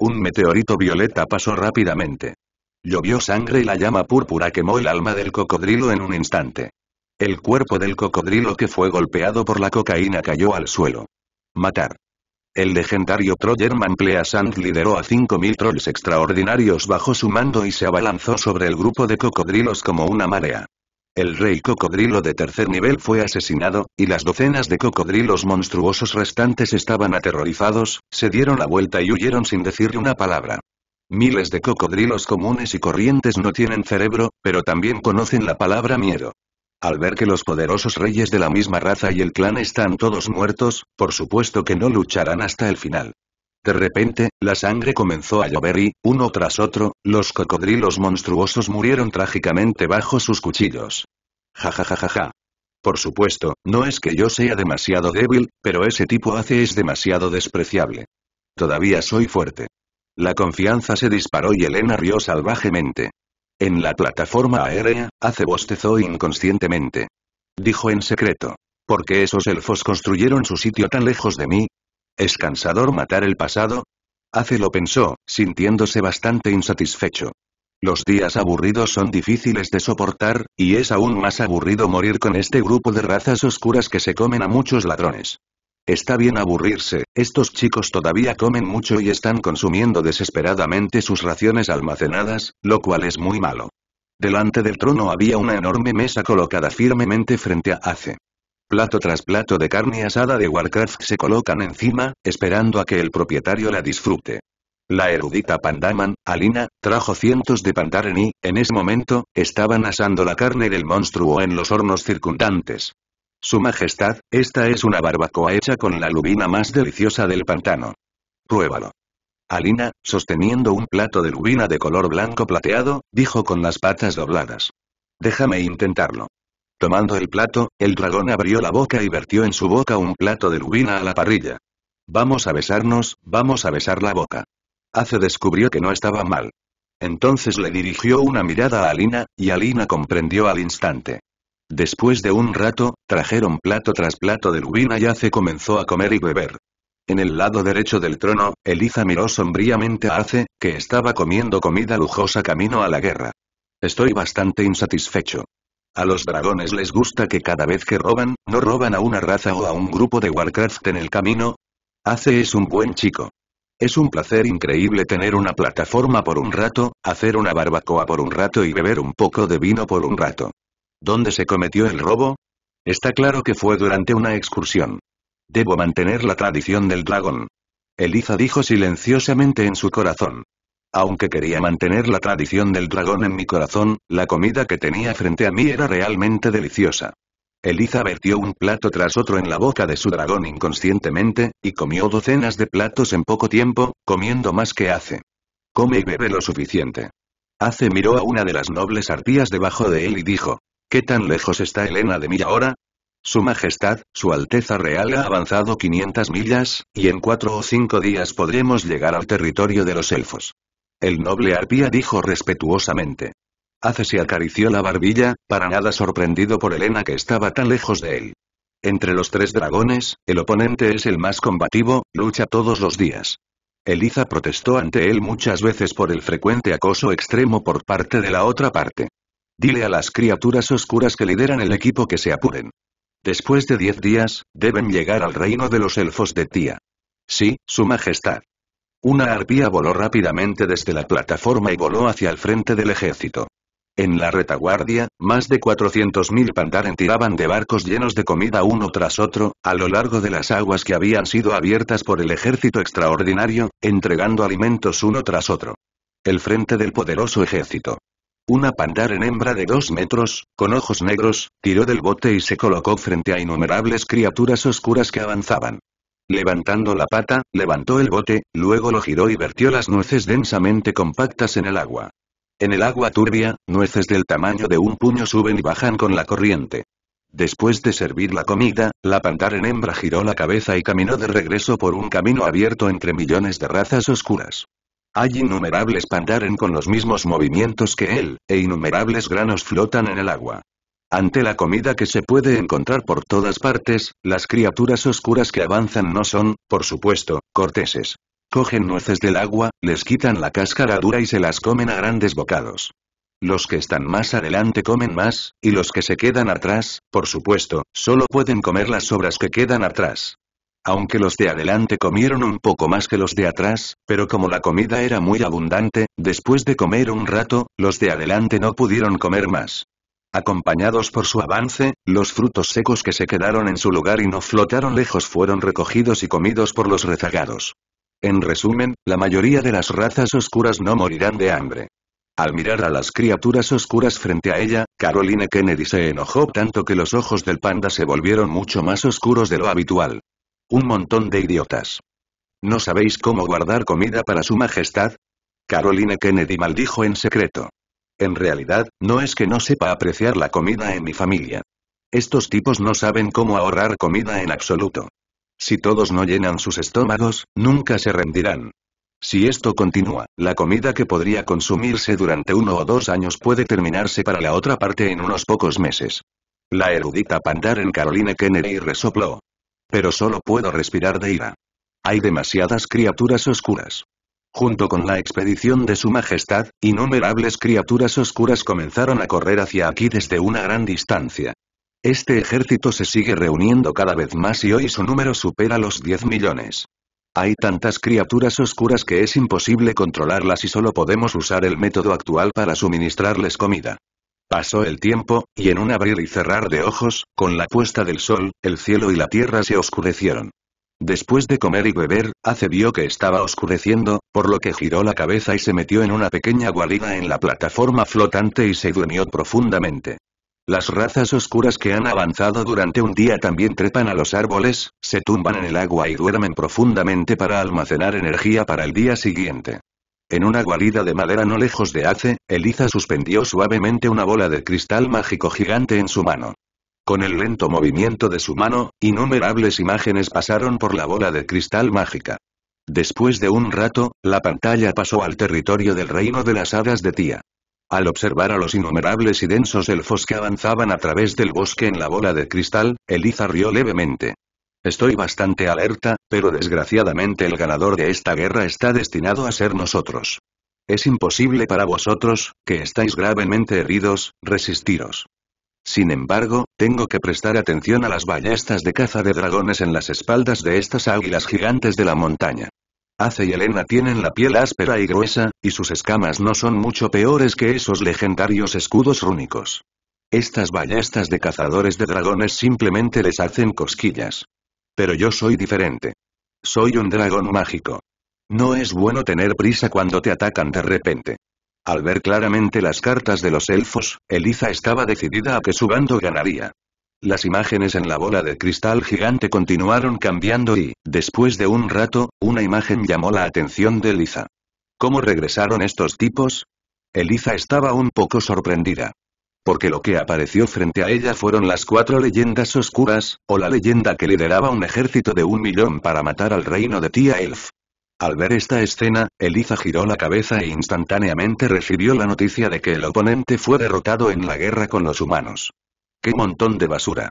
Un meteorito violeta pasó rápidamente. Llovió sangre y la llama púrpura quemó el alma del cocodrilo en un instante. El cuerpo del cocodrilo que fue golpeado por la cocaína cayó al suelo. Matar. El legendario German Pleasant lideró a 5.000 trolls extraordinarios bajo su mando y se abalanzó sobre el grupo de cocodrilos como una marea. El rey cocodrilo de tercer nivel fue asesinado, y las docenas de cocodrilos monstruosos restantes estaban aterrorizados, se dieron la vuelta y huyeron sin decirle una palabra. Miles de cocodrilos comunes y corrientes no tienen cerebro, pero también conocen la palabra miedo. Al ver que los poderosos reyes de la misma raza y el clan están todos muertos, por supuesto que no lucharán hasta el final. De repente, la sangre comenzó a llover y, uno tras otro, los cocodrilos monstruosos murieron trágicamente bajo sus cuchillos. Ja Por supuesto, no es que yo sea demasiado débil, pero ese tipo hace es demasiado despreciable. Todavía soy fuerte. La confianza se disparó y Elena rió salvajemente. En la plataforma aérea, hace bostezó inconscientemente. Dijo en secreto. ¿Por qué esos elfos construyeron su sitio tan lejos de mí, ¿Es cansador matar el pasado? Hace lo pensó, sintiéndose bastante insatisfecho. Los días aburridos son difíciles de soportar, y es aún más aburrido morir con este grupo de razas oscuras que se comen a muchos ladrones. Está bien aburrirse, estos chicos todavía comen mucho y están consumiendo desesperadamente sus raciones almacenadas, lo cual es muy malo. Delante del trono había una enorme mesa colocada firmemente frente a Ace. Plato tras plato de carne asada de Warcraft se colocan encima, esperando a que el propietario la disfrute. La erudita Pandaman, Alina, trajo cientos de Pandaren y, en ese momento, estaban asando la carne del monstruo en los hornos circundantes. Su Majestad, esta es una barbacoa hecha con la lubina más deliciosa del pantano. Pruébalo. Alina, sosteniendo un plato de lubina de color blanco plateado, dijo con las patas dobladas. Déjame intentarlo. Tomando el plato, el dragón abrió la boca y vertió en su boca un plato de rubina a la parrilla. Vamos a besarnos, vamos a besar la boca. Ace descubrió que no estaba mal. Entonces le dirigió una mirada a Alina, y Alina comprendió al instante. Después de un rato, trajeron plato tras plato de rubina y Ace comenzó a comer y beber. En el lado derecho del trono, Eliza miró sombríamente a Ace, que estaba comiendo comida lujosa camino a la guerra. Estoy bastante insatisfecho. A los dragones les gusta que cada vez que roban, no roban a una raza o a un grupo de Warcraft en el camino. Hace es un buen chico. Es un placer increíble tener una plataforma por un rato, hacer una barbacoa por un rato y beber un poco de vino por un rato. ¿Dónde se cometió el robo? Está claro que fue durante una excursión. Debo mantener la tradición del dragón. Eliza dijo silenciosamente en su corazón. Aunque quería mantener la tradición del dragón en mi corazón, la comida que tenía frente a mí era realmente deliciosa. Eliza vertió un plato tras otro en la boca de su dragón inconscientemente, y comió docenas de platos en poco tiempo, comiendo más que hace. Come y bebe lo suficiente. Hace miró a una de las nobles arpías debajo de él y dijo, ¿qué tan lejos está Elena de mí ahora? Su Majestad, Su Alteza Real ha avanzado 500 millas, y en cuatro o cinco días podremos llegar al territorio de los elfos. El noble arpía dijo respetuosamente. Hace se acarició la barbilla, para nada sorprendido por Elena que estaba tan lejos de él. Entre los tres dragones, el oponente es el más combativo, lucha todos los días. Eliza protestó ante él muchas veces por el frecuente acoso extremo por parte de la otra parte. Dile a las criaturas oscuras que lideran el equipo que se apuren. Después de diez días, deben llegar al reino de los elfos de Tía. Sí, Su Majestad. Una arpía voló rápidamente desde la plataforma y voló hacia el frente del ejército. En la retaguardia, más de 400.000 pandaren tiraban de barcos llenos de comida uno tras otro, a lo largo de las aguas que habían sido abiertas por el ejército extraordinario, entregando alimentos uno tras otro. El frente del poderoso ejército. Una pandaren hembra de dos metros, con ojos negros, tiró del bote y se colocó frente a innumerables criaturas oscuras que avanzaban. Levantando la pata, levantó el bote, luego lo giró y vertió las nueces densamente compactas en el agua. En el agua turbia, nueces del tamaño de un puño suben y bajan con la corriente. Después de servir la comida, la en hembra giró la cabeza y caminó de regreso por un camino abierto entre millones de razas oscuras. Hay innumerables pandaren con los mismos movimientos que él, e innumerables granos flotan en el agua. Ante la comida que se puede encontrar por todas partes, las criaturas oscuras que avanzan no son, por supuesto, corteses. Cogen nueces del agua, les quitan la cáscara dura y se las comen a grandes bocados. Los que están más adelante comen más, y los que se quedan atrás, por supuesto, solo pueden comer las sobras que quedan atrás. Aunque los de adelante comieron un poco más que los de atrás, pero como la comida era muy abundante, después de comer un rato, los de adelante no pudieron comer más. Acompañados por su avance, los frutos secos que se quedaron en su lugar y no flotaron lejos fueron recogidos y comidos por los rezagados. En resumen, la mayoría de las razas oscuras no morirán de hambre. Al mirar a las criaturas oscuras frente a ella, Caroline Kennedy se enojó tanto que los ojos del panda se volvieron mucho más oscuros de lo habitual. Un montón de idiotas. ¿No sabéis cómo guardar comida para su majestad? Caroline Kennedy maldijo en secreto. En realidad, no es que no sepa apreciar la comida en mi familia. Estos tipos no saben cómo ahorrar comida en absoluto. Si todos no llenan sus estómagos, nunca se rendirán. Si esto continúa, la comida que podría consumirse durante uno o dos años puede terminarse para la otra parte en unos pocos meses. La erudita Pandar en Caroline Kennedy resopló. Pero solo puedo respirar de ira. Hay demasiadas criaturas oscuras junto con la expedición de su majestad, innumerables criaturas oscuras comenzaron a correr hacia aquí desde una gran distancia. Este ejército se sigue reuniendo cada vez más y hoy su número supera los 10 millones. Hay tantas criaturas oscuras que es imposible controlarlas y solo podemos usar el método actual para suministrarles comida. Pasó el tiempo, y en un abrir y cerrar de ojos, con la puesta del sol, el cielo y la tierra se oscurecieron. Después de comer y beber, Ace vio que estaba oscureciendo, por lo que giró la cabeza y se metió en una pequeña guarida en la plataforma flotante y se durmió profundamente. Las razas oscuras que han avanzado durante un día también trepan a los árboles, se tumban en el agua y duermen profundamente para almacenar energía para el día siguiente. En una guarida de madera no lejos de Ace, Eliza suspendió suavemente una bola de cristal mágico gigante en su mano. Con el lento movimiento de su mano, innumerables imágenes pasaron por la bola de cristal mágica. Después de un rato, la pantalla pasó al territorio del reino de las hadas de Tía. Al observar a los innumerables y densos elfos que avanzaban a través del bosque en la bola de cristal, Eliza rió levemente. Estoy bastante alerta, pero desgraciadamente el ganador de esta guerra está destinado a ser nosotros. Es imposible para vosotros, que estáis gravemente heridos, resistiros. Sin embargo, tengo que prestar atención a las ballestas de caza de dragones en las espaldas de estas águilas gigantes de la montaña. Ace y Elena tienen la piel áspera y gruesa, y sus escamas no son mucho peores que esos legendarios escudos rúnicos. Estas ballestas de cazadores de dragones simplemente les hacen cosquillas. Pero yo soy diferente. Soy un dragón mágico. No es bueno tener prisa cuando te atacan de repente. Al ver claramente las cartas de los elfos, Eliza estaba decidida a que su bando ganaría. Las imágenes en la bola de cristal gigante continuaron cambiando y, después de un rato, una imagen llamó la atención de Eliza. ¿Cómo regresaron estos tipos? Eliza estaba un poco sorprendida. Porque lo que apareció frente a ella fueron las cuatro leyendas oscuras, o la leyenda que lideraba un ejército de un millón para matar al reino de Tía Elf. Al ver esta escena, Eliza giró la cabeza e instantáneamente recibió la noticia de que el oponente fue derrotado en la guerra con los humanos. ¡Qué montón de basura!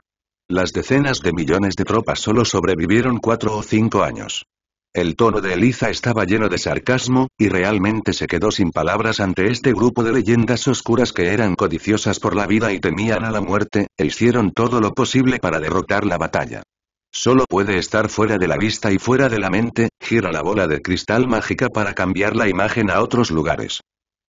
Las decenas de millones de tropas solo sobrevivieron cuatro o cinco años. El tono de Eliza estaba lleno de sarcasmo, y realmente se quedó sin palabras ante este grupo de leyendas oscuras que eran codiciosas por la vida y temían a la muerte, e hicieron todo lo posible para derrotar la batalla. Solo puede estar fuera de la vista y fuera de la mente, gira la bola de cristal mágica para cambiar la imagen a otros lugares.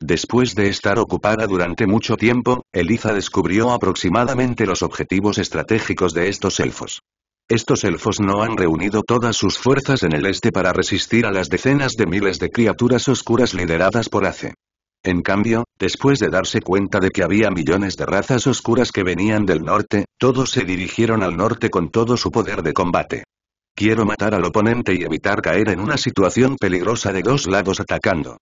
Después de estar ocupada durante mucho tiempo, Eliza descubrió aproximadamente los objetivos estratégicos de estos elfos. Estos elfos no han reunido todas sus fuerzas en el este para resistir a las decenas de miles de criaturas oscuras lideradas por Ace. En cambio, después de darse cuenta de que había millones de razas oscuras que venían del norte, todos se dirigieron al norte con todo su poder de combate. Quiero matar al oponente y evitar caer en una situación peligrosa de dos lados atacando.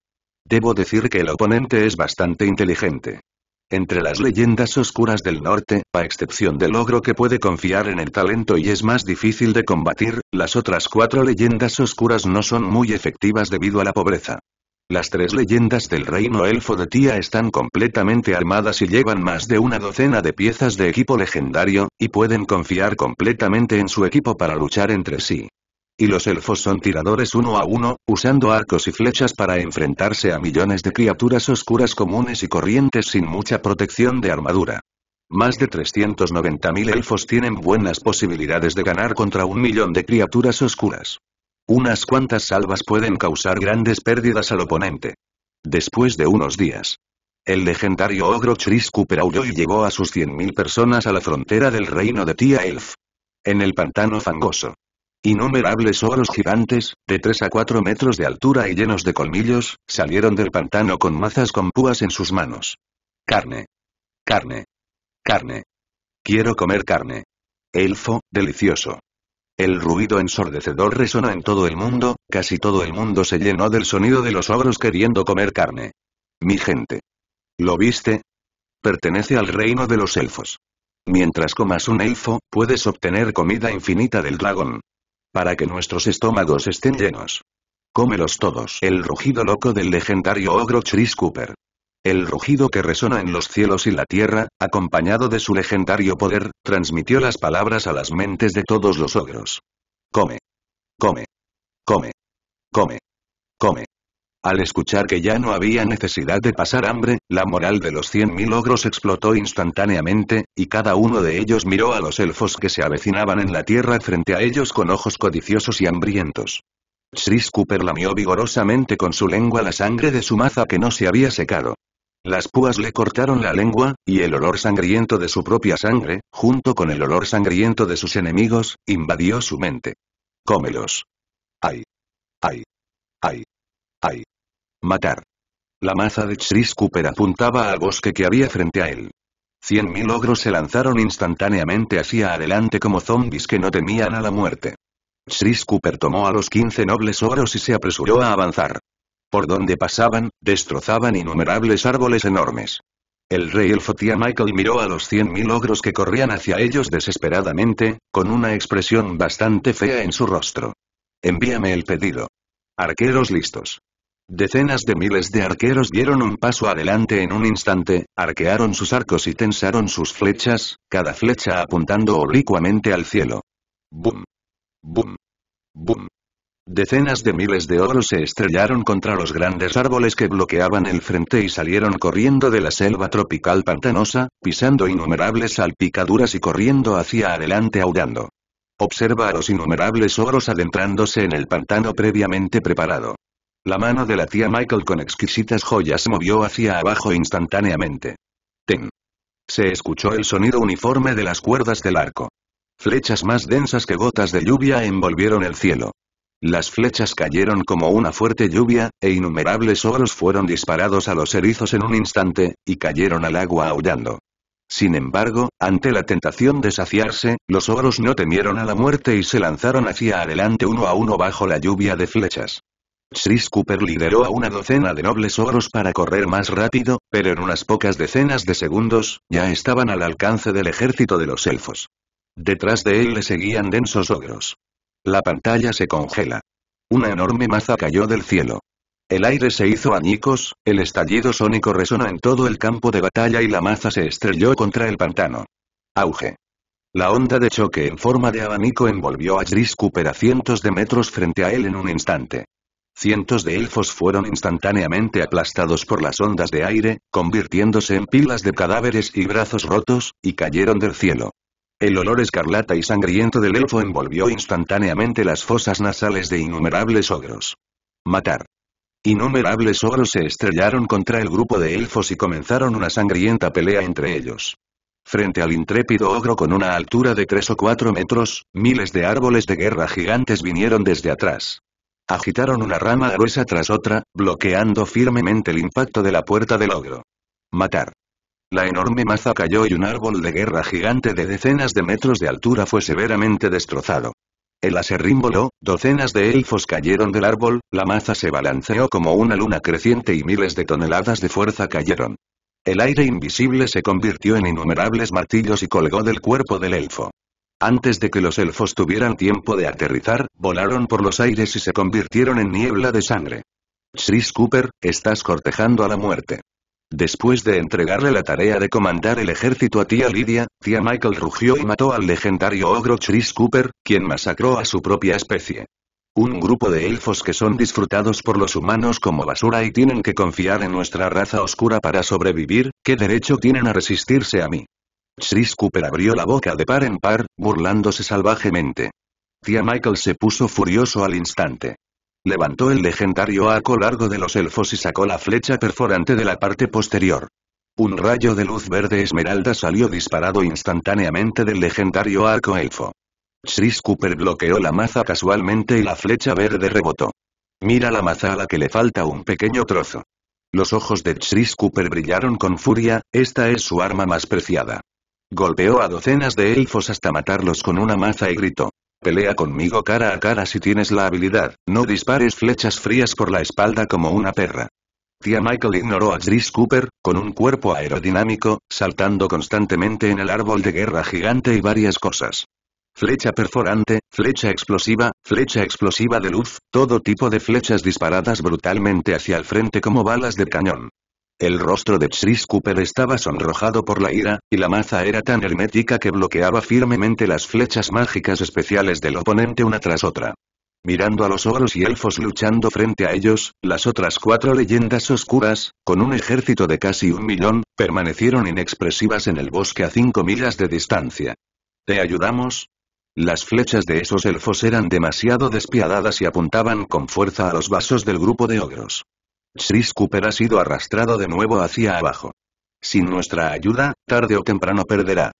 Debo decir que el oponente es bastante inteligente. Entre las leyendas oscuras del norte, a excepción del ogro que puede confiar en el talento y es más difícil de combatir, las otras cuatro leyendas oscuras no son muy efectivas debido a la pobreza. Las tres leyendas del reino elfo de Tía están completamente armadas y llevan más de una docena de piezas de equipo legendario, y pueden confiar completamente en su equipo para luchar entre sí. Y los elfos son tiradores uno a uno, usando arcos y flechas para enfrentarse a millones de criaturas oscuras comunes y corrientes sin mucha protección de armadura. Más de 390.000 elfos tienen buenas posibilidades de ganar contra un millón de criaturas oscuras. Unas cuantas salvas pueden causar grandes pérdidas al oponente. Después de unos días, el legendario ogro Chris Cooper y llevó a sus 100.000 personas a la frontera del reino de Tía Elf. En el pantano fangoso. Innumerables oros gigantes, de 3 a 4 metros de altura y llenos de colmillos, salieron del pantano con mazas con púas en sus manos. Carne. Carne. Carne. Quiero comer carne. Elfo, delicioso. El ruido ensordecedor resonó en todo el mundo, casi todo el mundo se llenó del sonido de los ogros queriendo comer carne. Mi gente. ¿Lo viste? Pertenece al reino de los elfos. Mientras comas un elfo, puedes obtener comida infinita del dragón. Para que nuestros estómagos estén llenos. Cómelos todos. El rugido loco del legendario ogro Chris Cooper. El rugido que resona en los cielos y la tierra, acompañado de su legendario poder, transmitió las palabras a las mentes de todos los ogros. Come. Come. Come. Come. Come. Al escuchar que ya no había necesidad de pasar hambre, la moral de los cien mil ogros explotó instantáneamente, y cada uno de ellos miró a los elfos que se avecinaban en la tierra frente a ellos con ojos codiciosos y hambrientos. Chris Cooper lamió vigorosamente con su lengua la sangre de su maza que no se había secado. Las púas le cortaron la lengua, y el olor sangriento de su propia sangre, junto con el olor sangriento de sus enemigos, invadió su mente. Cómelos. Ay. Ay. Ay. Ay. Matar. La maza de Chris Cooper apuntaba al bosque que había frente a él. Cien mil ogros se lanzaron instantáneamente hacia adelante como zombis que no temían a la muerte. Chris Cooper tomó a los quince nobles ogros y se apresuró a avanzar. Por donde pasaban, destrozaban innumerables árboles enormes. El rey Elfotia Michael miró a los cien mil ogros que corrían hacia ellos desesperadamente, con una expresión bastante fea en su rostro. Envíame el pedido. Arqueros listos. Decenas de miles de arqueros dieron un paso adelante en un instante, arquearon sus arcos y tensaron sus flechas, cada flecha apuntando oblicuamente al cielo. ¡Bum! ¡Bum! ¡Bum! Decenas de miles de oros se estrellaron contra los grandes árboles que bloqueaban el frente y salieron corriendo de la selva tropical pantanosa, pisando innumerables salpicaduras y corriendo hacia adelante aullando. Observa a los innumerables oros adentrándose en el pantano previamente preparado. La mano de la tía Michael con exquisitas joyas movió hacia abajo instantáneamente. Ten. Se escuchó el sonido uniforme de las cuerdas del arco. Flechas más densas que gotas de lluvia envolvieron el cielo. Las flechas cayeron como una fuerte lluvia, e innumerables oros fueron disparados a los erizos en un instante, y cayeron al agua aullando. Sin embargo, ante la tentación de saciarse, los oros no temieron a la muerte y se lanzaron hacia adelante uno a uno bajo la lluvia de flechas. Chris Cooper lideró a una docena de nobles oros para correr más rápido, pero en unas pocas decenas de segundos, ya estaban al alcance del ejército de los elfos. Detrás de él le seguían densos ogros. La pantalla se congela. Una enorme maza cayó del cielo. El aire se hizo añicos, el estallido sónico resonó en todo el campo de batalla y la maza se estrelló contra el pantano. Auge. La onda de choque en forma de abanico envolvió a Gris Cooper a cientos de metros frente a él en un instante. Cientos de elfos fueron instantáneamente aplastados por las ondas de aire, convirtiéndose en pilas de cadáveres y brazos rotos, y cayeron del cielo. El olor escarlata y sangriento del elfo envolvió instantáneamente las fosas nasales de innumerables ogros. Matar. Innumerables ogros se estrellaron contra el grupo de elfos y comenzaron una sangrienta pelea entre ellos. Frente al intrépido ogro con una altura de 3 o 4 metros, miles de árboles de guerra gigantes vinieron desde atrás. Agitaron una rama gruesa tras otra, bloqueando firmemente el impacto de la puerta del ogro. Matar. La enorme maza cayó y un árbol de guerra gigante de decenas de metros de altura fue severamente destrozado. El aserrín voló, docenas de elfos cayeron del árbol, la maza se balanceó como una luna creciente y miles de toneladas de fuerza cayeron. El aire invisible se convirtió en innumerables martillos y colgó del cuerpo del elfo. Antes de que los elfos tuvieran tiempo de aterrizar, volaron por los aires y se convirtieron en niebla de sangre. Chris Cooper, estás cortejando a la muerte. Después de entregarle la tarea de comandar el ejército a tía Lidia, tía Michael rugió y mató al legendario ogro Chris Cooper, quien masacró a su propia especie. Un grupo de elfos que son disfrutados por los humanos como basura y tienen que confiar en nuestra raza oscura para sobrevivir, ¿qué derecho tienen a resistirse a mí? Chris Cooper abrió la boca de par en par, burlándose salvajemente. Tía Michael se puso furioso al instante. Levantó el legendario arco largo de los elfos y sacó la flecha perforante de la parte posterior. Un rayo de luz verde esmeralda salió disparado instantáneamente del legendario arco elfo. Chris Cooper bloqueó la maza casualmente y la flecha verde rebotó. Mira la maza a la que le falta un pequeño trozo. Los ojos de Chris Cooper brillaron con furia, esta es su arma más preciada. Golpeó a docenas de elfos hasta matarlos con una maza y gritó. Pelea conmigo cara a cara si tienes la habilidad, no dispares flechas frías por la espalda como una perra. Tía Michael ignoró a Chris Cooper, con un cuerpo aerodinámico, saltando constantemente en el árbol de guerra gigante y varias cosas. Flecha perforante, flecha explosiva, flecha explosiva de luz, todo tipo de flechas disparadas brutalmente hacia el frente como balas de cañón. El rostro de Chris Cooper estaba sonrojado por la ira, y la maza era tan hermética que bloqueaba firmemente las flechas mágicas especiales del oponente una tras otra. Mirando a los ogros y elfos luchando frente a ellos, las otras cuatro leyendas oscuras, con un ejército de casi un millón, permanecieron inexpresivas en el bosque a cinco millas de distancia. ¿Te ayudamos? Las flechas de esos elfos eran demasiado despiadadas y apuntaban con fuerza a los vasos del grupo de ogros. Chris Cooper ha sido arrastrado de nuevo hacia abajo. Sin nuestra ayuda, tarde o temprano perderá.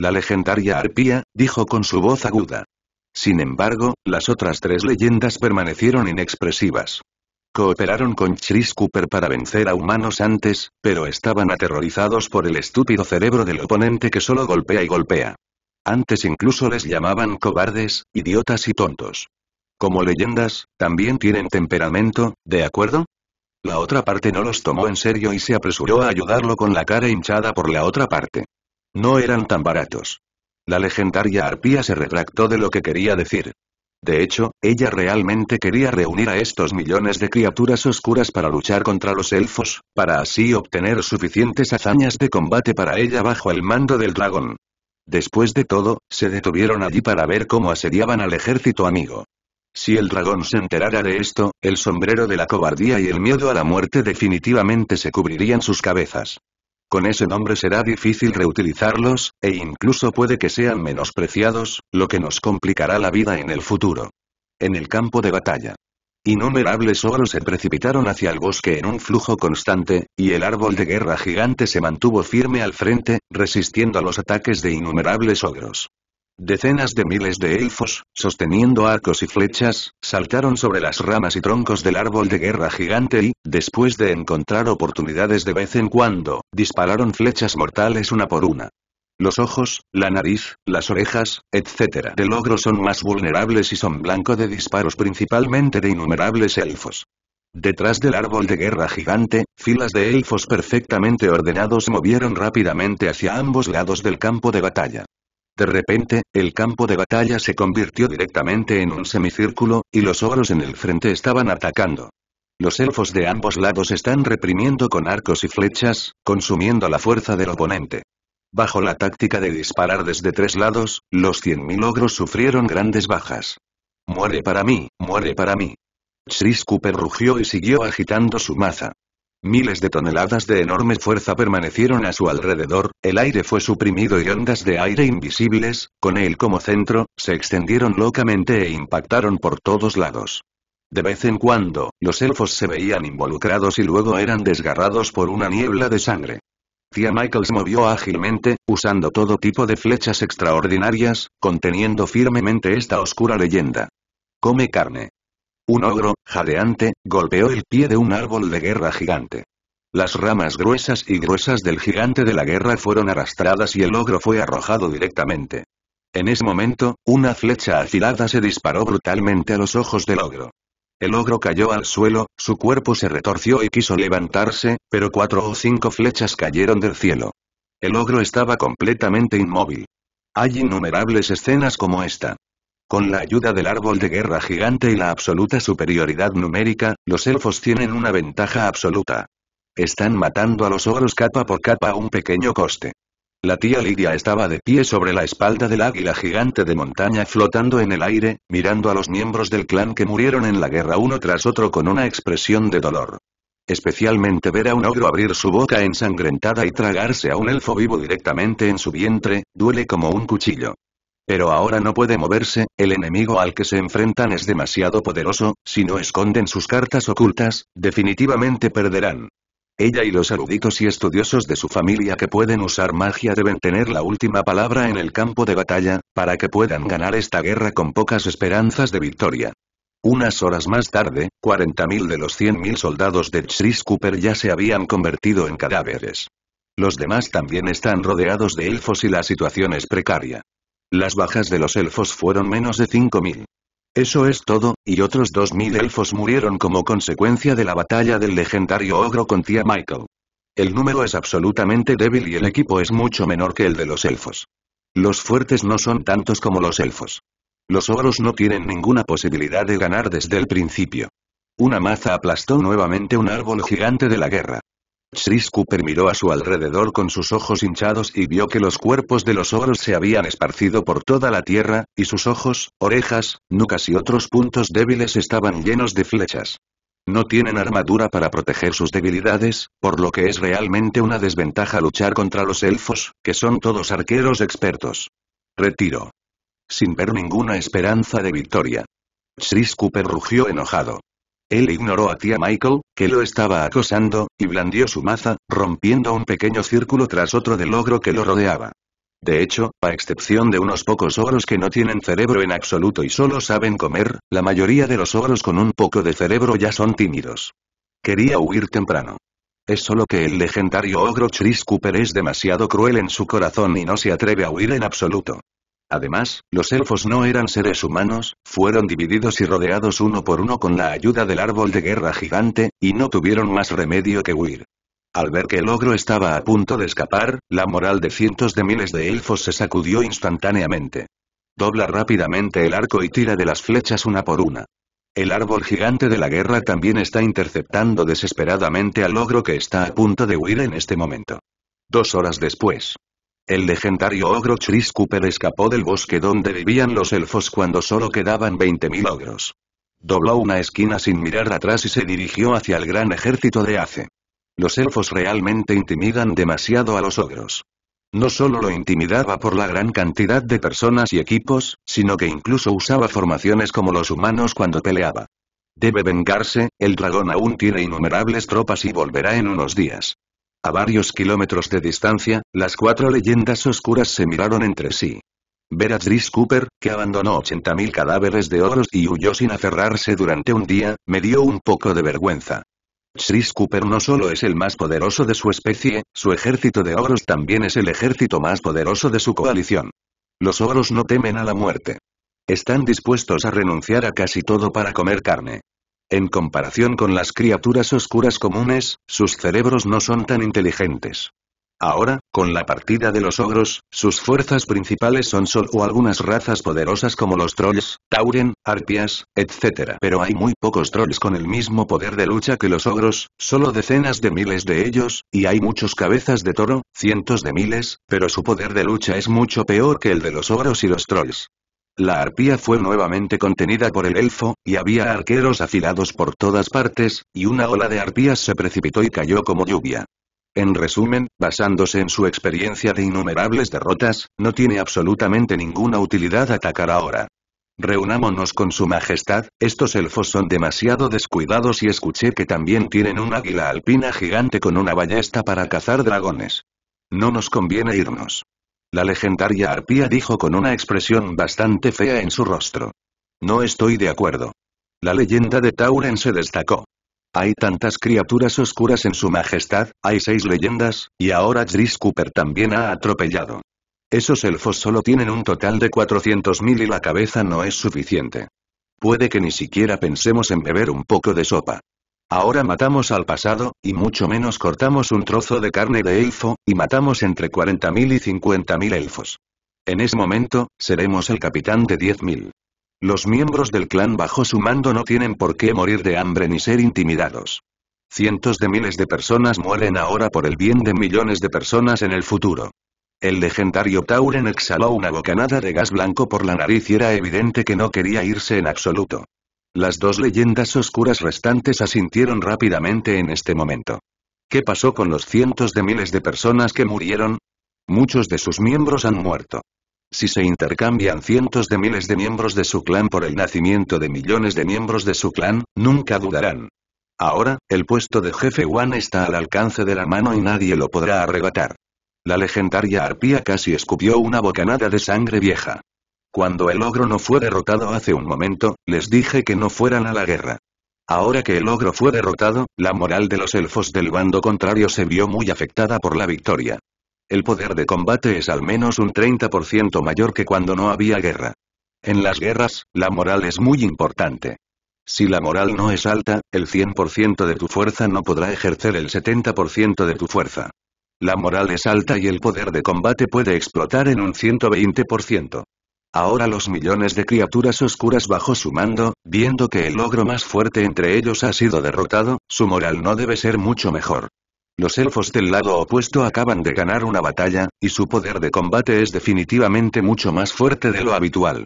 La legendaria arpía, dijo con su voz aguda. Sin embargo, las otras tres leyendas permanecieron inexpresivas. Cooperaron con Chris Cooper para vencer a humanos antes, pero estaban aterrorizados por el estúpido cerebro del oponente que solo golpea y golpea. Antes incluso les llamaban cobardes, idiotas y tontos. Como leyendas, también tienen temperamento, ¿de acuerdo? La otra parte no los tomó en serio y se apresuró a ayudarlo con la cara hinchada por la otra parte. No eran tan baratos. La legendaria arpía se retractó de lo que quería decir. De hecho, ella realmente quería reunir a estos millones de criaturas oscuras para luchar contra los elfos, para así obtener suficientes hazañas de combate para ella bajo el mando del dragón. Después de todo, se detuvieron allí para ver cómo asediaban al ejército amigo. Si el dragón se enterara de esto, el sombrero de la cobardía y el miedo a la muerte definitivamente se cubrirían sus cabezas. Con ese nombre será difícil reutilizarlos, e incluso puede que sean menospreciados, lo que nos complicará la vida en el futuro. En el campo de batalla. Innumerables ogros se precipitaron hacia el bosque en un flujo constante, y el árbol de guerra gigante se mantuvo firme al frente, resistiendo a los ataques de innumerables ogros. Decenas de miles de elfos, sosteniendo arcos y flechas, saltaron sobre las ramas y troncos del árbol de guerra gigante y, después de encontrar oportunidades de vez en cuando, dispararon flechas mortales una por una. Los ojos, la nariz, las orejas, etc. del ogro son más vulnerables y son blanco de disparos principalmente de innumerables elfos. Detrás del árbol de guerra gigante, filas de elfos perfectamente ordenados movieron rápidamente hacia ambos lados del campo de batalla. De repente, el campo de batalla se convirtió directamente en un semicírculo, y los ogros en el frente estaban atacando. Los elfos de ambos lados están reprimiendo con arcos y flechas, consumiendo la fuerza del oponente. Bajo la táctica de disparar desde tres lados, los 100.000 ogros sufrieron grandes bajas. Muere para mí, muere para mí. Chris Cooper rugió y siguió agitando su maza. Miles de toneladas de enorme fuerza permanecieron a su alrededor, el aire fue suprimido y ondas de aire invisibles, con él como centro, se extendieron locamente e impactaron por todos lados. De vez en cuando, los elfos se veían involucrados y luego eran desgarrados por una niebla de sangre. Tía Michaels movió ágilmente, usando todo tipo de flechas extraordinarias, conteniendo firmemente esta oscura leyenda. Come carne. Un ogro, jadeante, golpeó el pie de un árbol de guerra gigante. Las ramas gruesas y gruesas del gigante de la guerra fueron arrastradas y el ogro fue arrojado directamente. En ese momento, una flecha afilada se disparó brutalmente a los ojos del ogro. El ogro cayó al suelo, su cuerpo se retorció y quiso levantarse, pero cuatro o cinco flechas cayeron del cielo. El ogro estaba completamente inmóvil. Hay innumerables escenas como esta. Con la ayuda del árbol de guerra gigante y la absoluta superioridad numérica, los elfos tienen una ventaja absoluta. Están matando a los ogros capa por capa a un pequeño coste. La tía Lidia estaba de pie sobre la espalda del águila gigante de montaña flotando en el aire, mirando a los miembros del clan que murieron en la guerra uno tras otro con una expresión de dolor. Especialmente ver a un ogro abrir su boca ensangrentada y tragarse a un elfo vivo directamente en su vientre, duele como un cuchillo. Pero ahora no puede moverse, el enemigo al que se enfrentan es demasiado poderoso, si no esconden sus cartas ocultas, definitivamente perderán. Ella y los eruditos y estudiosos de su familia que pueden usar magia deben tener la última palabra en el campo de batalla, para que puedan ganar esta guerra con pocas esperanzas de victoria. Unas horas más tarde, 40.000 de los 100.000 soldados de Chris Cooper ya se habían convertido en cadáveres. Los demás también están rodeados de elfos y la situación es precaria. Las bajas de los elfos fueron menos de 5.000. Eso es todo, y otros 2.000 elfos murieron como consecuencia de la batalla del legendario ogro con tía Michael. El número es absolutamente débil y el equipo es mucho menor que el de los elfos. Los fuertes no son tantos como los elfos. Los ogros no tienen ninguna posibilidad de ganar desde el principio. Una maza aplastó nuevamente un árbol gigante de la guerra. Chris Cooper miró a su alrededor con sus ojos hinchados y vio que los cuerpos de los oros se habían esparcido por toda la tierra, y sus ojos, orejas, nucas y otros puntos débiles estaban llenos de flechas. No tienen armadura para proteger sus debilidades, por lo que es realmente una desventaja luchar contra los elfos, que son todos arqueros expertos. Retiro. Sin ver ninguna esperanza de victoria. Chris Cooper rugió enojado. Él ignoró a tía Michael, que lo estaba acosando, y blandió su maza, rompiendo un pequeño círculo tras otro del ogro que lo rodeaba. De hecho, a excepción de unos pocos ogros que no tienen cerebro en absoluto y solo saben comer, la mayoría de los ogros con un poco de cerebro ya son tímidos. Quería huir temprano. Es solo que el legendario ogro Chris Cooper es demasiado cruel en su corazón y no se atreve a huir en absoluto. Además, los elfos no eran seres humanos, fueron divididos y rodeados uno por uno con la ayuda del árbol de guerra gigante, y no tuvieron más remedio que huir. Al ver que el ogro estaba a punto de escapar, la moral de cientos de miles de elfos se sacudió instantáneamente. Dobla rápidamente el arco y tira de las flechas una por una. El árbol gigante de la guerra también está interceptando desesperadamente al ogro que está a punto de huir en este momento. Dos horas después. El legendario ogro Chris Cooper escapó del bosque donde vivían los elfos cuando solo quedaban 20.000 ogros. Dobló una esquina sin mirar atrás y se dirigió hacia el gran ejército de Ace. Los elfos realmente intimidan demasiado a los ogros. No solo lo intimidaba por la gran cantidad de personas y equipos, sino que incluso usaba formaciones como los humanos cuando peleaba. Debe vengarse, el dragón aún tiene innumerables tropas y volverá en unos días. A varios kilómetros de distancia, las cuatro leyendas oscuras se miraron entre sí. Ver a Cooper, que abandonó 80.000 cadáveres de oros y huyó sin aferrarse durante un día, me dio un poco de vergüenza. Chris Cooper no solo es el más poderoso de su especie, su ejército de oros también es el ejército más poderoso de su coalición. Los oros no temen a la muerte. Están dispuestos a renunciar a casi todo para comer carne. En comparación con las criaturas oscuras comunes, sus cerebros no son tan inteligentes. Ahora, con la partida de los ogros, sus fuerzas principales son Sol o algunas razas poderosas como los trolls, tauren, arpias, etc. Pero hay muy pocos trolls con el mismo poder de lucha que los ogros, solo decenas de miles de ellos, y hay muchos cabezas de toro, cientos de miles, pero su poder de lucha es mucho peor que el de los ogros y los trolls. La arpía fue nuevamente contenida por el elfo, y había arqueros afilados por todas partes, y una ola de arpías se precipitó y cayó como lluvia. En resumen, basándose en su experiencia de innumerables derrotas, no tiene absolutamente ninguna utilidad atacar ahora. Reunámonos con su majestad, estos elfos son demasiado descuidados y escuché que también tienen un águila alpina gigante con una ballesta para cazar dragones. No nos conviene irnos. La legendaria arpía dijo con una expresión bastante fea en su rostro. No estoy de acuerdo. La leyenda de Tauren se destacó. Hay tantas criaturas oscuras en su majestad, hay seis leyendas, y ahora Gris Cooper también ha atropellado. Esos elfos solo tienen un total de 400.000 y la cabeza no es suficiente. Puede que ni siquiera pensemos en beber un poco de sopa. Ahora matamos al pasado, y mucho menos cortamos un trozo de carne de elfo, y matamos entre 40.000 y 50.000 elfos. En ese momento, seremos el capitán de 10.000. Los miembros del clan bajo su mando no tienen por qué morir de hambre ni ser intimidados. Cientos de miles de personas mueren ahora por el bien de millones de personas en el futuro. El legendario Tauren exhaló una bocanada de gas blanco por la nariz y era evidente que no quería irse en absoluto. Las dos leyendas oscuras restantes asintieron rápidamente en este momento. ¿Qué pasó con los cientos de miles de personas que murieron? Muchos de sus miembros han muerto. Si se intercambian cientos de miles de miembros de su clan por el nacimiento de millones de miembros de su clan, nunca dudarán. Ahora, el puesto de jefe Wan está al alcance de la mano y nadie lo podrá arrebatar. La legendaria arpía casi escupió una bocanada de sangre vieja. Cuando el ogro no fue derrotado hace un momento, les dije que no fueran a la guerra. Ahora que el ogro fue derrotado, la moral de los elfos del bando contrario se vio muy afectada por la victoria. El poder de combate es al menos un 30% mayor que cuando no había guerra. En las guerras, la moral es muy importante. Si la moral no es alta, el 100% de tu fuerza no podrá ejercer el 70% de tu fuerza. La moral es alta y el poder de combate puede explotar en un 120%. Ahora los millones de criaturas oscuras bajo su mando, viendo que el logro más fuerte entre ellos ha sido derrotado, su moral no debe ser mucho mejor. Los elfos del lado opuesto acaban de ganar una batalla, y su poder de combate es definitivamente mucho más fuerte de lo habitual.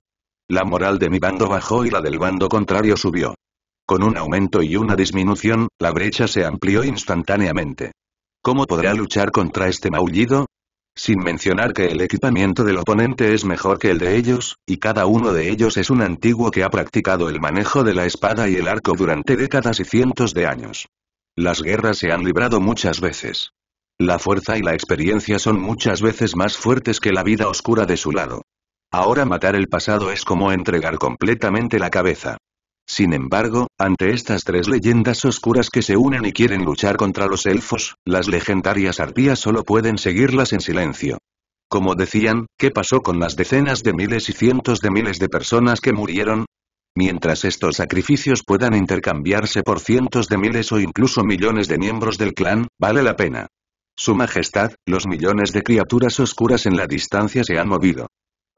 La moral de mi bando bajó y la del bando contrario subió. Con un aumento y una disminución, la brecha se amplió instantáneamente. ¿Cómo podrá luchar contra este maullido? sin mencionar que el equipamiento del oponente es mejor que el de ellos, y cada uno de ellos es un antiguo que ha practicado el manejo de la espada y el arco durante décadas y cientos de años. Las guerras se han librado muchas veces. La fuerza y la experiencia son muchas veces más fuertes que la vida oscura de su lado. Ahora matar el pasado es como entregar completamente la cabeza. Sin embargo, ante estas tres leyendas oscuras que se unen y quieren luchar contra los elfos, las legendarias arpías solo pueden seguirlas en silencio. Como decían, ¿qué pasó con las decenas de miles y cientos de miles de personas que murieron? Mientras estos sacrificios puedan intercambiarse por cientos de miles o incluso millones de miembros del clan, vale la pena. Su Majestad, los millones de criaturas oscuras en la distancia se han movido.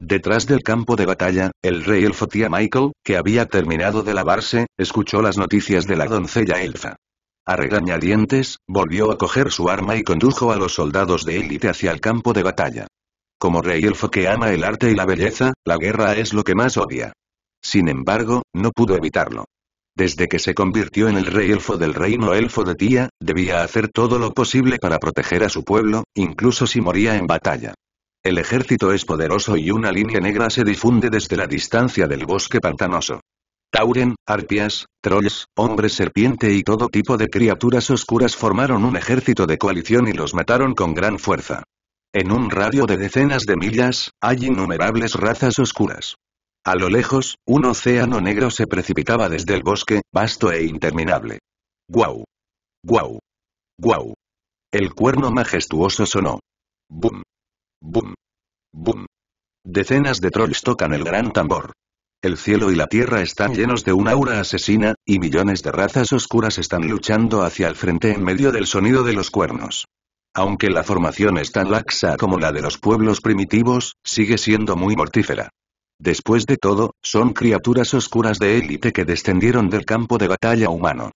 Detrás del campo de batalla, el rey elfo tía Michael, que había terminado de lavarse, escuchó las noticias de la doncella elfa. A regañadientes, volvió a coger su arma y condujo a los soldados de élite hacia el campo de batalla. Como rey elfo que ama el arte y la belleza, la guerra es lo que más odia. Sin embargo, no pudo evitarlo. Desde que se convirtió en el rey elfo del reino elfo de Tía, debía hacer todo lo posible para proteger a su pueblo, incluso si moría en batalla. El ejército es poderoso y una línea negra se difunde desde la distancia del bosque pantanoso. Tauren, arpias, trolls, hombres serpiente y todo tipo de criaturas oscuras formaron un ejército de coalición y los mataron con gran fuerza. En un radio de decenas de millas, hay innumerables razas oscuras. A lo lejos, un océano negro se precipitaba desde el bosque, vasto e interminable. ¡Guau! ¡Guau! ¡Guau! El cuerno majestuoso sonó. ¡Bum! Bum. Bum. Decenas de trolls tocan el gran tambor. El cielo y la tierra están llenos de una aura asesina, y millones de razas oscuras están luchando hacia el frente en medio del sonido de los cuernos. Aunque la formación es tan laxa como la de los pueblos primitivos, sigue siendo muy mortífera. Después de todo, son criaturas oscuras de élite que descendieron del campo de batalla humano.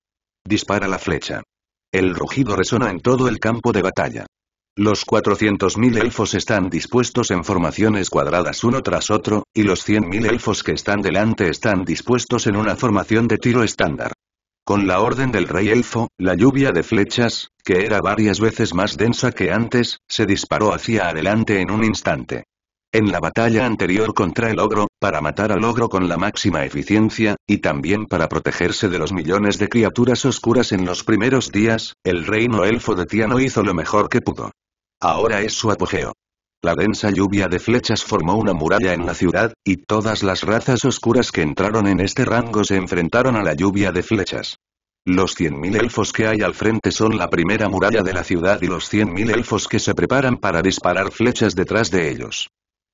Dispara la flecha. El rugido resona en todo el campo de batalla. Los 400.000 elfos están dispuestos en formaciones cuadradas uno tras otro, y los 100.000 elfos que están delante están dispuestos en una formación de tiro estándar. Con la orden del rey elfo, la lluvia de flechas, que era varias veces más densa que antes, se disparó hacia adelante en un instante. En la batalla anterior contra el ogro, para matar al ogro con la máxima eficiencia, y también para protegerse de los millones de criaturas oscuras en los primeros días, el reino elfo de Tiano hizo lo mejor que pudo. Ahora es su apogeo. La densa lluvia de flechas formó una muralla en la ciudad, y todas las razas oscuras que entraron en este rango se enfrentaron a la lluvia de flechas. Los 100.000 elfos que hay al frente son la primera muralla de la ciudad y los 100.000 elfos que se preparan para disparar flechas detrás de ellos.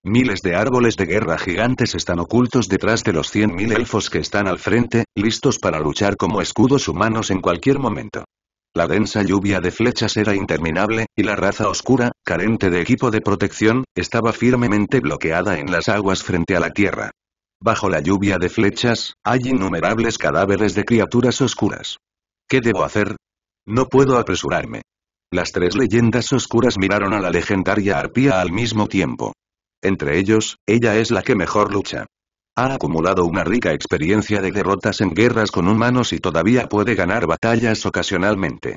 Miles de árboles de guerra gigantes están ocultos detrás de los 100.000 elfos que están al frente, listos para luchar como escudos humanos en cualquier momento. La densa lluvia de flechas era interminable, y la raza oscura, carente de equipo de protección, estaba firmemente bloqueada en las aguas frente a la tierra. Bajo la lluvia de flechas, hay innumerables cadáveres de criaturas oscuras. ¿Qué debo hacer? No puedo apresurarme. Las tres leyendas oscuras miraron a la legendaria arpía al mismo tiempo. Entre ellos, ella es la que mejor lucha. Ha acumulado una rica experiencia de derrotas en guerras con humanos y todavía puede ganar batallas ocasionalmente.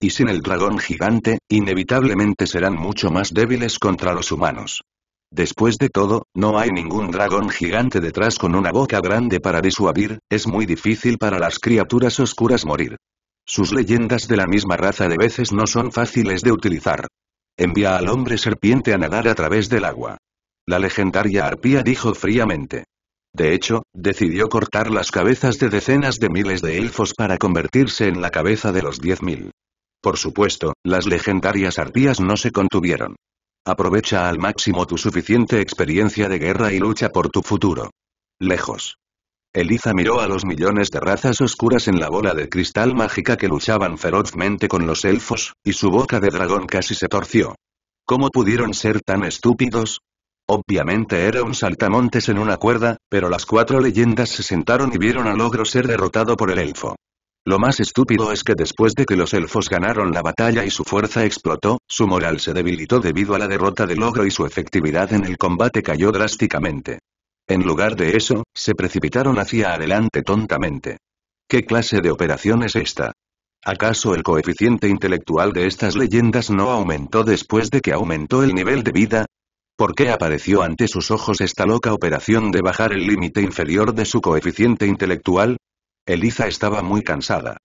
Y sin el dragón gigante, inevitablemente serán mucho más débiles contra los humanos. Después de todo, no hay ningún dragón gigante detrás con una boca grande para disuadir, es muy difícil para las criaturas oscuras morir. Sus leyendas de la misma raza de veces no son fáciles de utilizar. Envía al hombre serpiente a nadar a través del agua. La legendaria arpía dijo fríamente. De hecho, decidió cortar las cabezas de decenas de miles de elfos para convertirse en la cabeza de los 10.000. Por supuesto, las legendarias arpías no se contuvieron. Aprovecha al máximo tu suficiente experiencia de guerra y lucha por tu futuro. Lejos. Eliza miró a los millones de razas oscuras en la bola de cristal mágica que luchaban ferozmente con los elfos, y su boca de dragón casi se torció. ¿Cómo pudieron ser tan estúpidos? Obviamente era un saltamontes en una cuerda, pero las cuatro leyendas se sentaron y vieron a Logro ser derrotado por el elfo. Lo más estúpido es que después de que los elfos ganaron la batalla y su fuerza explotó, su moral se debilitó debido a la derrota de Logro y su efectividad en el combate cayó drásticamente. En lugar de eso, se precipitaron hacia adelante tontamente. ¿Qué clase de operación es esta? ¿Acaso el coeficiente intelectual de estas leyendas no aumentó después de que aumentó el nivel de vida? ¿Por qué apareció ante sus ojos esta loca operación de bajar el límite inferior de su coeficiente intelectual? Eliza estaba muy cansada.